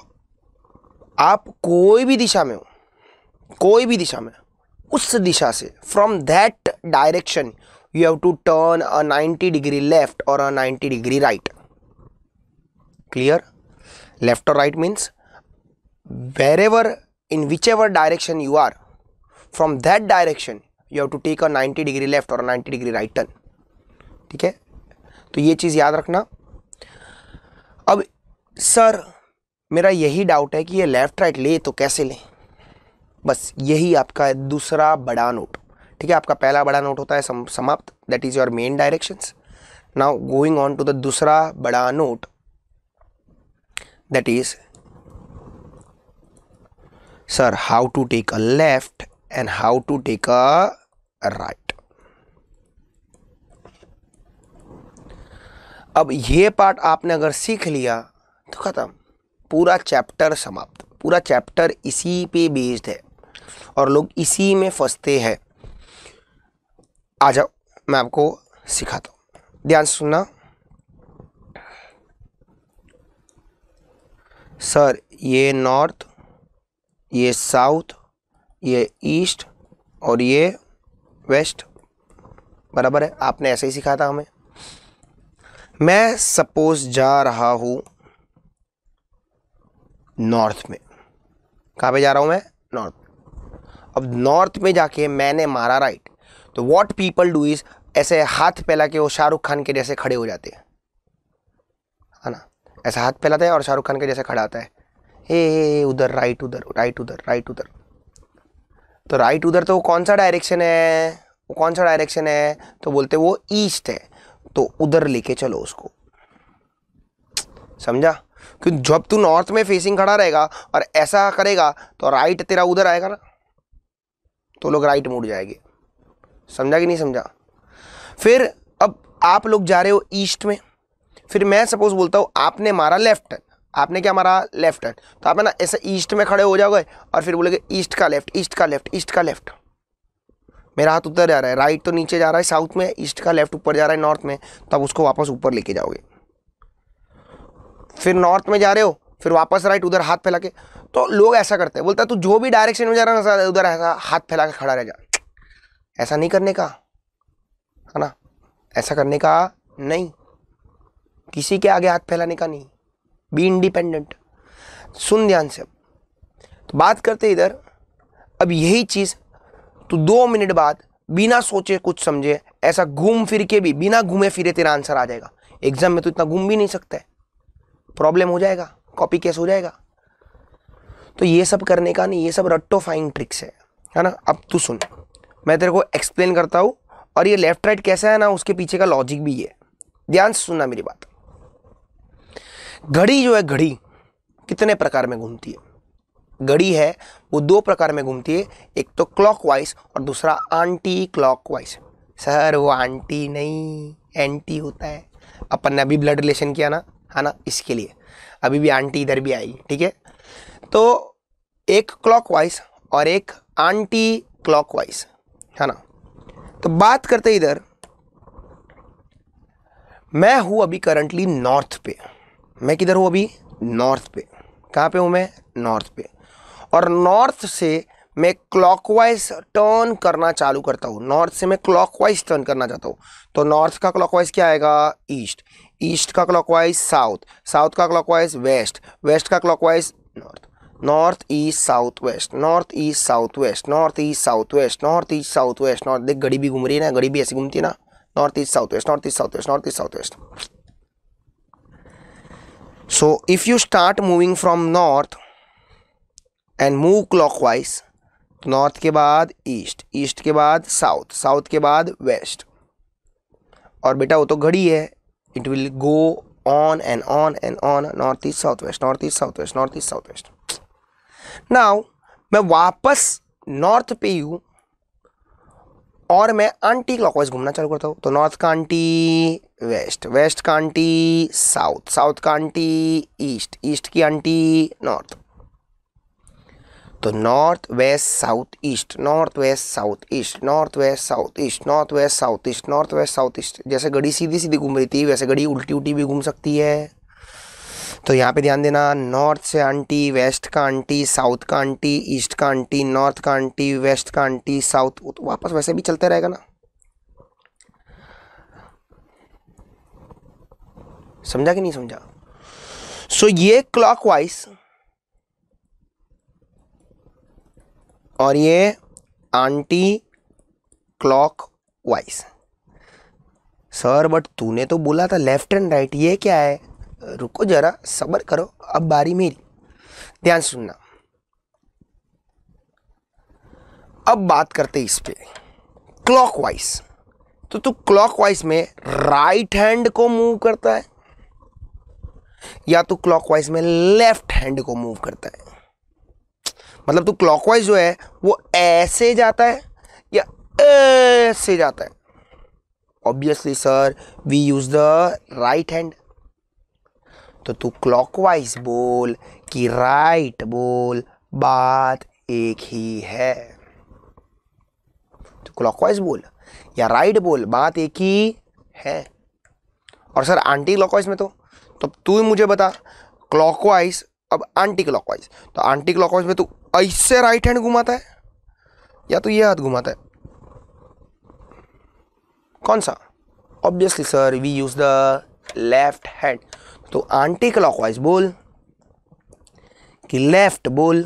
आप कोई भी दिशा में हो कोई भी दिशा में उस दिशा से from that direction you have to turn a 90 degree left और a 90 degree right clear left or right means wherever in whichever direction you are from that direction you have to take a 90 degree left or a 90 degree right turn ठीक है तो ये चीज़ याद रखना अब sir मेरा यही डाउट है कि ये लेफ़्ट राइट ले तो कैसे लें बस यही आपका दूसरा बड़ा नोट ठीक है आपका पहला बड़ा नोट होता है सम, समाप्त that is your main directions now going on to the दूसरा बड़ा note that is sir how to take a left and how to take a right अब ये पार्ट आपने अगर सीख लिया तो ख़त्म पूरा चैप्टर समाप्त पूरा चैप्टर इसी पे बेस्ड है और लोग इसी में फंसते हैं आ जाओ मैं आपको सिखाता हूँ ध्यान सुनना सर ये नॉर्थ ये साउथ ये ईस्ट और ये वेस्ट बराबर है आपने ऐसे ही सिखा था हमें मैं सपोज जा रहा हूँ नॉर्थ में कहाँ पे जा रहा हूँ मैं नॉर्थ अब नॉर्थ में जाके मैंने मारा राइट तो व्हाट पीपल डू इज़ ऐसे हाथ फैला के वो शाहरुख खान के जैसे खड़े हो जाते हैं ऐसा हाथ फैलाता है और शाहरुख खान के जैसे खड़ा आता है ए उधर राइट उधर राइट उधर राइट उधर तो राइट उधर तो कौन सा डायरेक्शन है वो कौन सा डायरेक्शन है तो बोलते वो ईस्ट है तो उधर लेके चलो उसको समझा क्योंकि जब तू नॉर्थ में फेसिंग खड़ा रहेगा और ऐसा करेगा तो राइट तेरा उधर आएगा ना तो लोग राइट मुड़ जाएंगे समझा कि नहीं समझा फिर अब आप लोग जा रहे हो ईस्ट में फिर मैं सपोज बोलता हूँ आपने मारा लेफ्ट आपने क्या मारा लेफ्ट हैंड तो आप है ना ऐसे ईस्ट में खड़े हो जाओगे और फिर बोलेगे ईस्ट का लेफ्ट ईस्ट का लेफ्ट ईस्ट का लेफ्ट मेरा हाथ उधर जा रहा है राइट तो नीचे जा रहा है साउथ में ईस्ट का लेफ्ट ऊपर जा रहा है नॉर्थ में तब तो उसको वापस ऊपर लेके जाओगे फिर नॉर्थ में जा रहे हो फिर वापस राइट उधर हाथ फैला के तो लोग ऐसा करते हैं बोलता है तू जो भी डायरेक्शन में जा रहा है ना उधर ऐसा हाथ फैला के खड़ा रह जा ऐसा नहीं करने का है ना ऐसा करने का नहीं किसी के आगे हाथ फैलाने का नहीं बी इंडिपेंडेंट सुन ध्यान से तो बात करते इधर अब यही चीज़ तो दो मिनट बाद बिना सोचे कुछ समझे ऐसा घूम फिर के भी बिना घूमे फिरे तेरा आंसर आ जाएगा एग्जाम में तो इतना घूम भी नहीं सकता है प्रॉब्लम हो जाएगा कॉपी केस हो जाएगा तो ये सब करने का नहीं ये सब रट्टो फाइन ट्रिक्स है है ना अब तू सुन मैं तेरे को एक्सप्लेन करता हूँ और ये लेफ्ट राइट कैसा है ना उसके पीछे का लॉजिक भी है ध्यान से सुनना मेरी बात घड़ी जो है घड़ी कितने प्रकार में घूमती है घड़ी है वो दो प्रकार में घूमती है एक तो क्लॉकवाइज और दूसरा आंटी क्लॉकवाइज सर वो आंटी नहीं एंटी होता है अपन ने अभी ब्लड रिलेशन किया ना है ना इसके लिए अभी भी आंटी इधर भी आएगी ठीक है तो एक क्लॉकवाइज और एक आंटी क्लॉकवाइज है ना तो बात करते इधर मैं हूँ अभी करंटली नॉर्थ पे मैं किधर हूँ अभी नॉर्थ पे कहाँ पे हूँ मैं नॉर्थ पे और नॉर्थ से मैं क्लॉकवाइज टर्न करना चालू करता हूँ नॉर्थ से मैं क्लॉकवाइज टर्न करना चाहता हूँ तो नॉर्थ का क्लॉकवाइज क्या आएगा ईस्ट ईस्ट का क्लॉकवाइज साउथ साउथ का क्लॉकवाइज वेस्ट वेस्ट का clockwise north north east south west north east south west north east south west north east south west north देख घड़ी भी घूम रही है ना घड़ी भी ऐसी घूमती है ना north east south west north east south west north east south west south west so if you start moving from north and move clockwise north ke baad east east ke baad south south ke baad west aur beta wo to ghadi hai it will go on and on and on north north east east south west south west north east south west now main wapas north pe hu और मैं aunty clockwise घूमना चालू करता हूँ तो north का aunty west west का aunty south south का आंटी ईस्ट ईस्ट की आंटी नॉर्थ तो north west south east north west south east north west south east north west south east north west south east जैसे घड़ी सीधी सीधी घूम रही थी वैसे घड़ी उल्टी उल्टी भी घूम सकती है तो यहाँ पे ध्यान देना नॉर्थ से आंटी वेस्ट का आंटी साउथ का आंटी ईस्ट का आंटी नॉर्थ का आंटी वेस्ट का आंटी साउथ तो वापस वैसे भी चलते रहेगा ना समझा कि नहीं समझा सो so, ये क्लॉकवाइज और ये anti clockwise sir but तूने तो बोला था लेफ्ट एंड राइट ये क्या है रुको जरा सब्र करो अब बारी मेरी ध्यान सुनना अब बात करते इस पे क्लॉकवाइज तो तू क्लॉकवाइज में राइट हैंड को मूव करता है या तू क्लॉकवाइज में लेफ्ट हैंड को मूव करता है मतलब तू क्लॉकवाइज जो है वो ऐसे जाता है या ऐसे जाता है obviously sir we use the right hand तो तू क्लॉकवाइज बोल कि राइट बोल बात एक ही है तो क्लॉकवाइज बोल या राइट बोल बात एक ही है और सर आंटी क्लॉकवाइज में तो तो तू मुझे बता क्लॉकवाइज अब आंटी क्लॉकवाइज तो आंटी क्लॉकवाइज में तू ऐसे राइट हैंड घुमाता है या तो ये हाथ घुमाता है कौन सा obviously sir we use the left hand तो आंटी क्लॉकवाइज बोल कि लेफ्ट बोल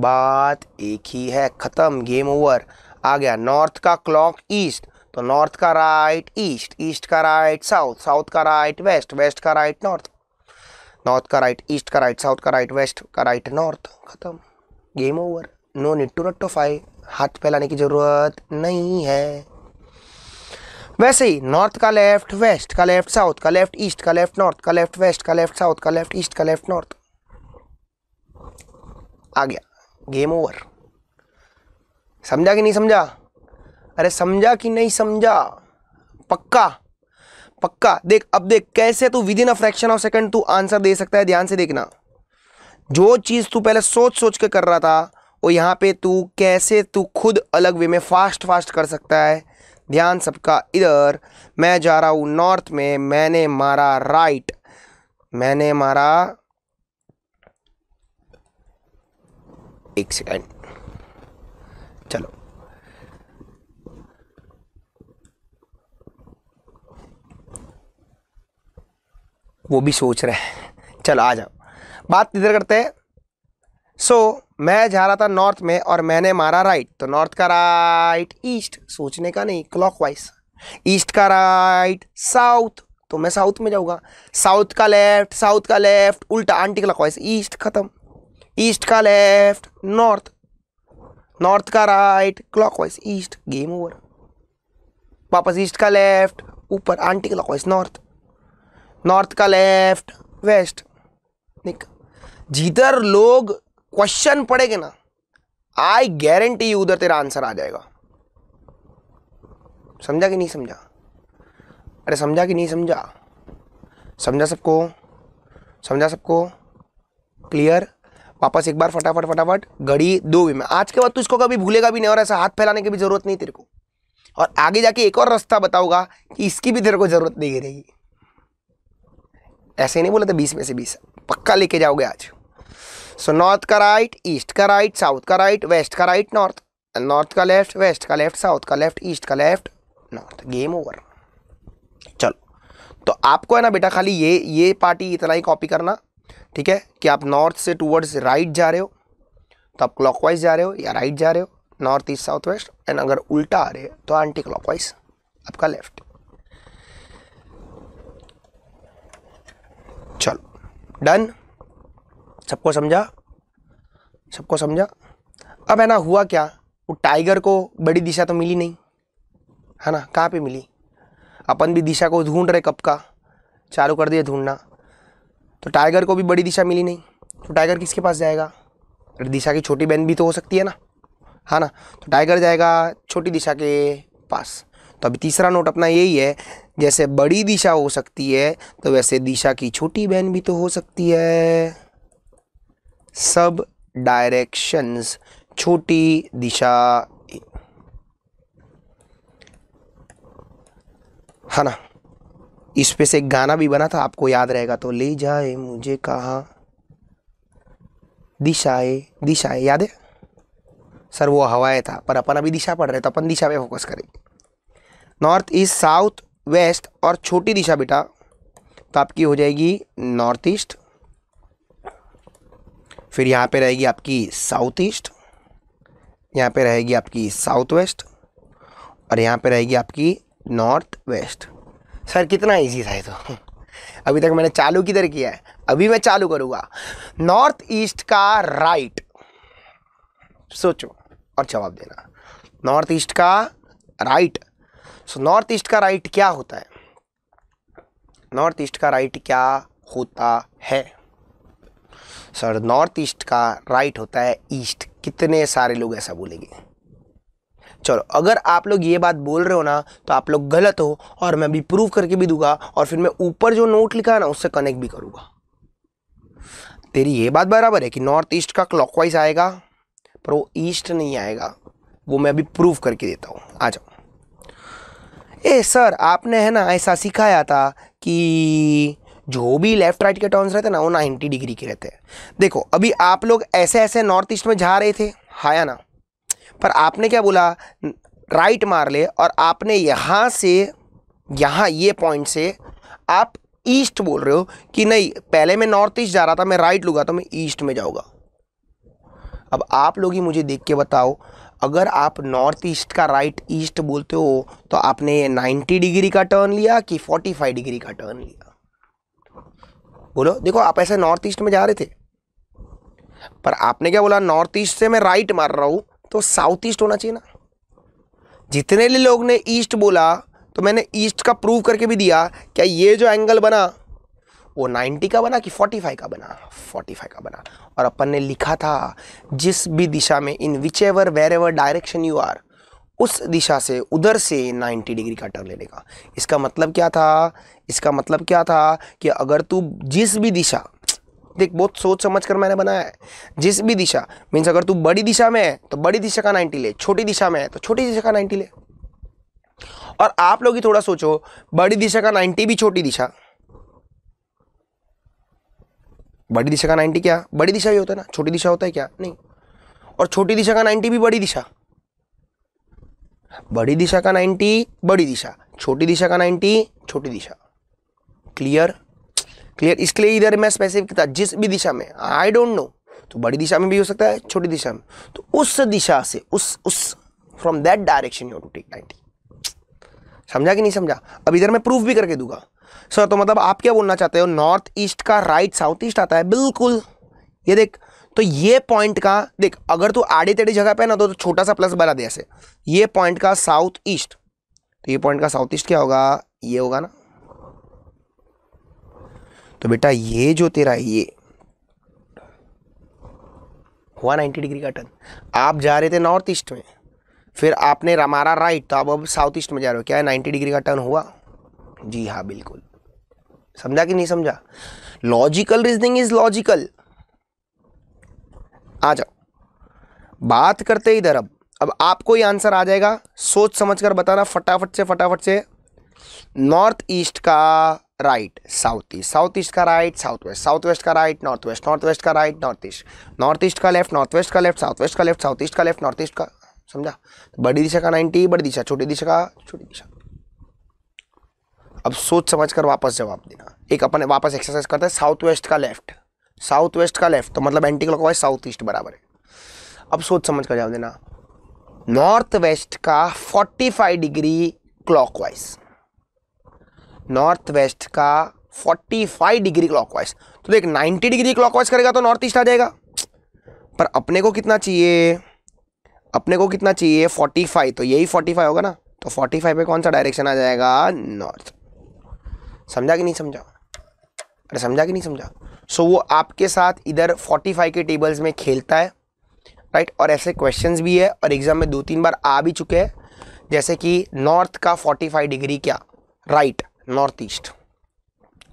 बात एक ही है ख़त्म गेम ओवर आ गया नॉर्थ का क्लॉक ईस्ट तो नॉर्थ का राइट ईस्ट ईस्ट का राइट साउथ साउथ का राइट वेस्ट वेस्ट का राइट नॉर्थ नॉर्थ का राइट ईस्ट का राइट साउथ का राइट वेस्ट का राइट नॉर्थ ख़त्म game over no need to five हाथ फैलाने की ज़रूरत नहीं है वैसे ही नॉर्थ का लेफ्ट वेस्ट का लेफ्ट साउथ का लेफ्ट ईस्ट का लेफ्ट नॉर्थ का लेफ्ट वेस्ट का लेफ्ट साउथ का लेफ्ट ईस्ट का लेफ्ट नॉर्थ आ गया गेम ओवर समझा कि नहीं समझा अरे समझा कि नहीं समझा पक्का पक्का देख अब देख कैसे तू with in a fraction of second तू आंसर दे सकता है ध्यान से देखना जो चीज़ तू पहले सोच सोच के कर रहा था वो यहाँ पे तू कैसे तू खुद अलग वे में फास्ट फास्ट कर सकता है ध्यान सबका इधर मैं जा रहा हूँ नॉर्थ में मैंने मारा राइट मैंने मारा एक सेकेंड चलो वो भी सोच रहे हैं चलो आ जाओ बात इधर करते हैं सो so, मैं जा रहा था नॉर्थ में और मैंने मारा राइट तो नॉर्थ का राइट ईस्ट सोचने का नहीं क्लॉकवाइज ईस्ट का राइट साउथ तो मैं साउथ में जाऊँगा साउथ का लेफ्ट साउथ का लेफ्ट उल्टा आंटी क्लॉकवाइज ईस्ट ख़त्म ईस्ट का लेफ्ट नॉर्थ नॉर्थ का right clockwise east game over वापस ईस्ट का लेफ्ट ऊपर आंटी क्लॉकवाइज नॉर्थ नॉर्थ का लेफ्ट वेस्ट निक जिधर लोग क्वेश्चन पड़ेगा ना आई गारंटी यू उधर तेरा आंसर आ जाएगा समझा कि नहीं समझा अरे समझा कि नहीं समझा समझा सबको समझा सबको क्लियर वापस एक बार फटाफट फटाफट घड़ी दो भी में आज के बाद तू इसको कभी भूलेगा भी नहीं और ऐसा हाथ फैलाने की भी ज़रूरत नहीं तेरे को और आगे जाके एक और रास्ता बताऊंगा कि इसकी भी तेरे को ज़रूरत नहीं रहेगी ऐसे नहीं बोला था बीस में से बीस पक्का लेके जाओगे आज सो नॉर्थ का राइट ईस्ट का राइट साउथ का राइट वेस्ट का राइट नॉर्थ नॉर्थ का लेफ्ट वेस्ट का लेफ्ट साउथ का लेफ्ट ईस्ट का लेफ्ट नॉर्थ गेम ओवर चलो तो आपको है ना बेटा खाली ये ये पार्टी इतना ही कॉपी करना ठीक है कि आप नॉर्थ से टूवर्ड्स राइट जा रहे हो तो आप क्लॉकवाइज जा रहे हो या राइट जा रहे हो north east south west and अगर उल्टा आ रहे हो तो एंटी क्लॉकवाइज आपका लेफ्ट चलो डन सबको समझा सबको समझा अब है ना हुआ क्या वो टाइगर को बड़ी दिशा तो मिली नहीं है ना कहाँ पे मिली अपन भी दिशा को ढूंढ रहे कब का चालू कर दिए ढूंढना तो टाइगर को भी बड़ी दिशा मिली नहीं तो टाइगर किसके पास जाएगा अरे दिशा की छोटी बहन भी तो हो सकती है ना है ना तो टाइगर जाएगा छोटी दिशा के पास तो अभी तीसरा नोट अपना यही है जैसे बड़ी दिशा हो सकती है तो वैसे दिशा की छोटी बहन भी तो हो सकती है सब डायरेक्शंस छोटी दिशा है हाँ ना इस पे से गाना भी बना था आपको याद रहेगा तो ले जाए मुझे कहा दिशाए दिशाए याद है सर वो हवाए था पर अपन अभी दिशा पढ़ रहे तो अपन दिशा पे फोकस करेंगे नॉर्थ ईस्ट साउथ वेस्ट और छोटी दिशा बेटा तो आपकी हो जाएगी नॉर्थ ईस्ट फिर यहाँ पे रहेगी आपकी साउथ ईस्ट यहाँ पे रहेगी आपकी साउथ वेस्ट और यहाँ पे रहेगी आपकी नॉर्थ वेस्ट सर कितना इजी था ये तो अभी तक मैंने चालू किधर किया है अभी मैं चालू करूँगा नॉर्थ ईस्ट का राइट सोचो और जवाब देना नॉर्थ ईस्ट का राइट सो नॉर्थ ईस्ट का राइट क्या होता है नॉर्थ ईस्ट का राइट क्या होता है सर नॉर्थ ईस्ट का राइट होता है ईस्ट कितने सारे लोग ऐसा बोलेंगे चलो अगर आप लोग ये बात बोल रहे हो ना तो आप लोग गलत हो और मैं भी प्रूव करके भी दूंगा और फिर मैं ऊपर जो नोट लिखा है ना उससे कनेक्ट भी करूँगा तेरी ये बात बराबर है कि नॉर्थ ईस्ट का क्लॉकवाइज आएगा पर वो ईस्ट नहीं आएगा वो मैं अभी प्रूव करके देता हूँ आ जाओ ए सर आपने है ना ऐसा सिखाया था कि जो भी लेफ्ट राइट के टर्न्स रहते ना वो नाइन्टी डिग्री के रहते हैं देखो अभी आप लोग ऐसे ऐसे नॉर्थ ईस्ट में जा रहे थे हाया ना पर आपने क्या बोला राइट मार ले और आपने यहाँ से यहाँ ये पॉइंट से आप ईस्ट बोल रहे हो कि नहीं पहले मैं नॉर्थ ईस्ट जा रहा था मैं राइट लूँगा तो मैं ईस्ट में जाऊँगा अब आप लोग ही मुझे देख के बताओ अगर आप नॉर्थ ईस्ट का राइट ईस्ट बोलते हो तो आपने 90 डिग्री का टर्न लिया कि 45 डिग्री का टर्न लिया बोलो देखो आप ऐसे नॉर्थ ईस्ट में जा रहे थे पर आपने क्या बोला नॉर्थ ईस्ट से मैं राइट मार रहा हूँ तो साउथ ईस्ट होना चाहिए ना जितने भी लोग ने ईस्ट बोला तो मैंने ईस्ट का प्रूव करके भी दिया क्या ये जो एंगल बना वो 90 का बना कि 45 का बना 45 का बना और अपन ने लिखा था जिस भी दिशा में in whichever wherever direction you are उस दिशा से उधर से 90 डिग्री का टर्न ले लेगा इसका मतलब क्या था इसका मतलब क्या था कि अगर तू जिस भी दिशा देख बहुत सोच समझ कर मैंने बनाया है जिस भी दिशा मीन्स अगर तू बड़ी दिशा में है तो बड़ी दिशा का 90 ले छोटी दिशा में है तो छोटी दिशा का 90 ले और आप लोग ही थोड़ा सोचो बड़ी दिशा का 90 भी छोटी दिशा बड़ी दिशा का 90 क्या बड़ी दिशा ही होता है ना छोटी दिशा होता है क्या नहीं और छोटी दिशा का 90 भी बड़ी दिशा बड़ी दिशा का 90 बड़ी दिशा छोटी दिशा का 90 छोटी दिशा क्लियर क्लियर इसके लिए इधर मैं स्पेसिफिक था जिस भी दिशा में आई डोंट नो तो बड़ी दिशा में भी हो सकता है छोटी दिशा में तो उस दिशा से उस उस from that direction you to take ninety समझा कि नहीं समझा अब इधर मैं प्रूफ भी करके दूंगा सर तो मतलब आप क्या बोलना चाहते हो नॉर्थ ईस्ट का राइट साउथ ईस्ट आता है बिल्कुल ये देख तो ये पॉइंट का देख अगर तू आड़ी टेढ़ी जगह पे ना तो, छोटा सा प्लस बना दे ऐसे ये पॉइंट का साउथ ईस्ट तो ये पॉइंट का साउथ ईस्ट क्या होगा ये होगा ना तो बेटा ये जो तेरा ये हुआ 90 डिग्री का टर्न आप जा रहे थे नॉर्थ ईस्ट में फिर आपने रमारा राइट तो आप अब साउथ ईस्ट में जा रहे हो क्या है नाइन्टी डिग्री का टर्न हुआ जी हाँ बिल्कुल समझा कि नहीं समझा लॉजिकल रीजनिंग इज लॉजिकल आ जाओ बात करते इधर अब अब आपको ही आंसर आ जाएगा सोच समझ कर बताना फटाफट से फटाफट से नॉर्थ ईस्ट का right south east south east का right south west south west का right north west north west का right north east north east का लेफ्ट नॉर्थ वेस्ट का लेफ्ट साउथ वेस्ट का लेफ्ट साउथ ईस्ट का left north east का समझा तो बड़ी दिशा का नाइन्टी बड़ी दिशा छोटी दिशा का छोटी दिशा अब सोच समझ कर वापस जवाब देना एक अपन वापस एक्सरसाइज करते हैं साउथ वेस्ट का लेफ्ट साउथ वेस्ट का लेफ्ट तो मतलब एंटी वाइज साउथ ईस्ट बराबर है अब सोच समझ कर जाओ देना नॉर्थ वेस्ट का 45 डिग्री क्लॉकवाइज नॉर्थ वेस्ट का 45 डिग्री क्लॉकवाइज तो देख 90 डिग्री क्लॉकवाइज करेगा तो नॉर्थ ईस्ट आ जाएगा पर अपने को कितना चाहिए अपने को कितना चाहिए 45 तो यही 45 होगा ना तो 45 पे कौन सा डायरेक्शन आ जाएगा नॉर्थ समझा कि नहीं समझा अरे समझा कि नहीं समझा सो so, वो आपके साथ इधर 45 के टेबल्स में खेलता है राइट और ऐसे क्वेश्चंस भी है और एग्ज़ाम में दो तीन बार आ भी चुके हैं जैसे कि नॉर्थ का 45 डिग्री क्या राइट नॉर्थ ईस्ट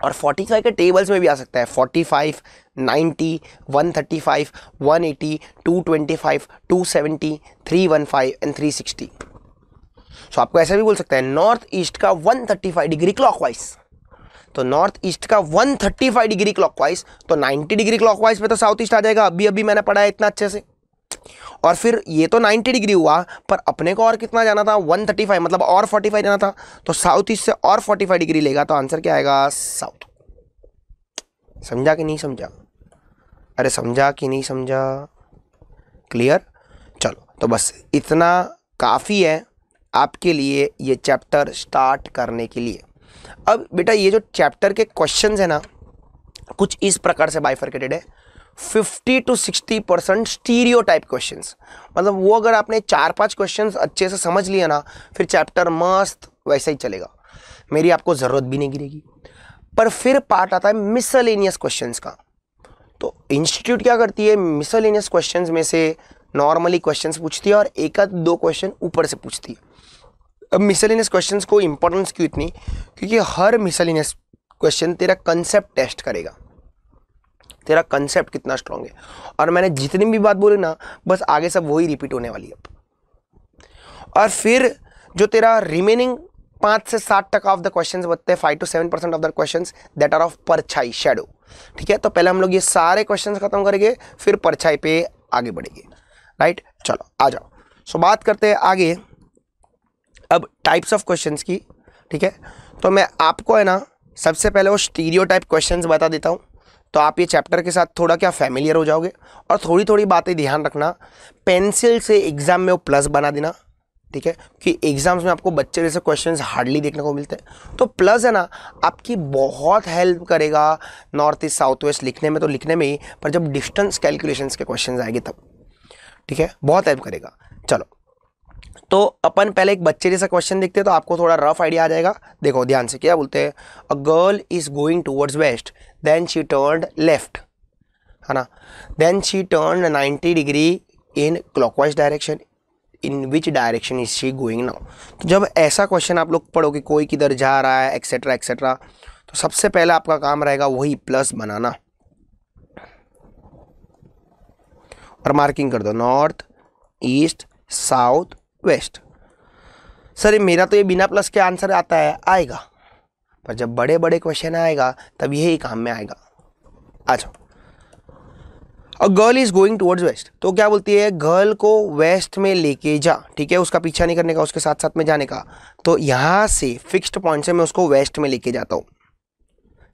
और 45 के टेबल्स में भी आ सकता है 45, 90, 135, 180, 225, 270, 315 एंड 360 सो so, आपको ऐसा भी बोल सकता है नॉर्थ ईस्ट का 135 डिग्री क्लॉकवाइज तो नॉर्थ ईस्ट का 135 डिग्री क्लॉकवाइज तो 90 डिग्री क्लॉकवाइज पे तो साउथ ईस्ट आ जाएगा अभी अभी मैंने पढ़ा है इतना अच्छे से और फिर ये तो 90 डिग्री हुआ पर अपने को और कितना जाना था 135 मतलब और 45 जाना था तो साउथ ईस्ट से और 45 डिग्री लेगा तो आंसर क्या आएगा साउथ समझा कि नहीं समझा अरे समझा कि नहीं समझा क्लियर चलो तो बस इतना काफ़ी है आपके लिए ये चैप्टर स्टार्ट करने के लिए अब बेटा ये जो चैप्टर के क्वेश्चन है ना कुछ इस प्रकार से बाइफर्केटेड है 50 to 60 percent stereo type question मतलब वो अगर आपने चार पांच क्वेश्चन अच्छे से समझ लिया ना फिर चैप्टर मस्त वैसा ही चलेगा मेरी आपको ज़रूरत भी नहीं गिरेगी पर फिर पार्ट आता है मिसलेनियस क्वेश्चंस का तो इंस्टीट्यूट क्या करती है मिसलेनियस क्वेश्चंस में से नॉर्मली क्वेश्चंस पूछती है और एक दो क्वेश्चन ऊपर से पूछती है अब मिसलिनियस क्वेश्चन को इंपॉर्टेंस क्यों इतनी क्योंकि हर मिसलिनियस क्वेश्चन तेरा कंसेप्ट टेस्ट करेगा तेरा कंसेप्ट कितना स्ट्रांग है और मैंने जितनी भी बात बोली ना बस आगे सब वही रिपीट होने वाली है और फिर जो तेरा रिमेनिंग पाँच से सात टका ऑफ द क्वेश्चन बचते हैं five to seven percent of the question that are of परछाई शेडो ठीक है तो पहले हम लोग ये सारे क्वेश्चन खत्म करेंगे फिर परछाई पे आगे बढ़ेंगे राइट चलो आ जाओ सो बात करते हैं आगे अब टाइप्स ऑफ क्वेश्चन की ठीक है तो मैं आपको है ना सबसे पहले वो स्टीरियो टाइप क्वेश्चन बता देता हूँ तो आप ये चैप्टर के साथ थोड़ा क्या फैमिलियर हो जाओगे और थोड़ी थोड़ी बातें ध्यान रखना पेंसिल से एग्ज़ाम में वो प्लस बना देना ठीक है कि एग्ज़ाम्स में आपको बच्चे जैसे क्वेश्चंस हार्डली देखने को मिलते हैं तो प्लस है ना आपकी बहुत हेल्प करेगा नॉर्थ ईस्ट साउथ वेस्ट लिखने में तो लिखने में ही पर जब डिस्टेंस कैलकुलेशन के क्वेश्चन आएंगे तब ठीक है बहुत हेल्प करेगा चलो तो अपन पहले एक बच्चे जैसा क्वेश्चन देखते हैं तो आपको थोड़ा रफ आइडिया आ जाएगा देखो ध्यान से क्या बोलते हैं a girl is going towards west then she turn left है ना then she turn 90 degree in clockwise direction in which direction is she going now तो जब ऐसा क्वेश्चन आप लोग पढ़ो कि कोई किधर जा रहा है एक्सेट्रा एक्सेट्रा तो सबसे पहले आपका काम रहेगा वही प्लस बनाना और मार्किंग कर दो north east south west sir मेरा तो ये बिना प्लस के आंसर आता है आएगा पर जब बड़े बड़े क्वेश्चन आएगा तब यही काम में आएगा आ जाओ a girl is going towards west तो क्या बोलती है गर्ल को वेस्ट में लेके जा ठीक है उसका पीछा नहीं करने का उसके साथ साथ में जाने का तो यहाँ से फिक्स्ड पॉइंट से मैं उसको वेस्ट में लेके जाता हूँ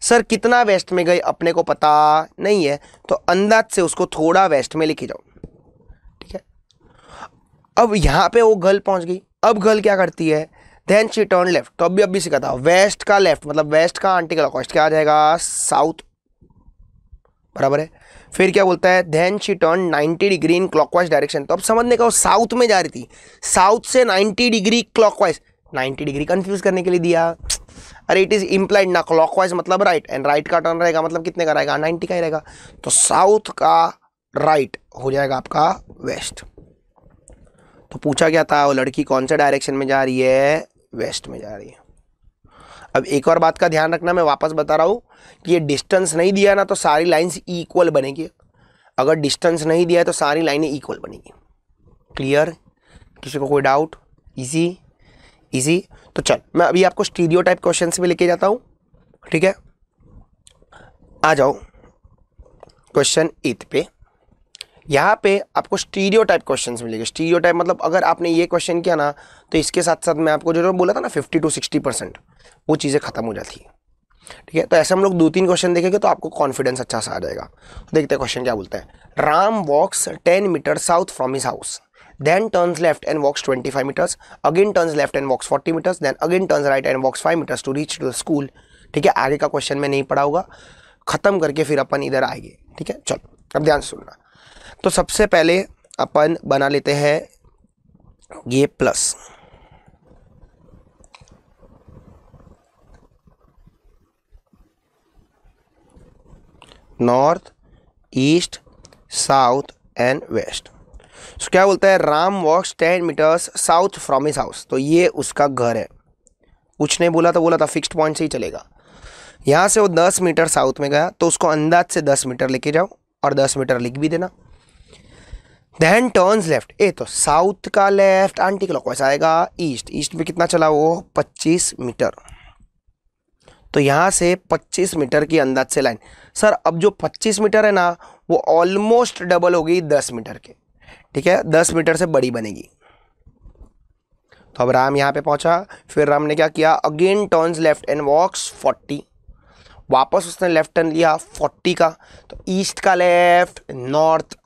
सर कितना वेस्ट में गए अपने को पता नहीं है तो अंदाज से उसको थोड़ा वेस्ट में लेके जाओ अब यहाँ पे वो गर्ल पहुँच गई अब गर्ल क्या करती है देन शी टर्न लेफ्ट तो अभी अभी सीखा था वेस्ट का लेफ्ट मतलब वेस्ट का आंटी का कॉस्ट क्या आ जाएगा साउथ बराबर है फिर क्या बोलता है then she turn 90 degree in clockwise direction तो अब समझने का वो साउथ में जा रही थी साउथ से 90 डिग्री क्लॉकवाइज 90 डिग्री कंफ्यूज करने के लिए दिया अरे इट इज़ इम्प्लाइड ना क्लॉकवाइज मतलब राइट एंड राइट का टर्न रहेगा मतलब कितने का रहेगा 90 का ही रहेगा तो साउथ का राइट हो जाएगा आपका वेस्ट तो पूछा गया था वो लड़की कौन से डायरेक्शन में जा रही है वेस्ट में जा रही है अब एक और बात का ध्यान रखना मैं वापस बता रहा हूँ कि ये डिस्टेंस नहीं दिया ना तो सारी लाइन्स इक्वल बनेगी अगर डिस्टेंस नहीं दिया है तो सारी लाइनें इक्वल बनेगी क्लियर किसी को कोई डाउट इजी इजी तो चल मैं अभी आपको स्टीरियो टाइप क्वेश्चन में लेके जाता हूँ ठीक है आ जाओ क्वेश्चन एट पे यहाँ पे आपको स्टीरियो टाइप क्वेश्चन मिलेंगे स्टीरियो टाइप मतलब अगर आपने ये क्वेश्चन किया ना तो इसके साथ साथ मैं आपको जो बोला था ना फिफ्टी टू सिक्सटी परसेंट वो चीज़ें खत्म हो जाती है ठीक है तो ऐसे हम लोग दो तीन क्वेश्चन देखेंगे तो आपको कॉन्फिडेंस अच्छा सा आ जाएगा देखते हैं क्वेश्चन क्या बोलता है Ram walks ten metre south from his house turns left and walks twenty five metres again turns left and walks forty metres then again turns right and walks five metres to reach to the school ठीक है आगे का question मैं नहीं पढ़ाऊंगा खत्म करके फिर अपन इधर आएंगे ठीक है चलो अब ध्यान सुनना तो सबसे पहले अपन बना लेते हैं ये plus north east south and west so क्या बोलता है Ram walks ten metres south from his house तो ये उसका घर है कुछ नहीं बोला तो बोला था फिक्स्ड पॉइंट से ही चलेगा यहाँ से वो दस मीटर साउथ में गया तो उसको अंदाज से दस मीटर लेके जाओ और दस मीटर लिख भी देना देन टर्न्स लेफ्ट ए तो साउथ का लेफ्ट एंटी क्लॉकवाइज आएगा ईस्ट ईस्ट में कितना चला वो 25 मीटर तो यहाँ से 25 मीटर की अंदाज से लाइन सर अब जो 25 मीटर है ना वो ऑलमोस्ट डबल होगी 10 मीटर के ठीक है 10 मीटर से बड़ी बनेगी तो अब राम यहाँ पे पहुँचा फिर राम ने क्या किया again turns left and walks forty वापस उसने लेफ्ट टर्न लिया फोर्टी का तो ईस्ट का लेफ्ट नॉर्थ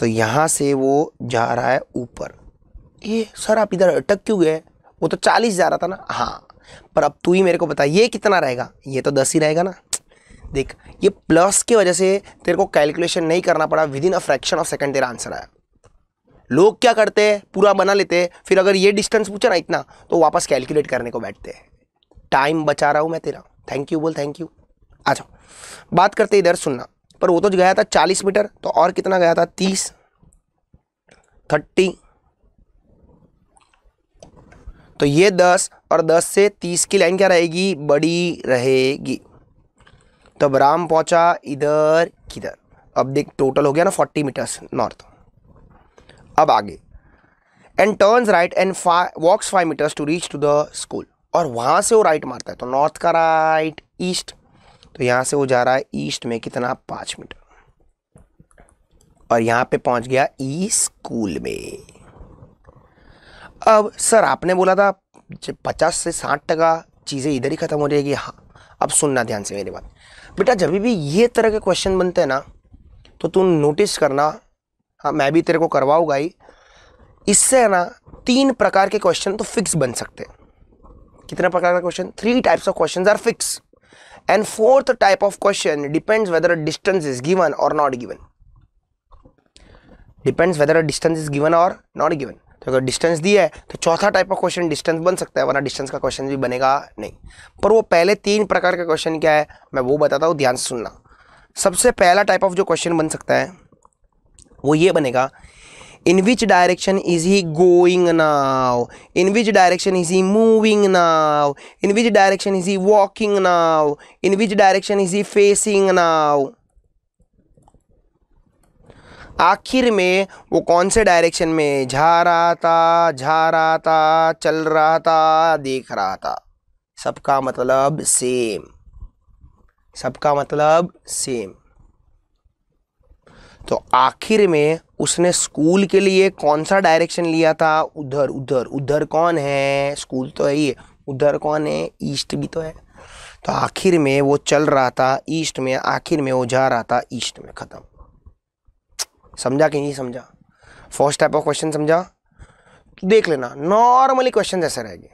तो यहाँ से वो जा रहा है ऊपर ये सर आप इधर अटक क्यों गए वो तो चालीस जा रहा था ना हाँ पर अब तू ही मेरे को बता ये कितना रहेगा ये तो दस ही रहेगा ना देख ये प्लस की वजह से तेरे को कैलकुलेशन नहीं करना पड़ा with in a fraction of second तेरा आंसर आया लोग क्या करते हैं पूरा बना लेते हैं फिर अगर ये डिस्टेंस पूछा ना इतना तो वापस कैलकुलेट करने को बैठते हैं टाइम बचा रहा हूँ मैं तेरा थैंक यू बोल थैंक यू अच्छा बात करते इधर सुनना पर वो तो गया था चालीस मीटर तो और कितना गया था तीस थर्टी तो ये दस और दस से तीस की लाइन क्या रहेगी बड़ी रहेगी तब तो राम पहुंचा इधर किधर अब देख टोटल हो गया ना फोर्टी मीटर्स नॉर्थ अब आगे and turns right and walks five metres to reach to the school और वहां से वो राइट मारता है तो नॉर्थ का राइट ईस्ट तो यहाँ से वो जा रहा है ईस्ट में कितना पाँच मीटर और यहाँ पे पहुँच गया ई स्कूल में अब सर आपने बोला था पचास से साठ टका चीज़ें इधर ही ख़त्म हो जाएगी हाँ अब सुनना ध्यान से मेरी बात बेटा जब भी ये तरह के क्वेश्चन बनते हैं ना तो तू नोटिस करना हाँ मैं भी तेरे को करवाऊँगा ही इससे है ना तीन प्रकार के क्वेश्चन तो फिक्स बन सकते हैं कितने प्रकार का question three types of question are fix And fourth type of question depends whether a distance is given or not given. depends whether a distance is given or not given तो अगर distance दिया है तो चौथा type का question distance बन सकता है वरना डिस्टेंस का क्वेश्चन भी बनेगा नहीं पर वो पहले तीन प्रकार का क्वेश्चन क्या है मैं वो बताता हूँ ध्यान से सुनना सबसे पहला टाइप ऑफ जो क्वेश्चन बन सकता है वो ये बनेगा in which direction is he going now in which direction is he moving now in which direction is he walking now in which direction is he facing now आखिर में वो कौन से डायरेक्शन में झा रहा था झा रहा था चल रहा था देख रहा था सबका मतलब सेम सबका मतलब सेम तो आखिर में उसने स्कूल के लिए कौन सा डायरेक्शन लिया था उधर उधर उधर कौन है स्कूल तो है ही उधर कौन है ईस्ट भी तो है तो आखिर में वो चल रहा था ईस्ट में आखिर में वो जा रहा था ईस्ट में ख़त्म समझा कि नहीं समझा फर्स्ट टाइप ऑफ क्वेश्चन समझा तो देख लेना नॉर्मली क्वेश्चन ऐसे रहेंगे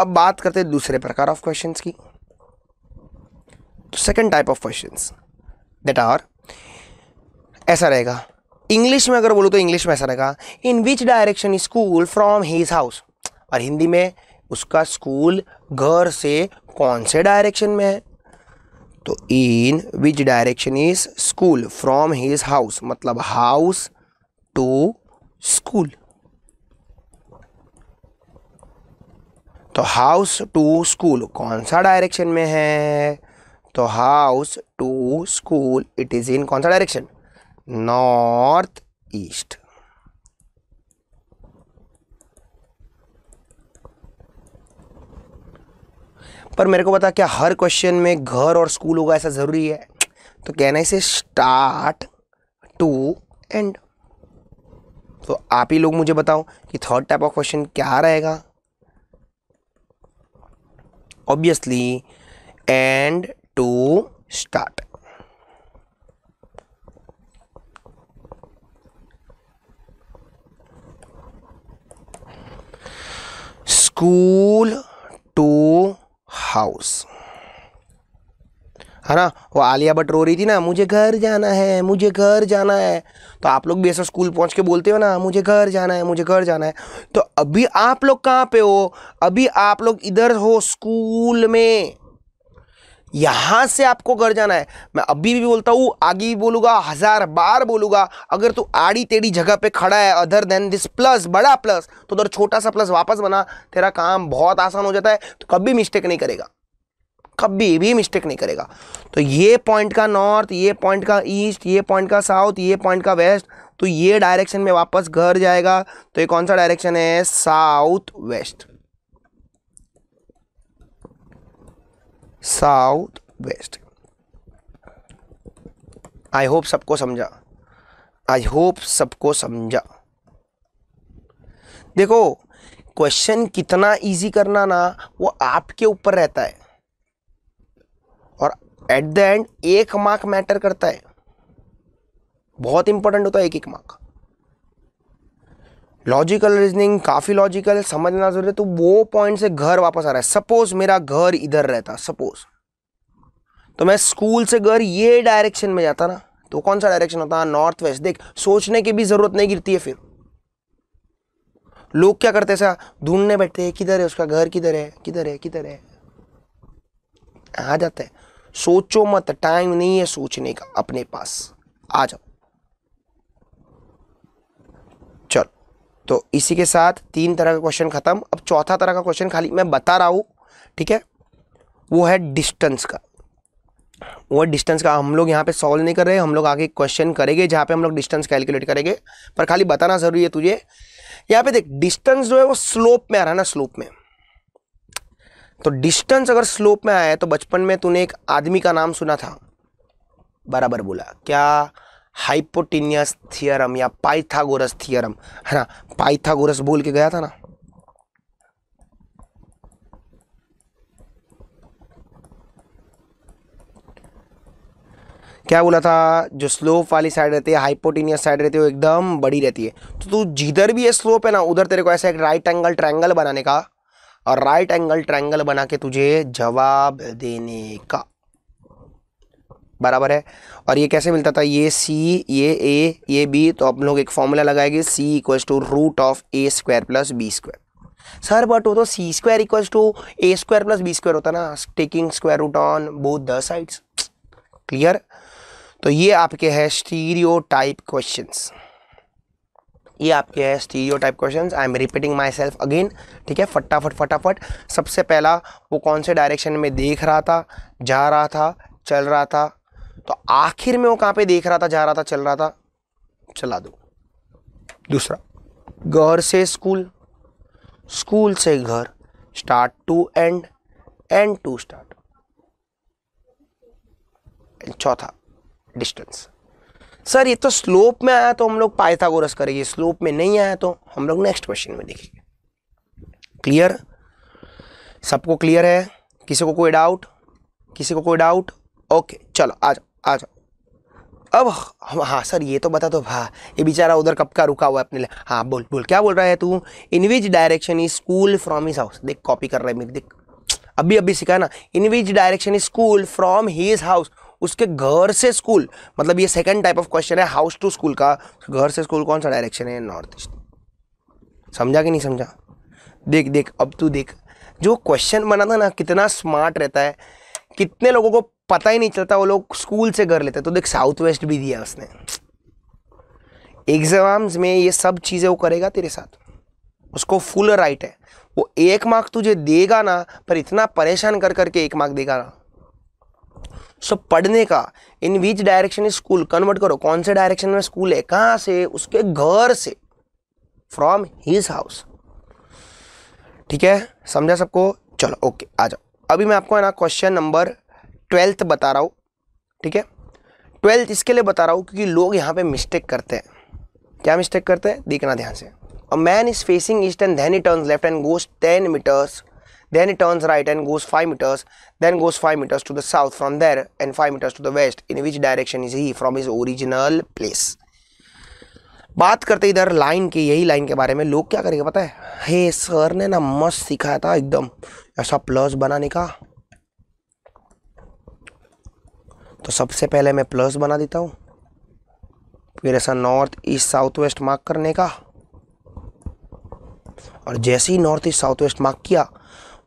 अब बात करते दूसरे प्रकार ऑफ क्वेश्चंस की तो second type of questions that are ऐसा रहेगा इंग्लिश में अगर बोलूँ तो इंग्लिश में ऐसा रहेगा in which direction school from his house और हिंदी में उसका स्कूल घर से कौन से डायरेक्शन में है तो in which direction is school from his house मतलब हाउस टू स्कूल तो हाउस टू स्कूल कौन सा डायरेक्शन में है तो house to school it is in कौन सा डायरेक्शन नॉर्थ ईस्ट पर मेरे को बता क्या हर क्वेश्चन में घर और स्कूल होगा ऐसा ज़रूरी है तो कहना से स्टार्ट टू एंड तो आप ही लोग मुझे बताओ कि थर्ड टाइप ऑफ क्वेश्चन क्या रहेगा obviously end to start school to house है हाँ ना वो आलिया भट्ट रो रही थी ना मुझे घर जाना है मुझे घर जाना है तो आप लोग भी ऐसा स्कूल पहुंच के बोलते हो ना मुझे घर जाना है मुझे घर जाना है तो अभी आप लोग कहाँ पे हो अभी आप लोग इधर हो स्कूल में यहां से आपको घर जाना है मैं अभी भी बोलता हूं आगे भी बोलूंगा हज़ार बार बोलूंगा अगर तू आड़ी टेढ़ी जगह पे खड़ा है अदर देन दिस प्लस बड़ा प्लस तो उधर छोटा सा प्लस वापस बना तेरा काम बहुत आसान हो जाता है तो कभी मिस्टेक नहीं करेगा कभी भी मिस्टेक नहीं करेगा तो ये पॉइंट का नॉर्थ ये पॉइंट का ईस्ट ये पॉइंट का साउथ ये पॉइंट का वेस्ट तो ये डायरेक्शन में वापस घर जाएगा तो ये कौन सा डायरेक्शन है south west south west I hope सबको समझा आई होप सबको समझा देखो क्वेश्चन कितना इजी करना ना वो आपके ऊपर रहता है और एट द एंड एक मार्क मैटर करता है बहुत इंपॉर्टेंट होता है एक एक मार्क लॉजिकल रीजनिंग काफ़ी लॉजिकल समझना जरूरी है तो वो पॉइंट से घर वापस आ रहा है सपोज मेरा घर इधर रहता सपोज तो मैं स्कूल से घर ये डायरेक्शन में जाता ना तो कौन सा डायरेक्शन होता नॉर्थ वेस्ट देख सोचने की भी ज़रूरत नहीं गिरती है फिर लोग क्या करते ऐसा ढूंढने बैठते हैं किधर है उसका घर किधर है किधर है किधर है आ जाता है सोचो मत टाइम नहीं है सोचने का अपने पास आ जाओ तो इसी के साथ तीन तरह का क्वेश्चन ख़त्म अब चौथा तरह का क्वेश्चन खाली मैं बता रहा हूँ ठीक है वो है डिस्टेंस का वो डिस्टेंस का हम लोग यहाँ पे सॉल्व नहीं कर रहे हम लोग आगे क्वेश्चन करेंगे जहाँ पे हम लोग डिस्टेंस कैलकुलेट करेंगे पर खाली बताना ज़रूरी है तुझे यहाँ पे देख डिस्टेंस जो है वो स्लोप में आ रहा है ना स्लोप में तो डिस्टेंस अगर स्लोप में आया है तो बचपन में तूने एक आदमी का नाम सुना था बराबर बोला क्या हाइपोटिनियस थियरम या पाइथागोरस थियरम है ना पाइथागोरस बोल के गया था ना क्या बोला था जो स्लोप वाली साइड रहती है हाइपोटिनियस साइड रहती है वो एकदम बड़ी रहती है तो तू जिधर भी ये स्लोप है ना उधर तेरे को ऐसा एक राइट एंगल ट्रायंगल बनाने का और राइट एंगल ट्रायंगल बना के तुझे जवाब देने का बराबर है और ये कैसे मिलता था ये सी ये ए ये बी तो आप लोग एक फॉर्मूला लगाएंगे C equals to root of A square plus B square sir but वो तो C square equals to A square plus B square होता ना taking square root on both the sides clear तो ये आपके है स्टीरियो टाइप क्वेश्चन ये आपके है stereo type question I am repeating myself again ठीक है फटाफट फटाफट सबसे पहला वो कौन से डायरेक्शन में देख रहा था जा रहा था चल रहा था तो आखिर में वो कहां पे देख रहा था जा रहा था चल रहा था चला दो दूसरा घर से स्कूल स्कूल से घर start to end end to start चौथा डिस्टेंस सर ये तो स्लोप में आया तो हम लोग पाइथागोरस करेंगे स्लोप में नहीं आया तो हम लोग नेक्स्ट क्वेश्चन में देखेंगे क्लियर सबको क्लियर है किसी को कोई डाउट किसी को कोई डाउट ओके चलो आ जाओ अच्छा अब हाँ, सर ये तो बता दो भा हाँ, ये बेचारा उधर कब का रुका हुआ है अपने लिए हाँ बोल बोल क्या बोल रहा है तू in which direction is school from his house देख कॉपी कर रहा है मेरी देख अभी अभी सीखा ना in which direction is school from his house उसके घर से स्कूल मतलब ये सेकंड टाइप ऑफ क्वेश्चन है हाउस टू स्कूल का घर से स्कूल कौन सा डायरेक्शन है नॉर्थ ईस्ट समझा कि नहीं समझा देख देख अब तू देख जो क्वेश्चन बना था ना कितना स्मार्ट रहता है कितने लोगों को पता ही नहीं चलता वो लोग स्कूल से कर लेते तो देख साउथ वेस्ट भी दिया उसने एग्जाम्स में ये सब चीज़ें वो करेगा तेरे साथ उसको फुल राइट है वो एक मार्क तुझे देगा ना पर इतना परेशान कर करके एक मार्क देगा ना सो so, पढ़ने का in which direction is school convert करो कौन से डायरेक्शन में स्कूल है कहाँ से उसके घर से फ्रॉम हिज हाउस ठीक है समझा सबको चलो ओके आ जाओ अभी मैं आपको है ना क्वेश्चन नंबर ट्वेल्थ बता रहा हूँ ठीक है ट्वेल्थ इसके लिए बता रहा हूँ क्योंकि लोग यहाँ पे मिस्टेक करते हैं क्या मिस्टेक करते हैं देखना ध्यान से a man is facing east and then he turn left and goes ten metres then he turn right and goes five metres then goes five metres to the south from there and five metres to the west in which direction is he from his original place बात करते इधर line की यही line के बारे में लोग क्या करेंगे पता है हे सर ने ना मस्त सिखाया था एकदम ऐसा प्लस बनाने का तो सबसे पहले मैं प्लस बना देता हूँ फिर ऐसा north east south west mark करने का और जैसे ही north east south west mark किया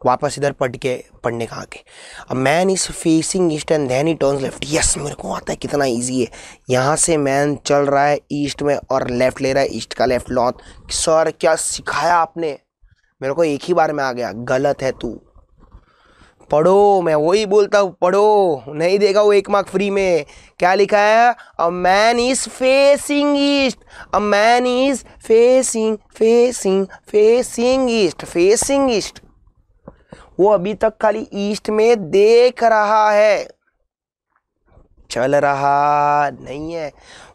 वापस इधर पढ़ के पढ़ने का आगे अब man is facing east and then he turn left yes मेरे को आता है कितना इजी है यहाँ से मैन चल रहा है ईस्ट में और लेफ़्ट ले रहा है ईस्ट का लेफ़्ट लॉन्थ सर क्या सिखाया आपने मेरे को एक ही बार में आ गया गलत है तू पढ़ो मैं वही बोलता हूँ पढ़ो नहीं देगा वो एक मार्क फ्री में क्या लिखा है a man is facing east a man is facing facing facing east facing east वो अभी तक खाली ईस्ट में देख रहा है चल रहा नहीं है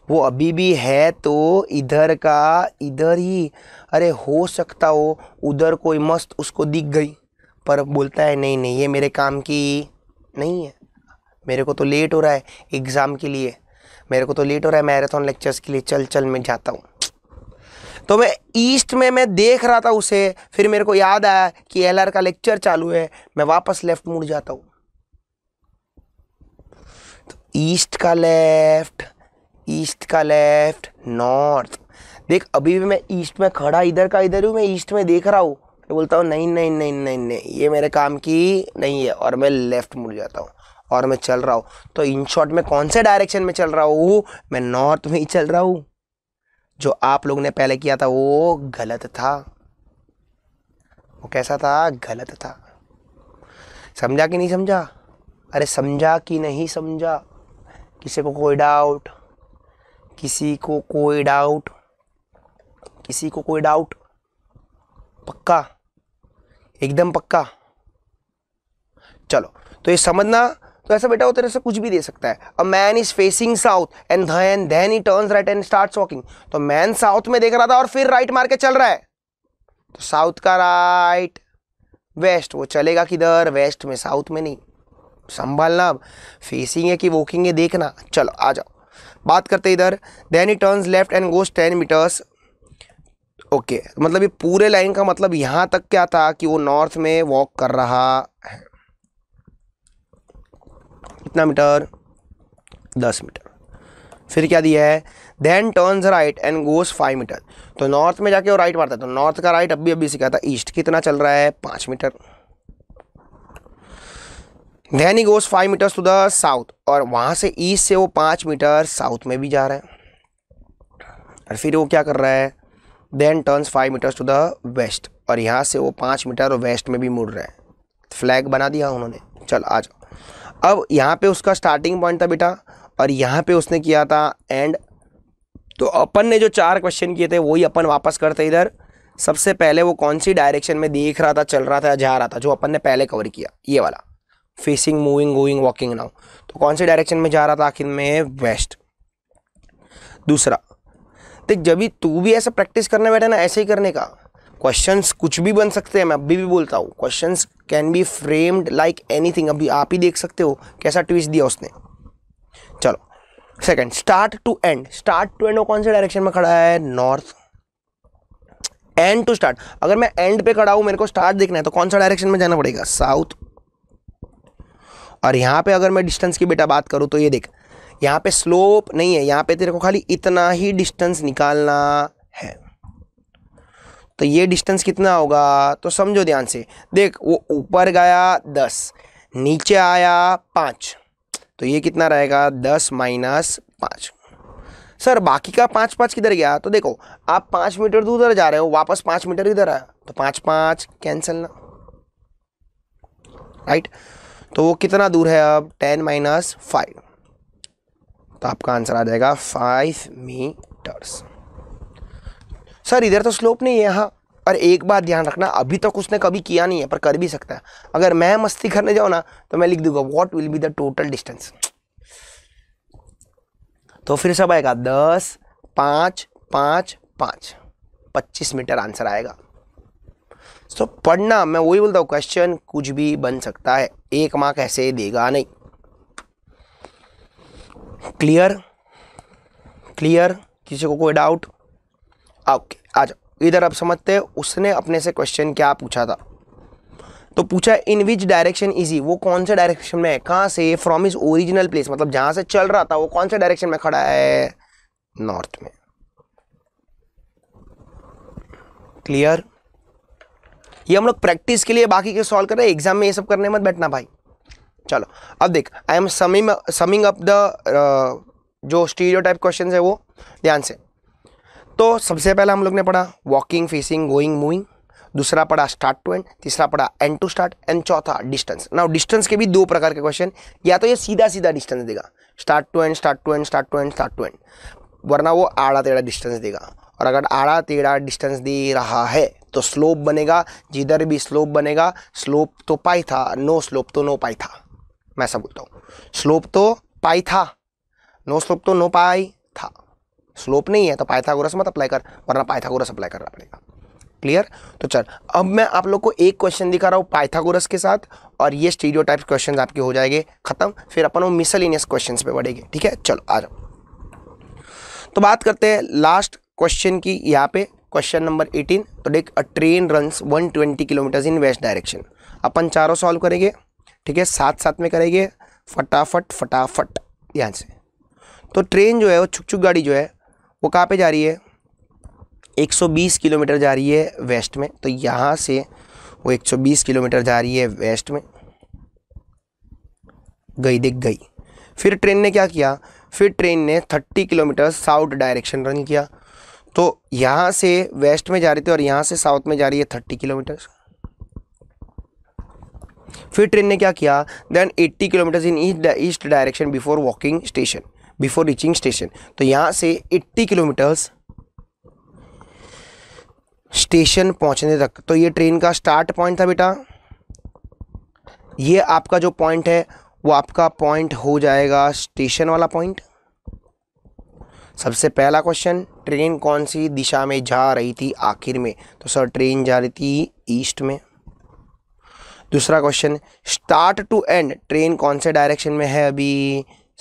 वो अभी भी है तो इधर का इधर ही अरे हो सकता हो उधर कोई मस्त उसको दिख गई पर बोलता है नहीं नहीं ये मेरे काम की नहीं है मेरे को तो लेट हो रहा है एग्ज़ाम के लिए मेरे को तो लेट हो रहा है मैराथन लेक्चर्स के लिए चल चल मैं जाता हूँ तो मैं ईस्ट में मैं देख रहा था उसे फिर मेरे को याद आया कि एल का लेक्चर चालू है मैं वापस लेफ्ट मुड़ जाता हूँ तो ईस्ट का लेफ्ट ईस्ट का लेफ्ट नॉर्थ देख अभी भी मैं ईस्ट में खड़ा इधर का इधर हूँ मैं ईस्ट में देख रहा हूँ मैं बोलता हूँ नहीं नहीं नहीं नहीं नहीं ये मेरे काम की नहीं है और मैं लेफ़्ट मुड़ जाता हूँ और मैं चल रहा हूँ तो इन शॉर्ट मैं कौन से डायरेक्शन में चल रहा हूँ मैं नॉर्थ में ही चल रहा हूँ जो आप लोग ने पहले किया था वो गलत था वो कैसा था गलत था समझा कि नहीं समझा अरे समझा कि नहीं समझा किसी को कोई डाउट किसी को कोई डाउट किसी को कोई डाउट पक्का एकदम पक्का चलो तो ये समझना तो ऐसा बेटा वो तरह से कुछ भी दे सकता है a man is facing south and then then he turn right and start walking तो मैन साउथ में देख रहा था और फिर राइट मार के चल रहा है तो साउथ का राइट वेस्ट वो चलेगा किधर वेस्ट में साउथ में नहीं संभालना अब फेसिंग है कि वॉकिंग है देखना चलो आ जाओ बात करते इधर then he turn left and goes ten metres okay okay, मतलब ये पूरे लाइन का मतलब यहां तक क्या था कि वो नॉर्थ में वॉक कर रहा है कितना मीटर दस मीटर फिर क्या दिया है then turns right and goes five metre तो नॉर्थ में जाके वो राइट मारता है तो नॉर्थ का राइट अभी अभी सीखा था ईस्ट कितना चल रहा है पांच metre then he goes five metres to the south और वहां से ईस्ट से वो पांच मीटर साउथ में भी जा रहा है और फिर वो क्या कर रहा है then turns five metres to the west और यहाँ से वो पाँच मीटर वेस्ट में भी मुड़ रहे हैं फ्लैग बना दिया उन्होंने चल आ जाओ अब यहाँ पे उसका स्टार्टिंग पॉइंट था बेटा और यहाँ पे उसने किया था एंड तो अपन ने जो चार क्वेश्चन किए थे वही अपन वापस करते इधर सबसे पहले वो कौन सी डायरेक्शन में देख रहा था चल रहा था जा रहा था जो अपन ने पहले कवर किया ये वाला facing moving going walking now तो कौन से डायरेक्शन में जा रहा था आखिर में वेस्ट दूसरा देख जब भी तू भी ऐसा प्रैक्टिस करने बैठे ना ऐसे ही करने का क्वेश्चंस कुछ भी बन सकते हैं मैं अभी भी बोलता हूँ questions can be framed like anything अभी आप ही देख सकते हो कैसा ट्विस्ट दिया उसने चलो second start to end start to end कौन से डायरेक्शन में खड़ा है नॉर्थ एंड टू स्टार्ट अगर मैं एंड पे खड़ा हूं मेरे को स्टार्ट देखना है तो कौन सा डायरेक्शन में जाना पड़ेगा साउथ और यहां पे अगर मैं डिस्टेंस की बेटा बात करूं तो ये देख यहाँ पे स्लोप नहीं है यहाँ पे तेरे को खाली इतना ही डिस्टेंस निकालना है तो ये डिस्टेंस कितना होगा तो समझो ध्यान से देख वो ऊपर गया दस नीचे आया पाँच तो ये कितना रहेगा दस माइनस पाँच सर बाकी का पाँच पाँच किधर गया तो देखो आप पाँच मीटर तो उधर जा रहे हो वापस पाँच मीटर इधर आया तो पाँच पाँच कैंसिल ना राइट तो वो कितना दूर है अब टेन माइनस फाइव तो आपका आंसर आ जाएगा फाइव मीटर्स सर इधर तो स्लोप नहीं है यहाँ पर एक बात ध्यान रखना अभी तक तो उसने कभी किया नहीं है पर कर भी सकता है अगर मैं मस्ती करने जाऊँ ना तो मैं लिख दूंगा what will be the total distance तो फिर सब आएगा दस पाँच पाँच पाँच पच्चीस मीटर आंसर आएगा तो so, पढ़ना मैं वही बोलता हूँ क्वेश्चन कुछ भी बन सकता है एक मार्क ऐसे देगा नहीं क्लियर क्लियर किसी को कोई डाउट ओके आ जाओ इधर आप समझते हैं उसने अपने से क्वेश्चन क्या पूछा था तो पूछा इन विच डायरेक्शन इजी वो कौन से डायरेक्शन में है कहाँ से फ्रॉम इज ओरिजिनल प्लेस मतलब जहाँ से चल रहा था वो कौन से डायरेक्शन में खड़ा है नॉर्थ में क्लियर ये हम लोग प्रैक्टिस के लिए बाकी के सॉल्व कर रहे हैं एग्जाम में ये सब करने मत बैठना भाई चलो अब देख I am summing summing up the जो स्टीरियो टाइप क्वेश्चन है वो ध्यान से तो सबसे पहला हम लोग ने पढ़ा वॉकिंग फेसिंग गोइंग मूविंग दूसरा पढ़ा स्टार्ट टू एंड तीसरा पढ़ा एंड टू स्टार्ट एंड चौथा डिस्टेंस नाउ डिस्टेंस के भी दो प्रकार के क्वेश्चन या तो ये सीधा सीधा डिस्टेंस देगा start to end start to end start to end start to end वरना वो आड़ा टेढ़ा डिस्टेंस देगा और अगर आड़ा टेढ़ा डिस्टेंस दे रहा है तो स्लोप बनेगा जिधर भी स्लोप बनेगा स्लोप तो पाई था नो स्लोप तो नो पाई था मैं ऐसा बोलता हूँ स्लोप तो पाई था नो स्लोप तो नो पाई था स्लोप नहीं है तो पाइथागोरस मत अप्लाई कर वरना पाइथागोरस अप्लाई करना पड़ेगा क्लियर तो चल अब मैं आप लोग को एक क्वेश्चन दिखा रहा हूँ पाइथागोरस के साथ और ये स्टीडियो टाइप क्वेश्चन आपके हो जाएंगे खत्म फिर अपन वो मिसलिनियस क्वेश्चन पे बढ़ेंगे ठीक है चलो आ जाओ तो बात करते हैं लास्ट क्वेश्चन की यहाँ पे क्वेश्चन नंबर 18 तो देख a train runs 120 kilometres in west direction अपन चारों सॉल्व करेंगे ठीक है साथ साथ में करेंगे फटाफट फटाफट यहाँ से तो ट्रेन जो है वो छुक छुक गाड़ी जो है वो कहाँ पे जा रही है 120 किलोमीटर जा रही है वेस्ट में तो यहाँ से वो 120 किलोमीटर जा रही है वेस्ट में गई दिख गई फिर ट्रेन ने क्या किया फिर ट्रेन ने 30 किलोमीटर साउथ डायरेक्शन रन किया तो यहाँ से वेस्ट में जा रही थी और यहाँ से साउथ में जा रही है 30 किलोमीटर फिर ट्रेन ने क्या किया then 80 kilometre in east direction before walking station before reaching station तो यहाँ से 80 किलोमीटर्स स्टेशन पहुँचने तक तो ये ट्रेन का स्टार्ट पॉइंट था बेटा ये आपका जो पॉइंट है वो आपका पॉइंट हो जाएगा स्टेशन वाला पॉइंट सबसे पहला क्वेश्चन ट्रेन कौन सी दिशा में जा रही थी आखिर में तो सर ट्रेन जा रही थी ईस्ट में दूसरा question start to end train कौन से डायरेक्शन में है अभी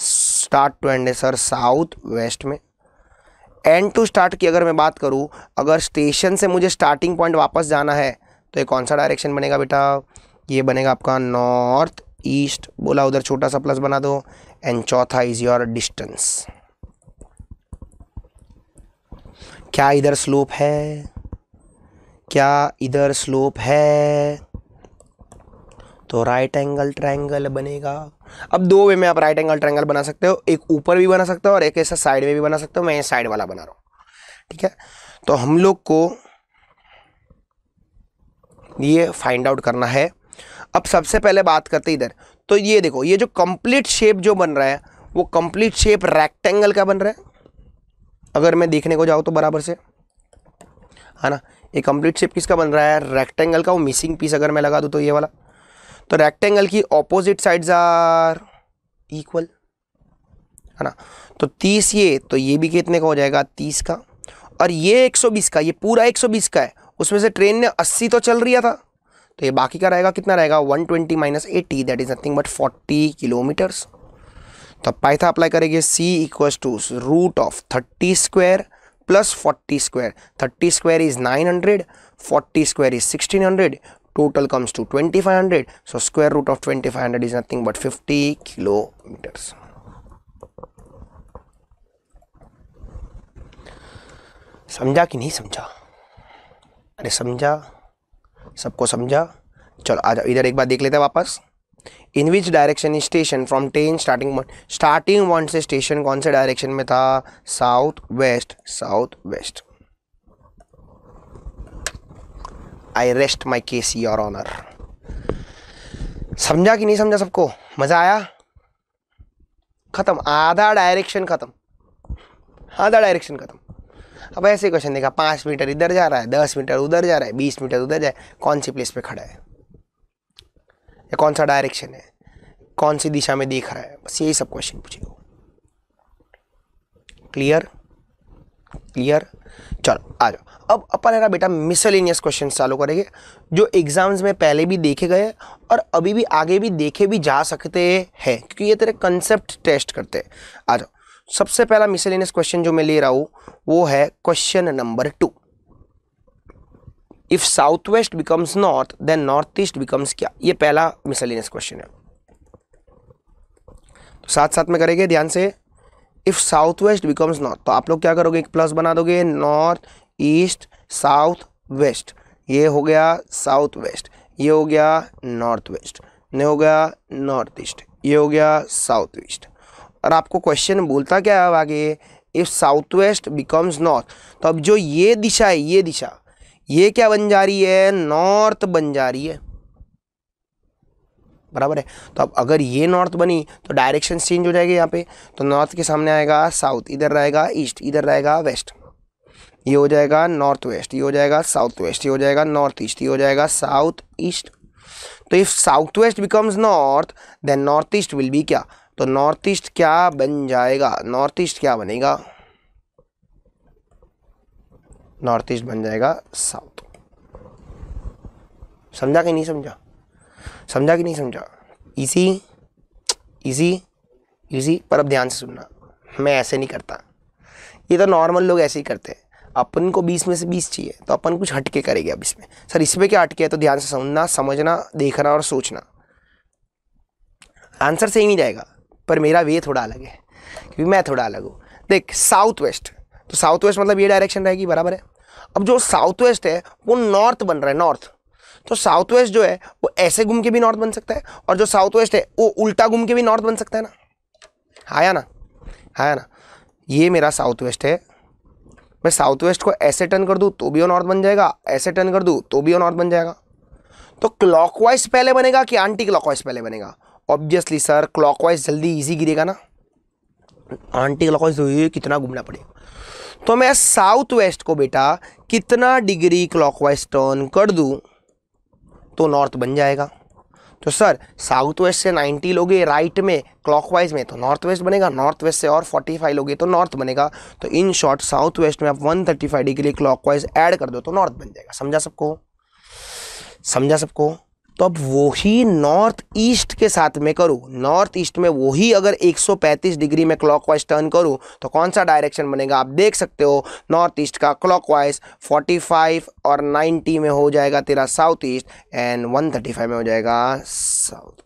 स्टार्ट टू एंड है सर साउथ वेस्ट में एंड टू स्टार्ट की अगर मैं बात करूँ अगर स्टेशन से मुझे स्टार्टिंग पॉइंट वापस जाना है तो ये कौन सा डायरेक्शन बनेगा बेटा ये बनेगा आपका नॉर्थ ईस्ट बोला उधर छोटा सा प्लस बना दो एंड चौथा इज योर डिस्टेंस क्या इधर स्लोप है क्या इधर स्लोप है तो राइट एंगल ट्राइंगल बनेगा अब दो वे में आप राइट एंगल ट्राइंगल बना सकते हो एक ऊपर भी बना सकते हो और एक ऐसा साइड में भी बना सकते हो मैं ये साइड वाला बना रहा हूँ ठीक है तो हम लोग को ये फाइंड आउट करना है अब सबसे पहले बात करते इधर तो ये देखो ये जो कंप्लीट शेप जो बन रहा है वो कंप्लीट शेप रेक्टेंगल का बन रहा है अगर मैं देखने को जाऊँ तो बराबर से है हाँ ना ये कंप्लीट शेप किसका बन रहा है रेक्टेंगल का वो मिसिंग पीस अगर मैं लगा दूँ तो ये वाला तो रेक्टेंगल की ऑपोजिट साइड्स आर इक्वल है ना तो तीस ये तो ये भी कितने का हो जाएगा तीस का और ये एक सौ बीस का ये पूरा एक सौ बीस का है उसमें से ट्रेन ने अस्सी तो चल रही था तो ये बाकी का रहेगा कितना रहेगा one twenty minus eighty that is nothing but forty kilometres तो पाइथा अप्लाई करेंगे c equal to root of thirty square plus forty square thirty square is nine hundred forty square is sixteen hundred total comes to 2500 so square root of 2500 is nothing but 50 kilometers समझा कि नहीं समझा अरे समझा सबको समझा चलो आ इधर एक बार देख लेते हैं वापस in which direction is station from ten starting starting one से स्टेशन कौन से डायरेक्शन में था south west south west I rest my case your honour समझा कि नहीं समझा सबको मज़ा आया ख़त्म आधा डायरेक्शन ख़त्म आधा डायरेक्शन ख़त्म अब ऐसे क्वेश्चन देखा पांच मीटर इधर जा रहा है दस मीटर उधर जा रहा है बीस मीटर उधर जाए कौन सी प्लेस पे खड़ा है या कौन सा डायरेक्शन है कौन सी दिशा में देख रहा है बस यही सब क्वेश्चन पूछेगा क्लियर क्लियर चलो आ जाओ अब अपन है ना बेटा मिसलिनियस क्वेश्चन चालू करेंगे जो एग्जाम्स में पहले भी देखे गए और अभी भी आगे भी देखे भी जा सकते हैं क्योंकि ये तेरे कंसेप्ट टेस्ट करते हैं आ जाओ सबसे पहला मिसलिनियस क्वेश्चन जो मैं ले रहा हूँ वो है question number two if south west becomes north then north east becomes क्या ये पहला मिसलिनियस क्वेश्चन है तो साथ साथ में करेंगे ध्यान से if south west becomes north तो आप लोग क्या करोगे एक प्लस बना दोगे नॉर्थ ईस्ट साउथ वेस्ट ये हो गया साउथ वेस्ट ये हो गया नॉर्थ वेस्ट ये हो गया नॉर्थ ईस्ट ये हो गया साउथ ईस्ट और आपको क्वेश्चन बोलता क्या है आगे if south west becomes north तो अब जो ये दिशा है ये दिशा ये क्या बन जा रही है नॉर्थ बन जा रही है बराबर है तो अब अगर ये नॉर्थ बनी तो डायरेक्शन चेंज हो जाएगी यहाँ पे तो नॉर्थ के सामने आएगा साउथ इधर रहेगा ईस्ट इधर रहेगा वेस्ट ये हो जाएगा नॉर्थ वेस्ट ये हो जाएगा साउथ वेस्ट ये हो जाएगा नॉर्थ ईस्ट ये हो जाएगा साउथ ईस्ट तो if south west becomes north then north east will be क्या तो नॉर्थ ईस्ट क्या बन जाएगा नॉर्थ ईस्ट क्या बनेगा नॉर्थ ईस्ट बन जाएगा साउथ समझा कि नहीं समझा समझा कि नहीं समझा इजी इजी इजी पर अब ध्यान से सुनना मैं ऐसे नहीं करता ये तो नॉर्मल लोग ऐसे ही करते हैं अपन को बीस में से बीस चाहिए तो अपन कुछ हटके करेंगे अब इसमें सर इसमें क्या हटके है तो ध्यान से सुनना समझना देखना और सोचना आंसर सेम ही जाएगा पर मेरा वे थोड़ा अलग है क्योंकि मैं थोड़ा अलग हूँ देख साउथ वेस्ट तो साउथ वेस्ट मतलब ये डायरेक्शन रहेगी बराबर है अब जो साउथ वेस्ट है वो नॉर्थ बन रहा है नॉर्थ तो साउथ वेस्ट जो है वो ऐसे घूम के भी नॉर्थ बन सकता है और जो साउथ वेस्ट है वो उल्टा घूम के भी नॉर्थ बन सकता है ना आया हाँ ना आया हाँ ना ये मेरा साउथ वेस्ट है मैं साउथ वेस्ट को ऐसे टर्न कर दूँ तो भी वो नॉर्थ बन जाएगा ऐसे टर्न कर दूँ तो भी वो नॉर्थ बन जाएगा तो क्लॉकवाइज पहले बनेगा कि आंटी क्लॉकवाइज पहले बनेगा ऑब्वियसली सर क्लॉकवाइज जल्दी इजी गिरेगा ना आंटी क्लॉकवाइज वाइज कितना घूमना पड़ेगा तो मैं साउथ वेस्ट को बेटा कितना डिग्री क्लॉकवाइज टर्न कर दूँ तो नॉर्थ बन जाएगा तो सर साउथ वेस्ट से 90 लोगे राइट में क्लॉकवाइज में तो नॉर्थ वेस्ट बनेगा नॉर्थ वेस्ट से और 45 लोगे तो नॉर्थ बनेगा तो इन शॉर्ट साउथ वेस्ट में आप 135 डिग्री क्लॉकवाइज ऐड कर दो तो नॉर्थ बन जाएगा समझा सबको समझा सबको तो अब वही नॉर्थ ईस्ट के साथ में करूँ नॉर्थ ईस्ट में वही अगर 135 डिग्री में क्लॉकवाइज टर्न करूँ तो कौन सा डायरेक्शन बनेगा आप देख सकते हो नॉर्थ ईस्ट का क्लॉकवाइज 45 और 90 में हो जाएगा तेरा साउथ ईस्ट एंड 135 में हो जाएगा साउथ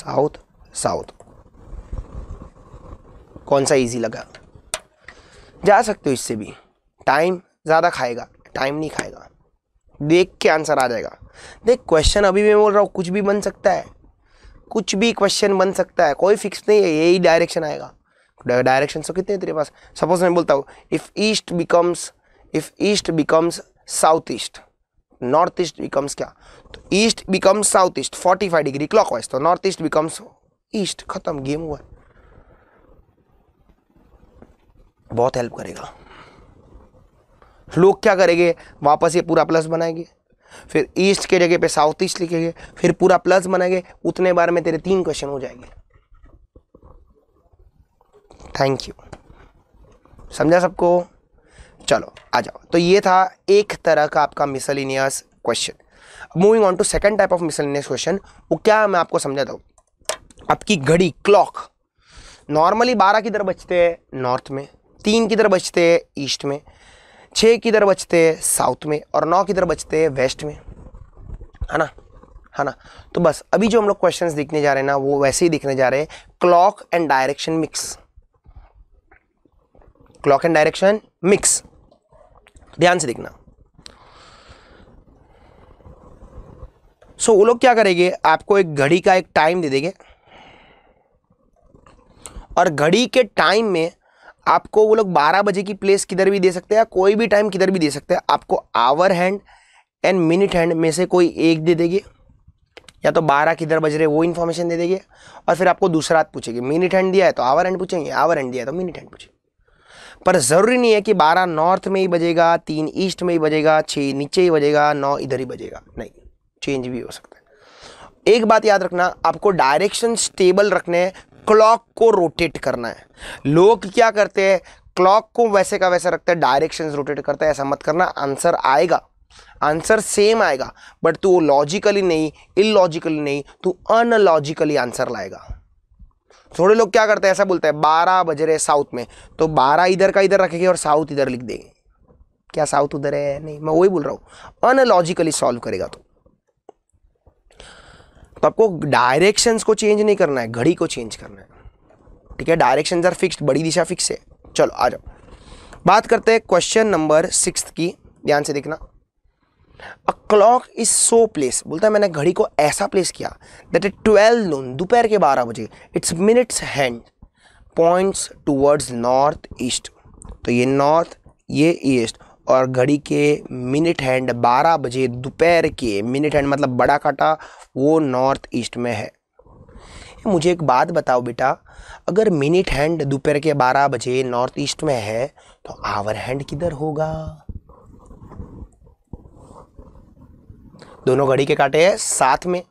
साउथ साउथ कौन सा इजी लगा जा सकते हो इससे भी टाइम ज़्यादा खाएगा टाइम नहीं खाएगा देख के आंसर आ जाएगा देख क्वेश्चन अभी मैं बोल रहा हूँ कुछ भी बन सकता है कुछ भी क्वेश्चन बन सकता है कोई फिक्स नहीं है यही डायरेक्शन आएगा डायरेक्शन तो कितने तेरे पास सपोज मैं बोलता हूँ if east becomes if east becomes south east north east becomes क्या तो east becomes south east forty five degree clockwise तो नॉर्थ ईस्ट बिकम्स ईस्ट खत्म गेम हुआ बहुत हेल्प करेगा लोग क्या करेंगे वापस ये पूरा प्लस बनाएंगे फिर ईस्ट के जगह पे साउथ ईस्ट लिखेंगे फिर पूरा प्लस बनाएंगे उतने बार में तेरे तीन क्वेश्चन हो जाएंगे थैंक यू समझा सबको चलो आ जाओ तो ये था एक तरह का आपका miscellaneous question moving on to second type of miscellaneous question वो क्या मैं आपको समझाता हूँ आपकी घड़ी क्लॉक नॉर्मली बारह किधर बजते हैं नॉर्थ में तीन किधर बजते हैं ईस्ट में छः किधर बचते हैं साउथ में और नौ किधर बचते हैं वेस्ट में है ना है ना तो बस अभी जो हम लोग क्वेश्चंस देखने जा रहे हैं ना वो वैसे ही देखने जा रहे हैं clock and direction mix clock and direction mix ध्यान से देखना सो so, वो लोग क्या करेंगे आपको एक घड़ी का एक टाइम दे देंगे और घड़ी के टाइम में आपको वो लोग बारह बजे की प्लेस किधर भी दे सकते हैं या कोई भी टाइम किधर भी दे सकते हैं आपको hour hand and minute hand में से कोई एक दे देगी या तो बारह किधर बज रहे वो इन्फॉर्मेशन दे देगी और फिर आपको दूसरा हाथ पूछेगी मिनट हैंड दिया है तो आवर हैंड पूछेंगे आवर हैंड दिया है तो मिनट हैंड पूछेंगे पर ज़रूरी नहीं है कि बारह नॉर्थ में ही बजेगा तीन ईस्ट में ही बजेगा छः नीचे ही बजेगा नौ इधर ही बजेगा नहीं चेंज भी हो सकता है एक बात याद रखना आपको डायरेक्शन स्टेबल रखने हैं क्लॉक को रोटेट करना है लोग क्या करते हैं क्लॉक को वैसे का वैसे रखते हैं डायरेक्शंस रोटेट करता है ऐसा मत करना आंसर आएगा आंसर सेम आएगा बट तू वो लॉजिकली नहीं इलॉजिकली नहीं तू अनलॉजिकली आंसर लाएगा थोड़े लोग क्या करते हैं ऐसा बोलते हैं बारह बज रहे साउथ में तो बारह इधर का इधर रखेंगे और साउथ इधर लिख देंगे क्या साउथ उधर है नहीं मैं वही बोल रहा हूँ अनलॉजिकली सॉल्व करेगा तू तो आपको डायरेक्शन को चेंज नहीं करना है घड़ी को चेंज करना है ठीक है डायरेक्शन आर फिक्स बड़ी दिशा फिक्स है चलो आ जाओ बात करते हैं क्वेश्चन नंबर सिक्स की ध्यान से देखना a clock is so placed बोलता है मैंने घड़ी को ऐसा प्लेस किया दैट इट ट्वेल्व नून दोपहर के बारह बजे its minutes hand points towards north east तो ये नॉर्थ ये ईस्ट और घड़ी के मिनट हैंड 12 बजे दोपहर के मिनट हैंड मतलब बड़ा काटा वो नॉर्थ ईस्ट में है मुझे एक बात बताओ बेटा अगर मिनट हैंड दोपहर के 12 बजे नॉर्थ ईस्ट में है तो आवर हैंड किधर होगा दोनों घड़ी के काटे हैं साथ में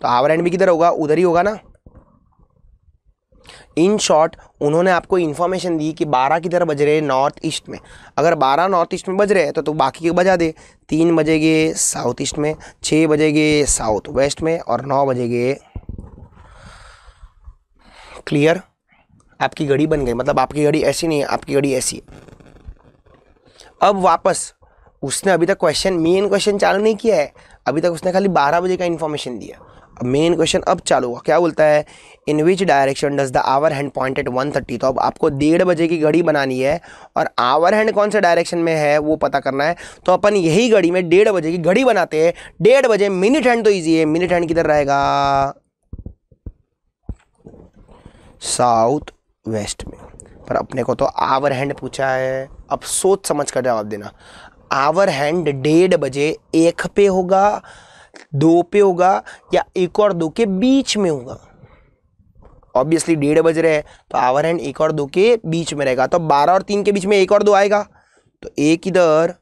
तो आवर हैंड भी किधर होगा उधर ही होगा ना इन शॉर्ट उन्होंने आपको इन्फॉर्मेशन दी कि बारह किधर बज रहे नॉर्थ ईस्ट में अगर बारह नॉर्थ ईस्ट में बज रहे हैं तो, तो बाकी के बजा दे तीन बजेंगे साउथ ईस्ट में छः बजेंगे साउथ वेस्ट में और नौ बजेंगे क्लियर आपकी घड़ी बन गई मतलब आपकी घड़ी ऐसी नहीं है आपकी घड़ी ऐसी है अब वापस उसने अभी तक क्वेश्चन मेन क्वेश्चन चालू नहीं किया है अभी तक उसने खाली बारह बजे का इन्फॉर्मेशन दिया मेन क्वेश्चन अब चालू हुआ क्या बोलता है in which direction does the hour hand point at one thirty तो अब आपको डेढ़ बजे की घड़ी बनानी है और आवर हैंड कौन से डायरेक्शन में है वो पता करना है तो अपन यही घड़ी में डेढ़ बजे की घड़ी बनाते हैं डेढ़ बजे मिनट हैंड तो ईजी है मिनट हैंड किधर रहेगा साउथ वेस्ट में पर अपने को तो आवर हैंड पूछा है अब सोच समझ कर जवाब देना आवर हैंड डेढ़ बजे एक पे होगा दो पे होगा या एक और दो के बीच में होगा ऑब्वियसली डेढ़ बज रहे हैं तो आवर एंड एक और दो के बीच में रहेगा तो बारह और तीन के बीच में एक और दो आएगा तो एक इधर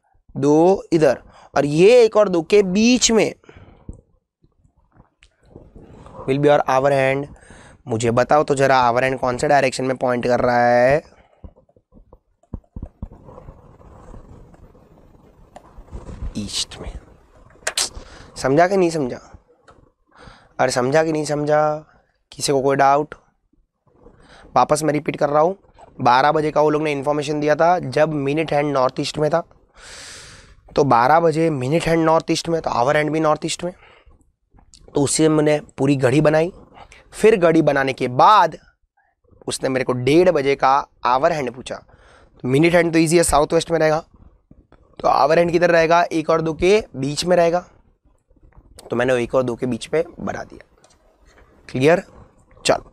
दो इधर और ये एक और दो के बीच में विल बी और आवर हैंड मुझे बताओ तो जरा आवर हैंड कौन से डायरेक्शन में पॉइंट कर रहा है ईस्ट में समझा कि नहीं समझा अरे समझा कि नहीं समझा किसी को कोई डाउट वापस मैं रिपीट कर रहा हूँ बारह बजे का वो लोग ने इन्फॉर्मेशन दिया था जब मिनट हैंड नॉर्थ ईस्ट में था तो बारह बजे मिनट हैंड नॉर्थ ईस्ट में तो आवर हैंड भी नॉर्थ ईस्ट में तो उससे मैंने पूरी घड़ी बनाई फिर घड़ी बनाने के बाद उसने मेरे को डेढ़ बजे का आवर हैंड पूछा तो मिनट हैंड तो ईजी है साउथ वेस्ट में रहेगा तो आवर हैंड किधर रहेगा एक और दो के बीच में रहेगा तो मैंने एक और दो के बीच में बढ़ा दिया क्लियर चलो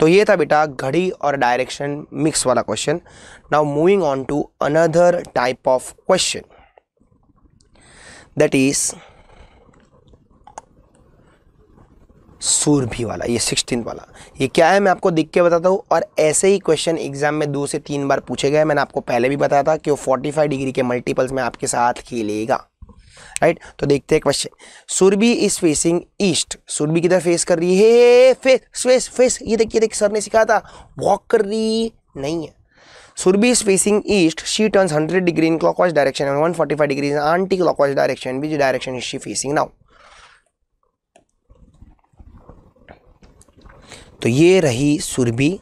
तो ये था बेटा घड़ी और डायरेक्शन मिक्स वाला question now moving on to another type of question that is Surbhi वाला ये सिक्सटीन वाला ये क्या है मैं आपको दिख के बताता हूँ और ऐसे ही क्वेश्चन एग्जाम में दो से तीन बार पूछे गए मैंने आपको पहले भी बताया था कि वो 45 डिग्री के मल्टीपल्स में आपके साथ खेलेगा राइट तो देखते हैं question Surbhi is facing east Surbhi किधर फेस कर रही है फेस फेस फेस ये देखिए देखिए सर ने सिखाया था वॉक कर रही नहीं है Surbhi is facing east she turns 100 degree in clockwise direction and 145 forty five degree in anti clockwise direction which direction is she facing now तो ये रही सुरभि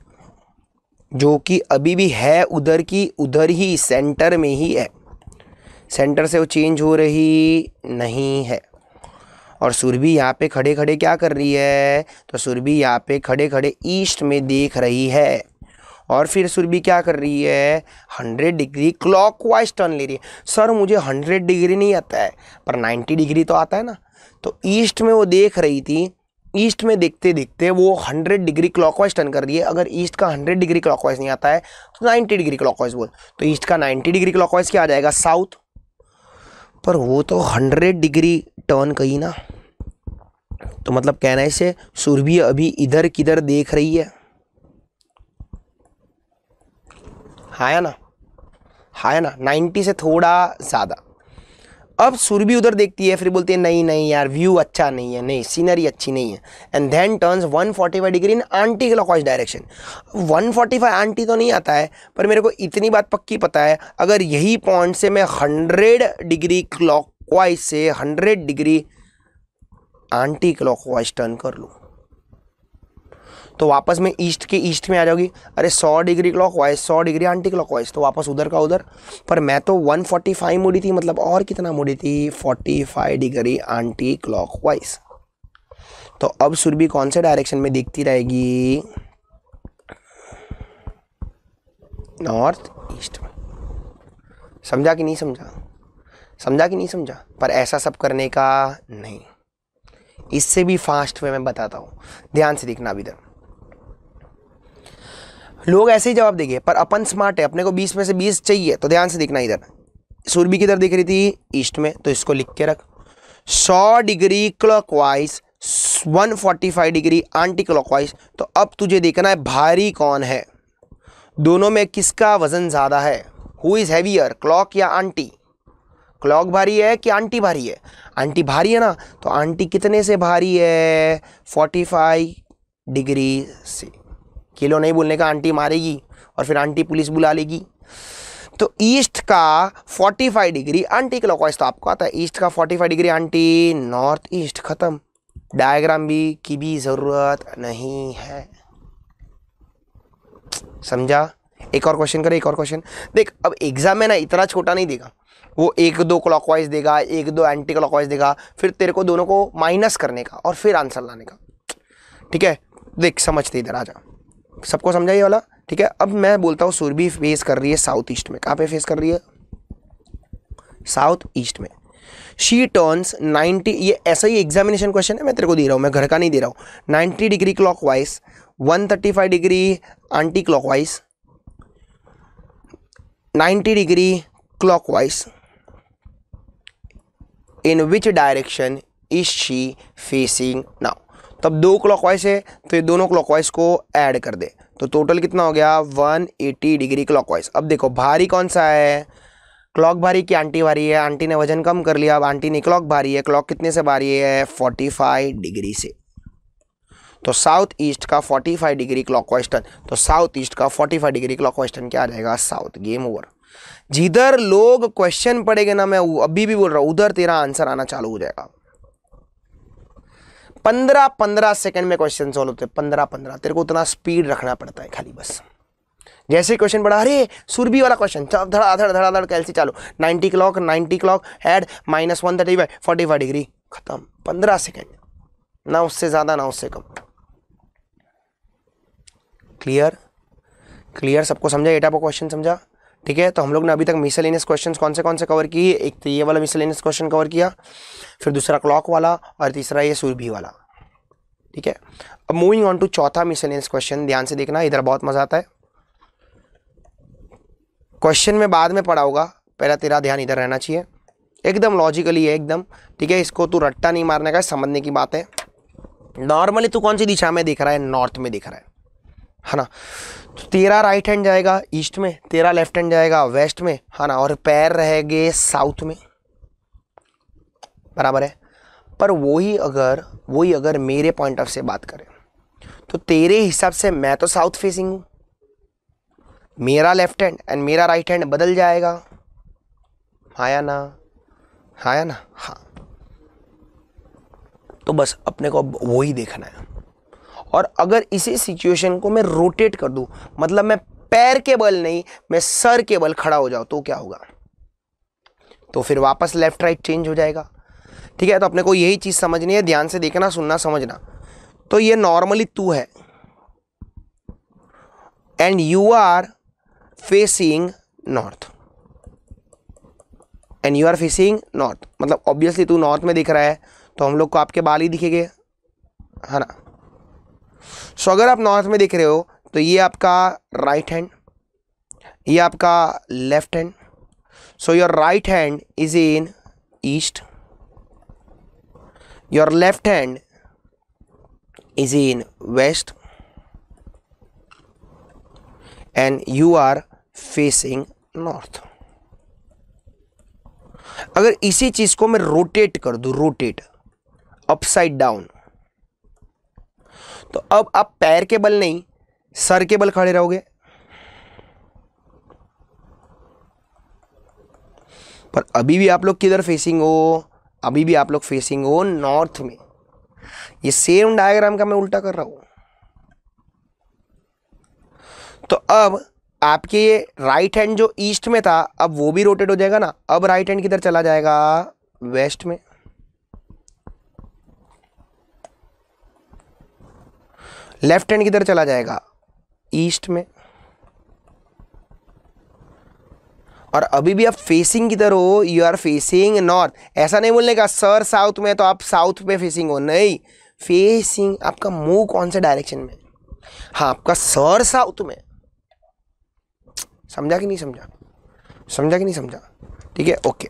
जो कि अभी भी है उधर की उधर ही सेंटर में ही है सेंटर से वो चेंज हो रही नहीं है और सुरभि यहाँ पे खड़े खड़े क्या कर रही है तो सुरभि यहाँ पे खड़े खड़े ईस्ट में देख रही है और फिर सुरभि क्या कर रही है हंड्रेड डिग्री क्लॉकवाइज टर्न ले रही है सर मुझे हंड्रेड डिग्री नहीं आता है पर नाइन्टी डिग्री तो आता है ना तो ईस्ट में वो देख रही थी ईस्ट में देखते देखते वो हंड्रेड डिग्री क्लॉकवाइज टर्न कर रही है अगर ईस्ट का हंड्रेड डिग्री क्लॉकवाइज नहीं आता है तो नाइन्टी डिग्री क्लॉकवाइज बोल तो ईस्ट का नाइन्टी डिग्री क्लॉकवाइज क्या आ जाएगा साउथ पर वो तो हंड्रेड डिग्री टर्न कही ना तो मतलब कहना इससे सुरभि अभी इधर किधर देख रही है हाया ना हाया ना नाइन्टी से थोड़ा ज़्यादा अब सुर भी उधर देखती है फिर बोलती है नहीं नहीं यार व्यू अच्छा नहीं है नहीं सीनरी अच्छी नहीं है and then turns 145 degree in anti clockwise direction 145 anti तो नहीं आता है पर मेरे को इतनी बात पक्की पता है अगर यही पॉइंट से मैं 100 डिग्री क्लॉकवाइज से 100 डिग्री आंटी क्लॉकवाइज टर्न कर लूँ तो वापस में ईस्ट के ईस्ट में आ जाओगी अरे सौ डिग्री क्लॉक वाइज सौ डिग्री आंटी क्लॉक वाइज तो वापस उधर का उधर पर मैं तो वन फोर्टी फाइव मुड़ी थी मतलब और कितना मुड़ी थी forty five degree anti clockwise तो अब सुरभि कौन से डायरेक्शन में दिखती रहेगी नॉर्थ ईस्ट में समझा कि नहीं समझा समझा कि नहीं समझा पर ऐसा सब करने का नहीं इससे भी फास्ट वे मैं बताता हूँ ध्यान से देखना अभी इधर लोग ऐसे ही जवाब देंगे पर अपन स्मार्ट है अपने को बीस में से बीस चाहिए तो ध्यान से देखना इधर सूर्भी की दिख रही थी ईस्ट में तो इसको लिख के रख सौ degree clockwise one forty five degree anti clockwise तो अब तुझे देखना है भारी कौन है दोनों में किसका वजन ज़्यादा है हु इज़ हैवियर क्लॉक या आंटी क्लॉक भारी है कि आंटी भारी है आंटी भारी है ना तो आंटी कितने से भारी है 45 डिग्री से किलो नहीं बोलने का आंटी मारेगी और फिर आंटी पुलिस बुला लेगी तो ईस्ट का 45 डिग्री आंटी क्लॉकवाइज तो आपको आता है ईस्ट का 45 डिग्री आंटी नॉर्थ ईस्ट ख़त्म डायग्राम भी की भी ज़रूरत नहीं है समझा एक और क्वेश्चन करें एक और क्वेश्चन देख अब एग्ज़ाम में ना इतना छोटा नहीं देगा वो एक दो क्लॉकवाइज देगा एक दो एंटी क्लॉकवाइज देगा फिर तेरे को दोनों को माइनस करने का और फिर आंसर लाने का ठीक है देख समझते इधर आ जा सबको समझाइए वाला ठीक है अब मैं बोलता हूँ सुरभि फेस कर रही है साउथ ईस्ट में कहाँ पे फेस कर रही है साउथ ईस्ट में शी टर्न्स 90 ये ऐसा ही एग्जामिनेशन क्वेश्चन है मैं तेरे को दे रहा हूँ मैं घर का नहीं दे रहा हूँ 90 degree clockwise one degree anti clockwise ninety degree clock in which direction is she facing now तब दो क्लॉकवाइज है तो ये दोनों क्लॉकवाइज को ऐड कर दे तो टोटल कितना हो गया 180 डिग्री क्लॉकवाइज अब देखो भारी कौन सा है क्लॉक भारी की आंटी भारी है आंटी ने वजन कम कर लिया अब आंटी ने क्लॉक भारी है क्लॉक कितने से भारी है 45 डिग्री से तो साउथ ईस्ट का 45 डिग्री क्लॉक वेस्टर्न तो साउथ ईस्ट का 45 डिग्री क्लॉक वेस्टर्न क्या आ जाएगा साउथ गेम ओवर जिधर लोग क्वेश्चन पड़ेगा ना मैं अभी भी बोल रहा हूँ उधर तेरा आंसर आना चालू हो जाएगा पंद्रह पंद्रह सेकंड में क्वेश्चन सॉल्व होते हैं पंद्रह पंद्रह तेरे को उतना स्पीड रखना पड़ता है खाली बस जैसे क्वेश्चन पढ़ा अरे सुरभि वाला क्वेश्चन धड़ा धड़ धड़ा धड़ कैलसी चालू ninety clock ninety clock add minus one thirty five forty five degree खत्म पंद्रह सेकेंड ना उससे ज़्यादा ना उससे कम क्लियर क्लियर सबको समझा एटा पर क्वेश्चन समझा ठीक है तो हम लोग ने अभी तक मिसलेनियस क्वेश्चन कौन से कौन से कवर किए एक तो ये वाला मिसलेनियस क्वेश्चन कवर किया फिर दूसरा क्लॉक वाला और तीसरा ये सूर्यभी वाला ठीक है अब मूविंग ऑन टू चौथा मिसलिनियस क्वेश्चन ध्यान से देखना इधर बहुत मज़ा आता है क्वेश्चन में बाद में पढ़ा होगा पहला तेरा ध्यान इधर रहना चाहिए एकदम लॉजिकली है एकदम ठीक है इसको तू रट्टा नहीं मारने का समझने की बात है नॉर्मली तू कौन सी दिशा में दिख रहा है नॉर्थ में दिख रहा है है हाँ ना तो तेरह राइट हैंड जाएगा ईस्ट में तेरह लेफ्ट हैंड जाएगा वेस्ट में है हाँ ना और पैर रहेंगे साउथ में बराबर है पर वही अगर वही अगर मेरे पॉइंट ऑफ से बात करें तो तेरे हिसाब से मैं तो साउथ फेसिंग हूँ मेरा लेफ्ट हैंड एंड मेरा राइट हैंड बदल जाएगा हाँ या ना हाँ या ना हाँ तो बस अपने को अब वही देखना है और अगर इसी सिचुएशन को मैं रोटेट कर दूं मतलब मैं पैर के बल नहीं मैं सर के बल खड़ा हो जाऊँ तो क्या होगा तो फिर वापस लेफ्ट राइट चेंज हो जाएगा ठीक है तो अपने को यही चीज़ समझनी है ध्यान से देखना सुनना समझना तो ये नॉर्मली तू है and you are facing north and you are facing north मतलब ऑब्वियसली तू नॉर्थ में दिख रहा है तो हम लोग को आपके बाल ही दिखेंगे है हाँ ना सो अगर आप नॉर्थ में देख रहे हो तो ये आपका राइट हैंड ये आपका left hand so your right hand is in east your left hand is in west and you are facing north अगर इसी चीज को मैं रोटेट कर दू रोटेट अपसाइड डाउन तो अब आप पैर के बल नहीं सर के बल खड़े रहोगे पर अभी भी आप लोग किधर फेसिंग हो अभी भी आप लोग फेसिंग हो नॉर्थ में ये सेम डायग्राम का मैं उल्टा कर रहा हूं तो अब आपके ये राइट हैंड जो ईस्ट में था अब वो भी रोटेट हो जाएगा ना अब राइट हैंड किधर चला जाएगा वेस्ट में लेफ्ट हैंड किधर चला जाएगा ईस्ट में और अभी भी आप फेसिंग किधर हो यू आर फेसिंग नॉर्थ ऐसा नहीं बोलने का सर साउथ में तो आप साउथ में फेसिंग हो नहीं फेसिंग आपका मुंह कौन से डायरेक्शन में हाँ आपका सर साउथ में समझा कि नहीं समझा समझा कि नहीं समझा ठीक है ओके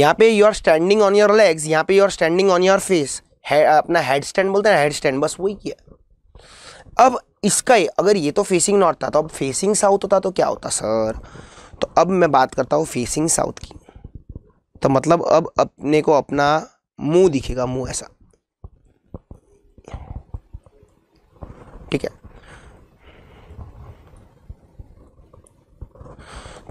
यहाँ पे you are standing on your legs यहाँ पे you are standing on your face है, अपना हेड स्टैंड बोलते हैं हेड स्टैंड बस वही किया अब इसका ही अगर ये तो फेसिंग नॉर्थ था तो अब फेसिंग साउथ होता तो क्या होता सर तो अब मैं बात करता हूँ फेसिंग साउथ की तो मतलब अब अपने को अपना मुंह दिखेगा मुंह ऐसा ठीक है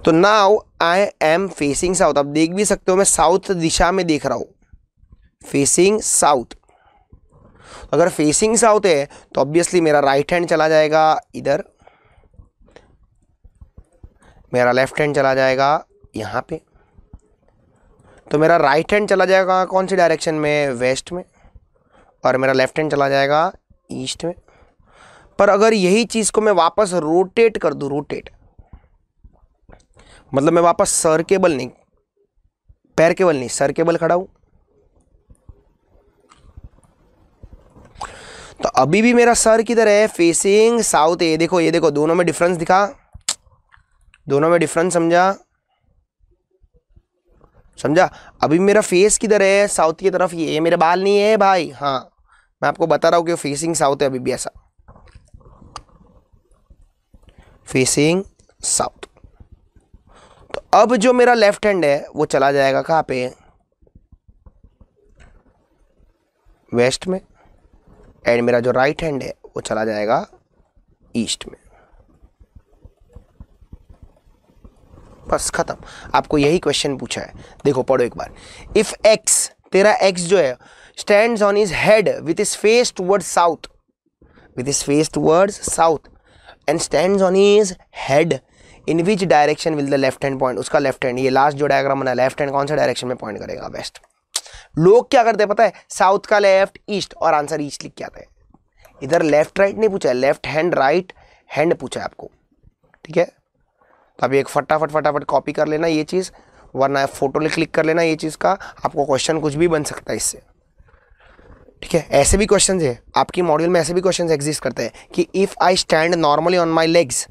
तो now I am facing south आप देख भी सकते हो मैं साउथ दिशा में देख रहा हूं फेसिंग साउथ अगर फेसिंग साउथ है तो ऑब्वियसली मेरा राइट हैंड चला जाएगा इधर मेरा लेफ्ट हैंड चला जाएगा यहाँ पे तो मेरा राइट हैंड चला जाएगा कौन सी डायरेक्शन में वेस्ट में और मेरा लेफ्ट हैंड चला जाएगा ईस्ट में पर अगर यही चीज़ को मैं वापस रोटेट कर दूँ रोटेट मतलब मैं वापस सर केबल नहीं पैर केबल नहीं सर केबल खड़ा हूँ तो अभी भी मेरा सर किधर है फेसिंग साउथ है देखो ये देखो दोनों में डिफरेंस दिखा दोनों में डिफरेंस समझा समझा अभी मेरा फेस किधर है साउथ की तरफ ये मेरे बाल नहीं है भाई हाँ मैं आपको बता रहा हूँ कि फेसिंग साउथ है अभी भी ऐसा फेसिंग साउथ तो अब जो मेरा लेफ्ट हैंड है वो चला जाएगा कहाँ पे वेस्ट में एंड मेरा जो राइट हैंड है वो चला जाएगा ईस्ट में बस खत्म आपको यही क्वेश्चन पूछा है देखो पढ़ो एक बार इफ एक्स तेरा एक्स जो है stand on is head with is face towards south with is face towards south and stand on is head in which direction will the left hand point उसका लेफ्ट हैंड ये last जो diagram बना left hand कौन सा direction में point करेगा best लोग क्या करते हैं पता है साउथ का लेफ्ट ईस्ट और आंसर ईस्ट लिख के आता है इधर लेफ्ट राइट नहीं पूछा है लेफ्ट हैंड राइट हैंड पूछा है आपको ठीक है तो अभी एक फटाफट फटाफट कॉपी कर लेना ये चीज़ वरना फोटो ले क्लिक कर लेना ये चीज़ का आपको क्वेश्चन कुछ भी बन सकता है इससे ठीक है ऐसे भी क्वेश्चन है आपकी मॉड्यूल में ऐसे भी क्वेश्चन एग्जिस्ट करते हैं कि if I stand normally on my legs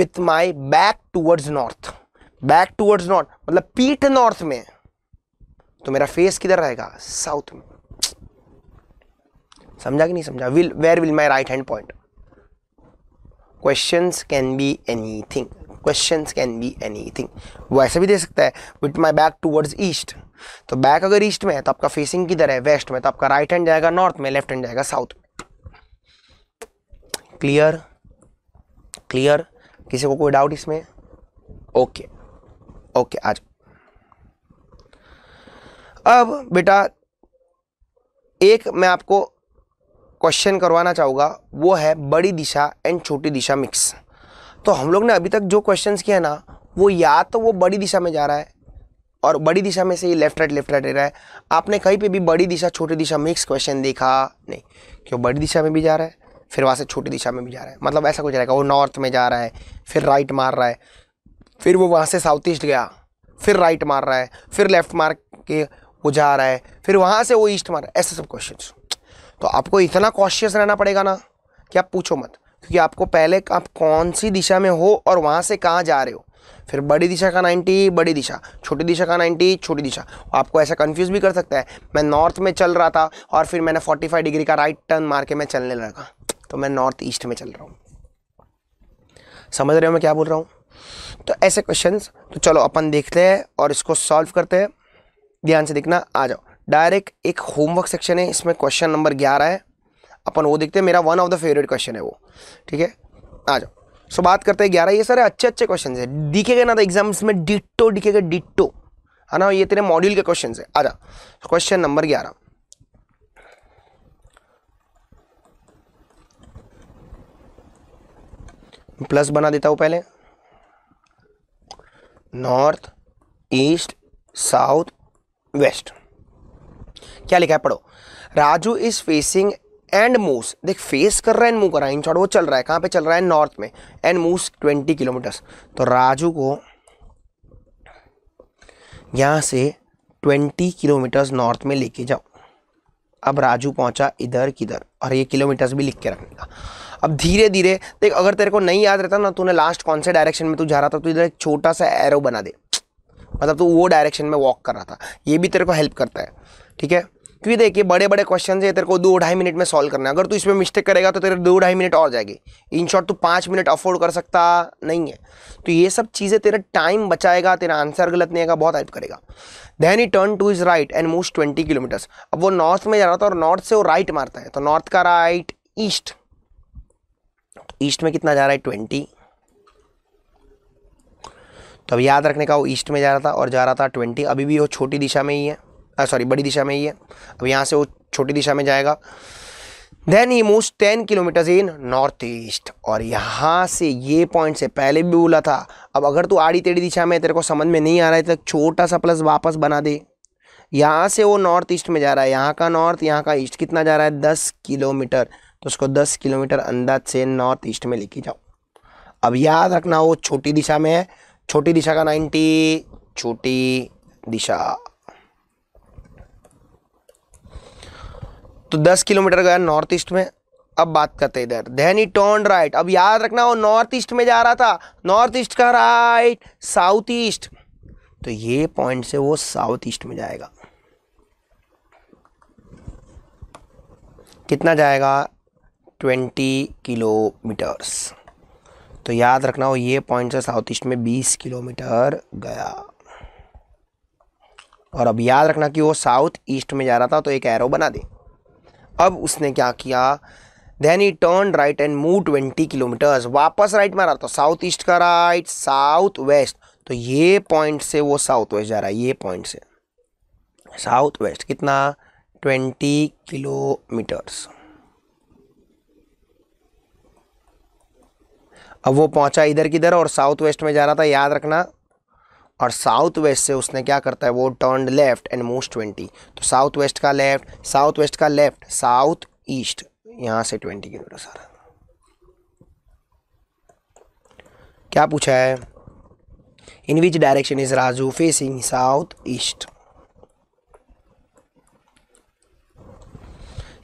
with my back towards north back towards north मतलब पीठ नॉर्थ में तो मेरा फेस किधर रहेगा साउथ में समझा कि नहीं समझा will where will my right hand point question can be anything question can be anything वो ऐसे भी दे सकता है with my back towards east तो बैक अगर ईस्ट में है तो आपका फेसिंग किधर है वेस्ट में तो आपका राइट हैंड जाएगा नॉर्थ में लेफ्ट हैंड जाएगा साउथ में क्लियर क्लियर किसी को कोई डाउट इसमें ओके ओके आ जाओ अब बेटा एक मैं आपको क्वेश्चन करवाना चाहूँगा वो है बड़ी दिशा एंड छोटी दिशा मिक्स तो हम लोग ने अभी तक जो क्वेश्चंस किया ना वो या तो वो बड़ी दिशा में जा रहा है और बड़ी दिशा में से ये लेफ्ट राइट लेफ्ट राइट ले रहा है आपने कहीं पे भी बड़ी दिशा छोटी दिशा मिक्स क्वेश्चन देखा नहीं क्यों बड़ी दिशा में भी जा रहा है फिर वहाँ से छोटी दिशा में भी जा रहा है मतलब ऐसा कुछ रहेगा वो नॉर्थ में जा रहा है फिर राइट मार रहा है फिर वो वहाँ से साउथ ईस्ट गया फिर राइट मार रहा है फिर लेफ्ट मार के वो जा रहा है फिर वहाँ से वो ईस्ट मार ऐसे सब क्वेश्चन तो आपको इतना कॉशियस रहना पड़ेगा ना कि आप पूछो मत क्योंकि आपको पहले आप कौन सी दिशा में हो और वहाँ से कहाँ जा रहे हो फिर बड़ी दिशा का 90 बड़ी दिशा छोटी दिशा का 90 छोटी दिशा आपको ऐसा कंफ्यूज भी कर सकता है मैं नॉर्थ में चल रहा था और फिर मैंने 45 डिग्री का राइट टर्न मार के मैं चलने लगा तो मैं नॉर्थ ईस्ट में चल रहा हूँ समझ रहे हो मैं क्या बोल रहा हूँ तो ऐसे क्वेश्चंस तो चलो अपन देखते हैं और इसको सॉल्व करते हैं ध्यान से देखना आ जाओ डायरेक्ट एक होमवर्क सेक्शन है इसमें क्वेश्चन नंबर ग्यारह है अपन वो देखते हैं मेरा one of the favourite question है वो ठीक है आ जाओ सो बात करते हैं ग्यारह ये सारे अच्छे अच्छे क्वेश्चन है दिखेगा ना तो एग्जाम्स में डिट्टो दिखेगा डिट्टो है ना ये तेरे मॉड्यूल के क्वेश्चन है आ जाओ क्वेश्चन नंबर ग्यारह प्लस बना देता हूं पहले नॉर्थ ईस्ट साउथ वेस्ट क्या लिखा है पढ़ो Raju is facing and move देख फेस कर रहा है एंड मूव कर रहा है इन शॉर्ट वो चल रहा है कहाँ पे चल रहा है नॉर्थ में एंड मूव ट्वेंटी किलोमीटर्स तो राजू को यहाँ से ट्वेंटी किलोमीटर्स नॉर्थ में लेके जाओ अब राजू पहुँचा इधर किधर और ये किलोमीटर्स भी लिख के रखने का अब धीरे धीरे देख अगर तेरे को नहीं याद रहता ना तूने लास्ट कौन से डायरेक्शन में तू जा रहा था तो इधर एक छोटा सा एरो बना दे मतलब तू तो वो डायरेक्शन में वॉक कर रहा था ये भी तेरे को हेल्प करता है ठीक है क्योंकि देखिए बड़े बड़े क्वेश्चन है तेरे को दो ढाई मिनट में सॉल्व करना है अगर तू इसमें मिस्टेक करेगा तो तेरे दो ढाई मिनट और जाएगी इन शॉर्ट तू पाँच मिनट अफोर्ड कर सकता नहीं है तो ये सब चीज़ें तेरा टाइम बचाएगा तेरा आंसर गलत नहीं आएगा बहुत हेल्प करेगा then he turn to is right and most twenty kilometres अब वो नॉर्थ में जा रहा था और नॉर्थ से वो राइट मारता है तो नॉर्थ का राइट ईस्ट ईस्ट में कितना जा रहा है ट्वेंटी तो अब याद रखने का वो ईस्ट में जा रहा था और जा रहा था ट्वेंटी अभी भी वो छोटी दिशा में ही है सॉरी बड़ी दिशा में ही है अब यहाँ से वो छोटी दिशा में जाएगा then he move ten kilometres in north east और यहाँ से ये पॉइंट से पहले भी बोला था अब अगर तू आड़ी टेढ़ी दिशा में तेरे को समझ में नहीं आ रहा है तो छोटा सा प्लस वापस बना दे यहाँ से वो नॉर्थ ईस्ट में जा रहा है यहाँ का नॉर्थ यहाँ का ईस्ट कितना जा रहा है दस किलोमीटर तो उसको दस किलोमीटर अंदाज से नॉर्थ ईस्ट में लेके जाओ अब याद रखना वो छोटी दिशा में है छोटी दिशा का 90 छोटी दिशा तो दस किलोमीटर गया नॉर्थ ईस्ट में अब बात करते इधर देन ई टर्न राइट अब याद रखना वो नॉर्थ ईस्ट में जा रहा था नॉर्थ ईस्ट का राइट साउथ ईस्ट तो ये पॉइंट से वो साउथ ईस्ट में जाएगा कितना जाएगा ट्वेंटी किलोमीटर्स तो याद रखना हो ये पॉइंट से साउथ ईस्ट में बीस किलोमीटर गया और अब याद रखना कि वो साउथ ईस्ट में जा रहा था तो एक एरो बना दे अब उसने क्या किया then he turn right and move twenty kilometres वापस राइट में आ रहा था साउथ ईस्ट का राइट साउथ वेस्ट तो ये पॉइंट से वो साउथ वेस्ट जा रहा है ये पॉइंट से साउथ वेस्ट कितना ट्वेंटी किलोमीटर्स अब वो पहुंचा इधर किधर और साउथ वेस्ट में जा रहा था याद रखना और साउथ वेस्ट से उसने क्या करता है वो turn left and most twenty तो साउथ वेस्ट का लेफ्ट साउथ वेस्ट का लेफ्ट साउथ ईस्ट यहाँ से ट्वेंटी किलोमीटर सर क्या पूछा है in which direction is Raju facing south east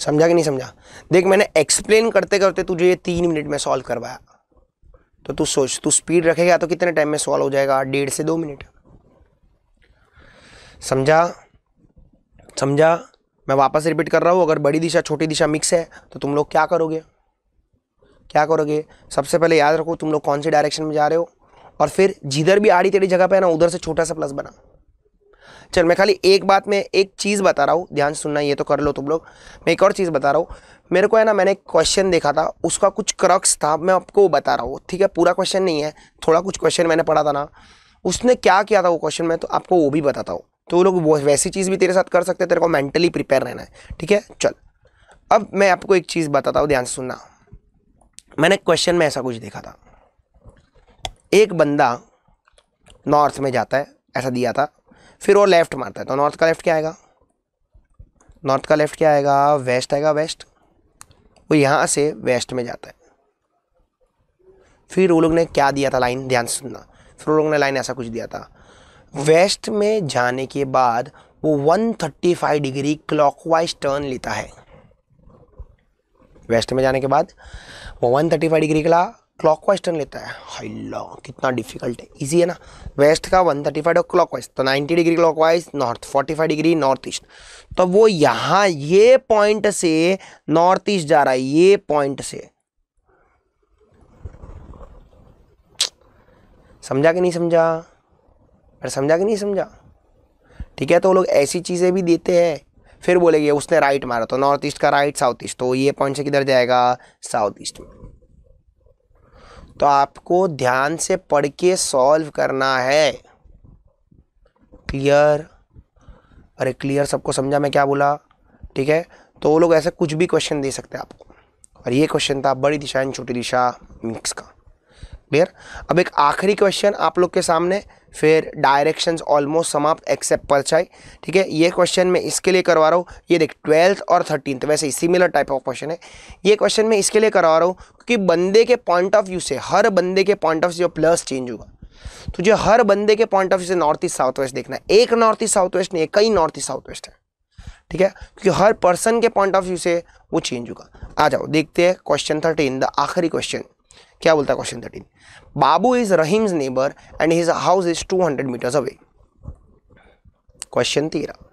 समझा कि नहीं समझा देख मैंने एक्सप्लेन करते करते तुझे ये तीन मिनट में सॉल्व करवाया तो तू सोच तू स्पीड रखेगा तो कितने टाइम में सॉल्व हो जाएगा डेढ़ से दो मिनट समझा समझा मैं वापस रिपीट कर रहा हूँ अगर बड़ी दिशा छोटी दिशा मिक्स है तो तुम लोग क्या करोगे क्या करोगे सबसे पहले याद रखो तुम लोग कौन से डायरेक्शन में जा रहे हो और फिर जिधर भी आड़ी तेरी जगह पे है ना उधर से छोटा सा प्लस बना चल मैं खाली एक बात में एक चीज़ बता रहा हूँ ध्यान सुनना ये तो कर लो तुम लोग मैं एक और चीज़ बता रहा हूँ मेरे को है ना मैंने एक क्वेश्चन देखा था उसका कुछ क्रक्स था मैं आपको बता रहा हूँ ठीक है पूरा क्वेश्चन नहीं है थोड़ा कुछ क्वेश्चन मैंने पढ़ा था ना उसने क्या किया था वो क्वेश्चन में तो आपको वो भी बताता हूँ तो लोग वो वैसी चीज़ भी तेरे साथ कर सकते हैं तेरे को मेंटली प्रिपेयर रहना है ठीक है चल अब मैं आपको एक चीज़ बताता हूँ ध्यान से सुनना मैंने क्वेश्चन में ऐसा कुछ देखा था एक बंदा नॉर्थ में जाता है ऐसा दिया था फिर वो लेफ्ट मारता है तो नॉर्थ का लेफ्ट क्या आएगा नॉर्थ का लेफ्ट क्या आएगा वेस्ट आएगा वेस्ट वो यहाँ से वेस्ट में जाता है फिर वो लोग ने क्या दिया था लाइन ध्यान से सुनना फिर वो लोग ने लाइन ऐसा कुछ दिया था वेस्ट में जाने के बाद वो 135 डिग्री क्लॉकवाइज टर्न लेता है वेस्ट में जाने के बाद वो 135 डिग्री का क्लॉक वाइज टर्न लेता है लो कितना डिफिकल्ट है ईजी है ना वेस्ट का one thirty five clockwise तो 90 degree clockwise north forty five degree north east तो वो यहाँ ये पॉइंट से नॉर्थ ईस्ट जा रहा है ये पॉइंट से समझा कि नहीं समझा अरे समझा कि नहीं समझा ठीक है तो वो लोग ऐसी चीज़ें भी देते हैं फिर बोलेंगे उसने राइट मारा तो नॉर्थ ईस्ट का राइट साउथ ईस्ट तो ये पॉइंट से किधर जाएगा साउथ ईस्ट में तो आपको ध्यान से पढ़ के सॉल्व करना है क्लियर अरे क्लियर सबको समझा मैं क्या बोला ठीक है तो वो लोग ऐसा कुछ भी क्वेश्चन दे सकते हैं आपको और ये क्वेश्चन था बड़ी दिशा एंड छोटी दिशा मिक्स का क्लियर अब एक आखिरी क्वेश्चन आप लोग के सामने फिर डायरेक्शंस ऑलमोस्ट समाप्त एक्सेप्ट परछाई ठीक है ये क्वेश्चन मैं इसके लिए करवा रहा हूँ ये देख ट्वेल्थ और थर्टीनथ वैसे ही सिमिलर टाइप ऑफ क्वेश्चन है ये क्वेश्चन मैं इसके लिए करवा रहा हूँ क्योंकि बंदे के पॉइंट ऑफ व्यू से हर बंदे के point of view plus change होगा तो जो हर बंदे के पॉइंट ऑफ व्यू से नॉर्थ ईस्ट साउथ वेस्ट देखना एक नॉर्थ ईस्ट साउथ वेस्ट नहीं है कई नॉर्थ ईस्ट साउथ वेस्ट है ठीक है क्योंकि हर पर्सन के पॉइंट ऑफ व्यू से वो चेंज होगा आ जाओ देखते हैं क्वेश्चन थर्टीन द आखिरी क्वेश्चन क्या बोलता है question thirteen Babu is Rahim's neighbour and his house is two hundred metres away question तेरह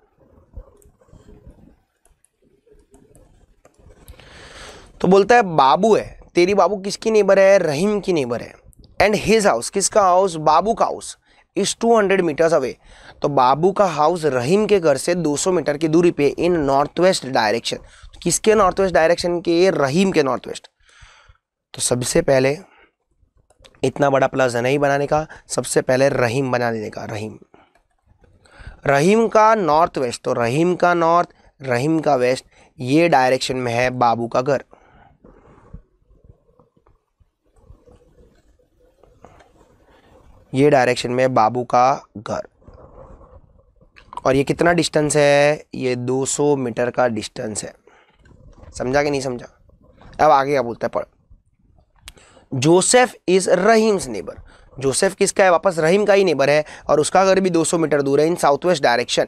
तो बोलता है बाबू है तेरी बाबू किसकी नेबर है रहीम की नेबर है एंड हिज हाउस किसका हाउस बाबू का हाउस इज 200 मीटर्स अवे तो बाबू का हाउस रहीम के घर से 200 मीटर की दूरी पे इन नॉर्थ वेस्ट डायरेक्शन किसके नॉर्थ वेस्ट डायरेक्शन के रहीम के नॉर्थ वेस्ट तो सबसे पहले इतना बड़ा प्लस है नहीं बनाने का सबसे पहले रहीम बना देने का रहीम रहीम का नॉर्थ वेस्ट तो रहीम का नॉर्थ रहीम का वेस्ट ये डायरेक्शन में है बाबू का घर ये डायरेक्शन में बाबू का घर और ये कितना डिस्टेंस है ये 200 मीटर का डिस्टेंस है समझा कि नहीं समझा अब आगे क्या बोलता है पढ़ जोसेफ इज़ रहीम्स नेबर जोसेफ किसका है वापस रहीम का ही नेबर है और उसका घर भी 200 मीटर दूर है इन साउथ वेस्ट डायरेक्शन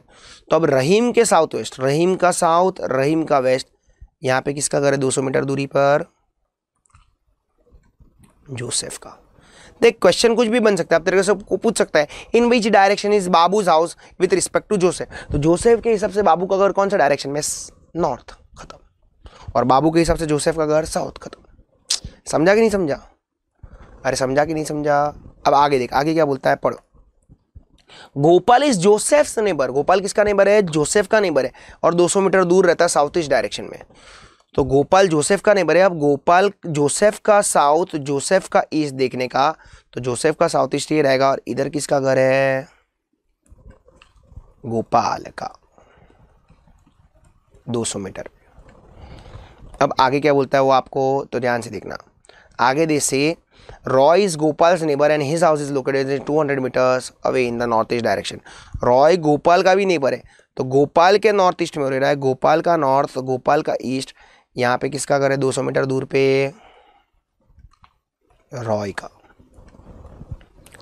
तो अब रहीम के साउथ वेस्ट रहीम का साउथ रहीम का वेस्ट यहाँ पे किसका घर है 200 मीटर दूरी पर जोसेफ का देख क्वेश्चन कुछ भी बन सकता है आप तरीके से पूछ सकता है in which direction is Babu's house with respect to Joseph तो जोसेफ के हिसाब से बाबू का घर कौन सा डायरेक्शन में नॉर्थ खत्म और बाबू के हिसाब से जोसेफ का घर साउथ खत्म समझा कि नहीं समझा अरे समझा कि नहीं समझा अब आगे देख आगे क्या बोलता है पढ़ो गोपाल इज जोसेफ नेबर गोपाल किसका नेबर है जोसेफ का नेबर है और 200 मीटर दूर रहता है साउथ ईस्ट डायरेक्शन में तो गोपाल जोसेफ का नेबर है अब गोपाल जोसेफ का साउथ जोसेफ का ईस्ट देखने का तो जोसेफ का साउथ ईस्ट ये रहेगा और इधर किसका घर है गोपाल का 200 मीटर अब आगे क्या बोलता है वो आपको तो ध्यान से देखना आगे दे से neighbour and his house is located in two hundred metres away in the north east direction Roy Gopal का भी नेबर है तो गोपाल के नॉर्थ ईस्ट में हो रहा है गोपाल का नॉर्थ गोपाल का ईस्ट यहाँ पे किसका घर है 200 मीटर दूर पे रॉय का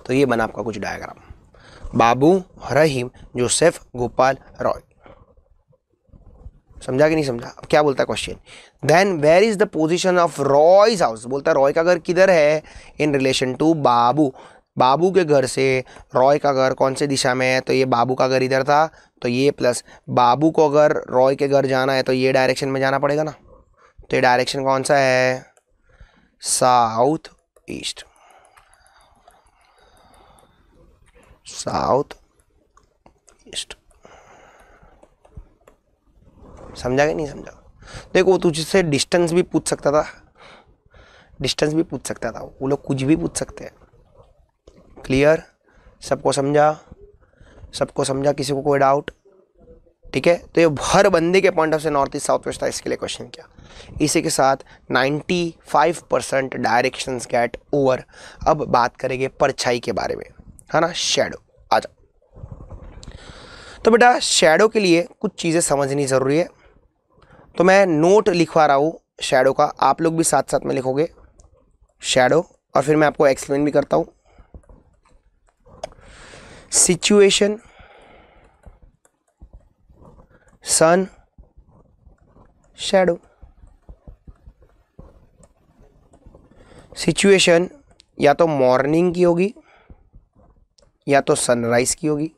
तो ये बना आपका कुछ डायग्राम बाबू रहीम जोसेफ गोपाल रॉय समझा कि नहीं समझा अब क्या बोलता है question then where is the position of Roy's house बोलता है रॉय का घर किधर है इन रिलेशन टू बाबू बाबू के घर से रॉय का घर कौन से दिशा में है तो ये बाबू का घर इधर था तो ये प्लस बाबू को अगर रॉय के घर जाना है तो ये डायरेक्शन में जाना पड़ेगा ना तो ये डायरेक्शन कौन सा है साउथ ईस्ट साउथ ईस्ट समझा गया नहीं समझा देखो वो तुझसे डिस्टेंस भी पूछ सकता था डिस्टेंस भी पूछ सकता था वो लोग कुछ भी पूछ सकते हैं क्लियर सबको समझा सबको समझा किसी को कोई डाउट ठीक है तो ये हर बंदे के पॉइंट ऑफ से नॉर्थ ईस्ट साउथ वेस्ट था इसके लिए क्वेश्चन किया इसी के साथ 95 परसेंट डायरेक्शन गेट ओवर अब बात करेंगे परछाई के बारे में है ना शेडो आ जाओ तो बेटा शेडो के लिए कुछ चीज़ें समझनी ज़रूरी है तो मैं नोट लिखवा रहा हूँ शेडो का आप लोग भी साथ साथ में लिखोगे शेडो और फिर मैं आपको एक्सप्लेन भी करता हूँ सिचुएशन सन शेडो सिचुएशन या तो मॉर्निंग की होगी या तो सनराइज़ की होगी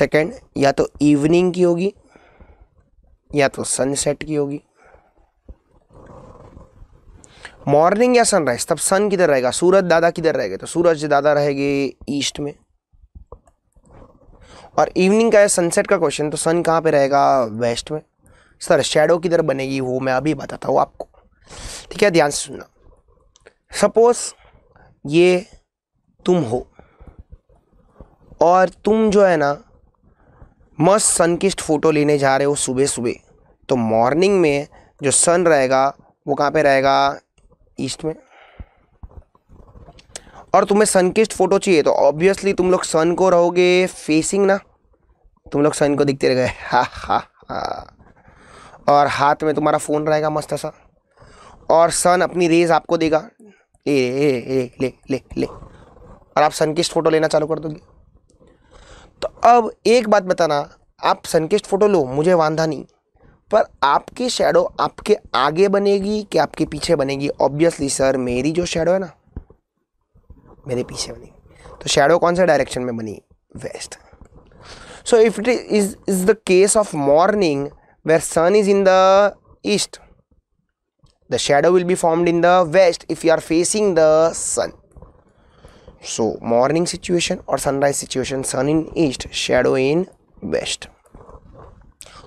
सेकंड या तो इवनिंग की होगी या तो सनसेट की होगी मॉर्निंग या सनराइज तब सन किधर रहेगा सूरज दादा किधर रहेगा तो सूरज दादा रहेगी ईस्ट में और इवनिंग का या सनसेट का क्वेश्चन तो सन कहाँ पे रहेगा वेस्ट में सर शेडो किधर बनेगी वो मैं अभी बताता हूँ आपको ठीक है ध्यान से सुनना सपोज ये तुम हो और तुम जो है ना मस्त सन फ़ोटो लेने जा रहे हो सुबह सुबह तो मॉर्निंग में जो सन रहेगा वो कहाँ पे रहेगा ईस्ट में और तुम्हें सनकिस्ट फ़ोटो चाहिए तो ऑब्वियसली तुम लोग सन को रहोगे फेसिंग ना तुम लोग सन को दिखते रह गए हा हा हा और हाथ में तुम्हारा फ़ोन रहेगा मस्त सा और सन अपनी रेज आपको देगा ए ए ए ले ले ले और आप सनकिस्ट फ़ोटो लेना चालू कर दोगे तो अब एक बात बताना आप सनकेस्ट फ़ोटो लो मुझे वांधा नहीं पर आपकी शेडो आपके आगे बनेगी कि आपके पीछे बनेगी ऑब्वियसली सर मेरी जो शेडो है ना मेरे पीछे बनेगी तो शेडो कौन से डायरेक्शन में बनी west so if it is is the case of morning where sun is in the east the shadow will be formed in the west if you are facing the sun so morning situation और sunrise situation sun in east shadow in west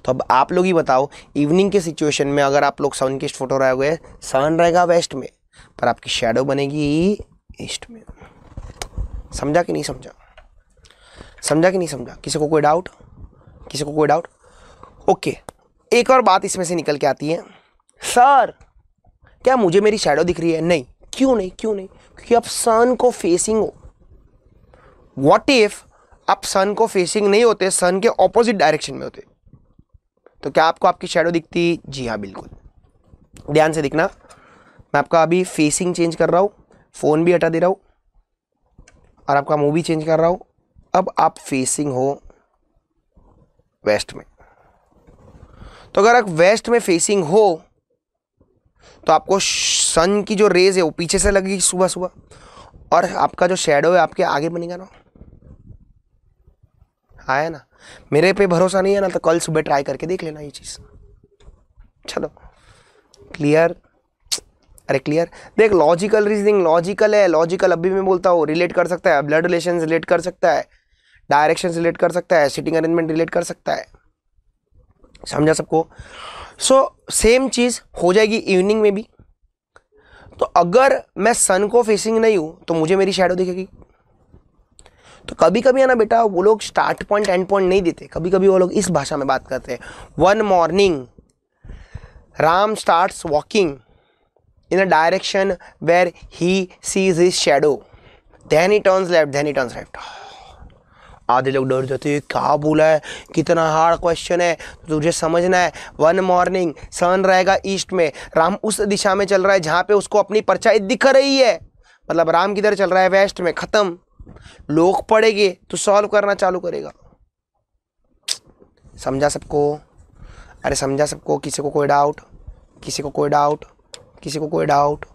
तो अब आप लोग ही बताओ evening के situation में अगर आप लोग सन की फोटो रहे हुए सन रहेगा वेस्ट में पर आपकी शेडो बनेगी ईस्ट में समझा कि नहीं समझा समझा कि नहीं समझा किसी को कोई डाउट किसी को कोई डाउट ओके एक और बात इसमें से निकल के आती है सर क्या मुझे मेरी शेडो दिख रही है नहीं क्यों नहीं क्यों नहीं क्योंकि आप सन को फेसिंग हो वॉट इफ आप सन को फेसिंग नहीं होते सन के ऑपोजिट डायरेक्शन में होते तो क्या आपको आपकी शेडो दिखती जी हाँ बिल्कुल ध्यान से दिखना मैं आपका अभी फेसिंग चेंज कर रहा हूँ फ़ोन भी हटा दे रहा हूँ और आपका मूवी चेंज कर रहा हूँ अब आप फेसिंग हो वेस्ट में तो अगर आप वेस्ट में फेसिंग हो तो आपको सन की जो रेज है वो पीछे से लगेगी सुबह सुबह और आपका जो शेडो है आपके आगे बनेगा ना आया ना मेरे पे भरोसा नहीं है ना तो कल सुबह ट्राई करके देख लेना ये चीज़ चलो क्लियर अरे क्लियर देख लॉजिकल रीजनिंग लॉजिकल है लॉजिकल अभी मैं बोलता हूँ रिलेट कर सकता है ब्लड रिलेशन रिलेट कर सकता है डायरेक्शन रिलेट कर सकता है सिटिंग अरेंजमेंट रिलेट कर सकता है समझा सबको सो सेम चीज़ हो जाएगी इवनिंग में भी तो अगर मैं सन को फेसिंग नहीं हूँ तो मुझे मेरी शेडो दिखेगी तो कभी कभी है ना बेटा वो लोग स्टार्ट पॉइंट एंड पॉइंट नहीं देते कभी कभी वो लोग इस भाषा में बात करते हैं one morning Ram starts walking in a direction where he sees his shadow then he turns left धैन ही टर्न्स लेफ्ट आधे लोग डर जाते हैं क्या बोला है कितना हार्ड क्वेश्चन है तुझे समझना है वन मॉर्निंग सन रहेगा ईस्ट में राम उस दिशा में चल रहा है जहाँ पे उसको अपनी परछाई दिख रही है मतलब राम किधर चल रहा है वेस्ट में ख़त्म लोग पढ़ेंगे तो सॉल्व करना चालू करेगा समझा सबको अरे समझा सबको किसी को कोई डाउट किसी को कोई डाउट किसी को कोई डाउट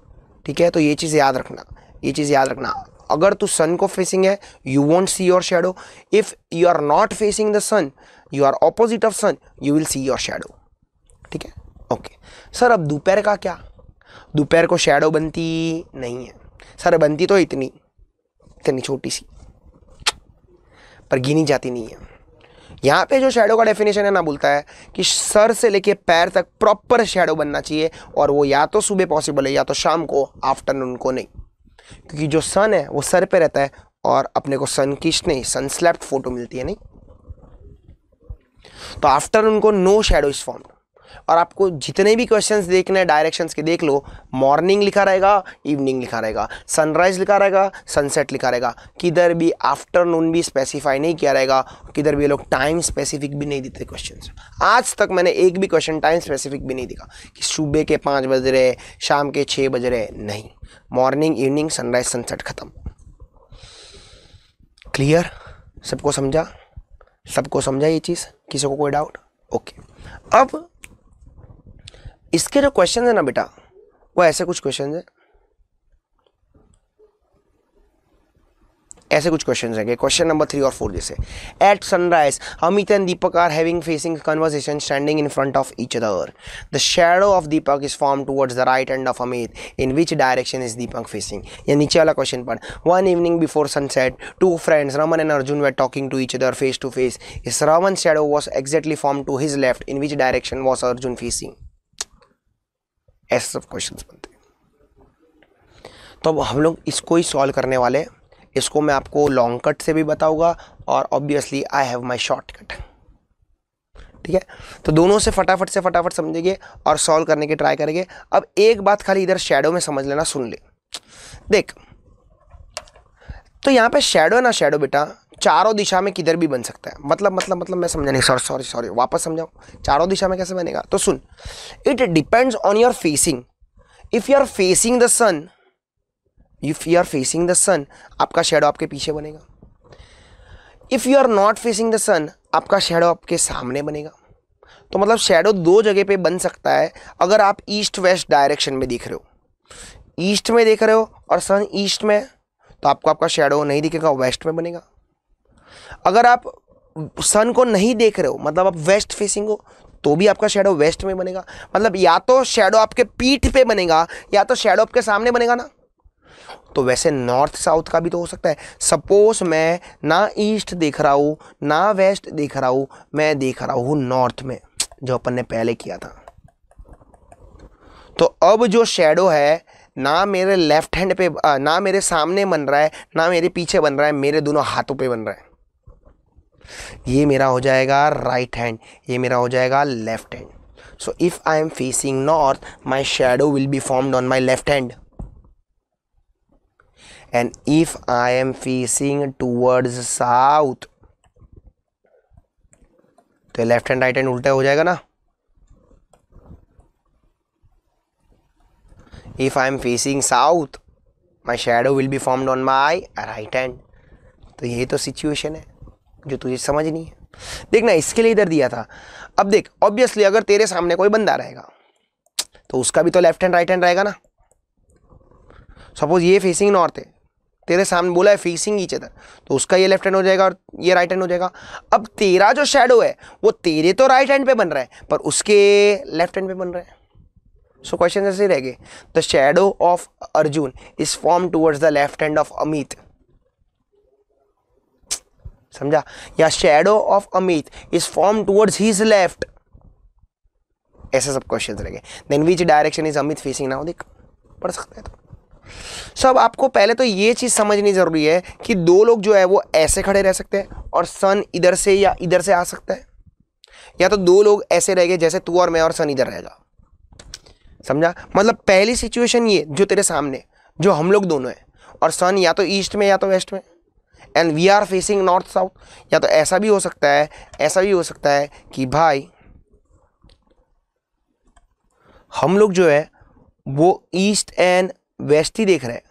ठीक है तो ये चीज़ याद रखना ये चीज़ याद रखना अगर तू सन को फेसिंग है you won't see your shadow if you are not facing the sun you are opposite of sun you will see your shadow ठीक है ओके सर अब दोपहर का क्या दोपहर को शेडो बनती नहीं है सर बनती तो इतनी इतनी छोटी सी पर गिनी जाती नहीं है यहाँ पे जो शेडो का डेफिनेशन है ना बोलता है कि सर से लेके पैर तक प्रॉपर शेडो बनना चाहिए और वो या तो सुबह पॉसिबल है या तो शाम को आफ्टरनून को नहीं क्योंकि जो सन है वो सर पे रहता है और अपने को सन किश नहीं सनस्लैप्ड फोटो मिलती है नहीं तो आफ्टर उनको नो शेडो इज फॉर्म्ड और आपको जितने भी क्वेश्चंस देखने हैं डायरेक्शंस के देख लो मॉर्निंग लिखा रहेगा इवनिंग लिखा रहेगा सनराइज़ लिखा रहेगा सनसेट लिखा रहेगा किधर भी आफ्टरनून भी स्पेसिफाई नहीं किया रहेगा किधर भी ये लोग टाइम स्पेसिफिक भी नहीं देते क्वेश्चन आज तक मैंने एक भी क्वेश्चन टाइम स्पेसिफिक भी नहीं देखा कि सुबह के पाँच बज रहे शाम के छः बज रहे नहीं मॉर्निंग इवनिंग सनराइज सनसेट ख़त्म क्लियर सबको समझा सबको समझा ये चीज़ किसी को कोई डाउट ओके अब इसके जो क्वेश्चन है ना बेटा वो ऐसे कुछ क्वेश्चन है ऐसे कुछ क्वेश्चन रहेंगे क्वेश्चन नंबर थ्री और फोर जैसे at sunrise Amit and Deepak are having facing conversation standing in front of each other the shadow of Deepak is form towards the right end of Amit in which direction is Deepak facing ये नीचे वाला question पर one evening before sunset two friends Raman and Arjun were talking to each other face to face is Raman shadow was exactly form to his left in which direction was Arjun facing ऐसे सब question बनते हैं तो अब हम लोग इसको ही सॉल्व करने वाले हैं इसको मैं आपको लॉन्ग कट से भी बताऊंगा और obviously I have my shortcut ठीक है तो दोनों से फटाफट से फटाफट समझेंगे और सॉल्व करने की ट्राई करेंगे अब एक बात खाली इधर शेडो में समझ लेना सुन ले देख तो यहाँ पे शेडो ना शेडो बेटा चारों दिशा में किधर भी बन सकता है मतलब मतलब मतलब मैं समझा नहीं सॉरी सॉरी सॉरी वापस समझाऊँ चारों दिशा में कैसे बनेगा तो सुन it depends on your facing if you are facing the sun if you are facing the sun आपका शेडो आपके पीछे बनेगा if you are not facing the sun आपका शेडो आपके सामने बनेगा तो मतलब शेडो दो जगह पे बन सकता है अगर आप ईस्ट वेस्ट डायरेक्शन में देख रहे हो ईस्ट में देख रहे हो और सन ईस्ट में तो आपको आपका शेडो नहीं दिखेगा वेस्ट में बनेगा अगर आप सन को नहीं देख रहे हो मतलब आप वेस्ट फेसिंग हो तो भी आपका शेडो वेस्ट में बनेगा मतलब या तो शेडो आपके पीठ पे बनेगा या तो शेडो आपके सामने बनेगा ना तो वैसे नॉर्थ साउथ का भी तो हो सकता है सपोज मैं ना ईस्ट देख रहा हूँ ना वेस्ट देख रहा हूँ मैं देख रहा हूँ नॉर्थ में जो अपन ने पहले किया था तो अब जो शेडो है ना मेरे लेफ्ट हैंड पे ना मेरे सामने बन रहा है ना मेरे पीछे बन रहा है मेरे दोनों हाथों पे बन रहा है ये मेरा हो जाएगा राइट हैंड ये मेरा हो जाएगा left hand so if I am facing north my shadow will be formed on my left hand and if I am facing towards south तो लेफ्ट हैंड राइट हैंड उल्टा हो जाएगा ना if I am facing south my shadow will be formed on my right hand तो यही तो situation है जो तुझे समझ नहीं है देखना इसके लिए इधर दिया था अब देख ऑब्वियसली अगर तेरे सामने कोई बंदा रहेगा तो उसका भी तो लेफ्ट हैंड राइट हैंड रहेगा ना सपोज ये फेसिंग नॉर्थ है तेरे सामने बोला है फेसिंग ईच अदर तो उसका ये लेफ्ट हैंड हो जाएगा और ये राइट हैंड हो जाएगा अब तेरा जो शेडो है वो तेरे तो राइट हैंड पे बन रहा है पर उसके लेफ्ट हैंड पे बन रहा है सो क्वेश्चन ऐसे रह गए the shadow of Arjun is form towards the left hand of Amit समझा या shadow of Amit is form towards his left ऐसे सब क्वेश्चन रहेंगे then which direction is Amit facing now देख पढ़ सकते हैं तो सब आपको पहले तो ये चीज़ समझनी ज़रूरी है कि दो लोग जो है वो ऐसे खड़े रह सकते हैं और सन इधर से या इधर से आ सकता है या तो दो लोग ऐसे रह गए जैसे तू और मैं और सन इधर रहेगा समझा मतलब पहली सिचुएशन ये जो तेरे सामने जो हम लोग दोनों हैं और सन या तो ईस्ट में या तो वेस्ट में and we are facing north south या तो ऐसा भी हो सकता है ऐसा भी हो सकता है कि भाई हम लोग जो है वो ईस्ट एंड वेस्ट ही देख रहे हैं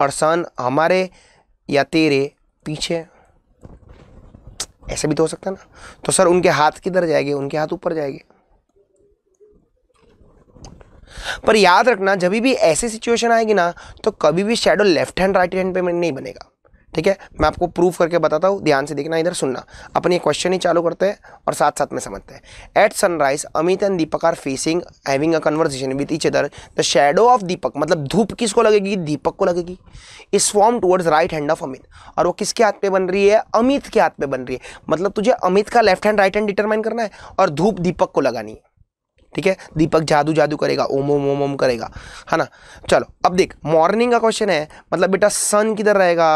और सन हमारे या तेरे पीछे ऐसे भी तो हो सकता है ना तो सर उनके हाथ किधर जाएंगे उनके हाथ ऊपर जाएंगे पर याद रखना जब भी ऐसी सिचुएशन आएगी ना तो कभी भी shadow left hand right hand पे नहीं बनेगा ठीक है मैं आपको प्रूफ करके बताता हूँ ध्यान से देखना इधर सुनना अपन ये क्वेश्चन ही चालू करते हैं और साथ साथ में समझते हैं at sunrise Amit and Deepak are facing having a conversation with each other the shadow of Deepak मतलब धूप किसको लगेगी दीपक को लगेगी is form towards right hand of Amit और वो किसके हाथ पे बन रही है अमित के हाथ पे बन रही है मतलब तुझे अमित का left hand right hand determine करना है और धूप दीपक को लगानी है ठीक है दीपक जादू जादू करेगा ओम ओम ओम ओम करेगा है ना चलो अब देख मॉर्निंग का क्वेश्चन है मतलब बेटा सन किधर रहेगा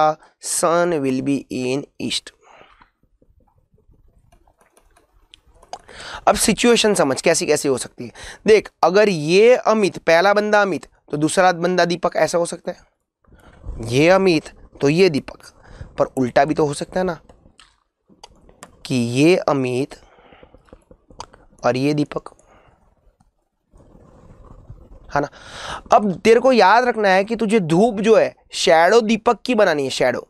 sun will be in east अब सिचुएशन समझ कैसी कैसी हो सकती है देख अगर ये अमित पहला बंदा अमित तो दूसरा बंदा दीपक ऐसा हो सकता है ये अमित तो ये दीपक पर उल्टा भी तो हो सकता है ना कि ये अमित और ये दीपक है ना अब तेरे को याद रखना है कि तुझे धूप जो है शेडो दीपक की बनानी है शेडो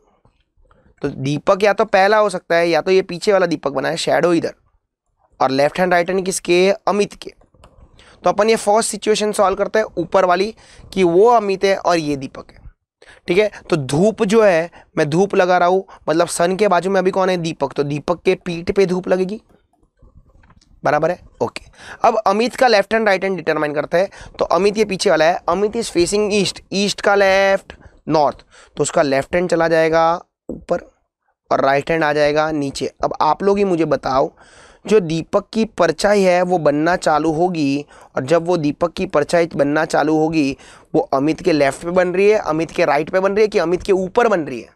तो दीपक या तो पहला हो सकता है या तो ये पीछे वाला दीपक बना है शेडो इधर और लेफ्ट हैंड राइट हैंड किसके अमित के तो अपन ये फर्स्ट सिचुएशन सॉल्व करते हैं ऊपर वाली कि वो अमित है और ये दीपक है ठीक है तो धूप जो है मैं धूप लगा रहा हूँ मतलब सन के बाजू में अभी कौन है दीपक तो दीपक के पीठ पे धूप लगेगी बराबर है ओके अब अमित का left hand right hand determine करते हैं तो अमित ये पीछे वाला है Amit is facing east east का लेफ्ट नॉर्थ तो उसका लेफ्ट हैंड चला जाएगा ऊपर और राइट हैंड आ जाएगा नीचे अब आप लोग ही मुझे बताओ जो दीपक की परछाई है वो बनना चालू होगी और जब वो दीपक की परछाई बनना चालू होगी वो अमित के लेफ्ट पे बन रही है अमित के राइट पे बन रही है कि अमित के ऊपर बन रही है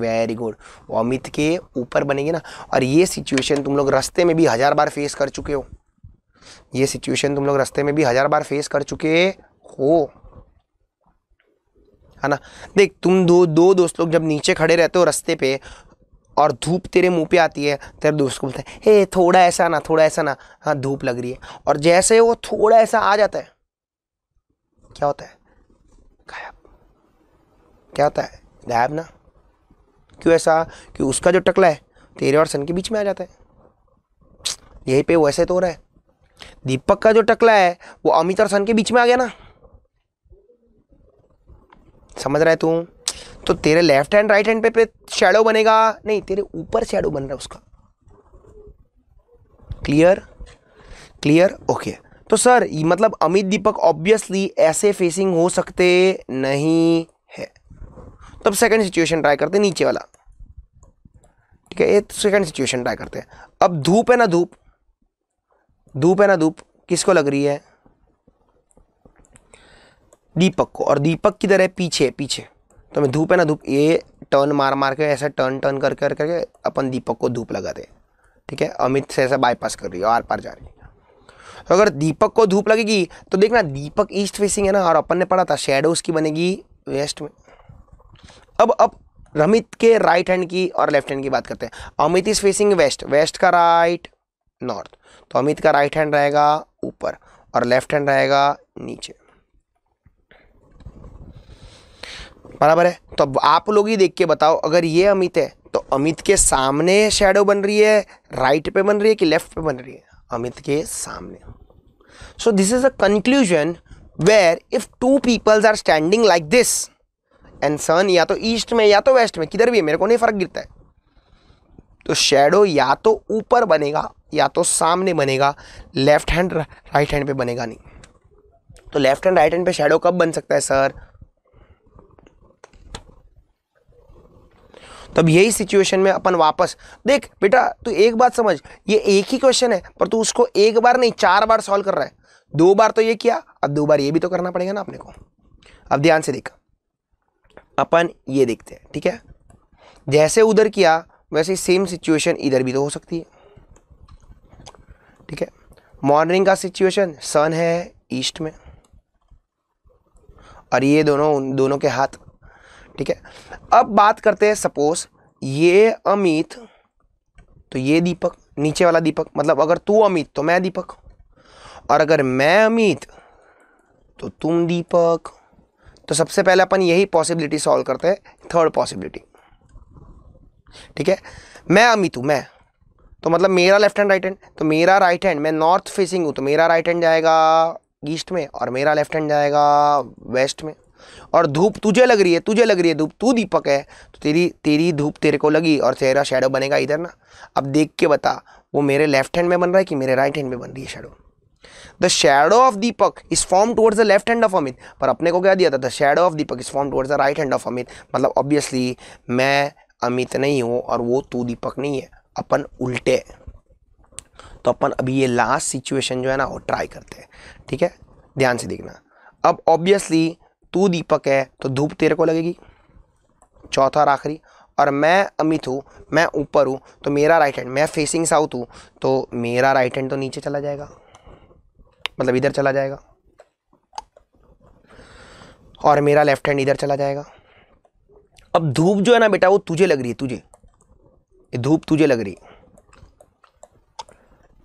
वेरी गुड अमित के ऊपर बनेंगे ना और ये सिचुएशन तुम लोग रास्ते में भी हज़ार बार फेस कर चुके हो ये सिचुएशन तुम लोग रास्ते में भी हज़ार बार फेस कर चुके हो है ना देख तुम दो दो दोस्त लोग जब नीचे खड़े रहते हो रास्ते पे और धूप तेरे मुंह पे आती है तेरे दोस्त को बोलते हैं हे थोड़ा ऐसा ना थोड़ा ऐसा ना हाँ धूप लग रही है और जैसे वो थोड़ा ऐसा आ जाता है क्या होता है गायब क्या होता है गायब ना क्यों ऐसा कि उसका जो टकला है तेरे और सन के बीच में आ जाता है यहीं पे वैसे तो हो रहा है दीपक का जो टकला है वो अमित और सन के बीच में आ गया ना समझ रहा है तू तो तेरे लेफ्ट हैंड राइट हैंड पे, पे शेडो बनेगा नहीं तेरे ऊपर शेडो बन रहा है उसका क्लियर क्लियर ओके तो सर मतलब अमित दीपक ऑब्वियसली ऐसे फेसिंग हो सकते नहीं तो अब सेकंड सिचुएशन ट्राई करते हैं नीचे वाला ठीक है ये सेकंड सिचुएशन ट्राई करते हैं अब धूप है ना धूप धूप है ना धूप किसको लग रही है दीपक को और दीपक किधर है पीछे पीछे तो मैं धूप है ना धूप ये टर्न मार मार के ऐसा टर्न टर्न कर कर करके अपन दीपक को धूप लगा दे ठीक है अमित से ऐसा बाईपास कर रही है आर पार जा रही है तो अगर दीपक को धूप लगेगी तो देखना दीपक ईस्ट फेसिंग है ना और अपन ने पढ़ा था शेडो उसकी बनेगी वेस्ट में अब अब रमित के राइट हैंड की और लेफ्ट हैंड की बात करते हैं Amit is facing west west का राइट नॉर्थ तो अमित का राइट हैंड रहेगा ऊपर और लेफ्ट हैंड रहेगा नीचे बराबर है तो अब आप लोग ही देख के बताओ अगर ये अमित है तो अमित के सामने शेडो बन रही है राइट पे बन रही है कि लेफ्ट पे बन रही है अमित के सामने so this is a conclusion where if two peoples are standing like this and sun या तो ईस्ट में या तो वेस्ट में किधर भी है मेरे को नहीं फ़र्क गिरता है तो शेडो या तो ऊपर बनेगा या तो सामने बनेगा लेफ्ट हैंड राइट हैंड पे बनेगा नहीं तो लेफ्ट हैंड राइट हैंड पे शेडो कब बन सकता है सर तब यही सिचुएशन में अपन वापस देख बेटा तू एक बात समझ ये एक ही क्वेश्चन है पर तू उसको एक बार नहीं चार बार सॉल्व कर रहा है दो बार तो ये किया अब दो बार ये भी तो करना पड़ेगा ना अपने को अब ध्यान से देखा अपन ये देखते हैं ठीक है जैसे उधर किया वैसे सेम सिचुएशन इधर भी तो हो सकती है ठीक है मॉर्निंग का सिचुएशन सन है ईस्ट में और ये दोनों उन दोनों के हाथ ठीक है अब बात करते हैं सपोज ये अमित तो ये दीपक नीचे वाला दीपक मतलब अगर तू अमित तो मैं दीपक और अगर मैं अमित तो तुम दीपक तो सबसे पहले अपन यही पॉसिबिलिटी सॉल्व करते हैं थर्ड पॉसिबिलिटी ठीक है मैं अमित हूँ मैं तो मतलब मेरा लेफ्ट हैंड राइट हैंड तो मेरा राइट हैंड मैं नॉर्थ फेसिंग हूँ तो मेरा राइट हैंड जाएगा ईस्ट में और मेरा लेफ्ट हैंड जाएगा वेस्ट में और धूप तुझे लग रही है तुझे लग रही है धूप तू दीपक है तो तेरी तेरी धूप तेरे को लगी और तेरा शेडो बनेगा इधर ना अब देख के बता वो मेरे लेफ्ट हैंड में बन रहा है कि मेरे राइट हैंड में बन रही है shadow the shadow of Deepak is form towards the left hand of Amit पर अपने को क्या दिया था the shadow of Deepak is form towards the right hand of Amit मतलब ऑब्वियसली मैं अमित नहीं हूँ और वो तू दीपक नहीं है अपन उल्टे तो अपन अभी ये लास्ट सिचुएशन जो है ना वो ट्राई करते हैं ठीक है ध्यान से देखना अब ऑब्वियसली तू दीपक है तो धूप तेरे को लगेगी चौथा और आखिरी और मैं अमित हूँ मैं ऊपर हूँ तो मेरा राइट हैंड मैं फेसिंग साउथ हूँ तो मेरा राइट हैंड तो नीचे चला जाएगा मतलब इधर चला जाएगा और मेरा लेफ्ट हैंड इधर चला जाएगा अब धूप जो है ना बेटा वो तुझे लग रही है तुझे धूप तुझे लग रही है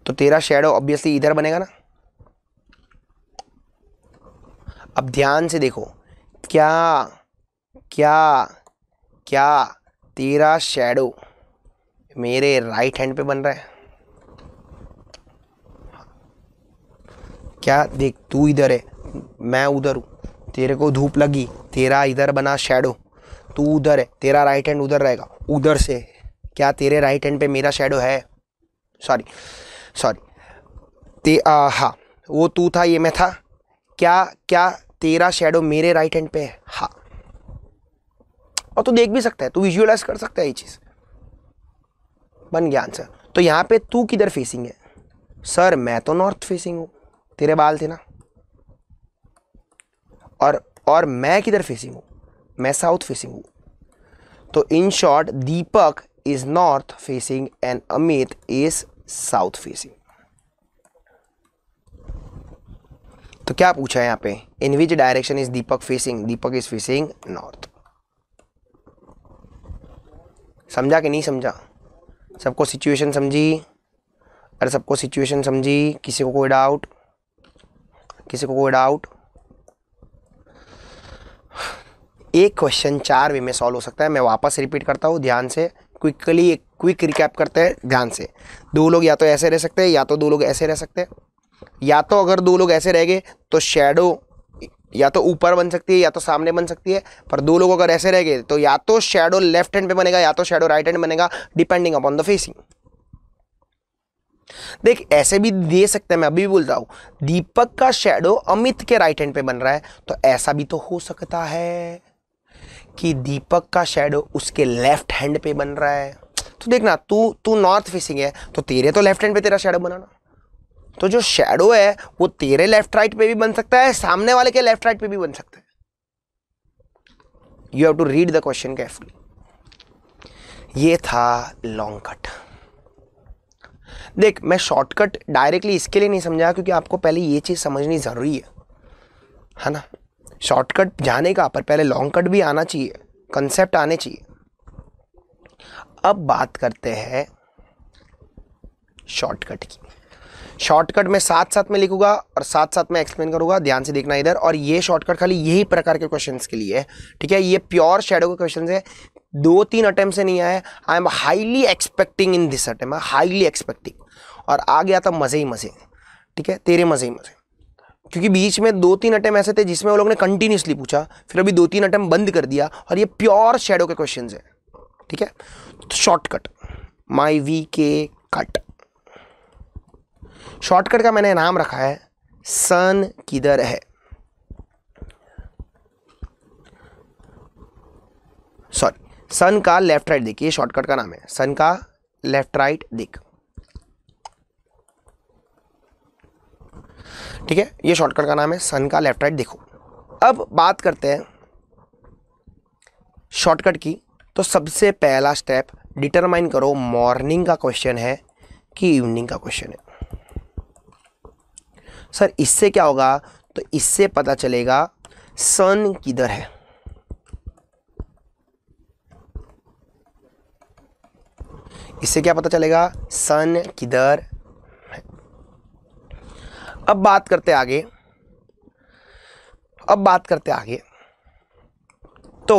तो तेरा शेडो ऑब्वियसली इधर बनेगा ना अब ध्यान से देखो क्या क्या क्या तेरा शेडो मेरे राइट हैंड पे बन रहा है क्या देख तू इधर है मैं उधर हूँ तेरे को धूप लगी तेरा इधर बना शेडो तू उधर है तेरा राइट हैंड उधर रहेगा उधर से क्या तेरे राइट हैंड पे मेरा शेडो है सॉरी सॉरी ते हाँ वो तू था ये मैं था क्या क्या तेरा शेडो मेरे राइट हैंड पे है हाँ और तू देख भी सकता है तू विजुअलाइज कर सकता है ये चीज़ बन गया आंसर तो यहाँ पे तू किधर फेसिंग है सर मैं तो नॉर्थ फेसिंग हूँ तेरे बाल थे ना और और मैं किधर फेसिंग हूँ मैं साउथ फेसिंग हूँ तो in short Deepak is north facing and Amit is south facing तो क्या पूछा है यहाँ पे in which direction is Deepak facing Deepak is facing north समझा कि नहीं समझा सबको सिचुएशन समझी अरे सबको सिचुएशन समझी किसी को कोई डाउट किसी को कोई डाउट एक क्वेश्चन चार वे में सॉल्व हो सकता है मैं वापस रिपीट करता हूँ ध्यान से क्विकली एक क्विक रिकैप करते हैं ध्यान से दो लोग या तो ऐसे रह सकते हैं या तो दो लोग ऐसे रह सकते हैं या तो अगर दो लोग ऐसे रह गए तो शेडो या तो ऊपर बन सकती है या तो सामने बन सकती है पर दो लोग अगर ऐसे रह गए तो या तो शेडो लेफ्ट हैंड पे बनेगा या तो शेडो राइट हैंड बनेगा डिपेंडिंग अपॉन द फेसिंग देख ऐसे भी दे सकते हैं मैं अभी भी बोल रहा हूँ दीपक का शेडो अमित के राइट हैंड पे बन रहा है तो ऐसा भी तो हो सकता है कि दीपक का शेडो उसके लेफ्ट हैंड पे बन रहा है तो देखना तू तू नॉर्थ फेसिंग है तो तेरे तो लेफ्ट हैंड पे तेरा शेडो बनाना तो जो शेडो है वो तेरे लेफ्ट राइट पे भी बन सकता है सामने वाले के लेफ्ट राइट पे भी बन सकता है you have to read the question carefully ये था लॉन्ग कट देख मैं शॉर्टकट डायरेक्टली इसके लिए नहीं समझा क्योंकि आपको पहले ये चीज़ समझनी ज़रूरी है है ना शॉर्टकट जाने का पर पहले लॉन्ग कट भी आना चाहिए कंसेप्ट आने चाहिए अब बात करते हैं शॉर्टकट की शॉर्टकट में साथ साथ में लिखूंगा और साथ साथ में एक्सप्लेन करूंगा ध्यान से देखना इधर और ये शॉर्टकट खाली यही प्रकार के क्वेश्चंस के लिए है ठीक है ये प्योर शेडो के क्वेश्चंस है दो तीन अटैम्प से नहीं आए I am highly expecting in this attempt highly expecting और आ गया था मज़े ही मज़े ठीक है तेरे मज़े ही मज़े क्योंकि बीच में दो तीन अटैम्प ऐसे थे जिसमें वो लोग ने कंटिन्यूसली पूछा फिर अभी दो तीन अटैम्प बंद कर दिया और ये प्योर शेडो के क्वेश्चन है ठीक है shortcut my V K cut shortcut का मैंने नाम रखा है सन किधर है सॉरी सन का लेफ्ट राइट देखिए शॉर्टकट का नाम है सन का लेफ्ट राइट देख ठीक है ये शॉर्टकट का नाम है सन का लेफ्ट राइट देखो अब बात करते हैं शॉर्टकट की तो सबसे पहला स्टेप डिटरमाइन करो मॉर्निंग का क्वेश्चन है कि इवनिंग का क्वेश्चन है सर इससे क्या होगा तो इससे पता चलेगा सन किधर है इससे क्या पता चलेगा सन किधर अब बात करते आगे अब बात करते आगे तो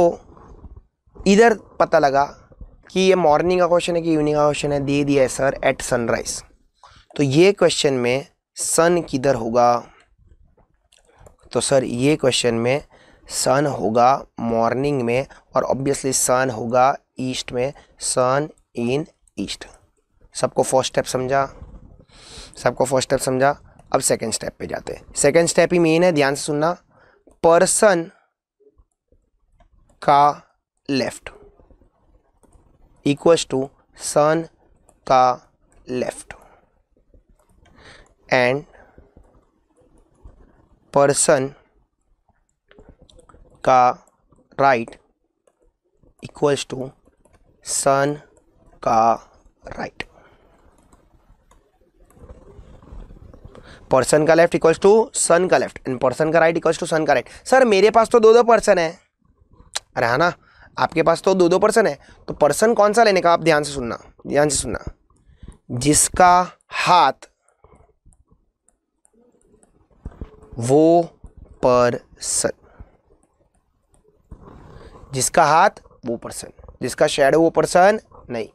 इधर पता लगा कि ये मॉर्निंग का क्वेश्चन है कि इवनिंग का क्वेश्चन है दे दिया है सर एट सनराइज तो ये क्वेश्चन में सन किधर होगा तो सर ये क्वेश्चन में सन होगा मॉर्निंग में और ऑब्वियसली सन होगा ईस्ट में सन इन ईस्ट सबको फर्स्ट स्टेप समझा सबको फर्स्ट स्टेप समझा अब सेकेंड स्टेप पे जाते हैं सेकेंड स्टेप ही मेन है ध्यान से सुनना पर्सन का लेफ्ट इक्वल्स टू सन का लेफ्ट एंड पर्सन का राइट इक्वल्स टू सन का राइट पर्सन का लेफ्ट इक्वल्स टू सन का लेफ्ट एंड पर्सन का राइट इक्वल्स टू सन का राइट सर मेरे पास तो दो दो पर्सन है अरे हाँ ना आपके पास तो दो दो पर्सन है तो पर्सन कौन सा लेने का आप ध्यान से सुनना ध्यान से सुनना जिसका हाथ वो पर्सन जिसका हाथ वो पर्सन जिसका शेडो वो पर्सन नहीं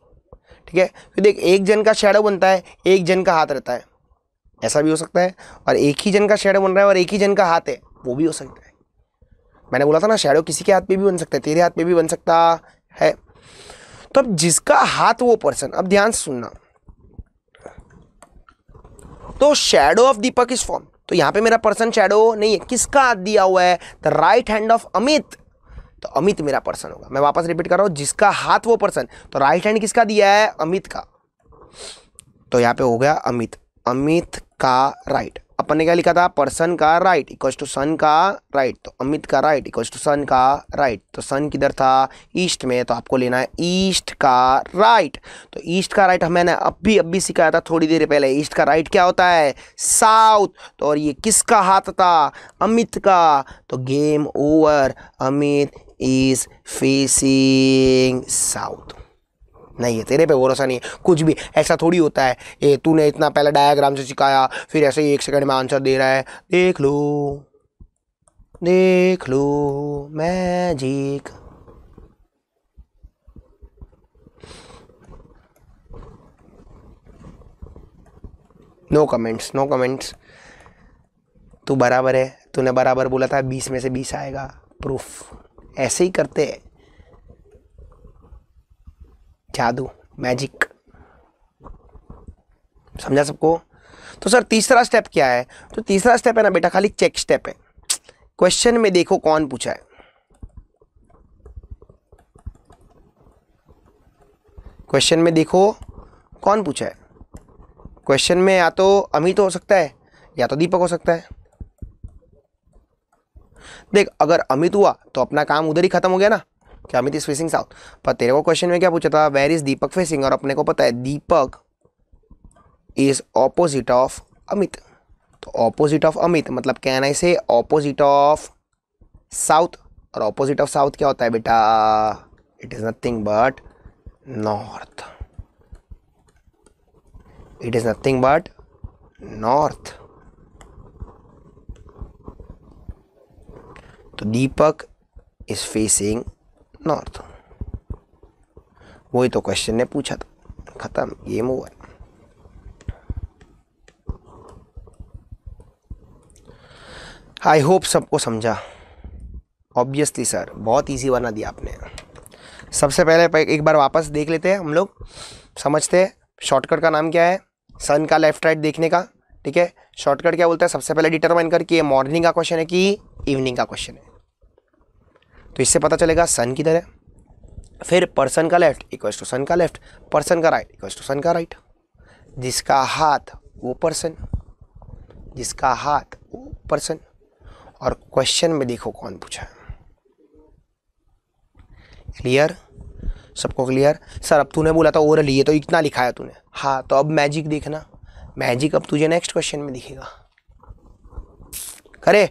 ठीक है तो देख एक जन का शेडो बनता है एक जन का हाथ रहता है ऐसा भी हो सकता है और एक ही जन का शेडो बन रहा है और एक ही जन का हाथ है वो भी हो सकता है मैंने बोला था ना शेडो किसी के हाथ पे भी बन सकता है तेरे हाथ पे भी बन सकता है तो अब जिसका हाथ वो पर्सन अब ध्यान से सुनना तो shadow of Deepak is form तो यहाँ पे मेरा पर्सन शेडो नहीं है किसका हाथ दिया हुआ है the right hand of Amit तो अमित मेरा पर्सन होगा मैं वापस रिपीट कर रहा हूँ जिसका हाथ वो पर्सन तो राइट हैंड किसका दिया है अमित का तो यहाँ पे हो गया अमित अमित का राइट अपन ने क्या लिखा था पर्सन का राइट इक्व टू सन का राइट तो अमित का राइट इक्व टू सन का राइट तो सन किधर था ईस्ट में तो आपको लेना है ईस्ट का राइट तो ईस्ट का राइट हमें अब भी अब भी सिखाया था थोड़ी देर पहले ईस्ट का राइट क्या होता है साउथ तो और ये किसका हाथ था अमित का तो game over Amit is facing south नहीं है तेरे पे भरोसा नहीं है कुछ भी ऐसा थोड़ी होता है ये तूने इतना पहले डायाग्राम से सिखाया फिर ऐसे ही एक सेकंड में आंसर दे रहा है देख लो देख लो magic no comments no comments तू बराबर है तूने बराबर बोला था बीस में से बीस आएगा प्रूफ ऐसे ही करते हैं जादू मैजिक समझा सबको तो सर तीसरा स्टेप क्या है तो तीसरा स्टेप है ना बेटा खाली चेक स्टेप है क्वेश्चन में देखो कौन पूछा है क्वेश्चन में देखो कौन पूछा है क्वेश्चन में या तो अमित हो सकता है या तो दीपक हो सकता है देख अगर अमित हुआ तो अपना काम उधर ही खत्म हो गया ना कि अमित इज फेसिंग साउथ पर तेरे को क्वेश्चन में क्या पूछा था वेर इज दीपक फेसिंग और अपने को पता है Deepak is opposite of Amit तो ऑपोजिट ऑफ अमित मतलब कहना इसे ऑपोजिट ऑफ साउथ और ऑपोजिट ऑफ साउथ क्या होता है बेटा it is nothing but north it is nothing but north तो दीपक इज फेसिंग नॉर्थ वही तो क्वेश्चन ने पूछा था ख़त्म गेम ओवर आई होप सबको समझा ऑब्वियसली सर बहुत इजी बना दिया आपने सबसे पहले एक बार वापस देख लेते हैं हम लोग समझते हैं शॉर्टकट का नाम क्या है सन का लेफ्ट राइट देखने का ठीक है शॉर्टकट क्या बोलता है सबसे पहले डिटरमाइन करके ये मॉर्निंग का क्वेश्चन है कि इवनिंग का क्वेश्चन है तो इससे पता चलेगा सन किधर है फिर पर्सन का लेफ्ट इक्वल्स टू सन का लेफ्ट पर्सन का राइट इक्वल्स टू सन का राइट जिसका हाथ वो पर्सन जिसका हाथ वो पर्सन और क्वेश्चन में देखो कौन पूछा है क्लियर सबको क्लियर सर अब तूने बोला था ओरली ये तो इतना लिखा है तूने हाँ तो अब मैजिक देखना मैजिक अब तुझे नेक्स्ट क्वेश्चन में दिखेगा करे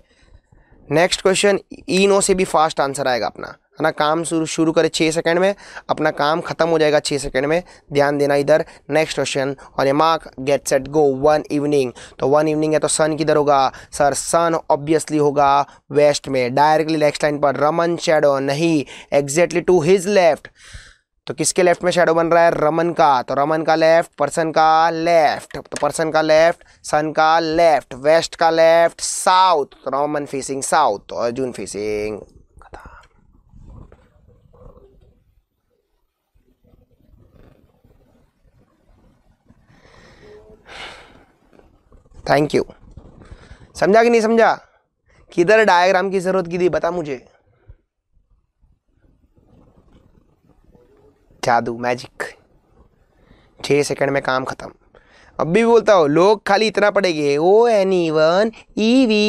नेक्स्ट क्वेश्चन ई नो से भी फास्ट आंसर आएगा अपना है ना काम शुरू शुरू करें छः सेकंड में अपना काम खत्म हो जाएगा छः सेकंड में ध्यान देना इधर नेक्स्ट क्वेश्चन और ये mark get set go one evening तो वन इवनिंग है तो सन किधर होगा सर सन ऑब्वियसली होगा वेस्ट में डायरेक्टली नेक्स्ट लाइन पर रमन शेडो नहीं एग्जैक्टली टू हिज लेफ्ट तो किसके लेफ्ट में शेडो बन रहा है रमन का तो रमन का लेफ्ट पर्सन का लेफ्ट तो पर्सन का लेफ्ट सन का लेफ्ट वेस्ट का लेफ्ट साउथ तो रमन फेसिंग साउथ तो अर्जुन फेसिंग थैंक यू समझा कि नहीं समझा किधर डायग्राम की ज़रूरत की थी बता मुझे जादू मैजिक छः सेकंड में काम ख़त्म अब भी बोलता हो लोग खाली इतना पढ़ेंगे O N E one E V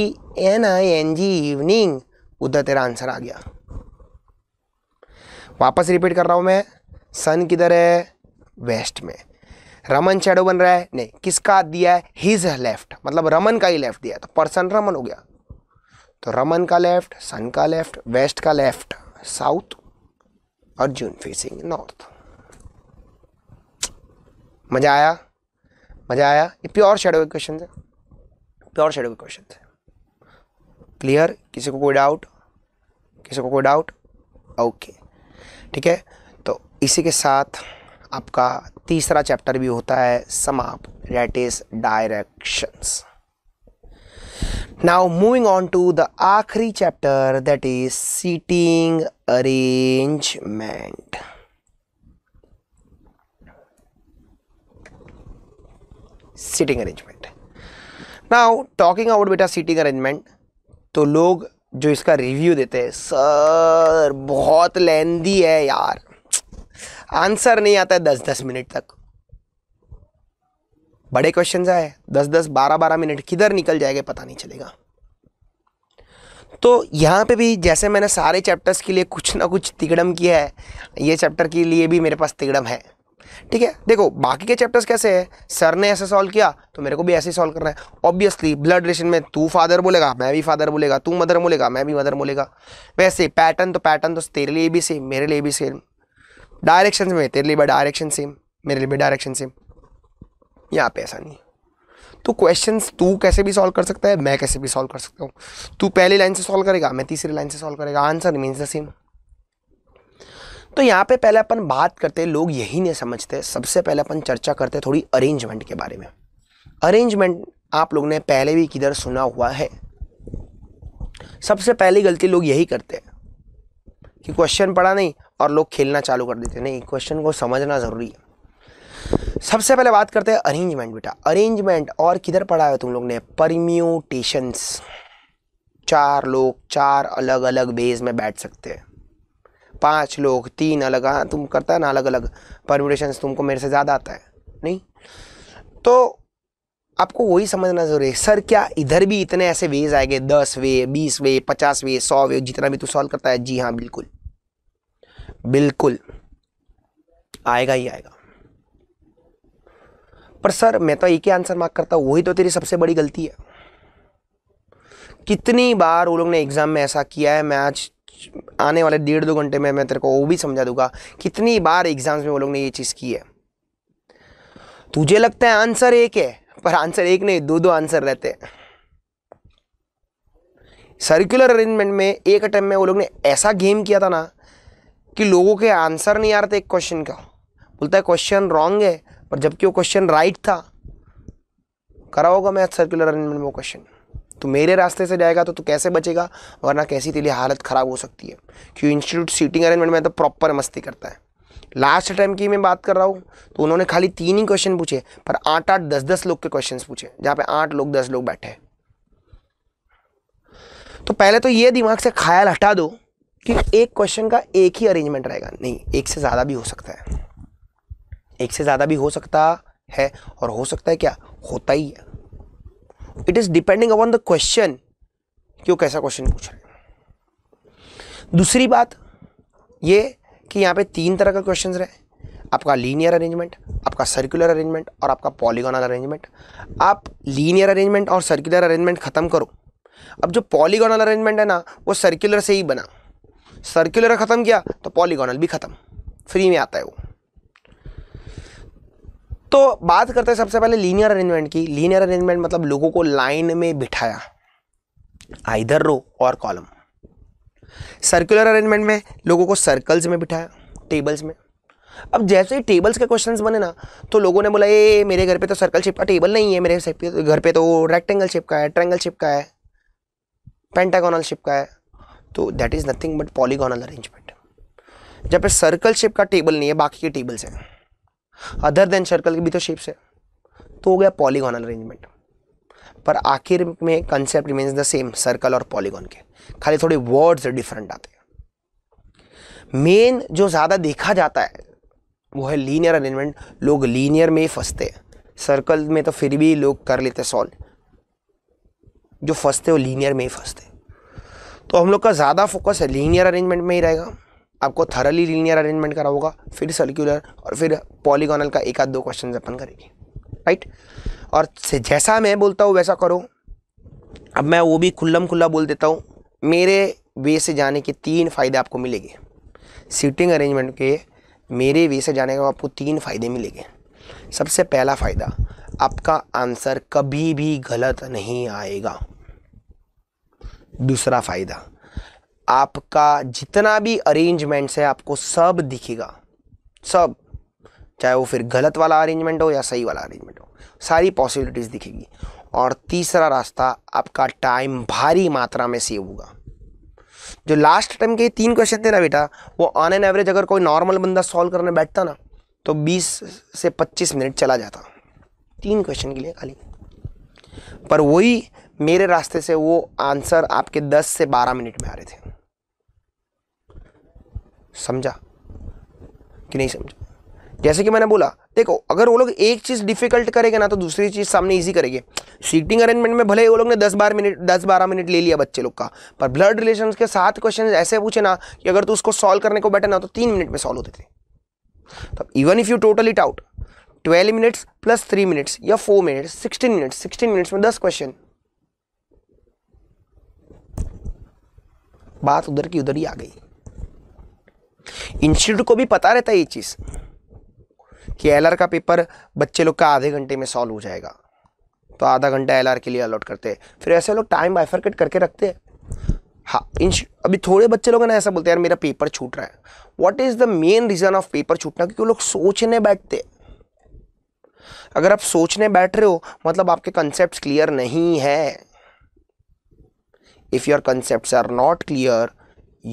N I N G evening उधर तेरा आंसर आ गया वापस रिपीट कर रहा हूँ मैं सन किधर है वेस्ट में रमन शेडो बन रहा है नहीं किसका हाथ दिया है हिज लेफ्ट मतलब रमन का ही लेफ्ट दिया तो पर्सन रमन हो गया तो रमन का लेफ्ट सन का लेफ्ट वेस्ट का left south Arjun facing north मज़ा आया मज़ा आया ये प्योर शेडो के क्वेश्चन है प्योर शेडो के क्वेश्चन है क्लियर किसी को कोई डाउट किसी को कोई डाउट ओके ठीक है तो इसी के साथ आपका तीसरा चैप्टर भी होता है समाप्त that is directions now moving on to the akhri chapter that is seating arrangement Seating arrangement. Now talking about बेटा seating अरेंजमेंट तो लोग जो इसका रिव्यू देते हैं सर बहुत लेंदी है यार आंसर नहीं आता है दस दस मिनट तक बड़े क्वेश्चन आए दस दस बारह बारह मिनट किधर निकल जाएगा पता नहीं चलेगा तो यहाँ पे भी जैसे मैंने सारे चैप्टर्स के लिए कुछ ना कुछ तिगड़म किया है ये चैप्टर के लिए भी मेरे पास तिगड़म है ठीक है देखो बाकी के चैप्टर्स कैसे हैं सर ने ऐसे सॉल्व किया तो मेरे को भी ऐसे ही सॉल्व करना है ऑब्वियसली ब्लड रिलेशन में तू फादर बोलेगा मैं भी फादर बोलेगा तू मदर बोलेगा मैं भी मदर बोलेगा वैसे पैटर्न तो पैटर्न तो तेरे लिए भी सेम मेरे लिए भी सेम डायरेक्शन में तेरे लिए भी डायरेक्शन सेम मेरे लिए भी डायरेक्शन सेम यहाँ पे ऐसा नहीं तो क्वेश्चन तू कैसे भी सॉल्व कर सकता है मैं कैसे भी सॉल्व कर सकता हूँ तू पहली लाइन से सॉल्व करेगा मैं तीसरी लाइन से सॉल्व करेगा आंसर मीन्स द सेम तो यहाँ पे पहले अपन बात करते लोग यही नहीं समझते सबसे पहले अपन चर्चा करते थोड़ी अरेंजमेंट के बारे में अरेंजमेंट आप लोग ने पहले भी किधर सुना हुआ है सबसे पहली गलती लोग यही करते हैं कि क्वेश्चन पढ़ा नहीं और लोग खेलना चालू कर देते नहीं क्वेश्चन को समझना ज़रूरी है सबसे पहले बात करते हैं अरेंजमेंट बेटा अरेंजमेंट और किधर पढ़ा है तुम लोग ने परम्यूटेशंस चार लोग चार अलग अलग बेस में बैठ सकते हैं पांच लोग तीन अलग हाँ तुम करता है ना अलग अलग परम्यूटेशंस तुमको मेरे से ज़्यादा आता है नहीं तो आपको वही समझना जरूरी है सर क्या इधर भी इतने ऐसे वेज आएंगे दस वे बीस वे पचास वे सौ वे जितना भी तू सॉल्व करता है जी हाँ बिल्कुल बिल्कुल आएगा ही आएगा पर सर मैं तो एक ही आंसर मार्क करता हूँ वही तो तेरी सबसे बड़ी गलती है कितनी बार वो लोग ने एग्ज़ाम में ऐसा किया है मैं आज आने वाले डेढ़ दो घंटे में मैं तेरे को वो भी समझा दूंगा कितनी बार एग्ज़ाम्स में वो लोग ने ये चीज़ की है तुझे लगता है आंसर एक है पर आंसर एक नहीं दो दो आंसर रहते हैं सर्कुलर अरेंजमेंट में एक अटैम्प में वो लोग ने ऐसा गेम किया था ना कि लोगों के आंसर नहीं आ रहे थे एक क्वेश्चन का बोलता है क्वेश्चन रॉन्ग है पर जबकि वो क्वेश्चन राइट था करा होगा मैथ सर्कुलर अरेंजमेंट में वो क्वेश्चन तो मेरे रास्ते से जाएगा तो तू कैसे बचेगा वरना कैसी तेरी हालत ख़राब हो सकती है क्योंकि इंस्टीट्यूट सीटिंग अरेंजमेंट में तो प्रॉपर मस्ती करता है लास्ट टाइम की मैं बात कर रहा हूँ तो उन्होंने खाली तीन ही क्वेश्चन पूछे पर आठ आठ दस दस लोग के क्वेश्चन पूछे जहाँ पे आठ लोग दस लोग बैठे तो पहले तो ये दिमाग से ख्याल हटा दो कि एक क्वेश्चन का एक ही अरेंजमेंट रहेगा नहीं एक से ज़्यादा भी हो सकता है एक से ज़्यादा भी हो सकता है और हो सकता है क्या होता ही है it is depending upon the question क्यों कैसा क्वेश्चन पूछ रहे दूसरी बात ये कि यहाँ पे तीन तरह का क्वेश्चन रहे आपका लीनियर अरेंजमेंट आपका सर्कुलर अरेंजमेंट और आपका पॉलीगोनल अरेंजमेंट आप लीनियर अरेंजमेंट और सर्कुलर अरेंजमेंट ख़त्म करो अब जो पॉलीगोनल अरेंजमेंट है ना वो सर्कुलर से ही बना सर्कुलर ख़त्म किया तो पॉलीगोनल भी ख़त्म फ्री में आता है वो तो बात करते हैं सबसे पहले लीनियर अरेंजमेंट की लीनियर अरेंजमेंट मतलब लोगों को लाइन में बिठाया आइधर रो और कॉलम सर्कुलर अरेंजमेंट में लोगों को सर्कल्स में बिठाया टेबल्स में अब जैसे ही टेबल्स के क्वेश्चंस बने ना तो लोगों ने बोला ये मेरे घर पे तो सर्कल शेप का टेबल नहीं है मेरे घर पे तो रेक्टेंगल शेप का है ट्रेंगल शेप का है पेंटागोनल शेप का है तो that is nothing but polygonal arrangement जब पे सर्कल शेप का टेबल नहीं है बाकी के टेबल्स हैं अदर देन सर्कल के भी तो शेप्स है तो हो गया पॉलीगोनल अरेंजमेंट पर आखिर में concept remains the same circle और पॉलीगॉन के खाली थोड़े वर्ड्स डिफरेंट आते हैं मेन जो ज़्यादा देखा जाता है वो है लीनियर अरेंजमेंट लोग लीनियर में ही फंसते हैं सर्कल में तो फिर भी लोग कर लेते सॉल्व जो फंसते वो लीनियर में ही फंसते तो हम लोग का ज़्यादा फोकस है लीनियर अरेंजमेंट में ही रहेगा आपको थरली लीनियर अरेंजमेंट करा होगा फिर सर्कुलर और फिर पॉलीगोनल का एक आध दो क्वेश्चन अपन करेंगे राइट और जैसा मैं बोलता हूँ वैसा करो अब मैं वो भी खुल्लम खुल्ला बोल देता हूँ मेरे वे से जाने के तीन फ़ायदे आपको मिलेंगे सीटिंग अरेंजमेंट के मेरे वे से जाने का आपको तीन फ़ायदे मिलेंगे सबसे पहला फ़ायदा आपका आंसर कभी भी गलत नहीं आएगा दूसरा फ़ायदा आपका जितना भी अरेंजमेंट्स है आपको सब दिखेगा सब चाहे वो फिर गलत वाला अरेंजमेंट हो या सही वाला अरेंजमेंट हो सारी पॉसिबिलिटीज़ दिखेगी और तीसरा रास्ता आपका टाइम भारी मात्रा में सेव होगा जो लास्ट टाइम के तीन क्वेश्चन थे ना बेटा वो ऑन एन एवरेज अगर कोई नॉर्मल बंदा सॉल्व करने बैठता ना तो 20 से 25 मिनट चला जाता तीन क्वेश्चन के लिए खाली पर वही मेरे रास्ते से वो आंसर आपके 10 से 12 मिनट में आ रहे थे समझा कि नहीं समझा जैसे कि मैंने बोला देखो अगर वो लोग एक चीज़ डिफिकल्ट करेंगे ना तो दूसरी चीज़ सामने ईजी करेंगे सीटिंग अरेंजमेंट में भले ही वो लोग ने दस बारह मिनट दस बारह मिनट ले लिया बच्चे लोग का पर ब्लड रिलेशन के सात क्वेश्चन ऐसे पूछे ना कि अगर तू उसको सॉल्व करने को बैठे ना तो तीन मिनट में सॉल्व होते थे तो even if you total it out twelve minutes plus three minutes या four minutes sixteen minutes sixteen minutes में दस क्वेश्चन बात उधर की उधर ही आ गई इंस्टीट्यूट को भी पता रहता है ये चीज़ कि एल का पेपर बच्चे लोग का आधे घंटे में सॉल्व हो जाएगा तो आधा घंटा एल के लिए अलॉट करते हैं फिर ऐसे लोग टाइम बाइफर्केट करके रखते हैं हाँ अभी थोड़े बच्चे लोग ना ऐसा बोलते हैं यार मेरा पेपर छूट रहा है what is the main reason of paper छूटना क्योंकि वो लोग सोचने बैठते अगर आप सोचने बैठ रहे हो मतलब आपके कंसेप्ट क्लियर नहीं है if your concepts are not clear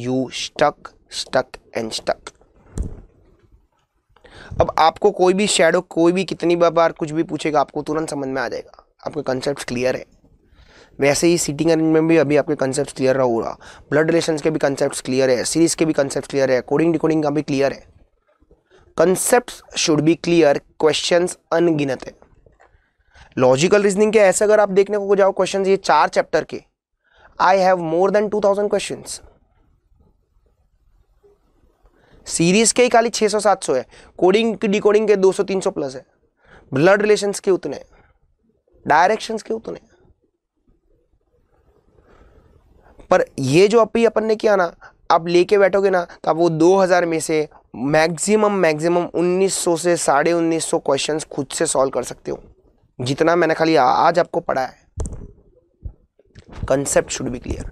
you stuck stuck and stuck अब आपको कोई भी शेडो कोई भी कितनी बार कुछ भी पूछेगा आपको तुरंत समझ में आ जाएगा आपके कंसेप्ट क्लियर है वैसे ही सीटिंग अरेंजमेंट भी अभी आपके कंसेप्ट क्लियर रहा होगा ब्लड रिलेशन के भी कंसेप्ट क्लियर है सीरीज के भी कंसेप्ट क्लियर है कोडिंग डिकोडिंग का भी क्लियर है concept should be clear question अनगिनत है लॉजिकल रीजनिंग के ऐसे अगर आप देखने को जाओ क्वेश्चन ये चार चैप्टर के I have more than 2000 questions. Series के ही खाली 600-700 है कोडिंग की डिकोडिंग के 200-300 प्लस है ब्लड रिलेशन के उतने डायरेक्शन के उतने पर ये जो अभी अपन ने किया ना आप लेके बैठोगे ना तो आप वो 2000 में से मैक्सिमम मैक्सिमम 1900 से साढ़े उन्नीस क्वेश्चंस खुद से सॉल्व कर सकते हो जितना मैंने खाली आज आपको पढ़ा है कंसेप्ट शुड बी क्लियर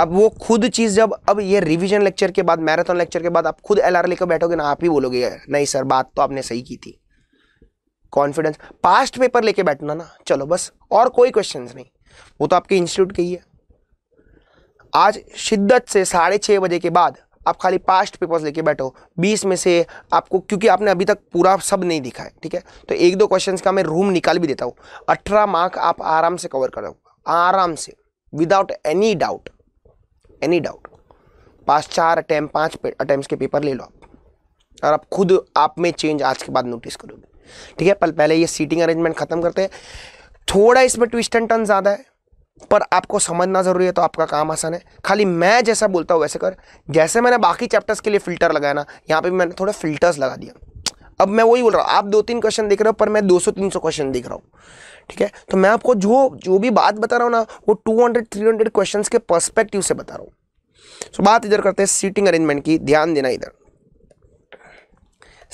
अब वो खुद चीज़ जब अब ये रिवीजन लेक्चर के बाद मैराथन लेक्चर के बाद आप खुद एल लेकर बैठोगे ना आप ही बोलोगे नहीं सर बात तो आपने सही की थी कॉन्फिडेंस पास्ट पेपर लेके बैठना ना चलो बस और कोई क्वेश्चन नहीं वो तो आपके इंस्टीट्यूट के ही है आज शिद्दत से साढ़े छह बजे के बाद आप खाली पास्ट पेपर्स लेके बैठो 20 में से आपको क्योंकि आपने अभी तक पूरा सब नहीं दिखा है ठीक है तो एक दो क्वेश्चन का मैं रूम निकाल भी देता हूँ अठारह मार्क आप आराम से कवर करो आराम से without any doubt any doubt पास चार अटैम्प पाँच अटैम्प्स के पेपर ले लो आप और आप खुद आप में चेंज आज के बाद नोटिस करोगे ठीक है पहले ये सीटिंग अरेंजमेंट खत्म करते हैं थोड़ा इसमें ट्विस्ट एंड टर्न ज़्यादा है पर आपको समझना ज़रूरी है तो आपका काम आसान है खाली मैं जैसा बोलता हूँ वैसे कर जैसे मैंने बाकी चैप्टर्स के लिए फ़िल्टर लगाया ना यहाँ पे मैंने थोड़े फ़िल्टर्स लगा दिया अब मैं वही बोल रहा हूँ आप दो तीन क्वेश्चन देख रहे हो पर मैं दो सौ तीन सौ क्वेश्चन देख रहा हूँ ठीक है तो मैं आपको जो जो भी बात बता रहा हूँ ना वो two hundred three hundred question के परस्पेक्टिव से बता रहा हूँ सो बात इधर करते हैं सीटिंग अरेंजमेंट की ध्यान देना इधर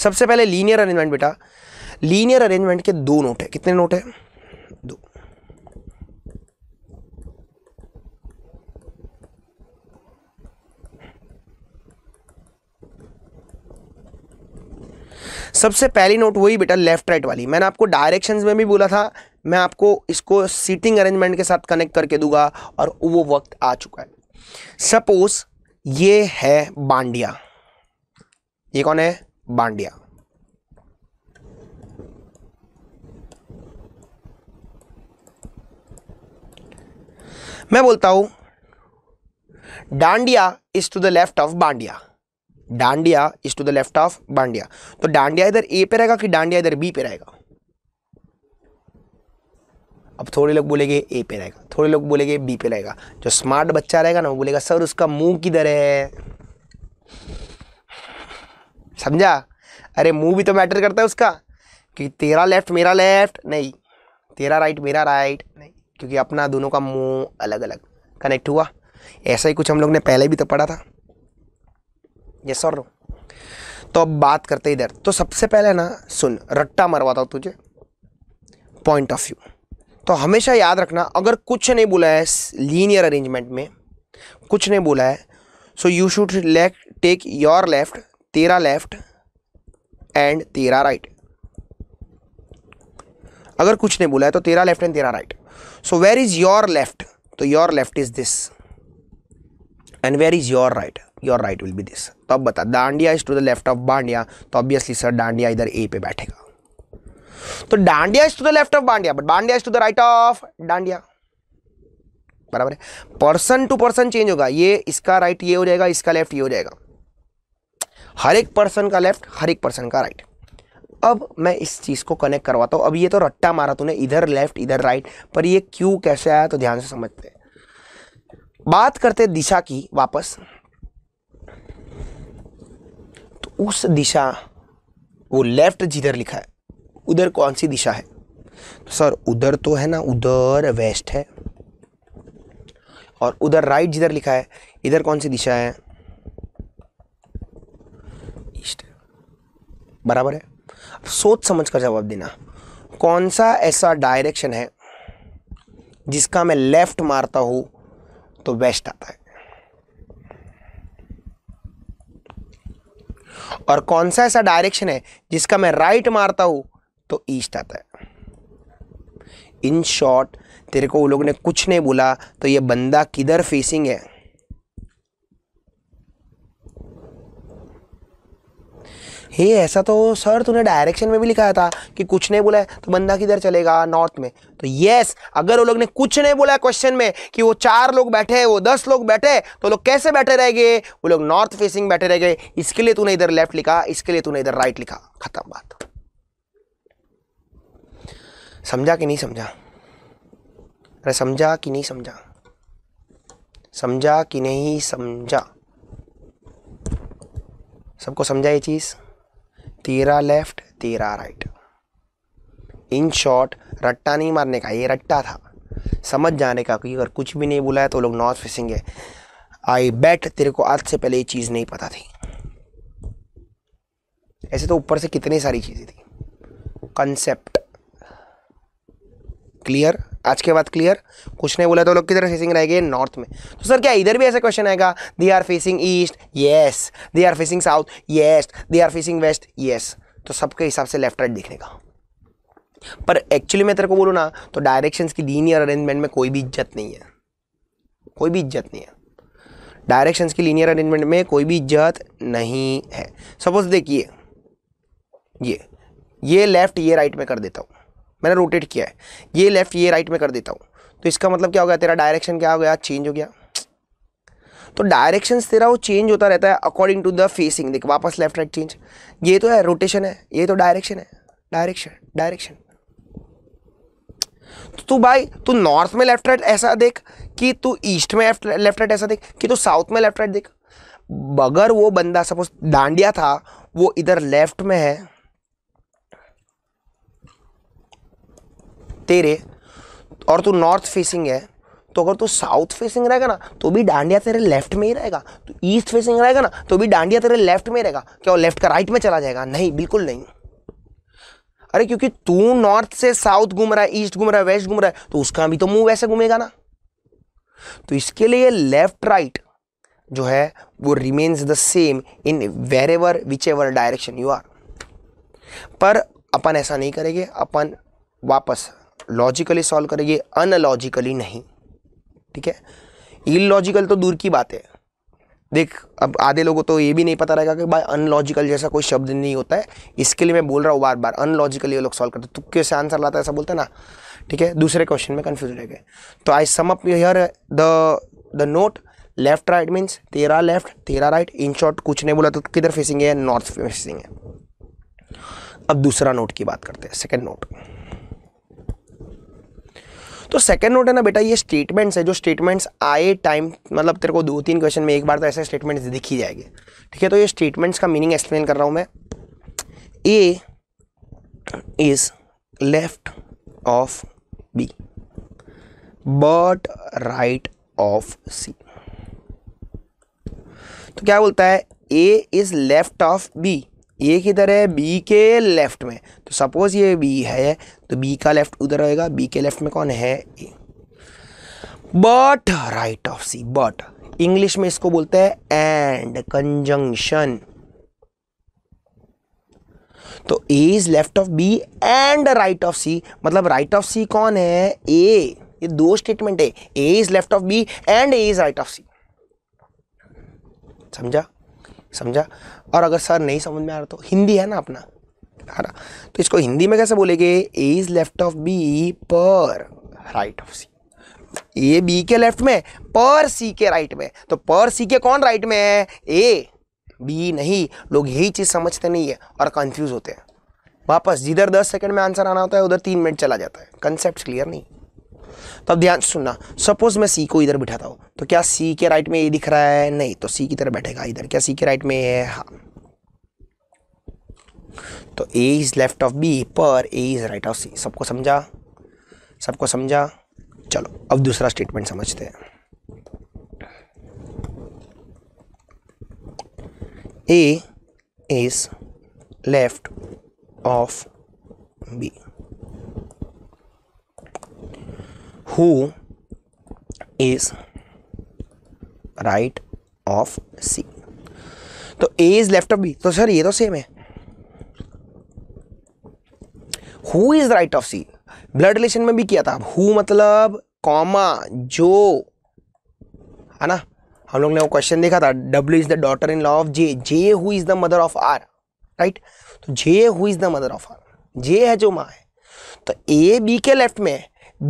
सबसे पहले लीनियर अरेंजमेंट बेटा लीनियर अरेंजमेंट के दो नोट है कितने नोट है सबसे पहली नोट वही बेटा लेफ्ट राइट वाली मैंने आपको डायरेक्शंस में भी बोला था मैं आपको इसको सीटिंग अरेंजमेंट के साथ कनेक्ट करके दूंगा और वो वक्त आ चुका है सपोज ये है बांडिया ये कौन है बांडिया मैं बोलता हूं Dandiya is to the left of Bandiya Dandiya is to the left of Bandiya तो डांडिया इधर ए पे रहेगा कि डांडिया इधर बी पे रहेगा अब थोड़े लोग बोलेंगे ए पे रहेगा थोड़े लोग बोलेंगे बी पे रहेगा जो स्मार्ट बच्चा रहेगा ना वो बोलेगा सर उसका मुंह किधर है समझा अरे मुंह भी तो मैटर करता है उसका कि तेरा लेफ्ट मेरा लेफ्ट नहीं तेरा राइट मेरा राइट नहीं क्योंकि अपना दोनों का मुंह अलग अलग कनेक्ट हुआ ऐसा ही कुछ हम लोग ने पहले भी तो पढ़ा था यस और नो तो अब बात करते इधर तो सबसे पहले ना सुन रट्टा मरवाता हूँ तुझे पॉइंट ऑफ व्यू तो हमेशा याद रखना अगर कुछ नहीं बोला है लीनियर अरेंजमेंट में कुछ नहीं बोला है so you should left take your left तेरा लेफ्ट एंड तेरा राइट अगर कुछ नहीं बोला है तो तेरा लेफ्ट एंड तेरा right so where is your left तो your left is this and where is your right your right will be this तो अब बता Dandiya is to the left of Bandiya तो ऑब्वियसली सर डांडिया इधर ए पे बैठेगा तो Dandiya is to the left of Bandiya but Bandiya is to the right of Dandiya बराबर है पर्सन टू पर्सन चेंज होगा ये इसका राइट ये हो जाएगा इसका लेफ्ट ये हो जाएगा हर एक पर्सन का लेफ्ट हर एक पर्सन का राइट अब मैं इस चीज़ को कनेक्ट करवाता हूं अब ये तो रट्टा मारा तूने इधर लेफ्ट इधर राइट पर ये क्यों कैसे आया तो ध्यान से समझते हैं बात करते दिशा की वापस उस दिशा वो लेफ्ट जिधर लिखा है उधर कौन सी दिशा है तो सर उधर तो है ना उधर वेस्ट है और उधर राइट जिधर लिखा है इधर कौन सी दिशा है ईस्ट बराबर है सोच समझ कर जवाब देना कौन सा ऐसा डायरेक्शन है जिसका मैं लेफ़्ट मारता हूँ तो वेस्ट आता है और कौन सा ऐसा डायरेक्शन है जिसका मैं राइट मारता हूँ तो ईस्ट आता है इन शॉर्ट तेरे को वो लोग ने कुछ नहीं बोला तो ये बंदा किधर फेसिंग है हे ऐसा तो सर तूने डायरेक्शन में भी लिखा था कि कुछ नहीं बोला है तो बंदा किधर चलेगा नॉर्थ में तो यस अगर वो लोग ने कुछ नहीं बोला क्वेश्चन में कि वो चार लोग बैठे वो दस लोग बैठे तो लोग कैसे बैठे रह गए वो लोग नॉर्थ फेसिंग बैठे रह गए इसके लिए तूने इधर लेफ्ट लिखा इसके लिए तूने इधर राइट लिखा खत्म बात समझा कि नहीं समझा अरे समझा कि नहीं समझा समझा कि नहीं समझा सबको समझा ये चीज़ तेरा लेफ्ट तेरा राइट इन शॉर्ट रट्टा नहीं मारने का ये रट्टा था समझ जाने का कि अगर कुछ भी नहीं बोला है तो लोग नॉर्थ फेसिंग है आई बेट तेरे को आज से पहले ये चीज़ नहीं पता थी ऐसे तो ऊपर से कितनी सारी चीज़ें थी कंसेप्ट क्लियर आज के बाद क्लियर कुछ नहीं बोला तो लोग किधर फेसिंग रहेंगे नॉर्थ में तो सर क्या इधर भी ऐसा क्वेश्चन आएगा they are facing east yes they are facing south yes they are facing west yes तो सबके हिसाब से लेफ्ट राइट देखने का पर एक्चुअली मैं तेरे को बोलूँ ना तो डायरेक्शंस की लीनियर अरेंजमेंट में कोई भी इज्जत नहीं है कोई भी इज्जत नहीं है डायरेक्शंस की लीनियर अरेंजमेंट में कोई भी इज्जत नहीं है सपोज देखिए ये ये लेफ्ट ये राइट में कर देता हूँ मैंने रोटेट किया है ये लेफ़्ट ये राइट में कर देता हूँ तो इसका मतलब क्या हो गया तेरा डायरेक्शन क्या हो गया चेंज हो गया तो डायरेक्शन तेरा वो चेंज होता रहता है अकॉर्डिंग टू द फेसिंग देख वापस लेफ्ट राइट चेंज ये तो है रोटेशन है ये तो डायरेक्शन है डायरेक्शन डायरेक्शन तो तू भाई तू नॉर्थ में लेफ्ट राइट ऐसा देख कि तू ईस्ट में लेफ्ट राइट ऐसा देख कि तू साउथ में लेफ्ट राइट देख बगर वो बंदा सपोज डांडिया था वो इधर लेफ्ट में है तेरे और तू नॉर्थ फेसिंग है तो अगर तू साउथ फेसिंग रहेगा ना तो भी डांडिया तेरे लेफ्ट में ही रहेगा तो ईस्ट फेसिंग रहेगा ना तो भी डांडिया तेरे लेफ्ट में रहेगा क्या वो लेफ्ट का राइट में चला जाएगा नहीं बिल्कुल नहीं अरे क्योंकि तू नॉर्थ से साउथ घूम रहा है ईस्ट घूम रहा है वेस्ट घूम रहा है तो उसका भी तो मुंह वैसे घूमेगा ना तो इसके लिए लेफ्ट राइट जो है वो remains the same in wherever whichever direction you are पर अपन ऐसा नहीं करेंगे अपन वापस लॉजिकली सॉल्व करेंगे अनलॉजिकली नहीं ठीक है इलॉजिकल तो दूर की बात है देख अब आधे लोगों तो ये भी नहीं पता रहेगा कि भाई अनलॉजिकल जैसा कोई शब्द नहीं होता है इसके लिए मैं बोल रहा हूँ बार बार अनलॉजिकली ये लोग सॉल्व करते तो कैसे आंसर लाता ऐसा बोलते ना ठीक है दूसरे क्वेश्चन में कन्फ्यूज रह गए तो I sum up here the the note left right means तेरा लेफ्ट तेरा राइट इन शॉर्ट कुछ नहीं बोला तो किधर फेसिंग है नॉर्थ फेसिंग है अब दूसरा नोट की बात करते हैं सेकेंड नोट तो सेकंड नोट है ना बेटा ये स्टेटमेंट्स है जो स्टेटमेंट्स आए टाइम मतलब तेरे को दो तीन क्वेश्चन में एक बार तो ऐसे स्टेटमेंट्स दिख ही जाएंगे ठीक है तो ये स्टेटमेंट्स का मीनिंग एक्सप्लेन कर रहा हूँ मैं A is left of B but right of C तो क्या बोलता है A is left of B ये किधर है बी के लेफ्ट में तो सपोज़ ये बी है तो बी का लेफ़्ट उधर रहेगा बी के लेफ़्ट में कौन है A but right of C but English में इसको बोलते हैं एंड कंजंक्शन तो A is left of B and right of C मतलब राइट ऑफ सी कौन है ए ये दो स्टेटमेंट है A is left of B and A is right of C समझा समझा और अगर सर नहीं समझ में आ रहा तो हिंदी है ना अपना धारा तो इसको हिंदी में कैसे बोलेंगे A is left of B पर right of C A B के लेफ्ट में पर सी के राइट में तो पर सी के कौन राइट में है ए बी नहीं लोग यही चीज़ समझते नहीं है और कंफ्यूज होते हैं वापस जिधर दस सेकंड में आंसर आना होता है उधर तीन मिनट चला जाता है कंसेप्ट क्लियर नहीं तो अब ध्यान सुनना सपोज मैं सी को इधर बिठाता हूं तो क्या सी के राइट में ए दिख रहा है नहीं तो सी की तरह बैठेगा इधर क्या सी के राइट में ए है हाँ तो A is left of B पर A is right of C सबको समझा सबको समझा चलो अब दूसरा स्टेटमेंट समझते हैं A is left of B who is right of C तो A is left of B तो सर ये तो सेम है who is right of C blood relation में भी किया था हु मतलब कॉमा जो है ना हम लोग ने वो क्वेश्चन देखा था W is the daughter in law of J J who is the mother of R right तो J who is the mother of R J है जो माँ है तो ए बी के लेफ्ट में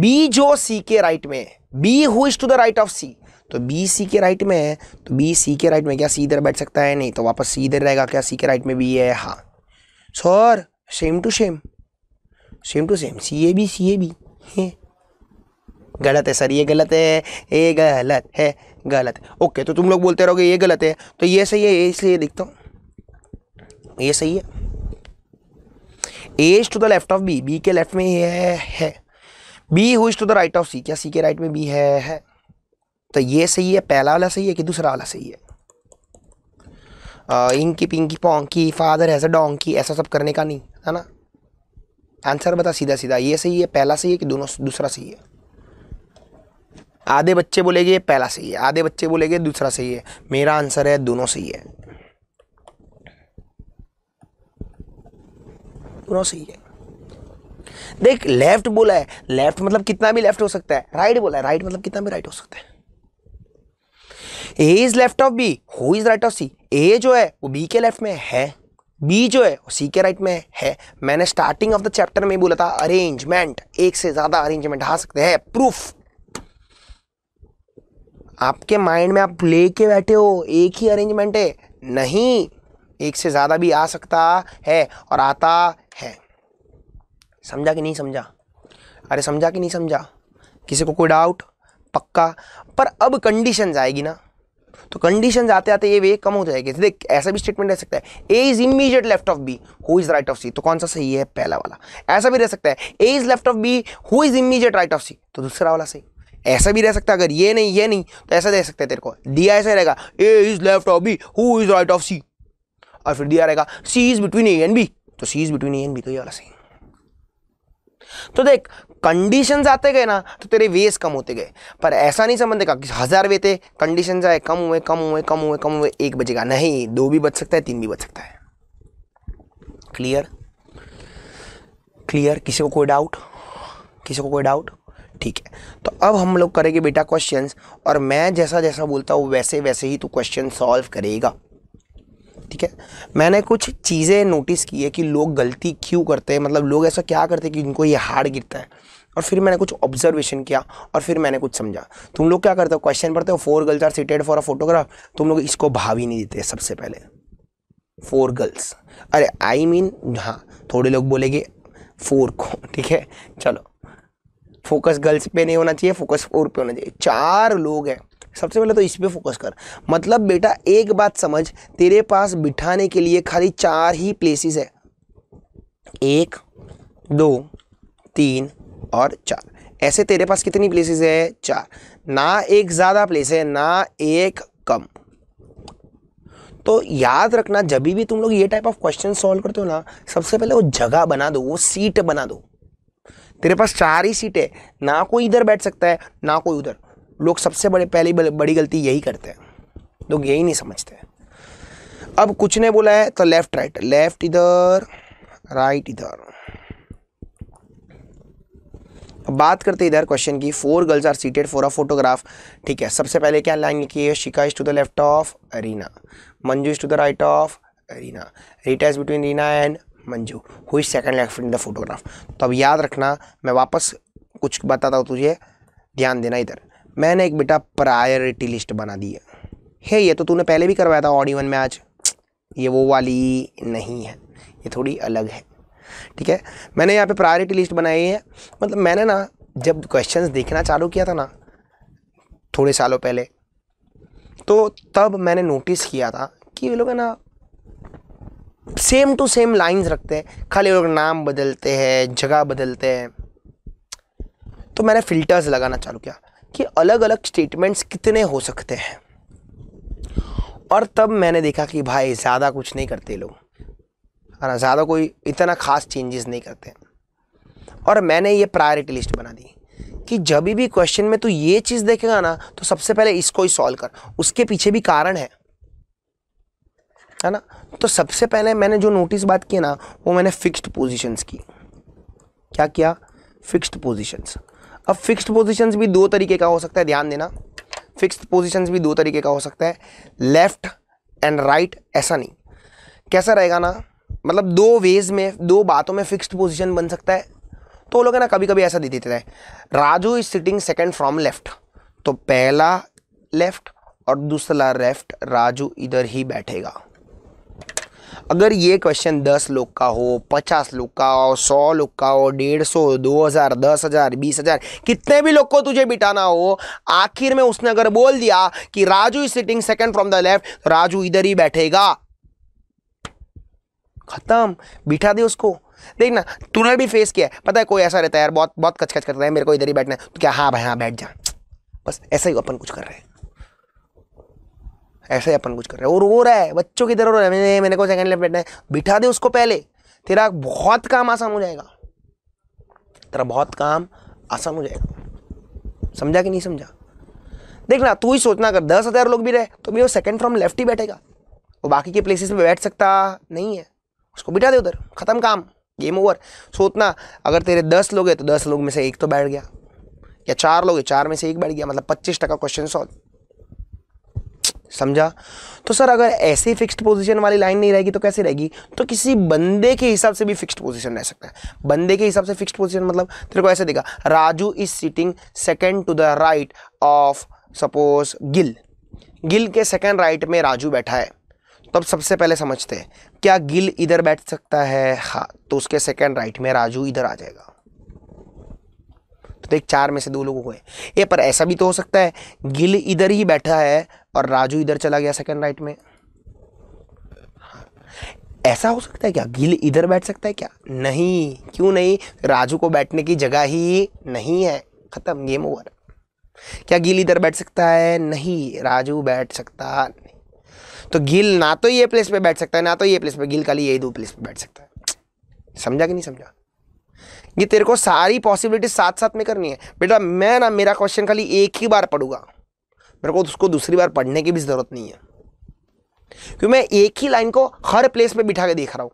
बी जो सी के राइट में B who is to the right of C तो बी सी के राइट में है तो बी सी के राइट में क्या सी इधर बैठ सकता है नहीं तो वापस सी इधर रहेगा क्या सी के राइट में बी है हाँ sir same to same same to same C A B C A B है गलत है सर ये गलत है ये गलत है गलत है ओके तो तुम लोग बोलते रहोगे ये गलत है तो ये सही है ये इसलिए देखता हूँ ये सही है A's to the left of B B के लेफ्ट में ये है, B who to the right of C क्या सी के राइट में बी है, है तो ये सही है पहला वाला सही है कि दूसरा वाला सही है inky pinky ponky father has a donkey ऐसा सब करने का नहीं है ना आंसर बता सीधा सीधा ये सही है पहला सही है कि दोनों दूसरा सही है आधे बच्चे बोलेंगे ये पहला सही है आधे बच्चे बोलेंगे दूसरा सही है मेरा आंसर है दोनों सही है दोनों सही है देख लेफ्ट बोला है लेफ्ट मतलब कितना भी लेफ्ट हो सकता है राइट बोला है राइट मतलब कितना भी राइट हो सकता है A is left of B who is right of C A जो है वो बी के लेफ्ट में है बी जो है सी के राइट में है मैंने स्टार्टिंग ऑफ द चैप्टर में बोला था अरेंजमेंट एक से ज्यादा अरेंजमेंट आ सकते हैं प्रूफ आपके माइंड में आप लेके बैठे हो एक ही अरेंजमेंट है नहीं एक से ज़्यादा भी आ सकता है और आता है समझा कि नहीं समझा अरे समझा कि नहीं समझा किसी को कोई डाउट पक्का पर अब कंडीशन आएगी ना तो कंडीशन आते आते ये वे कम हो जाएगी तो देख ऐसा भी स्टेटमेंट रह सकता है A is immediate left of B who is right of C तो कौन सा सही है पहला वाला ऐसा भी रह सकता है A is left of B who is immediate right of C तो दूसरा वाला सही ऐसा भी रह सकता है अगर ये नहीं ये नहीं तो ऐसा दे सकते तेरे को दिया ऐसा रहेगा A is left of B who is right of C और फिर दिया रहेगा C is between A and B तो C is between A and B तो ये वाला सही तो देख कंडीशन आते गए ना तो तेरे वेज कम होते गए पर ऐसा नहीं समझ देगा कि हज़ार वे थे कंडीशन आए कम हुए कम हुए कम हुए कम हुए एक बजेगा नहीं दो भी बच सकता है तीन भी बच सकता है क्लियर क्लियर किसी को कोई डाउट किसी को कोई डाउट ठीक है तो अब हम लोग करेंगे बेटा क्वेश्चंस और मैं जैसा जैसा बोलता हूँ वैसे वैसे ही तू क्वेश्चन सॉल्व करेगा ठीक है मैंने कुछ चीज़ें नोटिस की है कि लोग गलती क्यों करते हैं मतलब लोग ऐसा क्या करते हैं कि उनको ये हार्ड गिरता है और फिर मैंने कुछ ऑब्जर्वेशन किया और फिर मैंने कुछ समझा तुम लोग क्या करते हो क्वेश्चन पढ़ते हो four girls are seated for a photograph तुम लोग इसको भाव ही नहीं देते सबसे पहले फोर गर्ल्स अरे आई मीन हाँ थोड़े लोग बोलेंगे फोर को ठीक है चलो फोकस गर्ल्स पे नहीं होना चाहिए फोकस फोर पे होना चाहिए चार लोग हैं सबसे पहले तो इस पर फोकस कर मतलब बेटा एक बात समझ तेरे पास बिठाने के लिए खाली चार ही प्लेसेस है एक दो तीन और चार ऐसे तेरे पास कितनी प्लेसेस है चार ना एक ज़्यादा प्लेस है ना एक कम तो याद रखना जब भी तुम लोग ये टाइप ऑफ क्वेश्चन सॉल्व करते हो ना सबसे पहले वो जगह बना दो वो सीट बना दो तेरे पास चार ही सीट है ना कोई इधर बैठ सकता है ना कोई उधर लोग सबसे बड़े पहली बड़ी गलती यही करते हैं लोग यही नहीं समझते अब कुछ ने बोला है तो लेफ़्ट राइट लेफ़्ट इधर राइट इधर बात करते इधर क्वेश्चन की four girls are seated for a photograph ठीक है सबसे पहले क्या लाइन लिखी है Shikha is to the left of Reena Manju is to the right of Reena Rita is between Reena and Manju who is second left in the photograph तो अब याद रखना मैं वापस कुछ बताता हूँ तुझे ध्यान देना इधर मैंने एक बेटा प्रायोरिटी लिस्ट बना दी है हे ये तो तूने पहले भी करवाया था वन में आज ये वो वाली नहीं है ये थोड़ी अलग है ठीक है मैंने यहाँ पे प्रायोरिटी लिस्ट बनाई है मतलब मैंने ना जब क्वेश्चंस देखना चालू किया था ना थोड़े सालों पहले तो तब मैंने नोटिस किया था कि वे लोग है ना सेम टू सेम लाइंस रखते हैं खाली लोग नाम बदलते हैं जगह बदलते हैं तो मैंने फ़िल्टर्स लगाना चालू किया कि अलग अलग स्टेटमेंट्स कितने हो सकते हैं और तब मैंने देखा कि भाई ज़्यादा कुछ नहीं करते लोग और ज़्यादा कोई इतना ख़ास चेंजेस नहीं करते और मैंने ये प्रायोरिटी लिस्ट बना दी कि जब भी क्वेश्चन में तू ये चीज़ देखेगा ना तो सबसे पहले इसको ही सॉल्व कर उसके पीछे भी कारण है है ना तो सबसे पहले मैंने जो नोटिस बात की ना वो मैंने फिक्स्ड पोजीशंस की क्या किया फिक्स्ड पोजीशंस अब फिक्स्ड पोजीशंस भी दो तरीके का हो सकता है ध्यान देना फिक्स्ड पोजीशंस भी दो तरीके का हो सकता है लेफ्ट एंड राइट ऐसा नहीं कैसा रहेगा ना मतलब दो वेज में दो बातों में फिक्स्ड पोजीशन बन सकता है तो लोग है ना कभी कभी ऐसा दे देते हैं Raju is sitting second from left तो पहला लेफ्ट और दूसरा लेफ्ट राजू इधर ही बैठेगा अगर ये क्वेश्चन दस लोग का हो पचास लोग का हो सौ लोग का हो डेढ़ सौ दो हज़ार दस हज़ार बीस हज़ार कितने भी लोग को तुझे बिटाना हो आखिर में उसने अगर बोल दिया कि Raju is sitting second from the left तो राजू इधर ही बैठेगा खत्म बिठा दे उसको देख ना तूने भी फेस किया है पता है कोई ऐसा रहता है यार बहुत बहुत कचकच करता है मेरे को इधर ही बैठना है तो क्या हाँ भाई हाँ बैठ जा बस ऐसा ही अपन कुछ कर रहे हैं ऐसा ही अपन कुछ कर रहे हैं और रो रहा है बच्चों की तरह रो रहा है मैंने मेरे को सेकंड लेफ्ट बैठना है बिठा दे उसको पहले तेरा बहुत काम आसान हो जाएगा तेरा बहुत काम आसान हो जाएगा समझा कि नहीं समझा देखना तू ही सोचना अगर दस हज़ार लोग भी रहे तो भी वो सेकंड फ्रॉम लेफ्ट ही बैठेगा वो बाकी के प्लेसेस में बैठ सकता नहीं है उसको बिठा दे उधर ख़त्म काम गेम ओवर सोचना अगर तेरे दस लोग हैं तो दस लोग में से एक तो बैठ गया या चार लोग हैं चार में से एक बैठ गया मतलब पच्चीस टका क्वेश्चन सॉल्व समझा तो सर अगर ऐसे फिक्स्ड पोजीशन वाली लाइन नहीं रहेगी तो कैसे रहेगी तो किसी बंदे के हिसाब से भी फिक्स्ड पोजीशन रह सकता है बंदे के हिसाब से फिक्स्ड पोजीशन मतलब तेरे को ऐसे देखा Raju is sitting second to the right of suppose Gill Gill के सेकंड राइट में राजू बैठा है तो अब सबसे पहले समझते हैं क्या गिल इधर बैठ सकता है हाँ तो उसके सेकंड राइट में राजू इधर आ जाएगा तो देख चार में से दो लोग हुए ये पर ऐसा भी तो हो सकता है गिल इधर ही बैठा है और राजू इधर चला गया सेकंड राइट में ऐसा हो सकता है क्या गिल इधर बैठ सकता है क्या नहीं क्यों नहीं राजू को बैठने की जगह ही नहीं है ख़त्म गेम ओवर क्या गिल इधर बैठ सकता है नहीं राजू बैठ सकता तो गिल ना तो ये प्लेस पे बैठ सकता है ना तो ये प्लेस पे गिल खाली यही दो प्लेस पे बैठ सकता है समझा कि नहीं समझा ये तेरे को सारी पॉसिबिलिटी साथ साथ में करनी है बेटा मैं ना मेरा क्वेश्चन खाली एक ही बार पढ़ूंगा मेरे को उसको दूसरी बार पढ़ने की भी ज़रूरत नहीं है क्योंकि मैं एक ही लाइन को हर प्लेस में बिठा के देख रहा हूँ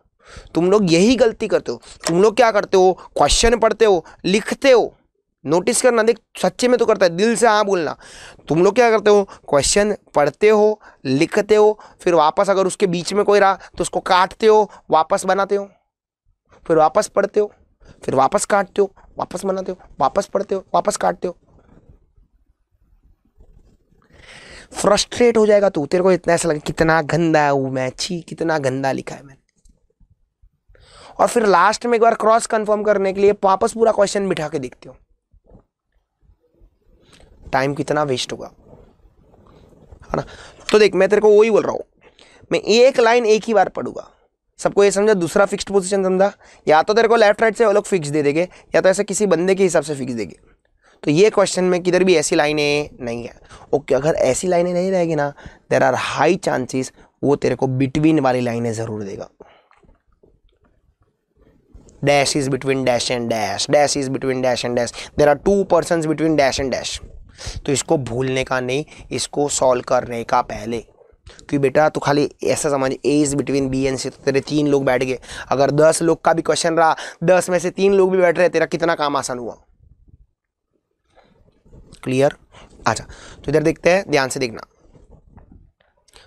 तुम लोग यही गलती करते हो तुम लोग क्या करते हो क्वेश्चन पढ़ते हो लिखते हो नोटिस करना देख सच्चे में तो करता है दिल से हाँ बोलना तुम लोग क्या करते हो क्वेश्चन पढ़ते हो लिखते हो फिर वापस अगर उसके बीच में कोई रहा तो उसको काटते हो वापस बनाते हो फिर वापस पढ़ते हो फिर वापस काटते हो वापस बनाते हो वापस पढ़ते हो वापस काटते हो फ्रस्ट्रेट हो जाएगा तू तेरे को इतना ऐसा लगे कितना गंदा है वो मैच ही कितना गंदा लिखा है मैंने और फिर लास्ट में एक बार क्रॉस कंफर्म करने के लिए वापस पूरा क्वेश्चन बिठा के देखते हो टाइम कितना वेस्ट होगा है ना तो देख मैं तेरे को वही बोल रहा हूँ मैं एक लाइन एक ही बार पढ़ूंगा सबको ये समझा दूसरा फिक्स्ड पोजीशन समझा या तो तेरे को लेफ्ट राइट से वो लोग फिक्स दे देंगे या तो ऐसे किसी बंदे के हिसाब से फिक्स देंगे तो ये क्वेश्चन में किधर भी ऐसी लाइनें नहीं है ओके अगर ऐसी लाइनें नहीं रहेगी ना देर आर हाई चांसेस वो तेरे को बिटवीन वाली लाइनें ज़रूर देगा dash is between dash and dash dash is between dash and dash there are two person between dash and dash तो इसको भूलने का नहीं इसको सॉल्व करने का पहले क्योंकि बेटा तो खाली ऐसा समझ A is between B and C तो तेरे तीन लोग बैठ गए अगर दस लोग का भी क्वेश्चन रहा दस में से तीन लोग भी बैठ रहे तेरा कितना काम आसान हुआ क्लियर अच्छा तो इधर देखते हैं ध्यान से देखना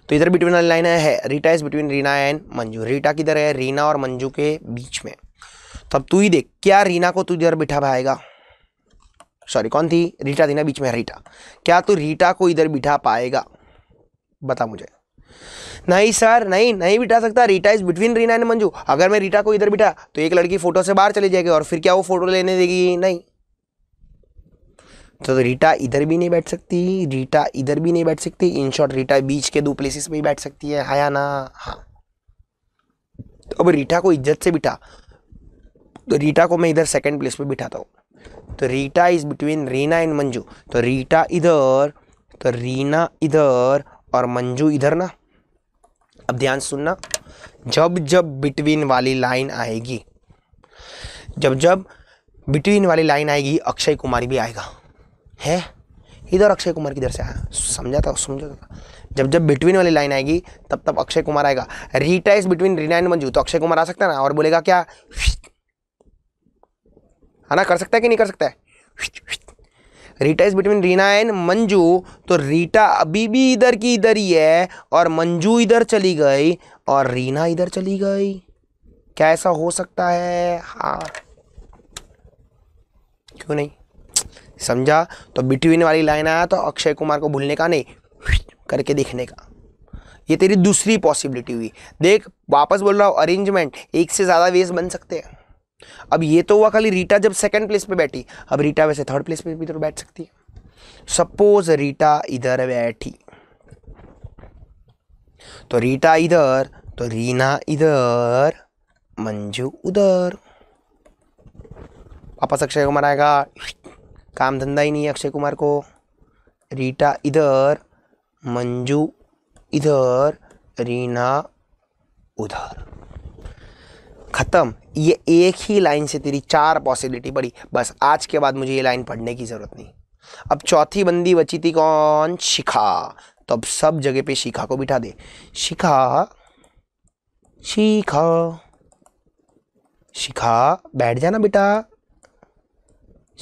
तो इधर बिटवीन लाइन है Rita is between Reena and Manju Rita किधर है रीना और मंजू के बीच में तब तो तू ही देख क्या रीना को तू इधर बिठा पाएगा सॉरी कौन थी रीटा थी ना बीच में रीटा क्या तू तो रीटा को इधर बिठा पाएगा बता मुझे नहीं सर नहीं नहीं बिठा सकता Rita is between Reena and Manju अगर मैं रीटा को इधर बिठा तो एक लड़की फोटो से बाहर चली जाएगी और फिर क्या वो फोटो लेने देगी नहीं तो, तो रीटा इधर भी नहीं बैठ सकती रीटा इधर भी नहीं बैठ सकती इन शॉर्ट रीटा बीच के दो प्लेसेस में ही बैठ सकती है हाया ना हाँ तो अब रीटा को इज्जत से बिठा तो रीटा को मैं इधर सेकंड प्लेस पे बिठाता हूँ तो Rita is between Reena and Manju तो रीटा इधर तो रीना इधर और मंजू इधर ना अब ध्यान सुनना जब जब बिटवीन वाली लाइन आएगी जब जब बिटवीन वाली लाइन आएगी अक्षय कुमार भी आएगा है इधर अक्षय कुमार किधर से आया समझा था समझा था जब जब बिटवीन वाली लाइन आएगी तब तब अक्षय कुमार आएगा Rita is between Reena and Manju तो अक्षय कुमार आ सकता है ना और बोलेगा क्या है हाँ ना कर सकता है कि नहीं कर सकता है Rita is between Reena and Manju तो रीटा अभी भी इधर की इधर ही है और मंजू इधर चली गई और रीना इधर चली गई क्या ऐसा हो सकता है हाँ क्यों नहीं समझा तो बिटवीन वाली लाइन आया तो अक्षय कुमार को भूलने का नहीं करके देखने का ये तेरी दूसरी पॉसिबिलिटी हुई देख वापस बोल रहा हूँ अरेंजमेंट एक से ज़्यादा वेज बन सकते हैं अब ये तो हुआ खाली रीटा जब सेकंड प्लेस पे बैठी अब रीटा वैसे थर्ड प्लेस पे भी तो बैठ सकती है सपोज रीटा इधर बैठी तो रीटा इधर तो रीना इधर मंजू उधर वापस अक्षय कुमार आएगा काम धंधा ही नहीं है अक्षय कुमार को रीटा इधर मंजू इधर रीना उधर ख़त्म ये एक ही लाइन से तेरी चार पॉसिबिलिटी पड़ी बस आज के बाद मुझे ये लाइन पढ़ने की ज़रूरत नहीं अब चौथी बंदी बची थी कौन शिखा तो अब सब जगह पे शिखा को बिठा दे शिखा शिखा शिखा बैठ जाना बेटा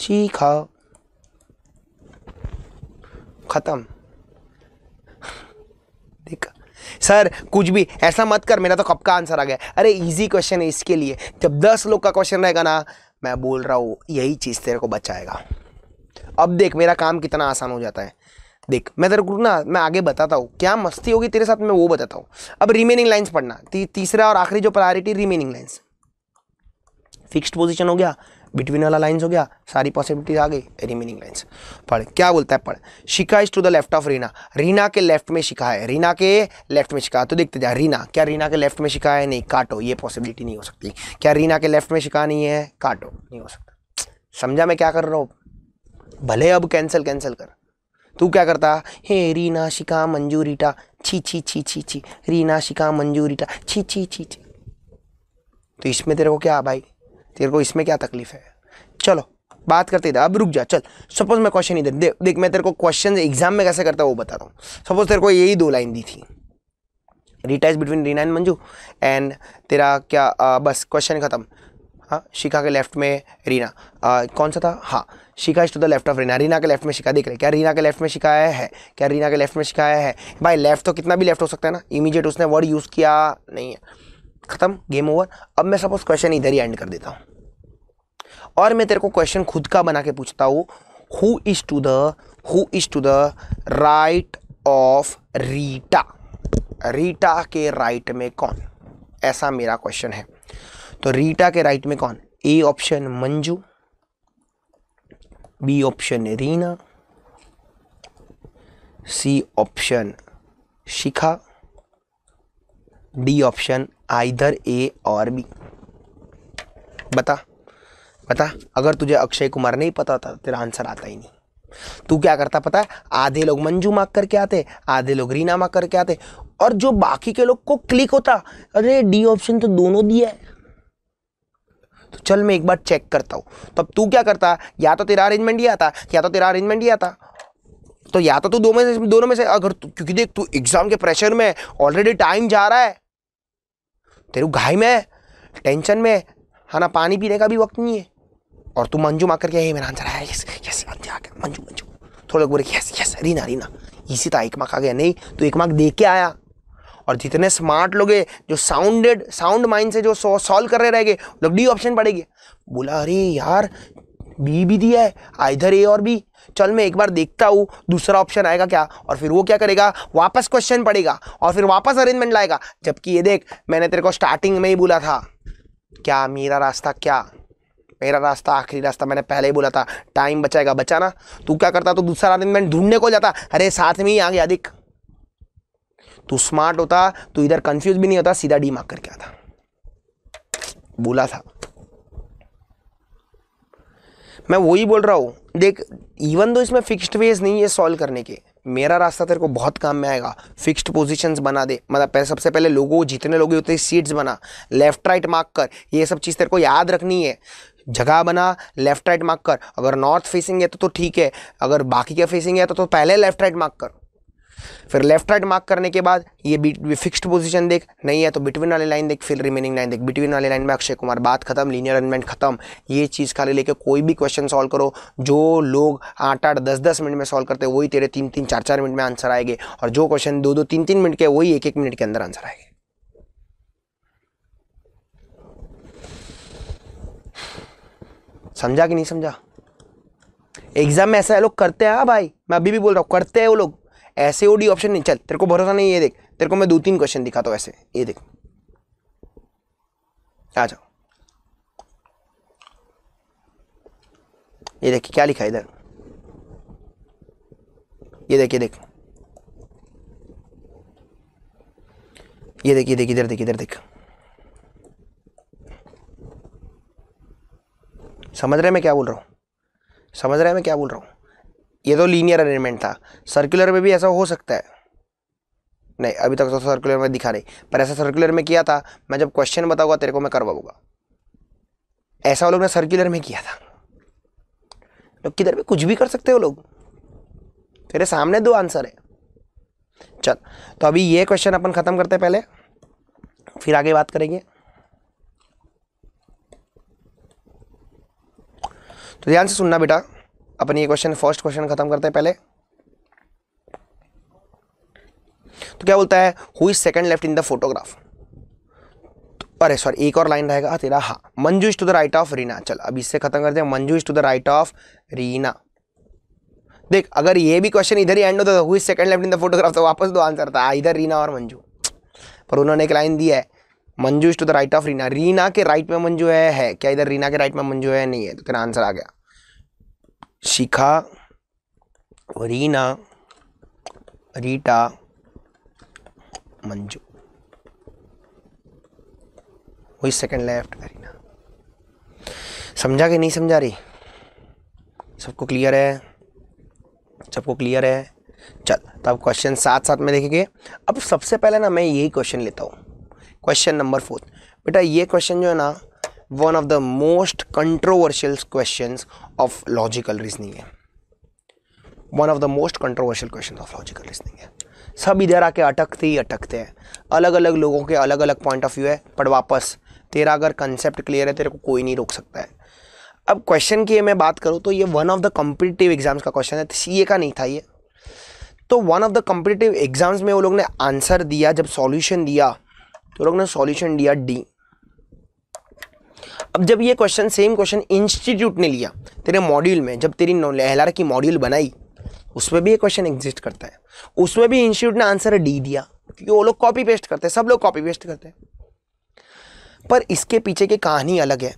शिखा ख़त्म सर कुछ भी ऐसा मत कर मेरा तो कब का आंसर आ गया अरे ईजी क्वेश्चन है इसके लिए जब दस लोग का क्वेश्चन रहेगा ना मैं बोल रहा हूँ यही चीज़ तेरे को बचाएगा अब देख मेरा काम कितना आसान हो जाता है देख मैं तेरे को ना मैं आगे बताता हूँ क्या मस्ती होगी तेरे साथ मैं वो बताता हूँ अब रिमेनिंग लाइन्स पढ़ना ती, तीसरा और आखिरी जो priority remaining lines fixed position हो गया बिटवीन वाला लाइन्स हो गया सारी पॉसिबिलिटीज आ गई रिमेनिंग लाइन्स पढ़ क्या बोलता है पढ़ Shikha is to the left of Reena Reena के लेफ्ट में शिका है रीना के लेफ्ट में शिका तो देखते जा रीना क्या रीना के लेफ्ट में शिका है नहीं काटो ये पॉसिबिलिटी नहीं हो सकती क्या रीना के लेफ्ट में शिका नहीं है काटो नहीं हो सकता समझा मैं क्या कर रहा हूँ भले अब कैंसिल कैंसिल कर तू क्या करता हे रीना शिका मंजू रीटा छी छी छी छी छी रीना शिका मंजू रीटा छी छी छी छी तो इसमें तेरे को क्या भाई तेरे को इसमें क्या तकलीफ है चलो बात करते थे अब रुक जा चल सपोज मैं क्वेश्चन इधर दे, देख मैं तेरे को क्वेश्चन एग्जाम में कैसे करता वो बता रहा हूँ सपोज तेरे को यही दो लाइन दी थी Rita is between Reena and Manju and तेरा क्या आ, बस क्वेश्चन ख़त्म हाँ शिखा के लेफ्ट में रीना आ, कौन सा था हाँ Shikha is to the left of Reena Reena के लेफ्ट में शिखा देख रहे क्या रीना के लेफ्ट में शिकाया है क्या रीना के लेफ्ट में शिकाया है भाई लेफ्ट तो कितना भी लेफ्ट हो सकता है ना इमीजिएट उसने वर्ड यूज़ किया नहीं है ख़त्म गेम ओवर अब मैं सपोज क्वेश्चन इधर ही एंड कर देता हूँ और मैं तेरे को क्वेश्चन खुद का बना के पूछता हूँ who is to the who is to the right of Rita Rita के राइट में कौन ऐसा मेरा क्वेश्चन है तो रीटा के राइट में कौन A option Manju B option Reena C option Shikha D option either A और बी बता बता अगर तुझे अक्षय कुमार नहीं पता था तेरा आंसर आता ही नहीं तू क्या करता पता है आधे लोग मंजू मांग करके आते आधे लोग रीना मांग करके आते और जो बाकी के लोग को क्लिक होता अरे डी ऑप्शन तो दोनों दिया है तो चल मैं एक बार चेक करता हूँ तब तो तू क्या करता या तो तेरा अरेंजमेंट ही आता या तो तेरा अरेंजमेंट ही आता तो या तो तू दो में से दोनों में से अगर क्योंकि देख तू एग्जाम के प्रेशर में ऑलरेडी टाइम जा रहा है तेरू घाई में टेंशन में है ना पानी पीने का भी वक्त नहीं है और तू मंजू माकर करके मेरा आंसर आया यस यस मंजू मंजू थोड़े बोले यस यस रीना रीना इसी तरह तो एक मार्क आ गया नहीं तो एक मार्क दे के आया और जितने स्मार्ट लोग जो साउंडेड साउंड माइंड से जो सॉल्व कर रहे रहेंगे लोग डी ऑप्शन पड़ेगी बोला अरे यार बी भी दिया है आइधर ए और बी चल मैं एक बार देखता हूँ दूसरा ऑप्शन आएगा क्या और फिर वो क्या करेगा वापस क्वेश्चन पड़ेगा और फिर वापस अरेंजमेंट लाएगा जबकि ये देख मैंने तेरे को स्टार्टिंग में ही बोला था क्या मेरा रास्ता क्या मेरा रास्ता आखिरी रास्ता मैंने पहले ही बोला था टाइम बचाएगा बचाना तू क्या करता तो दूसरा अरेंजमेंट ढूंढने को जाता अरे साथ में ही आ गया दिख तू स्मार्ट होता तू इधर कंफ्यूज भी नहीं होता सीधा डी मार्क करके आता बोला था मैं वही बोल रहा हूँ देख इवन दो इसमें फिक्स्ड वेज नहीं है सॉल्व करने के मेरा रास्ता तेरे को बहुत काम में आएगा फिक्स्ड पोजीशंस बना दे मतलब पहले सबसे पहले लोगों जितने लोग होते हैं सीट्स बना लेफ्ट राइट मार्क कर ये सब चीज़ तेरे को याद रखनी है जगह बना लेफ्ट राइट मार्क कर अगर नॉर्थ फेसिंग है तो तो ठीक है अगर बाकी का फेसिंग है तो तो पहले लेफ्ट राइट मार्क कर फिर लेफ्ट राइट मार्क करने के बाद ये फिक्स्ड पोजीशन देख नहीं है तो बिटवीन वाली लाइन देख फिर रिमेनिंग लाइन देख बिटवीन वाली लाइन में अक्षय कुमार बात खत्म लीनियर अरेंजमेंट खत्म ये चीज़ खाली लेके कोई भी क्वेश्चन सॉल्व करो जो लोग आठ आठ दस दस मिनट में सॉल्व करते वही तेरे तीन तीन चार चार मिनट में आंसर आएंगे और जो क्वेश्चन दो दो तीन तीन मिनट के वही एक एक मिनट के अंदर आंसर आएंगे समझा कि नहीं समझा एग्जाम में ऐसा है लोग करते हैं हाँ भाई मैं अभी भी बोल रहा हूँ करते हैं वो लोग ऐसे ओ डी ऑप्शन नहीं चल तेरे को भरोसा नहीं ये देख तेरे को मैं दो तीन क्वेश्चन दिखाता हूँ ऐसे ये देख आ जाओ ये देखिए क्या लिखा इधर ये देखिए देख ये देखिए देख इधर देख इधर देख समझ रहे हैं मैं क्या बोल रहा हूँ समझ रहे हैं मैं क्या बोल रहा हूँ ये तो लीनियर अरेंजमेंट था सर्कुलर में भी ऐसा हो सकता है नहीं अभी तक तो सर्कुलर में दिखा नहीं पर ऐसा सर्कुलर में किया था मैं जब क्वेश्चन बताऊंगा तेरे को मैं करवाऊंगा ऐसा वो लोग ने सर्कुलर में किया था लोग तो किधर भी कुछ भी कर सकते हो लोग तेरे सामने दो आंसर है चल तो अभी ये क्वेश्चन अपन ख़त्म करते हैं पहले फिर आगे बात करेंगे तो ध्यान से सुनना बेटा अपन ये क्वेश्चन फर्स्ट क्वेश्चन खत्म करते हैं पहले तो क्या बोलता है who is second left in the photograph अरे सॉरी एक और लाइन रहेगा हाँ, तेरा हाँ Manju is to the right of Reena चल अब इससे खत्म करते हैं Manju is to the right of Reena देख अगर ये भी क्वेश्चन इधर ही एंड होता था who is second left in the photograph तो वापस दो आंसर था हाँ, इधर रीना और मंजू पर उन्होंने एक लाइन दी है Manju is to the right of Reena Reena के राइट में मंजू है, है क्या इधर रीना के राइट में मंजू है नहीं है तो तेरा आंसर आ गया शिखा रीना रीटा मंजू वही सेकंड लेफ्ट रीना समझा कि नहीं समझा रही सबको क्लियर है सबको क्लियर है चल तो अब क्वेश्चन साथ साथ में देखेंगे अब सबसे पहले ना मैं यही क्वेश्चन लेता हूँ क्वेश्चन नंबर फोर्थ बेटा ये क्वेश्चन जो है ना one of the most controversial question of logical reasoning है one of the most controversial question of logical reasoning है सब इधर आके अटकते ही अटकते हैं अलग अलग लोगों के अलग अलग पॉइंट ऑफ व्यू है पर वापस तेरा अगर कंसेप्ट क्लियर है तेरे को कोई नहीं रोक सकता है अब क्वेश्चन की मैं बात करूँ तो ये one of the competitive exams का क्वेश्चन है सी का नहीं था ये तो one of the competitive exams में वो लोग ने आंसर दिया जब सॉल्यूशन दिया तो लोग ने सॉल्यूशन दिया डी अब जब ये क्वेश्चन सेम क्वेश्चन इंस्टीट्यूट ने लिया तेरे मॉड्यूल में जब तेरी एल की मॉड्यूल बनाई उसमें भी ये क्वेश्चन एग्जिस्ट करता है उसमें भी इंस्टीट्यूट ने आंसर डी दिया क्योंकि वो लोग कॉपी पेस्ट करते हैं सब लोग कॉपी पेस्ट करते हैं पर इसके पीछे की कहानी अलग है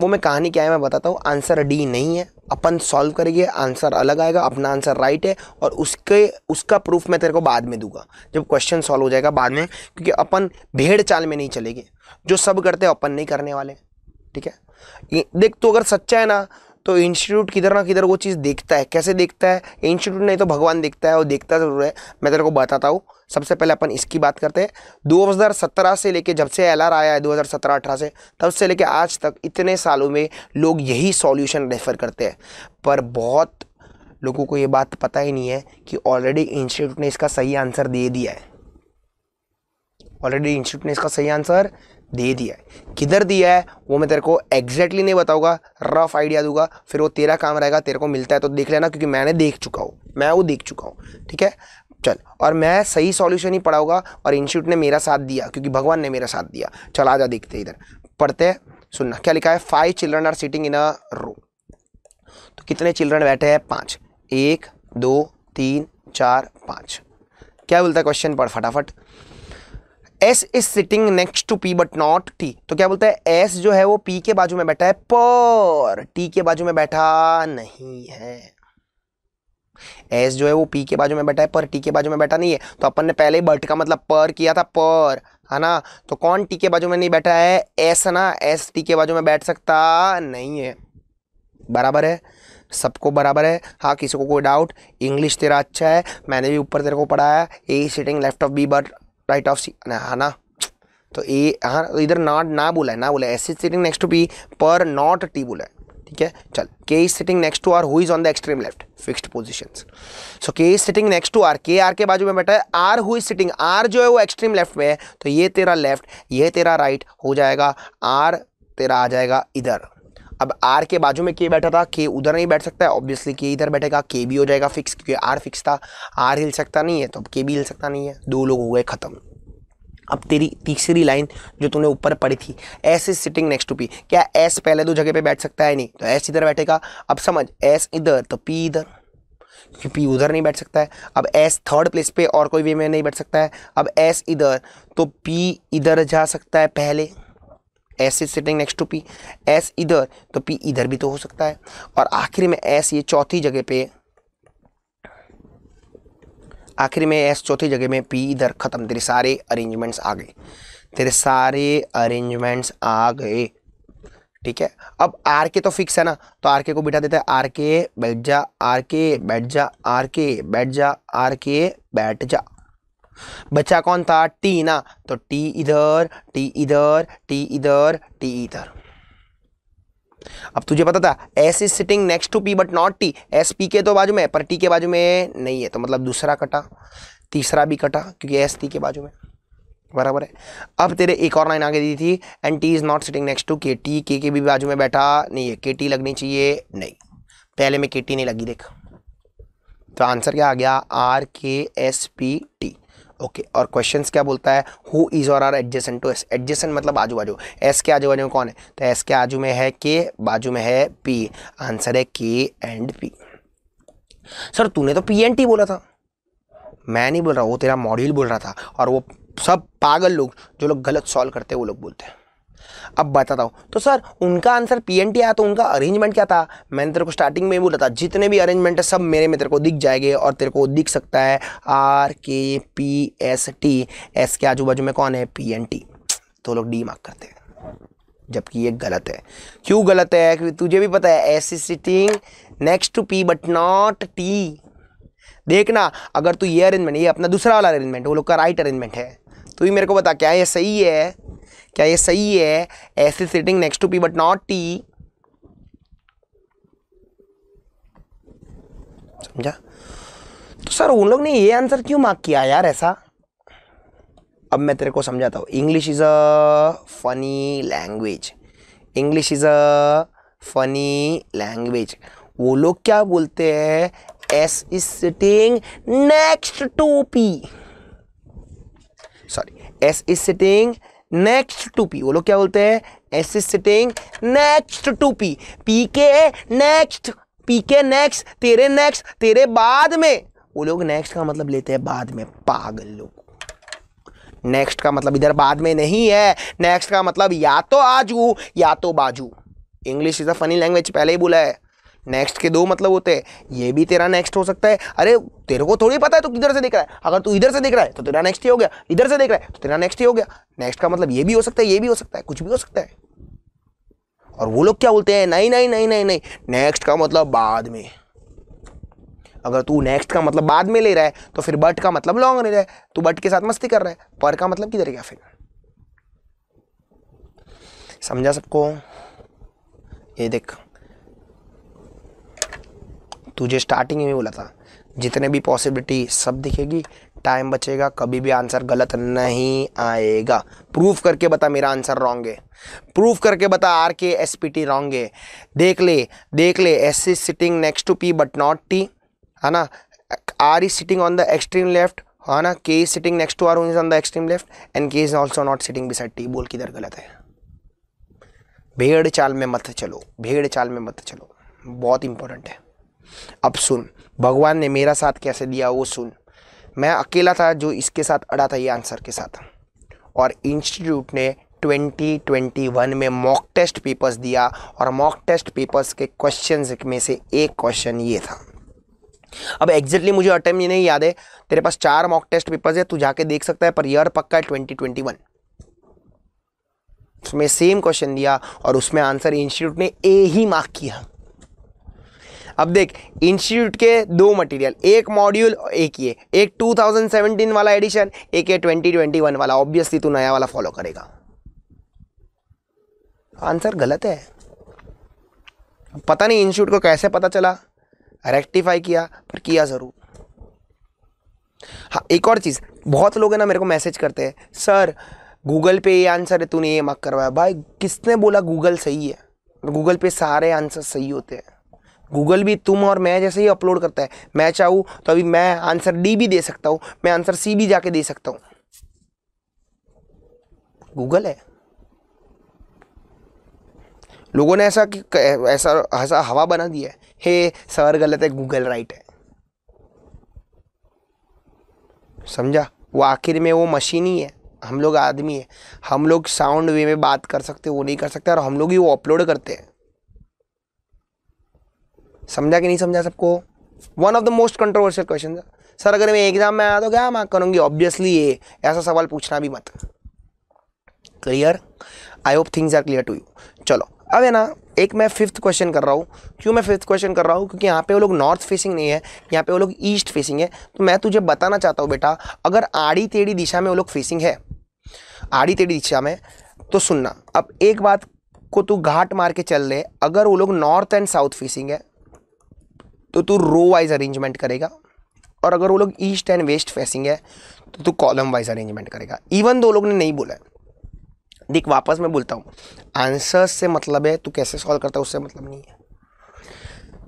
वो मैं कहानी क्या है मैं बताता हूँ आंसर डी नहीं है अपन सॉल्व करेंगे आंसर अलग आएगा अपना आंसर राइट है और उसके उसका प्रूफ मैं तेरे को बाद में दूंगा जब क्वेश्चन सॉल्व हो जाएगा बाद में क्योंकि अपन भेड़ चाल में नहीं चलेंगे जो सब करते हैं अपन नहीं करने वाले ठीक है देख तो अगर सच्चा है ना तो इंस्टीट्यूट किधर ना किधर वो चीज़ देखता है कैसे देखता है इंस्टीट्यूट नहीं तो भगवान देखता है और देखता ज़रूर है मैं तेरे को बताता हूँ सबसे पहले अपन इसकी बात करते हैं 2017 से लेके जब से एल आया है 2017-18 से तब से लेके आज तक इतने सालों में लोग यही सॉल्यूशन रेफ़र करते हैं पर बहुत लोगों को ये बात पता ही नहीं है कि ऑलरेडी इंस्टीट्यूट ने इसका सही आंसर दे दिया है ऑलरेडी इंस्टीट्यूट ने इसका सही आंसर दे दिया है किधर दिया है वो मैं तेरे को एग्जैक्टली नहीं बताऊंगा रफ आइडिया दूंगा फिर वो तेरा काम रहेगा तेरे को मिलता है तो देख लेना क्योंकि मैंने देख चुका हूँ मैं वो देख चुका हूँ ठीक है चल और मैं सही सॉल्यूशन ही पढ़ाऊंगा और इंस्टीट्यूट ने मेरा साथ दिया क्योंकि भगवान ने मेरा साथ दिया चल जा देखते इधर पढ़ते हैं सुनना क्या लिखा है five children are sitting in a row तो कितने चिल्ड्रन बैठे हैं पाँच एक दो तीन चार पाँच क्या बोलता है क्वेश्चन पढ़ फटाफट S is sitting next to P but not T तो क्या बोलता है एस जो है वो पी के बाजू में बैठा है पर टी के बाजू में बैठा नहीं है एस जो है वो पी के बाजू में बैठा है पर टी के बाजू में बैठा नहीं है तो अपन ने पहले बट का मतलब पर किया था पर है ना तो कौन टी के बाजू में नहीं बैठा है एस ना एस टी के बाजू में बैठ सकता नहीं है बराबर है सबको बराबर है हाँ किसी को कोई डाउट इंग्लिश तेरा अच्छा है मैंने भी ऊपर तेरे को पढ़ाया A sitting left of B but right of C है ना तो ए हाँ तो इधर नॉट ना बोला है ना बोला S is sitting next to B पर नॉट टी बोला है ठीक है चल K is sitting next to R who is on the extreme left fixed positions so K is sitting next to R के आर के बाजू में बैठा है R who is sitting R जो है वो एक्सट्रीम लेफ्ट में है तो ये तेरा लेफ्ट ये तेरा राइट right हो जाएगा आर तेरा आ जाएगा इधर अब आर के बाजू में के बैठा था के उधर नहीं बैठ सकता है ऑब्वियसली के इधर बैठेगा के भी हो जाएगा फिक्स क्योंकि आर फिक्स था आर हिल सकता नहीं है तो अब के भी हिल सकता नहीं है दो लोग हो गए ख़त्म अब तेरी तीसरी लाइन जो तूने ऊपर पढ़ी थी S is sitting next to P क्या एस पहले दो जगह पे बैठ सकता है नहीं तो एस इधर बैठेगा अब समझ एस इधर तो पी इधर क्योंकि पी उधर नहीं बैठ सकता है अब एस थर्ड प्लेस पे और कोई वे में नहीं बैठ सकता है अब एस इधर तो पी इधर जा सकता है पहले S is sitting next to P S इधर तो पी इधर भी तो हो सकता है और आखिर में एस ये चौथी जगह पे आखिर में एस चौथी जगह में पी इधर ख़त्म तेरे सारे अरेंजमेंट्स आ गए तेरे सारे अरेंजमेंट्स आ गए ठीक है अब आर के तो फिक्स है ना तो आर के को बिठा देता है आर के बैठ जा आर के बैठ जा आर के बैठ जा आर के बैठ जा बच्चा कौन था टी ना तो टी इधर टी इधर टी इधर टी इधर अब तुझे पता था S is sitting next to P but not T S P के तो बाजू में पर टी के बाजू में नहीं है तो मतलब दूसरा कटा तीसरा भी कटा क्योंकि एस टी के बाजू में बराबर है अब तेरे एक और लाइन आगे दी थी and T is not sitting next to K T के के भी बाजू में बैठा नहीं है के टी लगनी चाहिए नहीं पहले में के टी नहीं लगी देख तो आंसर क्या आ गया R K S P T okay okay. और क्वेश्चन क्या बोलता है हु इज़ और R adjacent to S adjacent मतलब आजू बाजू एस के आजू बाजू में कौन है तो एस के आजू में है के बाजू में है पी आंसर है के एंड पी सर तूने तो पी एंड टी बोला था मैं नहीं बोल रहा वो तेरा मॉड्यूल बोल रहा था और वो सब पागल लोग जो लोग गलत सॉल्व करते हैं वो लोग बोलते हैं अब बताता हूँ तो सर उनका आंसर पी एन टी आया तो उनका अरेंजमेंट क्या था मैंने तेरे को स्टार्टिंग में बोला था जितने भी अरेंजमेंट है सब मेरे में तेरे को दिख जाएंगे और तेरे को दिख सकता है आर के पी एस टी एस के आजू बाजू में कौन है पी एन टी तो लोग डी मार्क करते हैं जबकि ये गलत है क्यों गलत है क्योंकि तुझे भी पता है S is sitting next to P but not T देखना अगर तू ये अरेंजमेंट ये अपना दूसरा वाला अरेंजमेंट वो लोग का राइट अरेंजमेंट है तू ही मेरे को बता क्या ये सही है क्या ये सही है S is sitting next to P but not T समझा तो सर उन लोग ने ये आंसर क्यों मार्क किया यार ऐसा अब मैं तेरे को समझाता हूँ English is a funny language English is a funny language वो लोग क्या बोलते हैं S is sitting next to P sorry S is sitting next to P वो लोग क्या बोलते हैं S is sitting next to P P के नेक्स्ट पी के नेक्स्ट तेरे नेक्स्ट तेरे बाद में वो लोग नेक्स्ट का मतलब लेते हैं बाद में पागल लोग नेक्स्ट का मतलब इधर बाद में नहीं है नेक्स्ट का मतलब या तो आजू या तो बाजू English is a funny language पहले ही बोला है नेक्स्ट के दो मतलब होते हैं ये भी तेरा नेक्स्ट हो सकता है अरे तेरे को थोड़ी पता है तू किधर से देख रहा है अगर तू इधर से देख रहा है तो तेरा नेक्स्ट ही हो गया इधर से देख रहा है तो तेरा नेक्स्ट ही हो गया नेक्स्ट का मतलब ये भी हो सकता है ये भी हो सकता है कुछ भी हो सकता है और वो लोग क्या बोलते हैं नहीं नहीं नहीं नहीं नहीं नेक्स्ट का मतलब बाद में अगर तू नेक्स्ट का मतलब बाद में ले रहा है तो फिर बट का मतलब लॉन्ग ले रहा है तू बट के साथ मस्ती कर रहा है पर का मतलब किधर गया फिर समझा सबको ये देख तुझे स्टार्टिंग में बोला था जितने भी पॉसिबिलिटी सब दिखेगी टाइम बचेगा कभी भी आंसर गलत नहीं आएगा प्रूफ करके बता मेरा आंसर रॉन्ग है प्रूफ करके बता are K S P T wrong है देख ले देख ले S is sitting next to P but not T है ना R is sitting on the extreme left है ना K is sitting next to R is on the extreme left and K is also not sitting beside T बोल किधर गलत है भेड़ चाल में मत चलो भेड़ चाल में मत चलो बहुत इंपॉर्टेंट है अब सुन भगवान ने मेरा साथ कैसे दिया वो सुन मैं अकेला था जो इसके साथ अड़ा था ये आंसर के साथ और इंस्टीट्यूट ने 2021 में मॉक टेस्ट पेपर्स दिया और मॉक टेस्ट पेपर्स के क्वेश्चन में से एक क्वेश्चन ये था अब एग्जैक्टली मुझे अटैम्प नहीं याद है तेरे पास चार मॉक टेस्ट पेपर्स है तू जाके देख सकता है पर ईयर पक्का है ट्वेंटी ट्वेंटी वन उसमें सेम क्वेश्चन दिया और उसमें आंसर इंस्टीट्यूट ने ए ही मार्क किया अब देख इंस्टीट्यूट के दो मटेरियल एक मॉड्यूल एक ये एक 2017 वाला एडिशन एक ये 2021 वाला ऑब्वियसली तू नया वाला फॉलो करेगा आंसर गलत है पता नहीं इंस्टीट्यूट को कैसे पता चला रेक्टिफाई किया पर किया ज़रूर हाँ एक और चीज़ बहुत लोग है ना मेरे को मैसेज करते हैं सर गूगल पे ये आंसर है तूने ये मार्क करवाया भाई किसने बोला गूगल सही है गूगल पे सारे आंसर सही होते हैं गूगल भी तुम और मैं जैसे ही अपलोड करता है मैं चाहूँ तो अभी मैं आंसर डी भी दे सकता हूँ मैं आंसर सी भी जाके दे सकता हूँ गूगल है लोगों ने ऐसा कि ऐसा ऐसा हवा बना दिया है हे सर गलत है गूगल राइट है समझा वो आखिर में वो मशीन ही है हम लोग आदमी है हम लोग साउंड वे में बात कर सकते वो नहीं कर सकते और हम लोग ही वो अपलोड करते हैं समझा कि नहीं समझा सबको one of the most controversial question sir अगर मैं एग्जाम में आया तो क्या मार्क करूँगी ऑब्वियसली ये ऐसा सवाल पूछना भी मत clear I hope things are clear to you चलो अब है ना एक मैं फिफ्थ क्वेश्चन कर रहा हूँ क्यों मैं फिफ्थ क्वेश्चन कर रहा हूँ क्योंकि यहाँ पे वो लोग नॉर्थ फेसिंग नहीं है यहाँ पे वो लोग ईस्ट फेसिंग है तो मैं तुझे बताना चाहता हूँ बेटा अगर आड़ी टेढ़ी दिशा में वो लोग फेसिंग है आड़ी टेढ़ी दिशा में तो सुनना अब एक बात को तू घाट मार के चल ले अगर वो लोग नॉर्थ एंड साउथ फेसिंग है तो तू रो वाइज अरेंजमेंट करेगा और अगर वो लोग ईस्ट एंड वेस्ट फेसिंग है तो तू कॉलम वाइज अरेंजमेंट करेगा इवन दो लोग ने नहीं बोला है देख वापस मैं बोलता हूँ आंसर्स से मतलब है तू कैसे सॉल्व करता है उससे मतलब नहीं है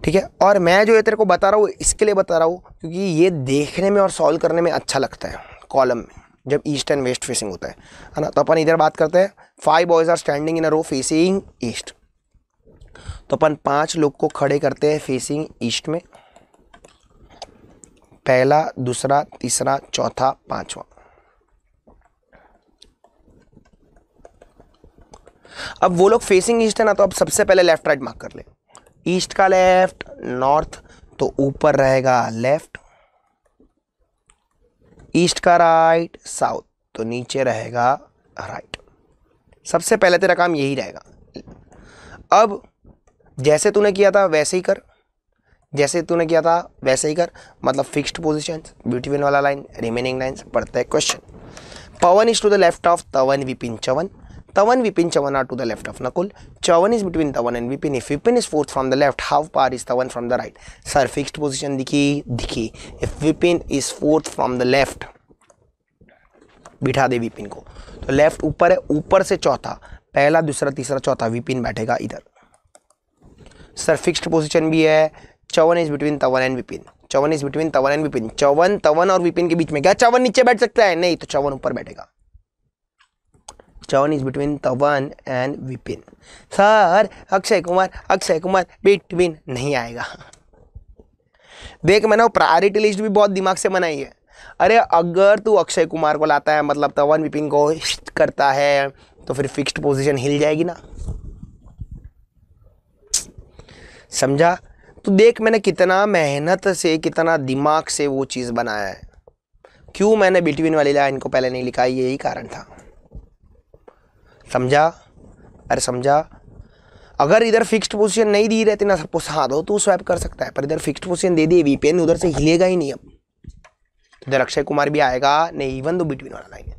ठीक है और मैं जो ये तेरे को बता रहा हूँ इसके लिए बता रहा हूँ क्योंकि ये देखने में और सॉल्व करने में अच्छा लगता है कॉलम में जब ईस्ट एंड वेस्ट फेसिंग होता है है ना तो अपन इधर बात करते हैं five boys are standing in a row facing east तो अपन पांच लोग को खड़े करते हैं फेसिंग ईस्ट में पहला दूसरा तीसरा चौथा पांचवा अब वो लोग फेसिंग ईस्ट है ना तो अब सबसे पहले लेफ्ट राइट मार्क कर ले ईस्ट का लेफ्ट नॉर्थ तो ऊपर रहेगा लेफ्ट ईस्ट का राइट साउथ तो नीचे रहेगा राइट सबसे पहले तेरा काम यही रहेगा अब जैसे तूने किया था वैसे ही कर जैसे तूने किया था वैसे ही कर मतलब फिक्स्ड पोजिशन ब्यूटीविन वाला लाइन रिमेनिंग लाइन पढ़ते हैं question Pawan is to the left of Tavan Vipin Chavan Tavan Vipin Chavan are to the left of Nakul Chavan is between Tavan and Vipin if Vipin is fourth from the left how far is Tavan from the right sir fixed position दिखी दिखी if Vipin is fourth from the left बिठा दे विपिन को तो left ऊपर है ऊपर से चौथा पहला दूसरा तीसरा चौथा विपिन बैठेगा इधर सर फिक्स्ड पोजीशन भी है Chavan is between Tavan and Vipin Chavan is between Tavan and Vipin Chavan Tavan और विपिन के बीच में क्या चौवन नीचे बैठ सकता है नहीं तो चौवन ऊपर बैठेगा Chavan is between Tavan and Vipin sir Akshay Kumar Akshay Kumar between नहीं आएगा देख मैंने वो प्रायोरिटी लिस्ट भी बहुत दिमाग से बनाई है अरे अगर तू अक्षय कुमार को लाता है मतलब तवन विपिन को करता है तो फिर फिक्स्ड पोजीशन हिल जाएगी ना समझा तो देख मैंने कितना मेहनत से कितना दिमाग से वो चीज़ बनाया है क्यों मैंने बिटवीन वाली लाइन को पहले नहीं लिखा यही कारण था समझा अरे समझा अगर इधर फिक्स्ड पोजीशन नहीं दी रहती ना सपोज हाँ दो तो स्वैप कर सकता है पर इधर फिक्स्ड पोजीशन दे दी वीपीएन उधर से हिलेगा ही नहीं अब इधर अक्षय कुमार भी आएगा नहीं इवन दो बिटवीन वाला लाइन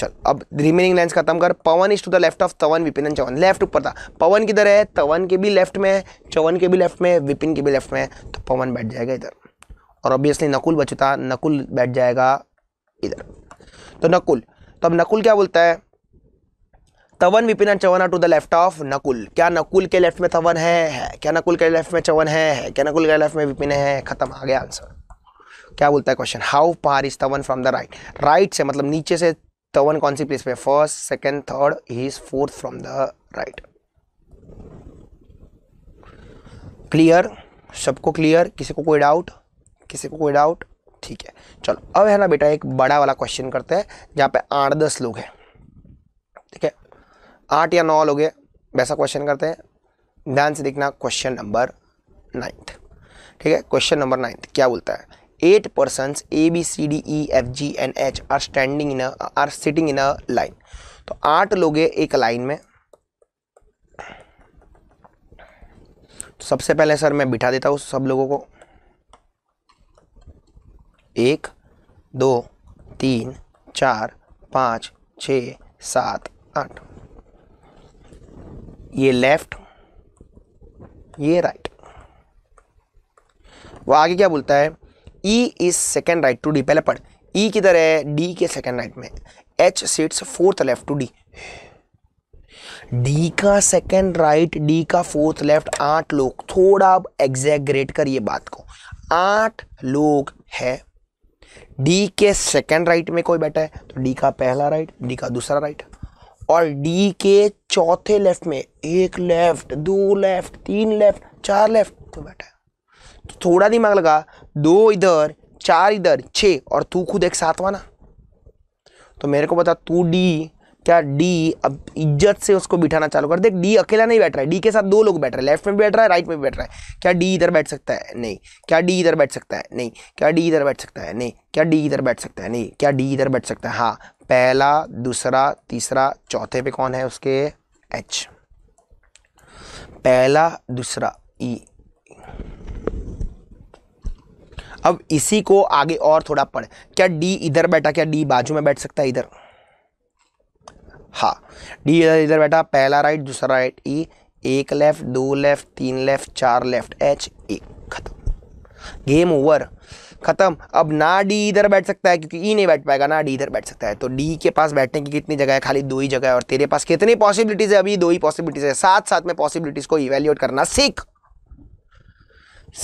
चल अब रिमेनिंग लाइन्स खत्म कर Pawan is to the left of Tavan Vipin and Chyavan left ऊपर था पवन किधर है तवन के भी लेफ्ट में है चवन के भी लेफ्ट में है विपिन के भी लेफ्ट में है तो पवन बैठ जाएगा इधर और ऑब्वियसली नकुल बचता नकुल बैठ जाएगा इधर तो नकुल तो अब नकुल क्या बोलता है Tavan Vipin and Chavan are to the left of Nakul क्या नकुल के लेफ्ट में तवन है, है? क्या नकुल के लेफ्ट में चवन है, है? क्या नकुल के लेफ्ट में विपिन है खत्म आ गया आंसर क्या बोलता है question how far is Tavan from the right right से मतलब नीचे से वन तो कौन सी प्लेस पे first second third he is fourth from the right clear सबको क्लियर किसी को कोई डाउट किसी को कोई डाउट ठीक है चलो अब है ना बेटा एक बड़ा वाला क्वेश्चन करते हैं जहाँ पे आठ दस लोग हैं ठीक है आठ या नौ लोग हैं वैसा क्वेश्चन करते हैं ध्यान से देखना क्वेश्चन नंबर नाइन्थ ठीक है क्वेश्चन नंबर नाइन्थ क्या बोलता है eight persons A B C D E F G and H are standing in a are sitting in a line तो आठ लोग हैं एक लाइन में तो सबसे पहले सर मैं बिठा देता हूँ सब लोगों को एक दो तीन चार पाँच छ सात आठ ये लेफ्ट ये राइट वो आगे क्या बोलता है E is second right to D पहले पढ़ ई e किधर है डी के सेकेंड राइट में H seats fourth left to D D का सेकेंड राइट डी का फोर्थ लेफ्ट आठ लोग थोड़ा अब एग्जैगरेट करिए बात को आठ लोग है डी के सेकेंड राइट में कोई बैठा है तो डी का पहला राइट डी का दूसरा राइट और डी के चौथे लेफ्ट में एक लेफ्ट दो लेफ्ट तीन लेफ्ट चार लेफ्ट तो बैठा है तो थोड़ा दिमाग लगा दो इधर चार इधर छः और तू खुद एक सातवा ना तो मेरे को बता तू डी क्या डी अब इज्जत से उसको बिठाना चालू कर देख डी अकेला नहीं बैठ रहा है डी के साथ दो लोग बैठ रहे हैं लेफ्ट में भी बैठ रहा है राइट में भी बैठ रहा है क्या डी इधर बैठ सकता है नहीं क्या डी इधर बैठ सकता है नहीं क्या डी इधर बैठ सकता है नहीं क्या डी इधर बैठ सकता है नहीं क्या डी इधर बैठ सकता है हाँ पहला दूसरा तीसरा चौथे पे कौन है उसके एच पहला दूसरा ई e। अब इसी को आगे और थोड़ा पढ़ क्या डी इधर बैठा क्या डी बाजू में बैठ सकता है इधर हाँ डी इधर इधर बैठा पहला राइट दूसरा राइट ई e, एक लेफ्ट दो लेफ्ट तीन लेफ्ट चार लेफ्ट एच ए खत्म गेम ओवर खत्म अब ना डी इधर बैठ सकता है क्योंकि ई e नहीं बैठ पाएगा ना डी इधर बैठ सकता है तो डी के पास बैठने की कितनी जगह है खाली दो ही जगह है और तेरे पास कितनी पॉसिबिलिटीज़ है अभी दो ही पॉसिबिलिटीज़ है साथ साथ में पॉसिबिलिटीज़ को इवेल्यूएट करना सीख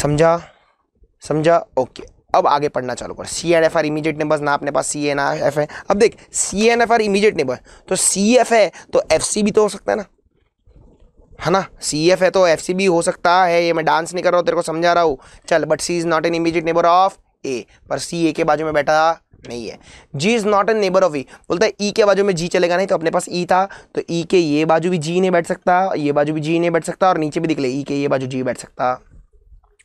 समझा समझा ओके अब आगे पढ़ना चालू कर C N F R immediate number ना अपने पास सी एन आर एफ है अब देख C N F R immediate number तो सी एफ है तो एफ सी भी तो हो सकता है ना है ना सी एफ है तो एफ सी भी हो सकता है ये मैं डांस नहीं कर रहा हूँ तेरे को समझा रहा हूँ चल but C is not an immediate neighbour of A पर सी ए के बाजू में बैठा नहीं है G is not an neighbour of E बोलता है ई e के बाजू में जी चलेगा नहीं तो अपने पास ई e था तो ई e के ये बाजू भी जी नहीं बैठ सकता ये बाजू भी जी नहीं बैठ सकता और नीचे भी दिख ले ई के ये बाजू जी बैठ सकता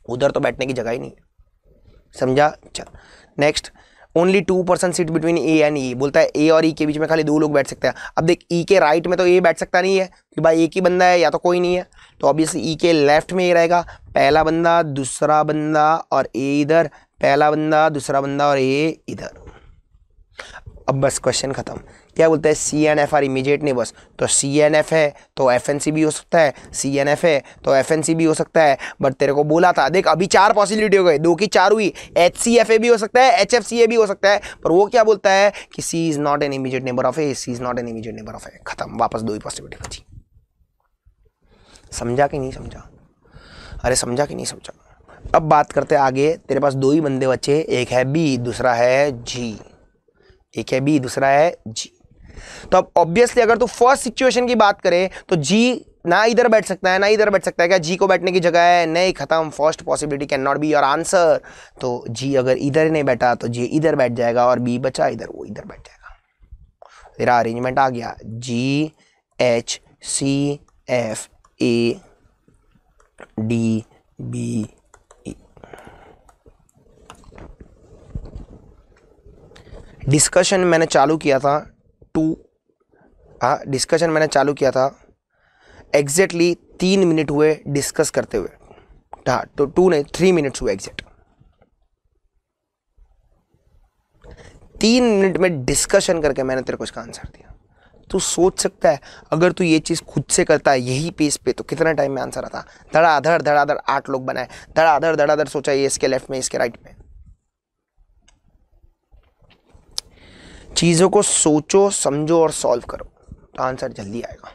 उधर तो बैठने की जगह ही नहीं है समझा चलो next only two persons sit between A and E बोलता है ए और ई e के बीच में खाली दो लोग बैठ सकते हैं अब देख ई e के राइट में तो ए बैठ सकता नहीं है कि भाई एक ही बंदा है या तो कोई नहीं है तो ऑब्वियसली ई e के लेफ्ट में ये रहेगा पहला बंदा दूसरा बंदा और ए इधर पहला बंदा दूसरा बंदा और ए इधर अब बस क्वेश्चन खत्म क्या बोलते हैं C N F R immediate neighbours तो सी एन एफ है तो एफ एन सी भी हो सकता है सी एन एफ है तो एफ एन सी भी हो सकता है बट तेरे को बोला था देख अभी चार पॉसिबिलिटी हो गई दो की चार हुई एच सी एफ ए भी हो सकता है एच एफ सी ए भी हो सकता है पर वो क्या बोलता है कि C is not an immediate neighbour of A C is not an immediate neighbour of A खत्म वापस दो ही पॉसिबिलिटी बची समझा कि नहीं समझा अरे समझा कि नहीं समझा अब बात करते आगे तेरे पास दो ही बंदे बचे एक है बी दूसरा है जी एक है बी दूसरा है जी तो अब ऑब्वियसली अगर तू फर्स्ट सिचुएशन की बात करें तो जी ना इधर बैठ सकता है ना इधर बैठ सकता है क्या जी को बैठने की जगह है नहीं खत्म first possibility can not be your answer तो जी अगर इधर नहीं बैठा तो जी इधर बैठ जाएगा और बी बचा इधर वो इधर बैठ जाएगा तेरा अरेंजमेंट आ गया G H C F A D B discussion मैंने चालू किया था टू हाँ डिस्कशन मैंने चालू किया था एग्जैक्टली तीन मिनट हुए डिस्कस करते हुए हाँ तो टू नहीं थ्री मिनट्स हुए एग्जैक्ट तीन मिनट में डिस्कशन करके मैंने तेरे को इसका आंसर दिया तू सोच सकता है अगर तू ये चीज़ खुद से करता है यही पेज पे तो कितना टाइम में आंसर आता धड़ाधड़ धड़ाधड़ आठ लोग बनाए धड़ाधड़ धड़ाधड़ सोचा ये इसके लेफ्ट में इसके राइट में चीज़ों को सोचो समझो और सॉल्व करो तो आंसर जल्दी आएगा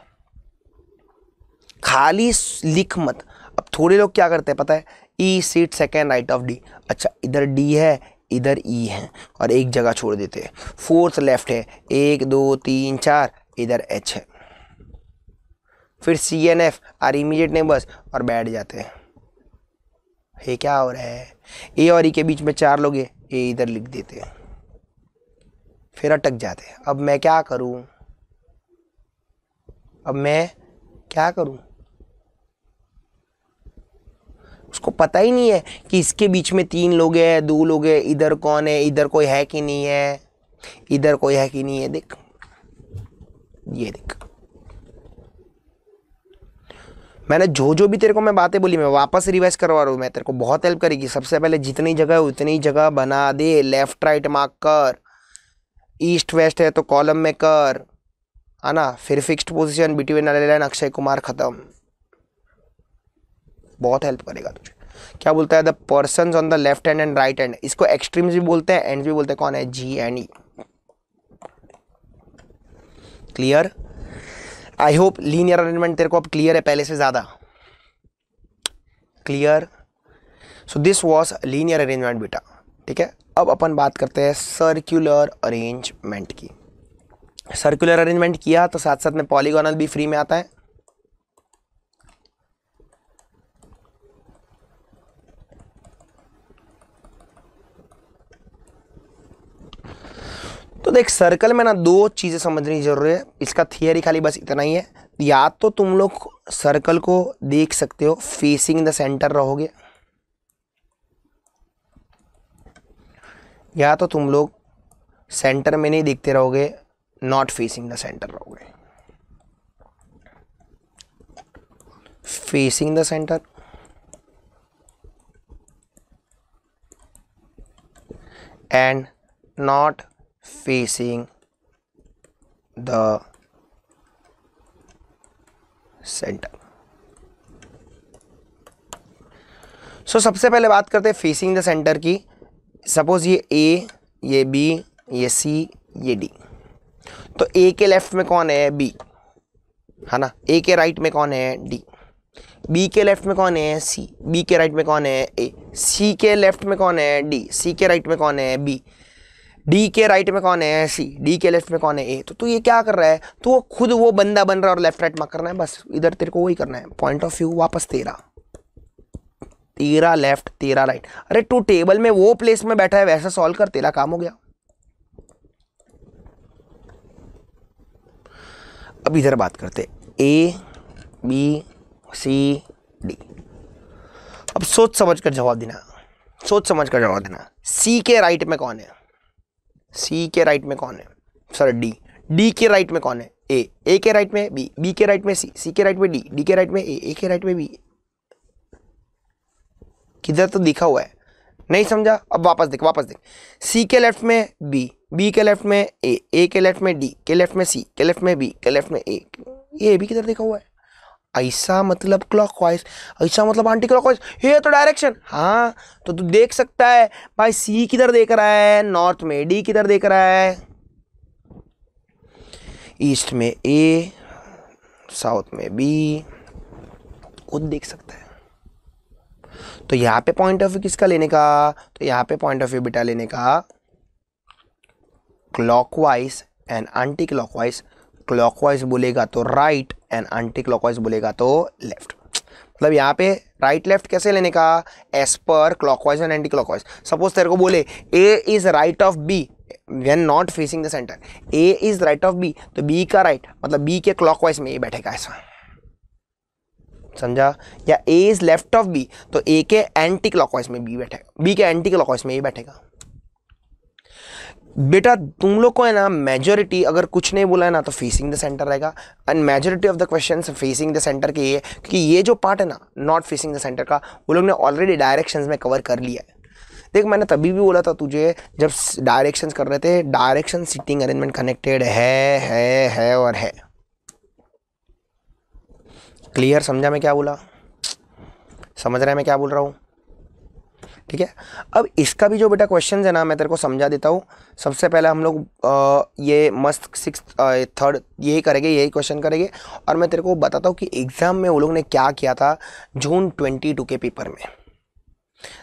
खाली लिख मत अब थोड़े लोग क्या करते हैं पता है E sit second right of D अच्छा इधर डी है इधर ई e है और एक जगह छोड़ देते हैं फोर्थ लेफ्ट है एक दो तीन चार इधर एच है फिर C N F R immediate neighbours और बैठ जाते हैं ये क्या हो रहा है ए और ई e के बीच में चार लोग ए इधर लिख देते हैं फिर अटक जाते हैं अब मैं क्या करूं अब मैं क्या करूं उसको पता ही नहीं है कि इसके बीच में तीन लोग हैं दो लोग हैं इधर कौन है इधर कोई है कि नहीं है इधर कोई है कि नहीं है देख ये देख मैंने जो जो भी तेरे को मैं बातें बोली मैं वापस रिवाइज करवा रहा हूँ मैं तेरे को बहुत हेल्प करेगी सबसे पहले जितनी जगह उतनी जगह बना दे लेफ्ट राइट मार्क कर ईस्ट वेस्ट है तो कॉलम में कर है ना फिर फिक्स्ड पोजीशन बिटवीन अलेला एंड अक्षय कुमार ख़त्म बहुत हेल्प करेगा तुझे क्या बोलता है the person on the left hand and right hand इसको एक्सट्रीम्स भी बोलते हैं एंड भी बोलते हैं कौन है G and E clear I hope linear arrangement तेरे को अब क्लियर है पहले से ज़्यादा clear so this was linear arrangement बेटा ठीक है अब अपन बात करते हैं सर्कुलर अरेंजमेंट की सर्कुलर अरेंजमेंट किया तो साथ साथ में पॉलीगोनल भी फ्री में आता है तो देख सर्कल में ना दो चीज़ें समझनी जरूरी है इसका थियरी खाली बस इतना ही है या तो तुम लोग सर्कल को देख सकते हो फेसिंग द सेंटर रहोगे या तो तुम लोग सेंटर में नहीं दिखते रहोगे नॉट फेसिंग द सेंटर रहोगे facing the centre and not facing the centre so सबसे पहले बात करते हैं फेसिंग द सेंटर की सपोज़ ये ए ये बी ये सी ये डी तो ए के लेफ़्ट में कौन है बी है ना ए के राइट में कौन है डी बी के लेफ्ट में कौन है सी बी के राइट में कौन है ए सी के लेफ्ट में कौन है डी सी के राइट में कौन है बी डी के राइट में कौन है सी डी के लेफ्ट में कौन है ए तो तू ये क्या कर रहा है तू खुद वो बंदा बन रहा है और लेफ्ट राइट मार्क करना है बस इधर तेरे को वही करना है पॉइंट ऑफ व्यू वापस तेरा तेरा लेफ्ट तेरा राइट अरे टू टेबल में वो प्लेस में बैठा है वैसा सॉल्व कर तेरा काम हो गया अब इधर बात करते ए बी सी डी अब सोच समझ कर जवाब देना सोच समझ कर जवाब देना सी के राइट में कौन है सी के राइट में कौन है सर डी डी के राइट में कौन है ए ए के राइट में बी बी के राइट में सी सी के राइट में डी डी के राइट में ए ए के राइट में बी किधर तो दिखा हुआ है नहीं समझा अब वापस देख वापस देख सी के लेफ्ट में बी बी के लेफ्ट में ए ए के लेफ्ट में डी के लेफ्ट में सी के लेफ्ट में बी के लेफ्ट में ए ये भी किधर देखा हुआ है ऐसा मतलब क्लॉक वाइज ऐसा मतलब आंटी क्लॉक वाइज ये तो डायरेक्शन हाँ तो तू देख सकता है भाई सी किधर देख रहा है नॉर्थ में डी किधर देख रहा है ईस्ट में ए साउथ में बी खुद देख सकता है तो यहाँ पे पॉइंट ऑफ व्यू किसका लेने का तो यहाँ पे पॉइंट ऑफ व्यू बेटा लेने का clockwise and anti clockwise clockwise बोलेगा तो राइट एंड एंटी क्लॉकवाइज बोलेगा तो लेफ्ट मतलब यहाँ पे राइट right, लेफ्ट कैसे लेने का as per clockwise and anti clockwise suppose तेरे को बोले A is right of B when not facing the centre A is right of B तो बी का राइट right, मतलब बी के क्लॉकवाइज में ये बैठेगा ऐसा समझा या A is left of B तो ए के एंटी क्लॉकवाइज में बी बैठेगा बी के एंटी क्लॉकवाइज में ए बैठेगा बेटा तुम लोग को है ना मेजोरिटी अगर कुछ नहीं बोला है ना तो फेसिंग द सेंटर रहेगा and majority of the question facing the centre के ये क्योंकि ये जो पार्ट है ना नॉट फेसिंग द सेंटर का वो लोग ने ऑलरेडी डायरेक्शन में कवर कर लिया है देख मैंने तभी भी बोला था तुझे जब डायरेक्शंस कर रहे थे डायरेक्शन सीटिंग अरेंजमेंट कनेक्टेड है है है और है क्लियर समझा मैं क्या बोला समझ रहे हैं मैं क्या बोल रहा हूँ ठीक है अब इसका भी जो बेटा क्वेश्चन है ना मैं तेरे को समझा देता हूँ सबसे पहले हम लोग ये मस्त सिक्स थर्ड यही करेंगे यही क्वेश्चन करेंगे और मैं तेरे को बताता हूँ कि एग्ज़ाम में वो लोग ने क्या किया था जून ट्वेंटी टू के पेपर में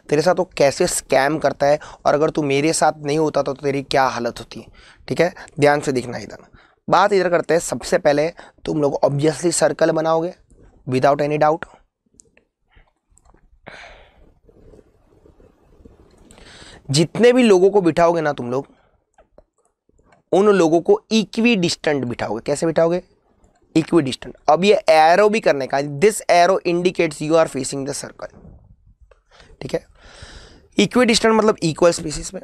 तेरे साथ वो कैसे स्कैम करता है और अगर तू मेरे साथ नहीं होता तो तेरी क्या हालत होती ठीक है ध्यान से देखना इधर बात इधर करते हैं सबसे पहले तुम लोग ऑब्वियसली सर्कल बनाओगे without any doubt जितने भी लोगों को बिठाओगे ना तुम लोग उन लोगों को इक्वी डिस्टेंट बिठाओगे कैसे बिठाओगे इक्वी डिस्टेंट अब ये एरो भी करने का this arrow indicates you are facing the circle ठीक है इक्वी डिस्टेंट मतलब इक्वल स्पीसीज में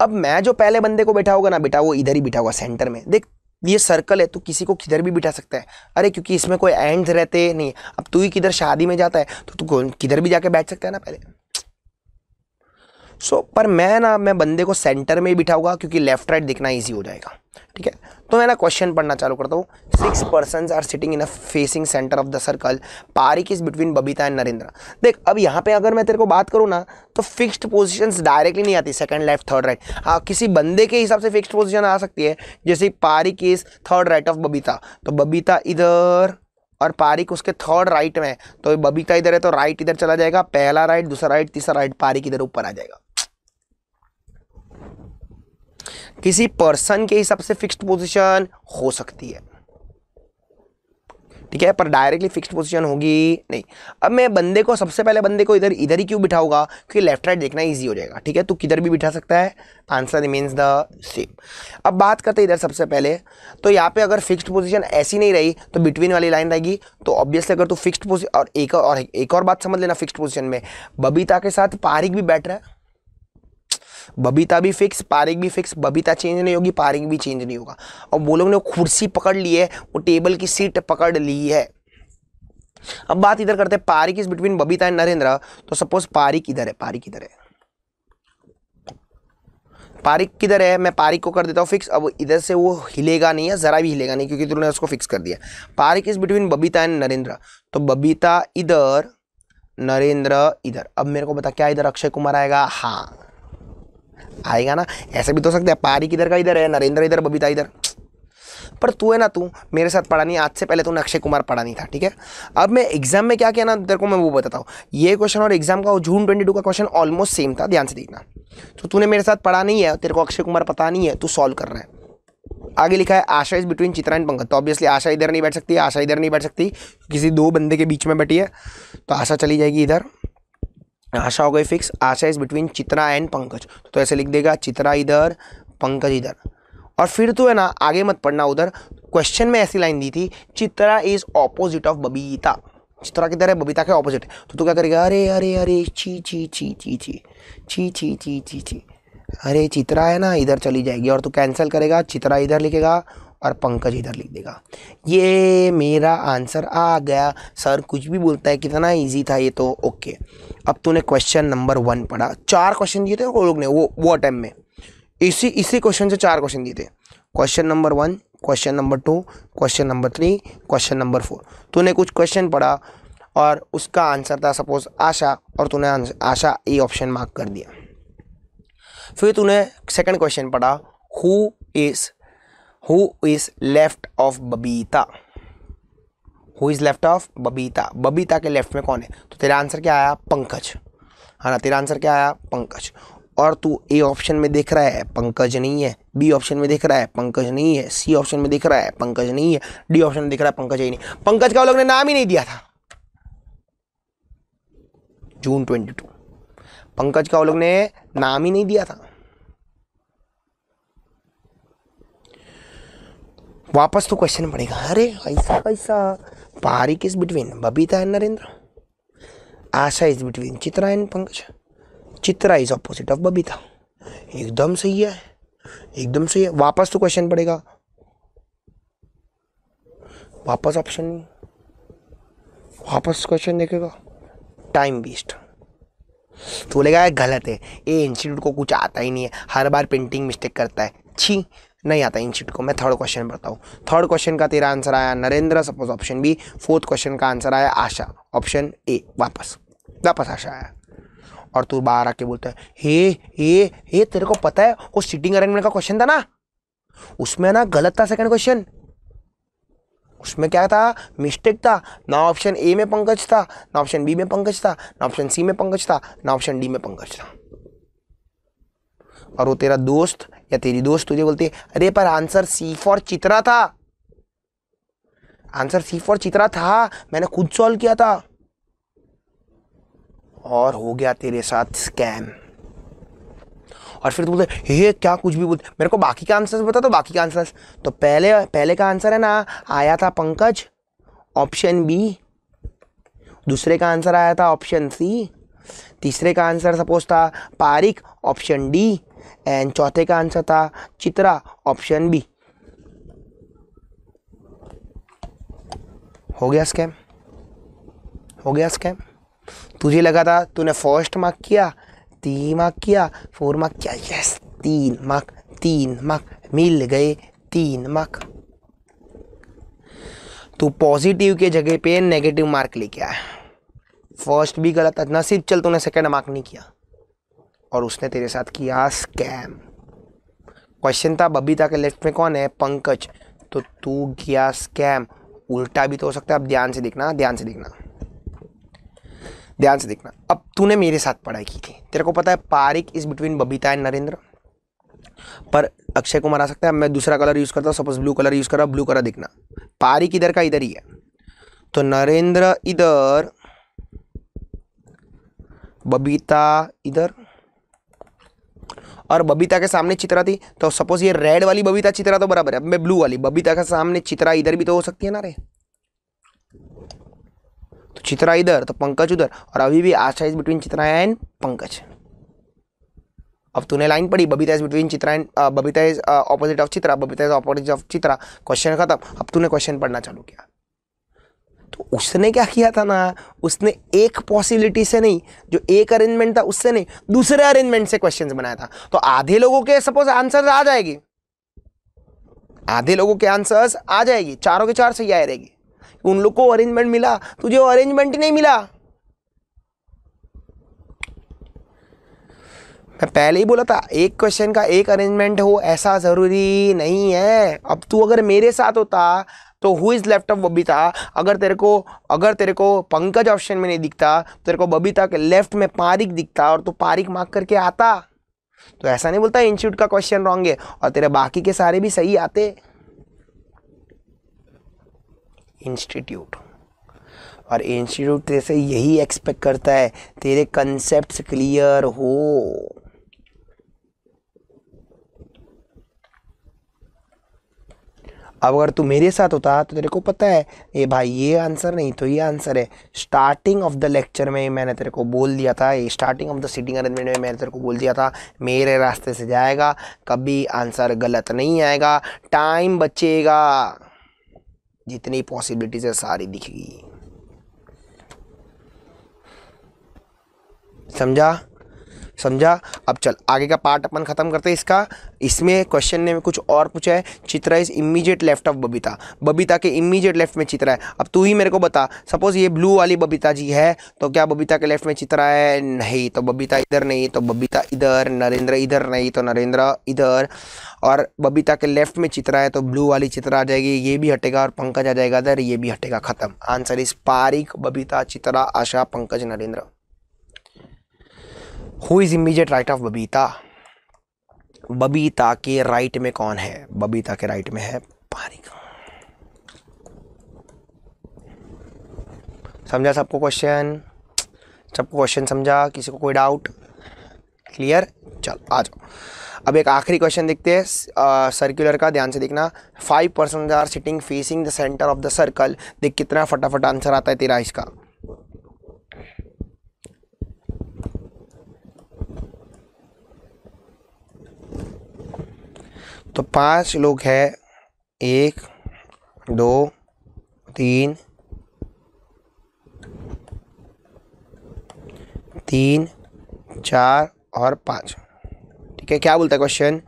अब मैं जो पहले बंदे को बैठा होगा ना बेटा वो इधर ही बैठा होगा सेंटर में देख ये सर्कल है तो किसी को किधर भी बिठा सकता है अरे क्योंकि इसमें कोई एंड रहते नहीं अब तू ही किधर शादी में जाता है तो तू किधर भी जाके बैठ सकता है ना पहले सो so, पर मैं ना मैं बंदे को सेंटर में ही बिठाऊंगा क्योंकि लेफ्ट राइट दिखना ईजी हो जाएगा ठीक है तो मैं ना क्वेश्चन पढ़ना चालू करता हूँ six person are sitting in a facing centre of the circle Parik is between Babita and Narendra देख अब यहाँ पे अगर मैं तेरे को बात करूँ ना तो फिक्स्ड पोजीशंस डायरेक्टली नहीं आती सेकंड लेफ्ट थर्ड राइट हाँ किसी बंदे के हिसाब से फिक्स्ड पोजिशन आ सकती है जैसे Parik is third right of Babita तो बबीता इधर और पारिक उसके थर्ड राइट में तो बबीता इधर है तो राइट इधर चला जाएगा पहला राइट दूसरा राइट तीसरा राइट पारिक इधर ऊपर आ जाएगा किसी पर्सन के हिसाब से फिक्स्ड पोजीशन हो सकती है ठीक है पर डायरेक्टली फिक्स्ड पोजीशन होगी नहीं अब मैं बंदे को सबसे पहले बंदे को इधर इधर ही क्यों बिठाऊंगा क्योंकि लेफ्ट राइट देखना इजी हो जाएगा ठीक है तू किधर भी बिठा सकता है आंसर रिमेन्स द सेम अब बात करते हैं इधर सबसे पहले तो यहाँ पे अगर फिक्स्ड पोजीशन ऐसी नहीं रही तो बिटवीन वाली लाइन रहेगी तो ऑब्वियसली अगर तू फिक्स पोजिशन और एक और एक और बात समझ लेना फिक्स पोजिशन में बबीता के साथ पारिक भी बैठ रहा है बबीता भी फिक्स पारिक भी फिक्स बबीता चेंज नहीं होगी पारिक भी चेंज नहीं होगा और वो लोग ने कुर्सी पकड़ ली है वो टेबल की सीट पकड़ ली है अब बात इधर करते हैं Parik is between Babita and Narendra तो सपोज पारिक इधर है पारिक इधर है पारिक किधर है मैं पारिक को कर देता हूँ फिक्स अब इधर से वो हिलेगा नहीं है ज़रा भी हिलेगा नहीं क्योंकि तुमने उसको फिक्स कर दिया Parik is between Babita and Narendra तो बबीता इधर नरेंद्र इधर अब मेरे को बता क्या इधर अक्षय कुमार आएगा हाँ आएगा ना ऐसे भी तो सकता है पारी किधर का इधर है नरेंद्र इधर बबीता इधर पर तू है ना तू मेरे साथ पढ़ा नहीं आज से पहले तू अक्षय कुमार पढ़ा नहीं था ठीक है अब मैं एग्जाम में क्या किया ना तेरे को मैं वो बताता हूँ ये क्वेश्चन और एग्जाम का जून ट्वेंटी टू का क्वेश्चन ऑलमोस्ट सेम था ध्यान से देखना तो तूने मेरे साथ पढ़ा नहीं है तेरे को अक्षय कुमार पता नहीं है तू सॉल्व कर रहा है आगे लिखा है Asha is between Chitra and Pankaj तो ऑब्वियसली आशा इधर नहीं बैठ सकती आशा इधर नहीं बैठ सकती किसी दो बंदे के बीच में बैठी है तो आशा चली जाएगी इधर आशा हो गई fix Asha is between Chitra and Pankaj तो ऐसे लिख देगा चित्रा इधर पंकज इधर और फिर तो है ना आगे मत पढ़ना उधर क्वेश्चन में ऐसी लाइन दी थी Chitra is opposite of Babita Chitra किधर है बबीता के ऑपोजिट तो तू क्या करेगा अरे अरे अरे ची ची ची ची ची ची ची ची ची ची अरे चित्रा है ना इधर चली जाएगी और तू कैंसिल करेगा चित्रा इधर लिखेगा और पंकज इधर लिख देगा ये मेरा आंसर आ गया सर कुछ भी बोलता है कितना इजी था ये तो ओके अब तूने क्वेश्चन नंबर वन पढ़ा चार क्वेश्चन दिए थे वो लोग ने वो वो टाइम में इसी इसी क्वेश्चन से चार क्वेश्चन दिए थे question number one question number two question number three question number four तूने कुछ क्वेश्चन पढ़ा और उसका आंसर था सपोज आशा और तूने आशा ए ऑप्शन मार्क कर दिया फिर तूने सेकंड क्वेश्चन पढ़ा who is who is left of Babita who is left of Babita Babita के लेफ्ट में कौन है तो तेरा आंसर क्या आया पंकज है हाँ ना तेरा आंसर क्या आया पंकज और तू ए ऑप्शन में देख रहा है पंकज नहीं है बी ऑप्शन में देख रहा है पंकज नहीं है सी ऑप्शन में देख रहा है पंकज नहीं है डी ऑप्शन में देख रहा है पंकज ही नहीं पंकज का लोग ने नाम ही नहीं दिया था जून ट्वेंटी टू पंकज का लोग ने नाम ही नहीं दिया था वापस तो क्वेश्चन पड़ेगा अरे ऐसा ऐसा Parik is between Babita and Narendra Asha is between Chitra and Pankaj Chitra is opposite of Babita एकदम सही है एकदम सही है वापस तो क्वेश्चन पड़ेगा वापस ऑप्शन वापस क्वेश्चन देखेगा टाइम वेस्ट तो बोलेगा गलत है ये इंस्टीट्यूट को कुछ आता ही नहीं है हर बार प्रिंटिंग मिस्टेक करता है छी नहीं आता इन शीट को मैं थर्ड क्वेश्चन पढ़ता हूँ थर्ड क्वेश्चन का तेरा आंसर आया Narendra suppose option B fourth question का आंसर आया आशा ऑप्शन ए वापस वापस आशा आया और तू बाहर आके बोलता है हे हे हे तेरे को पता है वो सिटिंग अरेंजमेंट का क्वेश्चन था ना उसमें ना गलत था सेकंड क्वेश्चन उसमें क्या था मिस्टेक था ना ऑप्शन ए में पंकज था ना ऑप्शन बी में पंकज था ना ऑप्शन सी में पंकज था ना ऑप्शन डी में पंकज था और वो तेरा दोस्त या तेरी दोस्त तुझे बोलती है अरे पर आंसर सी फॉर चित्रा था आंसर सी फॉर चित्रा था मैंने खुद सॉल्व किया था और हो गया तेरे साथ स्कैम और फिर तू बोलते हे क्या कुछ भी बोलते मेरे को बाकी का आंसर बता तो बाकी का आंसर तो पहले पहले का आंसर है ना आया था पंकज ऑप्शन बी दूसरे का आंसर आया था ऑप्शन सी तीसरे का आंसर सपोज था पारिक ऑप्शन डी एंड चौथे का आंसर था चित्रा ऑप्शन बी हो गया स्कैम हो गया स्कैम तुझे लगा था तूने फर्स्ट मार्क किया तीन मार्क किया फोर मार्क किया यस तीन मार्क तीन मार्क मिल गए तीन मार्क तू पॉजिटिव के जगह पे नेगेटिव मार्क लेके आया फर्स्ट भी गलत था ना सिर्फ चल तूने सेकंड मार्क नहीं किया और उसने तेरे साथ किया स्कैम क्वेश्चन था बबीता के लेफ्ट में कौन है पंकज तो तू किया स्कैम उल्टा भी तो हो सकता है अब ध्यान से देखना ध्यान से देखना ध्यान से देखना अब तूने मेरे साथ पढ़ाई की थी तेरे को पता है Parik is between Babita and Narendra पर अक्षय कुमार आ सकता है मैं दूसरा कलर यूज़ करता हूँ सपोज ब्लू कलर यूज़ कर रहा ब्लू कलर देखना पारिक इधर का इधर ही है तो नरेंद्र इधर बबीता इधर और बबीता के सामने चित्रा थी तो सपोज ये रेड वाली बबीता चित्रा तो बराबर है मैं ब्लू वाली बबीता के सामने चित्रा इधर भी तो हो सकती है ना रे तो चित्रा इधर तो पंकज उधर और अभी भी Asha is between Chitra and Pankaj अब तूने लाइन पढ़ी Babita is between Chitra and Babita is opposite of Chitra Babita is opposite of Chitra question खत्म अब तूने क्वेश्चन पढ़ना चालू किया तो उसने क्या किया था ना उसने एक पॉसिबिलिटी से नहीं जो एक अरेंजमेंट था उससे नहीं दूसरे अरेंजमेंट से क्वेश्चन बनाया था तो आधे लोगों के सपोज आंसर आ जाएगी आधे लोगों के आंसर्स आ जाएगी चारों के चार सही आ रहेगी उन लोग को अरेंजमेंट मिला तुझे वो अरेंजमेंट ही नहीं मिला मैं पहले ही बोला था एक क्वेश्चन का एक अरेंजमेंट हो ऐसा ज़रूरी नहीं है अब तू अगर मेरे साथ होता तो who is left of Babita अगर तेरे को अगर तेरे को पंकज ऑप्शन में नहीं दिखता तो तेरे को बबीता के लेफ्ट में पारिक दिखता और तू तो पारिक मार्क करके आता तो ऐसा नहीं बोलता इंस्टीट्यूट का क्वेश्चन रॉन्ग है और तेरे बाकी के सारे भी सही आते इंस्टीट्यूट और इंस्टीट्यूट से यही एक्सपेक्ट करता है तेरे कंसेप्ट क्लियर हो अब अगर तू मेरे साथ होता तो तेरे को पता है ये भाई ये आंसर नहीं तो ये आंसर है स्टार्टिंग ऑफ द लेक्चर में मैंने तेरे को बोल दिया था starting of the sitting arrangement में मैंने तेरे को बोल दिया था मेरे रास्ते से जाएगा कभी आंसर गलत नहीं आएगा टाइम बचेगा जितनी पॉसिबिलिटीज़ है सारी दिखेगी समझा समझा अब चल आगे का पार्ट अपन ख़त्म करते हैं इसका इसमें क्वेश्चन ने कुछ और पूछा है Chitra is immediate left of Babita Babita के इमीजिएट लेफ्ट में चित्रा है अब तू ही मेरे को बता सपोज़ ये ब्लू वाली बबीता जी है तो क्या बबीता के लेफ्ट में चित्रा है नहीं तो बबीता इधर नहीं तो बबीता इधर नरेंद्र इधर नहीं तो नरेंद्र इधर और बबीता के लेफ्ट में चित्रा है तो ब्लू वाली चित्रा आ जाएगी ये भी हटेगा और पंकज आ जाएगा इधर ये भी हटेगा ख़त्म answer is Parik Babita Chitra Asha Pankaj Narendra who is immediate right of Babita Babita के राइट में कौन है बबीता के राइट में है पारिक समझा सबको क्वेश्चन सबको क्वेश्चन समझा किसी को कोई डाउट क्लियर चल आ जाओ अब एक आखिरी क्वेश्चन देखते हैं सर्कुलर का ध्यान से देखना five person are sitting facing the centre of the circle देख कितना फटाफट आंसर आता है तेरा इसका तो पांच लोग हैं एक दो तीन तीन चार और पाँच ठीक है क्या बोलता है question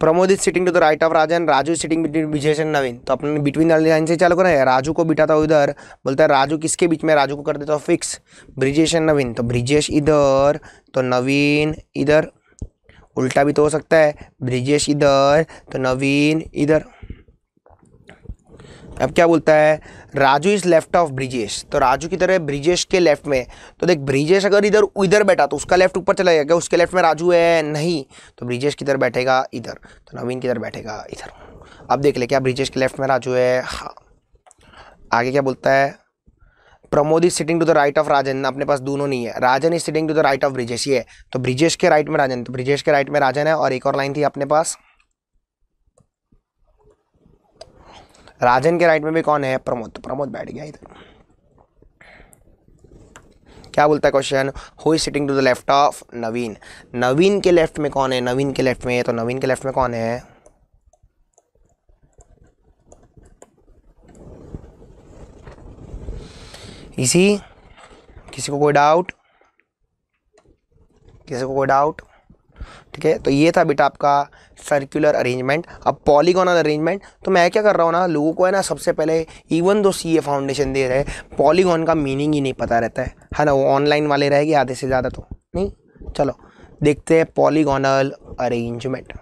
Pramod is sitting to the right of Rajan Raju sitting between Vijay and Naveen तो अपने बिटवीन लाइन से चालू करें राजू को बिठाता हूँ इधर बोलता है राजू किसके बीच में राजू को कर देता हूँ फिक्स ब्रिजेश एंड नवीन तो ब्रिजेश इधर तो नवीन इधर उल्टा भी तो हो सकता है ब्रिजेश इधर तो नवीन इधर अब क्या बोलता है Raju is left of Brijesh तो राजू की तरह ब्रिजेश के लेफ्ट में तो देख ब्रिजेश अगर इधर इधर बैठा तो उसका लेफ्ट ऊपर चला जाएगा उसके लेफ्ट में राजू है नहीं तो ब्रिजेश किधर बैठेगा इधर तो नवीन किधर बैठेगा इधर अब देख ले क्या ब्रिजेश के लेफ्ट में राजू है हाँ आगे क्या बोलता है Pramod is sitting to the right of Rajan अपने पास दोनों नहीं है Rajan is sitting to the right of Brijesh ये तो ब्रिजेश के राइट में राजन तो ब्रिजेश के राइट में राजन है और एक और लाइन थी अपने पास राजन के राइट में भी कौन है प्रमोद तो प्रमोद बैठ गया इधर क्या बोलता है question who is sitting to the left of Naveen Naveen के लेफ्ट में कौन है नवीन के लेफ्ट में तो नवीन के लेफ्ट में कौन है इसी किसी को कोई डाउट किसी को कोई डाउट ठीक है तो ये था बेटा आपका सर्कुलर अरेंजमेंट अब पॉलीगोनल अरेंजमेंट तो मैं क्या कर रहा हूँ ना लोगों को है ना सबसे पहले इवन दो सी ए फाउंडेशन दे रहे पॉलीगॉन का मीनिंग ही नहीं पता रहता है है ना वो ऑनलाइन वाले रहेगी आधे से ज़्यादा तो नहीं चलो देखते हैं polygonal arrangement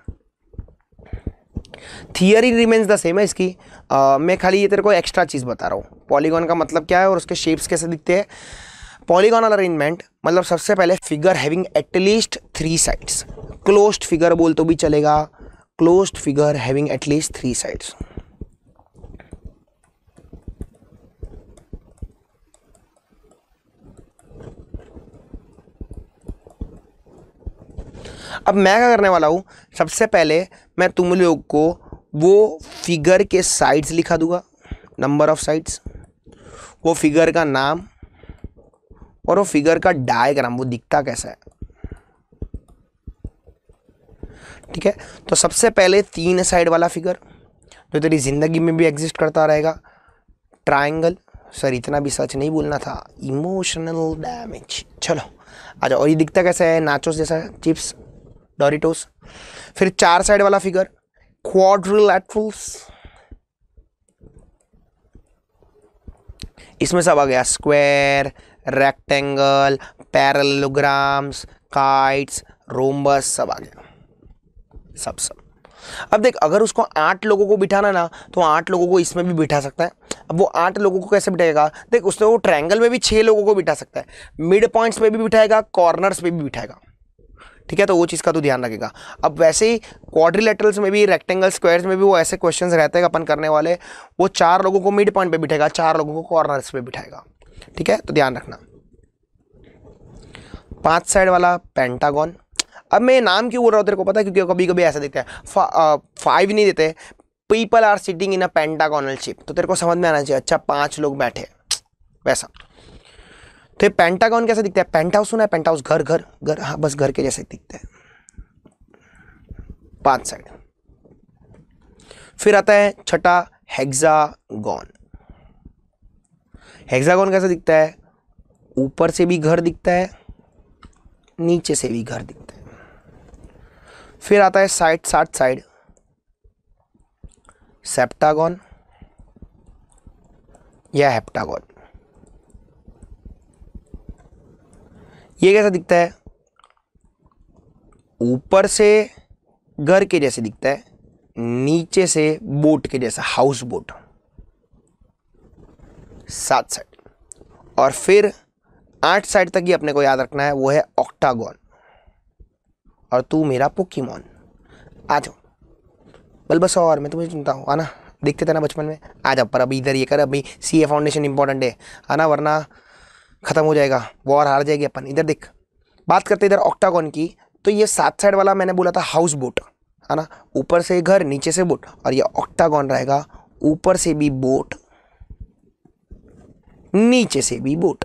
theory remains the same है इसकी आ, मैं खाली ये तेरे को एक्स्ट्रा चीज़ बता रहा हूँ पॉलीगॉन का मतलब क्या है और उसके शेप्स कैसे दिखते हैं पॉलीगॉनल अरेंजमेंट मतलब सबसे पहले figure having at least three sides closed figure बोल तो भी चलेगा closed figure having at least three sides अब मैं क्या करने वाला हूँ सबसे पहले मैं तुम लोग को वो फिगर के साइड्स लिखा दूंगा नंबर ऑफ साइड्स वो फिगर का नाम और वो फिगर का डायग्राम वो दिखता कैसा है ठीक है तो सबसे पहले तीन साइड वाला फिगर जो तेरी ज़िंदगी में भी एग्जिस्ट करता रहेगा ट्राइंगल सर इतना भी सच नहीं बोलना था इमोशनल डैमेज चलो अच्छा और ये दिखता कैसा है नाचोस जैसा चिप्स डोरिटोस फिर चार साइड वाला फिगर क्वाड्रिलेट्रल्स इसमें सब आ गया square rectangle parallelograms kites rhombus सब आ गया सब सब अब देख अगर उसको आठ लोगों को बिठाना ना तो आठ लोगों को इसमें भी बिठा सकता है अब वो आठ लोगों को कैसे बिठाएगा देख उसने वो ट्रायंगल में भी छः लोगों को बिठा सकता है मिड पॉइंट्स पे भी बिठाएगा कॉर्नर्स पे भी बिठाएगा ठीक है तो वो चीज़ का तो ध्यान रखेगा अब वैसे ही क्वाड्रिलेटरल्स में भी रेक्टेंगल स्क्वायर्स में भी वो ऐसे क्वेश्चंस रहते हैं अपन करने वाले वो चार लोगों को मिड पॉइंट पे बिठाएगा चार लोगों को कॉर्नर्स पे बिठाएगा ठीक है तो ध्यान रखना पांच साइड वाला पेंटागॉन अब मैं नाम क्यों बोल रहा हूँ तेरे को पता है क्योंकि कभी कभी ऐसा देखते हैं फाइव नहीं देते people are sitting in a pentagonal shape तो तेरे को समझ में आना चाहिए अच्छा पाँच लोग बैठे वैसा तो ये पेंटागॉन कैसे दिखता है पेंट हाउस सुना है पेंट हाउस घर घर घर हाँ बस घर के जैसे दिखता है पांच साइड फिर आता है छठा हेक्सागॉन हेक्सागॉन कैसे दिखता है ऊपर से भी घर दिखता है नीचे से भी घर दिखता है फिर आता है साइड साठ साइड सेप्टागॉन या हेप्टागॉन ये कैसा दिखता है ऊपर से घर के जैसे दिखता है नीचे से बोट के जैसा हाउस बोट सात साइड और फिर आठ साइड तक ही अपने को याद रखना है वो है ऑक्टागॉन और तू मेरा पोकीमॉन आ जाओ बल बस और मैं तुम्हें चुनता हूँ आना देखते थे ना बचपन में आ जाओ पर अभी इधर ये कर अभी सी ए फाउंडेशन इंपॉर्टेंट है आना वरना ख़त्म हो जाएगा वॉर हार जाएगी अपन इधर देख बात करते इधर ऑक्टागॉन की तो ये सात साइड वाला मैंने बोला था हाउस बोट है ना ऊपर से घर नीचे से बोट और ये ऑक्टागॉन रहेगा ऊपर से भी बोट नीचे से भी बोट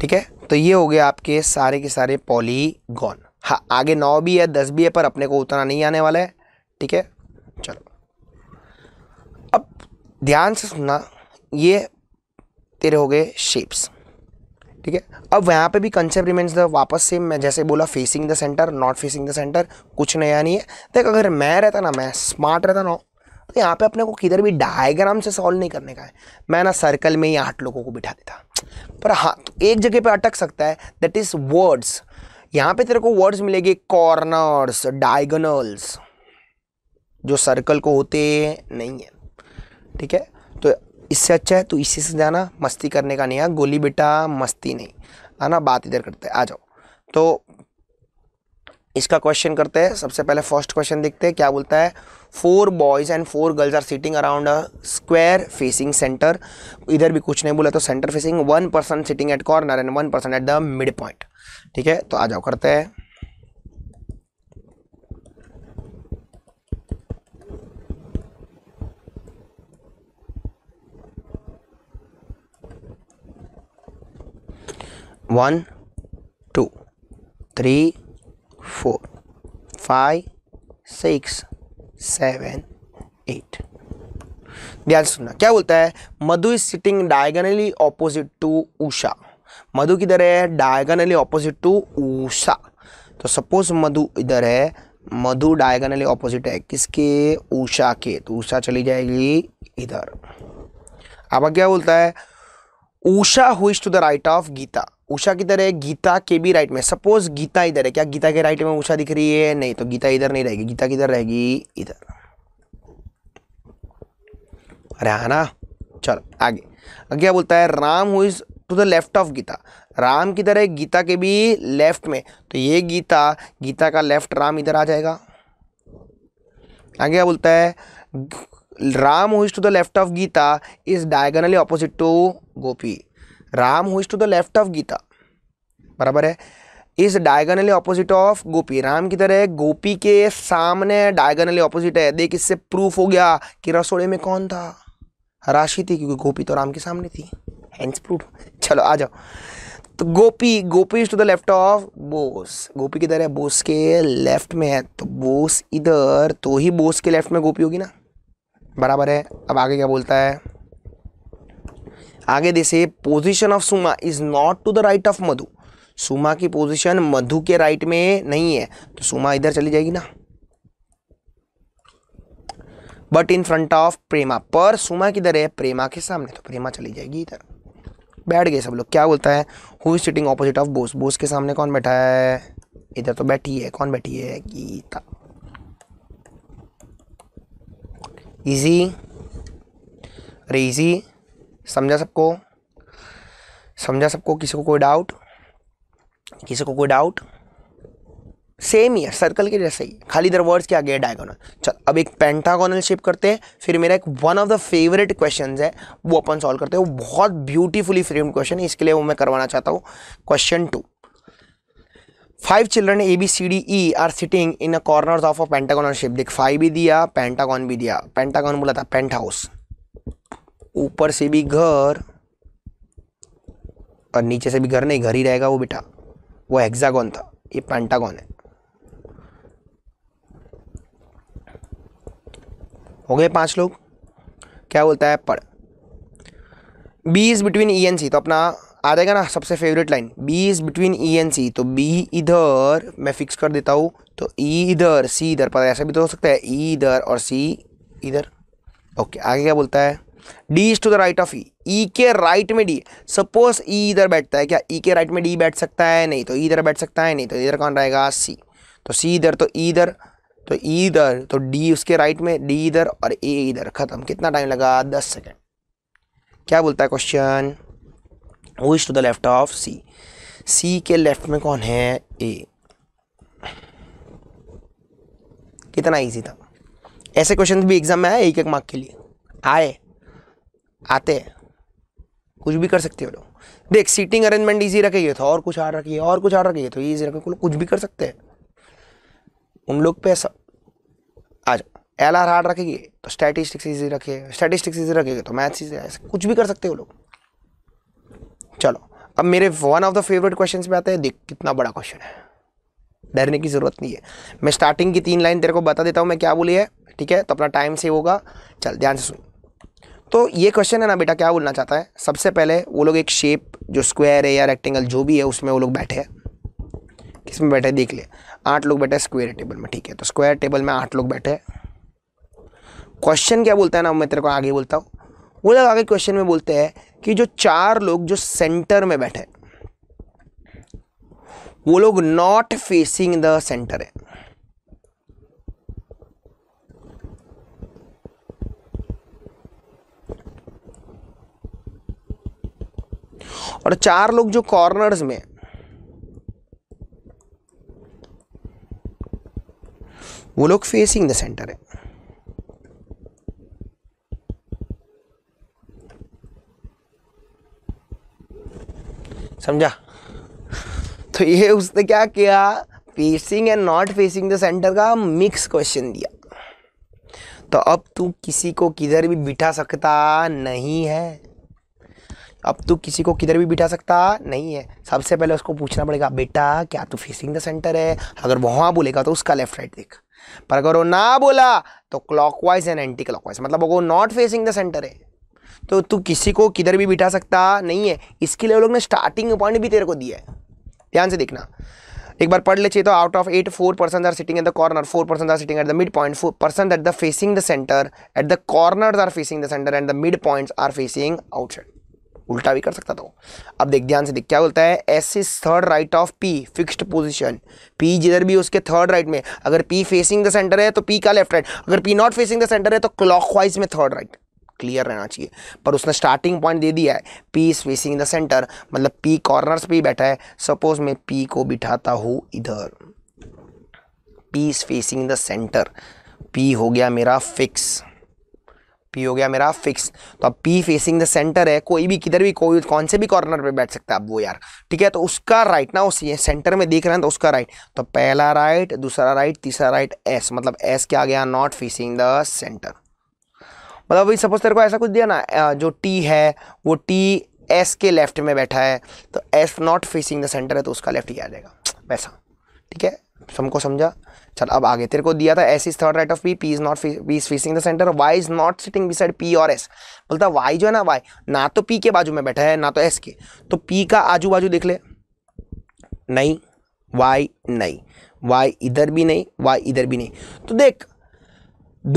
ठीक है तो ये हो गया आपके सारे के सारे पॉलीगॉन हाँ आगे नौ भी है दस भी है पर अपने को उतना नहीं आने वाला है ठीक है चलो अब ध्यान से सुनना ये तेरे हो गए शेप्स ठीक है अब वहाँ पे भी कंसेप्ट रिमेंस द वापस से मैं जैसे बोला facing the centre not facing the centre कुछ नया नहीं है देख अगर मैं रहता ना मैं स्मार्ट रहता ना तो यहाँ पे अपने को किधर भी डायग्राम से सॉल्व नहीं करने का है मैं ना सर्कल में ही आठ लोगों को बिठा देता पर हाँ तो एक जगह पे अटक सकता है दैट इज़ वर्ड्स यहां पे तेरे को वर्ड्स मिलेंगे कॉर्नर्स डायगोनल्स जो सर्कल को होते नहीं है ठीक है तो इससे अच्छा है तो इसी से जाना मस्ती करने का नहीं है गोली बेटा मस्ती नहीं है ना बात इधर करते हैं आ जाओ तो इसका क्वेश्चन करते हैं सबसे पहले फर्स्ट क्वेश्चन देखते हैं क्या बोलता है four boys and four girls are sitting around a square facing centre इधर भी कुछ नहीं बोला तो centre facing one person sitting at corner and one person at the mid point ठीक है तो आ जाओ करते हैं one two three four five six seven eight ध्यान सुनना क्या बोलता है Madhu is sitting diagonally opposite to Usha Madhu किधर है डायगनली ऑपोजिट टू उषा तो सपोज मधु इधर है मधु डायगनली ऑपोजिट है किसके उषा के तो उषा चली जाएगी इधर अब क्या बोलता है उषा हुई to the right of Geeta Usha किधर है गीता के भी राइट में सपोज गीता इधर है क्या गीता के राइट में उषा दिख रही है नहीं तो गीता इधर नहीं रहेगी गीता किधर रहेगी इधर अरे हाँ ना चल आगे क्या बोलता है Ram who is to the left of Geeta Ram किधर है गीता के भी लेफ्ट में तो ये गीता गीता का लेफ्ट राम इधर आ जाएगा आगे क्या बोलता है Ram who is to the left of Geeta is diagonally opposite to Gopi Ram who is to the left of Geeta बराबर है is diagonally opposite of Gopi Ram किधर है गोपी के सामने डायगनली ऑपोजिट है देख इससे प्रूफ हो गया कि रसोड़े में कौन था राशि थी क्योंकि गोपी तो राम के सामने थी हैंड्स प्रूफ चलो आ जाओ तो Gopi Gopi is to the left of Bose Gopi किधर है बोस के लेफ्ट में है तो बोस इधर तो ही बोस के लेफ्ट में गोपी होगी ना बराबर है अब आगे क्या बोलता है आगे दे से position of Suma is not to the right of Madhu Suma की पोजिशन मधु के राइट में नहीं है तो सुमा इधर चली जाएगी ना but in front of Prema पर सुमा किधर है प्रेमा के सामने तो प्रेमा चली जाएगी इधर बैठ गए सब लोग क्या बोलता है who is sitting opposite of Bose Bose के सामने कौन बैठा है इधर तो बैठी है कौन बैठी है गीता इजी अरे इजी समझा सबको समझा सबको किसी को कोई डाउट किसी को कोई डाउट सेम ही है सर्कल के जैसे ही खाली इधर वर्ड्स के आगे है डायगोनल चल अब एक पेंटागोनल शेप करते हैं फिर मेरा एक one of the favourite question है वो अपन सॉल्व करते हैं वो बहुत ब्यूटीफुली फ्रेम क्वेश्चन है इसके लिए वो मैं करवाना चाहता हूँ question two five children A B C D E are sitting in a corners of a pentagonal shape देख फाइव भी दिया पेंटागॉन भी दिया पेंटागॉन बोला था पेंट हाउस ऊपर से भी घर और नीचे से भी घर नहीं घर ही रहेगा वो बेटा वो हेक्सागोन था ये पेंटागोन है हो गए पांच लोग क्या बोलता है पढ़ B is between E and C तो अपना आ जाएगा ना सबसे favourite line B is between E and C तो बी इधर मैं फिक्स कर देता हूँ तो ई e इधर सी इधर पता ऐसा भी तो हो सकता है ई e इधर और सी इधर ओके आगे क्या बोलता है D is to the right of E E के राइट में डी सपोज ई इधर बैठता है क्या ई e के राइट में डी बैठ सकता है नहीं तो e इधर बैठ सकता है नहीं तो इधर कौन रहेगा सी तो सी इधर तो e इधर तो इधर तो डी उसके राइट में डी इधर और ए इधर खत्म कितना टाइम लगा दस सेकेंड क्या बोलता है क्वेश्चन वो is to the left of C C के लेफ्ट में कौन है ए कितना इजी था ऐसे क्वेश्चन भी एग्जाम में आए एक एक मार्क के लिए आए आते हैं कुछ भी कर सकते हो लोग देख सीटिंग अरेंजमेंट इजी रखिए तो और कुछ हार रखिए और कुछ हार रखिए तो ईजी रखे कुछ भी कर सकते हैं उन लोग पे ऐसा आ जाओ एल आर हार्ड रखेगी तो स्टैटिस्टिक्स इजी रखिए स्टैटिस्टिक्स इजी रखेगी तो मैथ्स इजी ऐसे कुछ भी कर सकते हो लोग चलो अब मेरे one of the favourite question पे आते हैं देख कितना बड़ा क्वेश्चन है डरने की ज़रूरत नहीं है मैं स्टार्टिंग की तीन लाइन तेरे को बता देता हूँ मैं क्या बोली है ठीक है तो अपना टाइम सेव होगा चल ध्यान से सुन तो ये क्वेश्चन है ना बेटा क्या बोलना चाहता है सबसे पहले वो लोग एक शेप जो स्क्वायर है या रेक्टेंगल जो भी है उसमें वो लोग बैठे हैं किस में बैठे देख ले आठ लोग बैठे स्क्वायर टेबल में ठीक है तो स्क्वायर टेबल में आठ लोग बैठे क्वेश्चन क्या बोलता है ना मैं तेरे को आगे बोलता हूँ वो लोग आगे क्वेश्चन में बोलते हैं कि जो चार लोग जो सेंटर में बैठे वो लोग नॉट फेसिंग द सेंटर है और चार लोग जो कॉर्नर्स में वो लोग फेसिंग द सेंटर है समझा तो ये उसने क्या किया facing and not facing the centre का मिक्स क्वेश्चन दिया तो अब तू किसी को किधर भी बिठा सकता नहीं है अब तू किसी को किधर भी बिठा सकता नहीं है सबसे पहले उसको पूछना पड़ेगा बेटा क्या तू फेसिंग द सेंटर है अगर वहाँ बोलेगा तो उसका लेफ्ट राइट देख पर अगर वो ना बोला तो क्लॉकवाइज एंड एंटी क्लॉकवाइज मतलब वो नॉट फेसिंग द सेंटर है तो तू किसी को किधर भी बिठा सकता नहीं है इसके लिए लोग ने स्टार्टिंग पॉइंट भी तेरे को दिया है ध्यान से देखना एक बार पढ़ ले चाहिए तो out of eight four person are sitting at the corner four person are sitting at the mid point four person at the facing the centre at the corner are facing the centre and the mid points are facing outside उल्टा भी कर सकता था अब देख ध्यान से देख क्या बोलता है S is third right of P fixed position P जिधर भी उसके थर्ड राइट में अगर पी फेसिंग द सेंटर है तो पी का लेफ्ट राइट अगर P not facing the centre है तो क्लॉकवाइज में थर्ड राइट क्लियर रहना चाहिए पर उसने स्टार्टिंग पॉइंट दे दिया है P is facing the centre मतलब पी कॉर्नर्स पे ही बैठा है सपोज मैं पी को बिठाता हूँ इधर P is facing the centre P हो गया मेरा फिक्स पी हो गया मेरा फिक्स तो अब पी फेसिंग द सेंटर है कोई भी किधर भी कोई कौन से भी कॉर्नर पे बैठ सकता है अब वो यार ठीक है तो उसका राइट ना उस सेंटर में देख रहे हैं तो उसका राइट तो पहला राइट दूसरा राइट तीसरा राइट एस मतलब एस क्या आ गया नॉट फेसिंग द सेंटर मतलब अभी सपोज तेरे को ऐसा कुछ दिया ना जो टी है वो टी एस के लेफ्ट में बैठा है तो S not facing the centre है तो उसका लेफ्ट ही आ जाएगा वैसा ठीक है सबको समझा चल अब आगे तेरे को दिया था S is third right of P P is not P is facing the centre Y is not sitting beside P और एस बोलता वाई जो है ना वाई ना तो पी के बाजू में बैठा है ना तो एस के तो पी का आजू बाजू देख ले नहीं वाई नहीं वाई इधर भी नहीं वाई इधर भी नहीं तो देख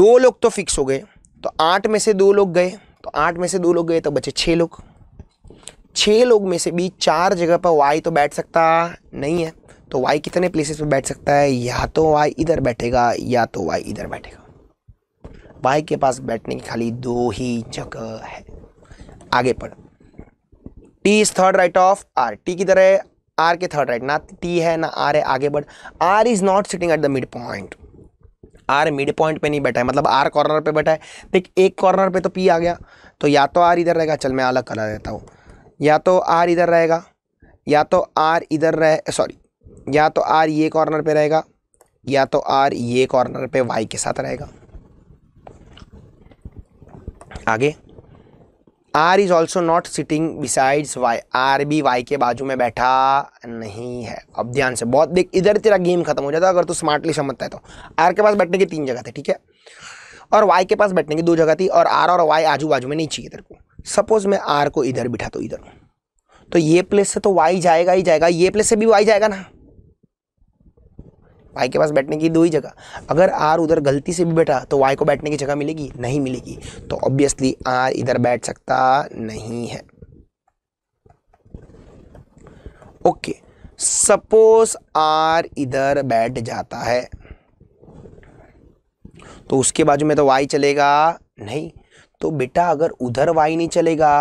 दो लोग तो फिक्स हो गए तो आठ में से दो लोग गए तो आठ में से दो लोग गए तो बचे छः लोग छः लोग में से भी चार जगह पर वाई तो बैठ सकता नहीं है तो वाई कितने प्लेसेस पे बैठ सकता है या तो वाई इधर बैठेगा या तो वाई इधर बैठेगा वाई के पास बैठने की खाली दो ही जगह है आगे पढ़ T is third right of R T किधर है आर के थर्ड राइट ना टी है ना आर है आगे बढ़ R is not sitting at the mid point R mid point पे नहीं बैठा है मतलब आर कॉर्नर पे बैठा है देख एक कॉर्नर पे तो पी आ गया तो या तो आर इधर रहेगा चल मैं अलग कलर देता हूँ या तो आर इधर रहेगा या तो आर इधर रहे सॉरी या तो आर ये कॉर्नर पे रहेगा या तो आर ये कॉर्नर पे वाई के साथ रहेगा आगे R is also not sitting besides Y R भी वाई के बाजू में बैठा नहीं है अब ध्यान से बहुत देख इधर तेरा गेम खत्म हो जाता अगर तू स्मार्टली समझता है तो आर के पास बैठने की तीन जगह थी ठीक है और वाई के पास बैठने की दो जगह थी और आर और वाई आजू बाजू में नहीं चाहिए तेरे को सपोज मैं आर को इधर बिठा तो इधर तो ये प्लेस से तो वाई जाएगा ही जाएगा ये प्लेस से भी वाई जाएगा ना वाई के पास बैठने की दो ही जगह अगर आर उधर गलती से भी बैठा तो वाई को बैठने की जगह मिलेगी नहीं मिलेगी तो ऑब्वियसली आर इधर बैठ सकता नहीं है ओके सपोज आर इधर बैठ जाता है तो उसके बाजू में तो वाई चलेगा नहीं तो बेटा अगर उधर वाई नहीं चलेगा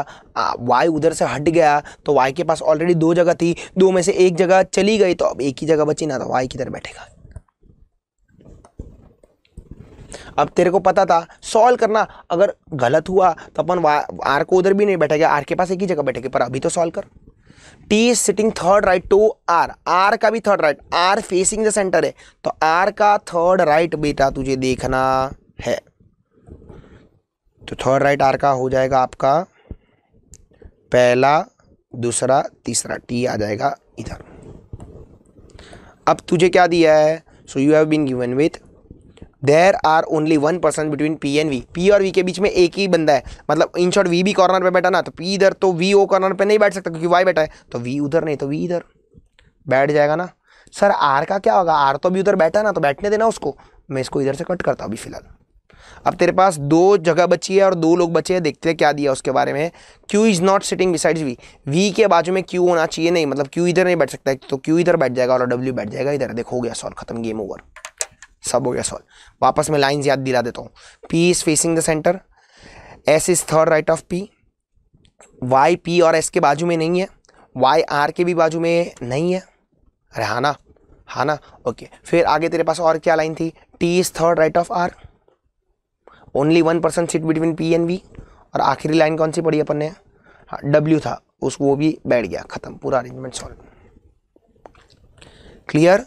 वाई उधर से हट गया तो वाई के पास ऑलरेडी दो जगह थी दो में से एक जगह चली गई तो अब एक ही जगह बची ना तो वाई किधर बैठेगा अब तेरे को पता था सॉल्व करना अगर गलत हुआ तो अपन आर को उधर भी नहीं बैठेगा आर के पास एक ही जगह बैठेगी पर अभी तो सॉल्व कर T is sitting third right to R R का भी third right R facing the centre है तो आर का थर्ड राइट बेटा तुझे देखना है तो थर्ड राइट आर का हो जाएगा आपका पहला दूसरा तीसरा टी आ जाएगा इधर अब तुझे क्या दिया है so you have been given with there are only one person between P and V P और वी के बीच में एक ही बंदा है मतलब इन शॉर्ट वी भी कॉर्नर पे बैठा ना तो पी इधर तो वी ओ कॉर्नर पे नहीं बैठ सकता क्योंकि वाई बैठा है तो वी उधर नहीं तो वी इधर बैठ जाएगा ना सर आर का क्या होगा आर तो अभी उधर बैठा ना तो बैठने देना उसको मैं इसको इधर से कट करता हूँ अभी फिलहाल अब तेरे पास दो जगह बची है और दो लोग बचे हैं देखते हैं क्या दिया उसके बारे में Q is not sitting besides V V के बाजू में क्यू होना चाहिए नहीं मतलब क्यू इधर नहीं बैठ सकता है तो क्यू इधर बैठ जाएगा और डब्ल्यू बैठ जाएगा इधर देखो हो गया सॉल्व खत्म गेम ओवर सब हो गया सॉल्व वापस मैं लाइंस याद दिला देता हूँ P is facing the centre S is third right of P Y P और एस के बाजू में नहीं है वाई आर के भी बाजू में नहीं है अरे हाँ ना हाँ ना ओके फिर आगे तेरे पास और क्या लाइन थी T is third right of R only one person seat between P and V और आखिरी लाइन कौन सी पड़ी अपन ने हाँ डब्ल्यू था उसको वो भी बैठ गया ख़त्म पूरा अरेंजमेंट सॉल्व क्लियर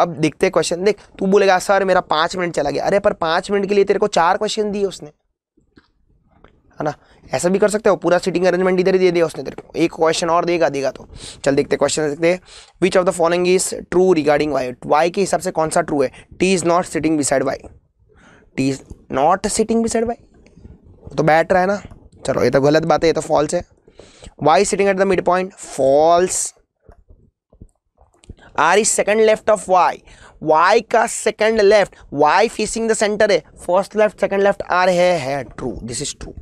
अब देखते क्वेश्चन देख तू बोलेगा सर मेरा पाँच मिनट चला गया अरे पर पाँच मिनट के लिए तेरे को चार क्वेश्चन दिए उसने है ना ऐसा भी कर सकते हो पूरा सीटिंग अरेंजमेंट इधर ही दे दिया उसने तेरे को एक क्वेश्चन और देगा देगा तो चल देखते क्वेश्चन देखते which of the following is true regarding Y Y के हिसाब से कौन सा ट्रू है T is not sitting beside Y T is not sitting beside Y तो बैठ रहा है ना चलो ये तो गलत बात है ये तो फॉल्स है Y sitting at the mid point false R is second left of Y Y का second left Y facing the centre है first left second left R है है true this is true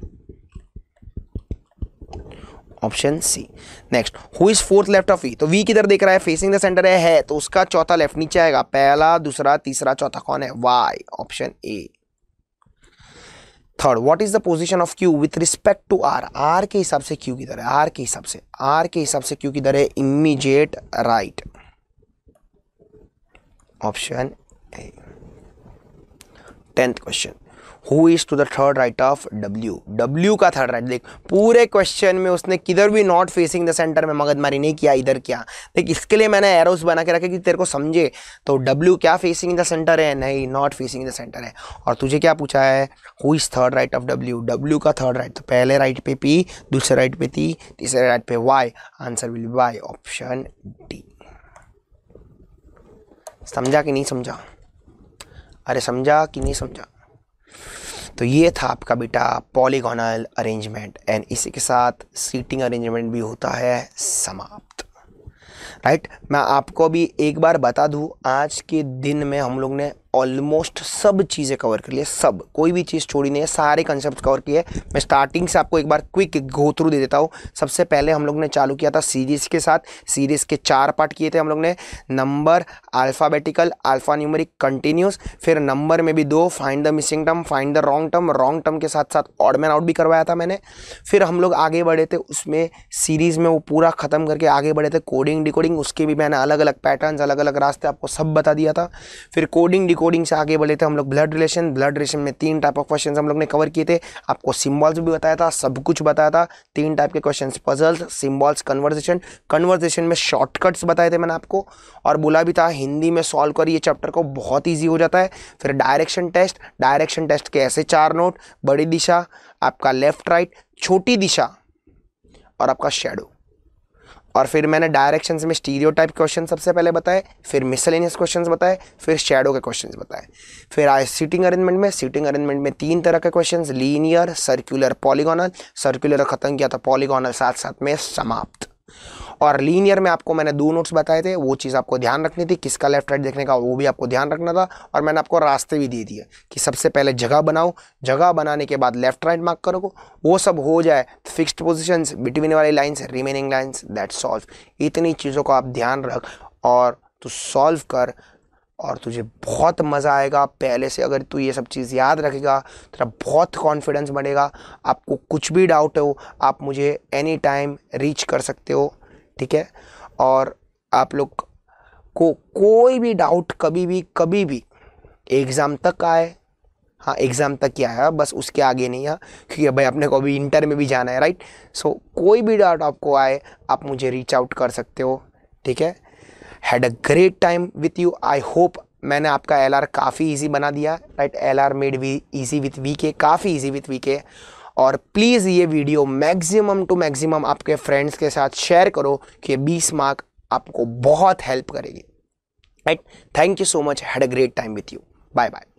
option C next who is fourth left of V तो V किधर देख रहा है facing the centre है, है तो उसका चौथा लेफ्ट नीचे आएगा पहला दूसरा तीसरा चौथा कौन है Y option A third what is the position of Q with respect to R R के हिसाब से क्यू किधर है आर के हिसाब से आर के हिसाब से क्यू किधर है immediate right right. Option A tenth question who is to the third right of W W का थर्ड राइट देख पूरे क्वेश्चन में उसने किधर भी नॉट फेसिंग द सेंटर में मगजमारी नहीं किया इधर क्या देख इसके लिए मैंने एरोस बना के रखे कि तेरे को समझे तो डब्ल्यू क्या फेसिंग द सेंटर है नहीं नॉट फेसिंग द सेंटर है और तुझे क्या पूछा है who is third right of W W का थर्ड राइट तो पहले राइट पे पी दूसरे राइट पे ती तीसरे राइट पे Y answer will be Y option D समझा कि नहीं समझा अरे समझा कि नहीं समझा तो ये था आपका बेटा पॉलीगोनल अरेंजमेंट एंड इसी के साथ सीटिंग अरेंजमेंट भी होता है समाप्त राइट मैं आपको भी एक बार बता दूं आज के दिन में हम लोग ने ऑलमोस्ट सब चीज़ें कवर कर लिए सब कोई भी चीज़ छोड़ी नहीं है सारे कंसेप्ट कवर किए मैं स्टार्टिंग से आपको एक बार क्विक गो थ्रू दे देता हूँ सबसे पहले हम लोग ने चालू किया था सीरीज़ के साथ सीरीज़ के चार पार्ट किए थे हम लोग ने number alphabetical alpha numeric continuous फिर नंबर में भी दो find the missing term find the wrong term wrong term के साथ साथ मैन आउट भी करवाया था मैंने फिर हम लोग आगे बढ़े थे उसमें सीरीज़ में वो पूरा ख़त्म करके आगे बढ़े थे कोडिंग डिकोडिंग उसके भी मैंने अलग अलग पैटर्न अलग अलग रास्ते आपको सब बता दिया था फिर कोडिंग डिकोडिंग कोडिंग से आगे बढ़े थे हम लोग ब्लड रिलेशन ब्लड रिलेशन में तीन टाइप ऑफ क्वेश्चन हम लोग ने कवर किए थे आपको सिम्बॉल्स भी बताया था सब कुछ बताया था तीन टाइप के question puzzles symbols conversation conversation में शॉर्टकट्स बताए थे मैंने आपको और बोला भी था हिंदी में सॉल्व करिए चैप्टर को बहुत ईजी हो जाता है फिर डायरेक्शन टेस्ट डायरेक्शन टेस्ट के ऐसे चार नोट बड़ी दिशा आपका लेफ्ट राइट छोटी दिशा और आपका शेडो और फिर मैंने डायरेक्शंस में स्टीरियो टाइप क्वेश्चन सबसे पहले बताए फिर मिसलिनियस क्वेश्चन बताए फिर शेडो के क्वेश्चन बताए फिर आए सीटिंग अरेंजमेंट में सीटिंग अरेंजमेंट में तीन तरह के question linear circular polygonal circular खत्म किया था पॉलीगोनल साथ साथ में समाप्त और लीनियर में आपको मैंने दो नोट्स बताए थे वो चीज़ आपको ध्यान रखनी थी किसका लेफ्ट राइट देखने का वो भी आपको ध्यान रखना था और मैंने आपको रास्ते भी दे दिए कि सबसे पहले जगह बनाओ जगह बनाने के बाद लेफ्ट राइट मार्क करो वो सब हो जाए तो फिक्स्ड पोजिशन बिटवीन वाली lines remaining lines that solve इतनी चीज़ों को आप ध्यान रख और तू सॉल्व कर और तुझे बहुत मज़ा आएगा पहले से अगर तू ये सब चीज़ याद रखेगा तेरा बहुत कॉन्फिडेंस बढ़ेगा आपको कुछ भी डाउट हो आप मुझे एनी टाइम रीच कर सकते हो ठीक है और आप लोग को कोई भी डाउट कभी भी कभी भी एग्ज़ाम तक आए हाँ एग्ज़ाम तक ही आया बस उसके आगे नहीं है क्योंकि भाई अपने को अभी इंटर में भी जाना है राइट सो कोई भी डाउट आपको आए आप मुझे रीच आउट कर सकते हो ठीक है had a great time with you I hope मैंने आपका एल काफ़ी ईजी बना दिया right L R made V easy with V के काफ़ी ईजी विथ वी के और प्लीज़ ये वीडियो मैक्सिमम टू मैक्सिमम आपके फ्रेंड्स के साथ शेयर करो कि ये बीस मार्क आपको बहुत हेल्प करेगी right thank you so much had a great time with you bye bye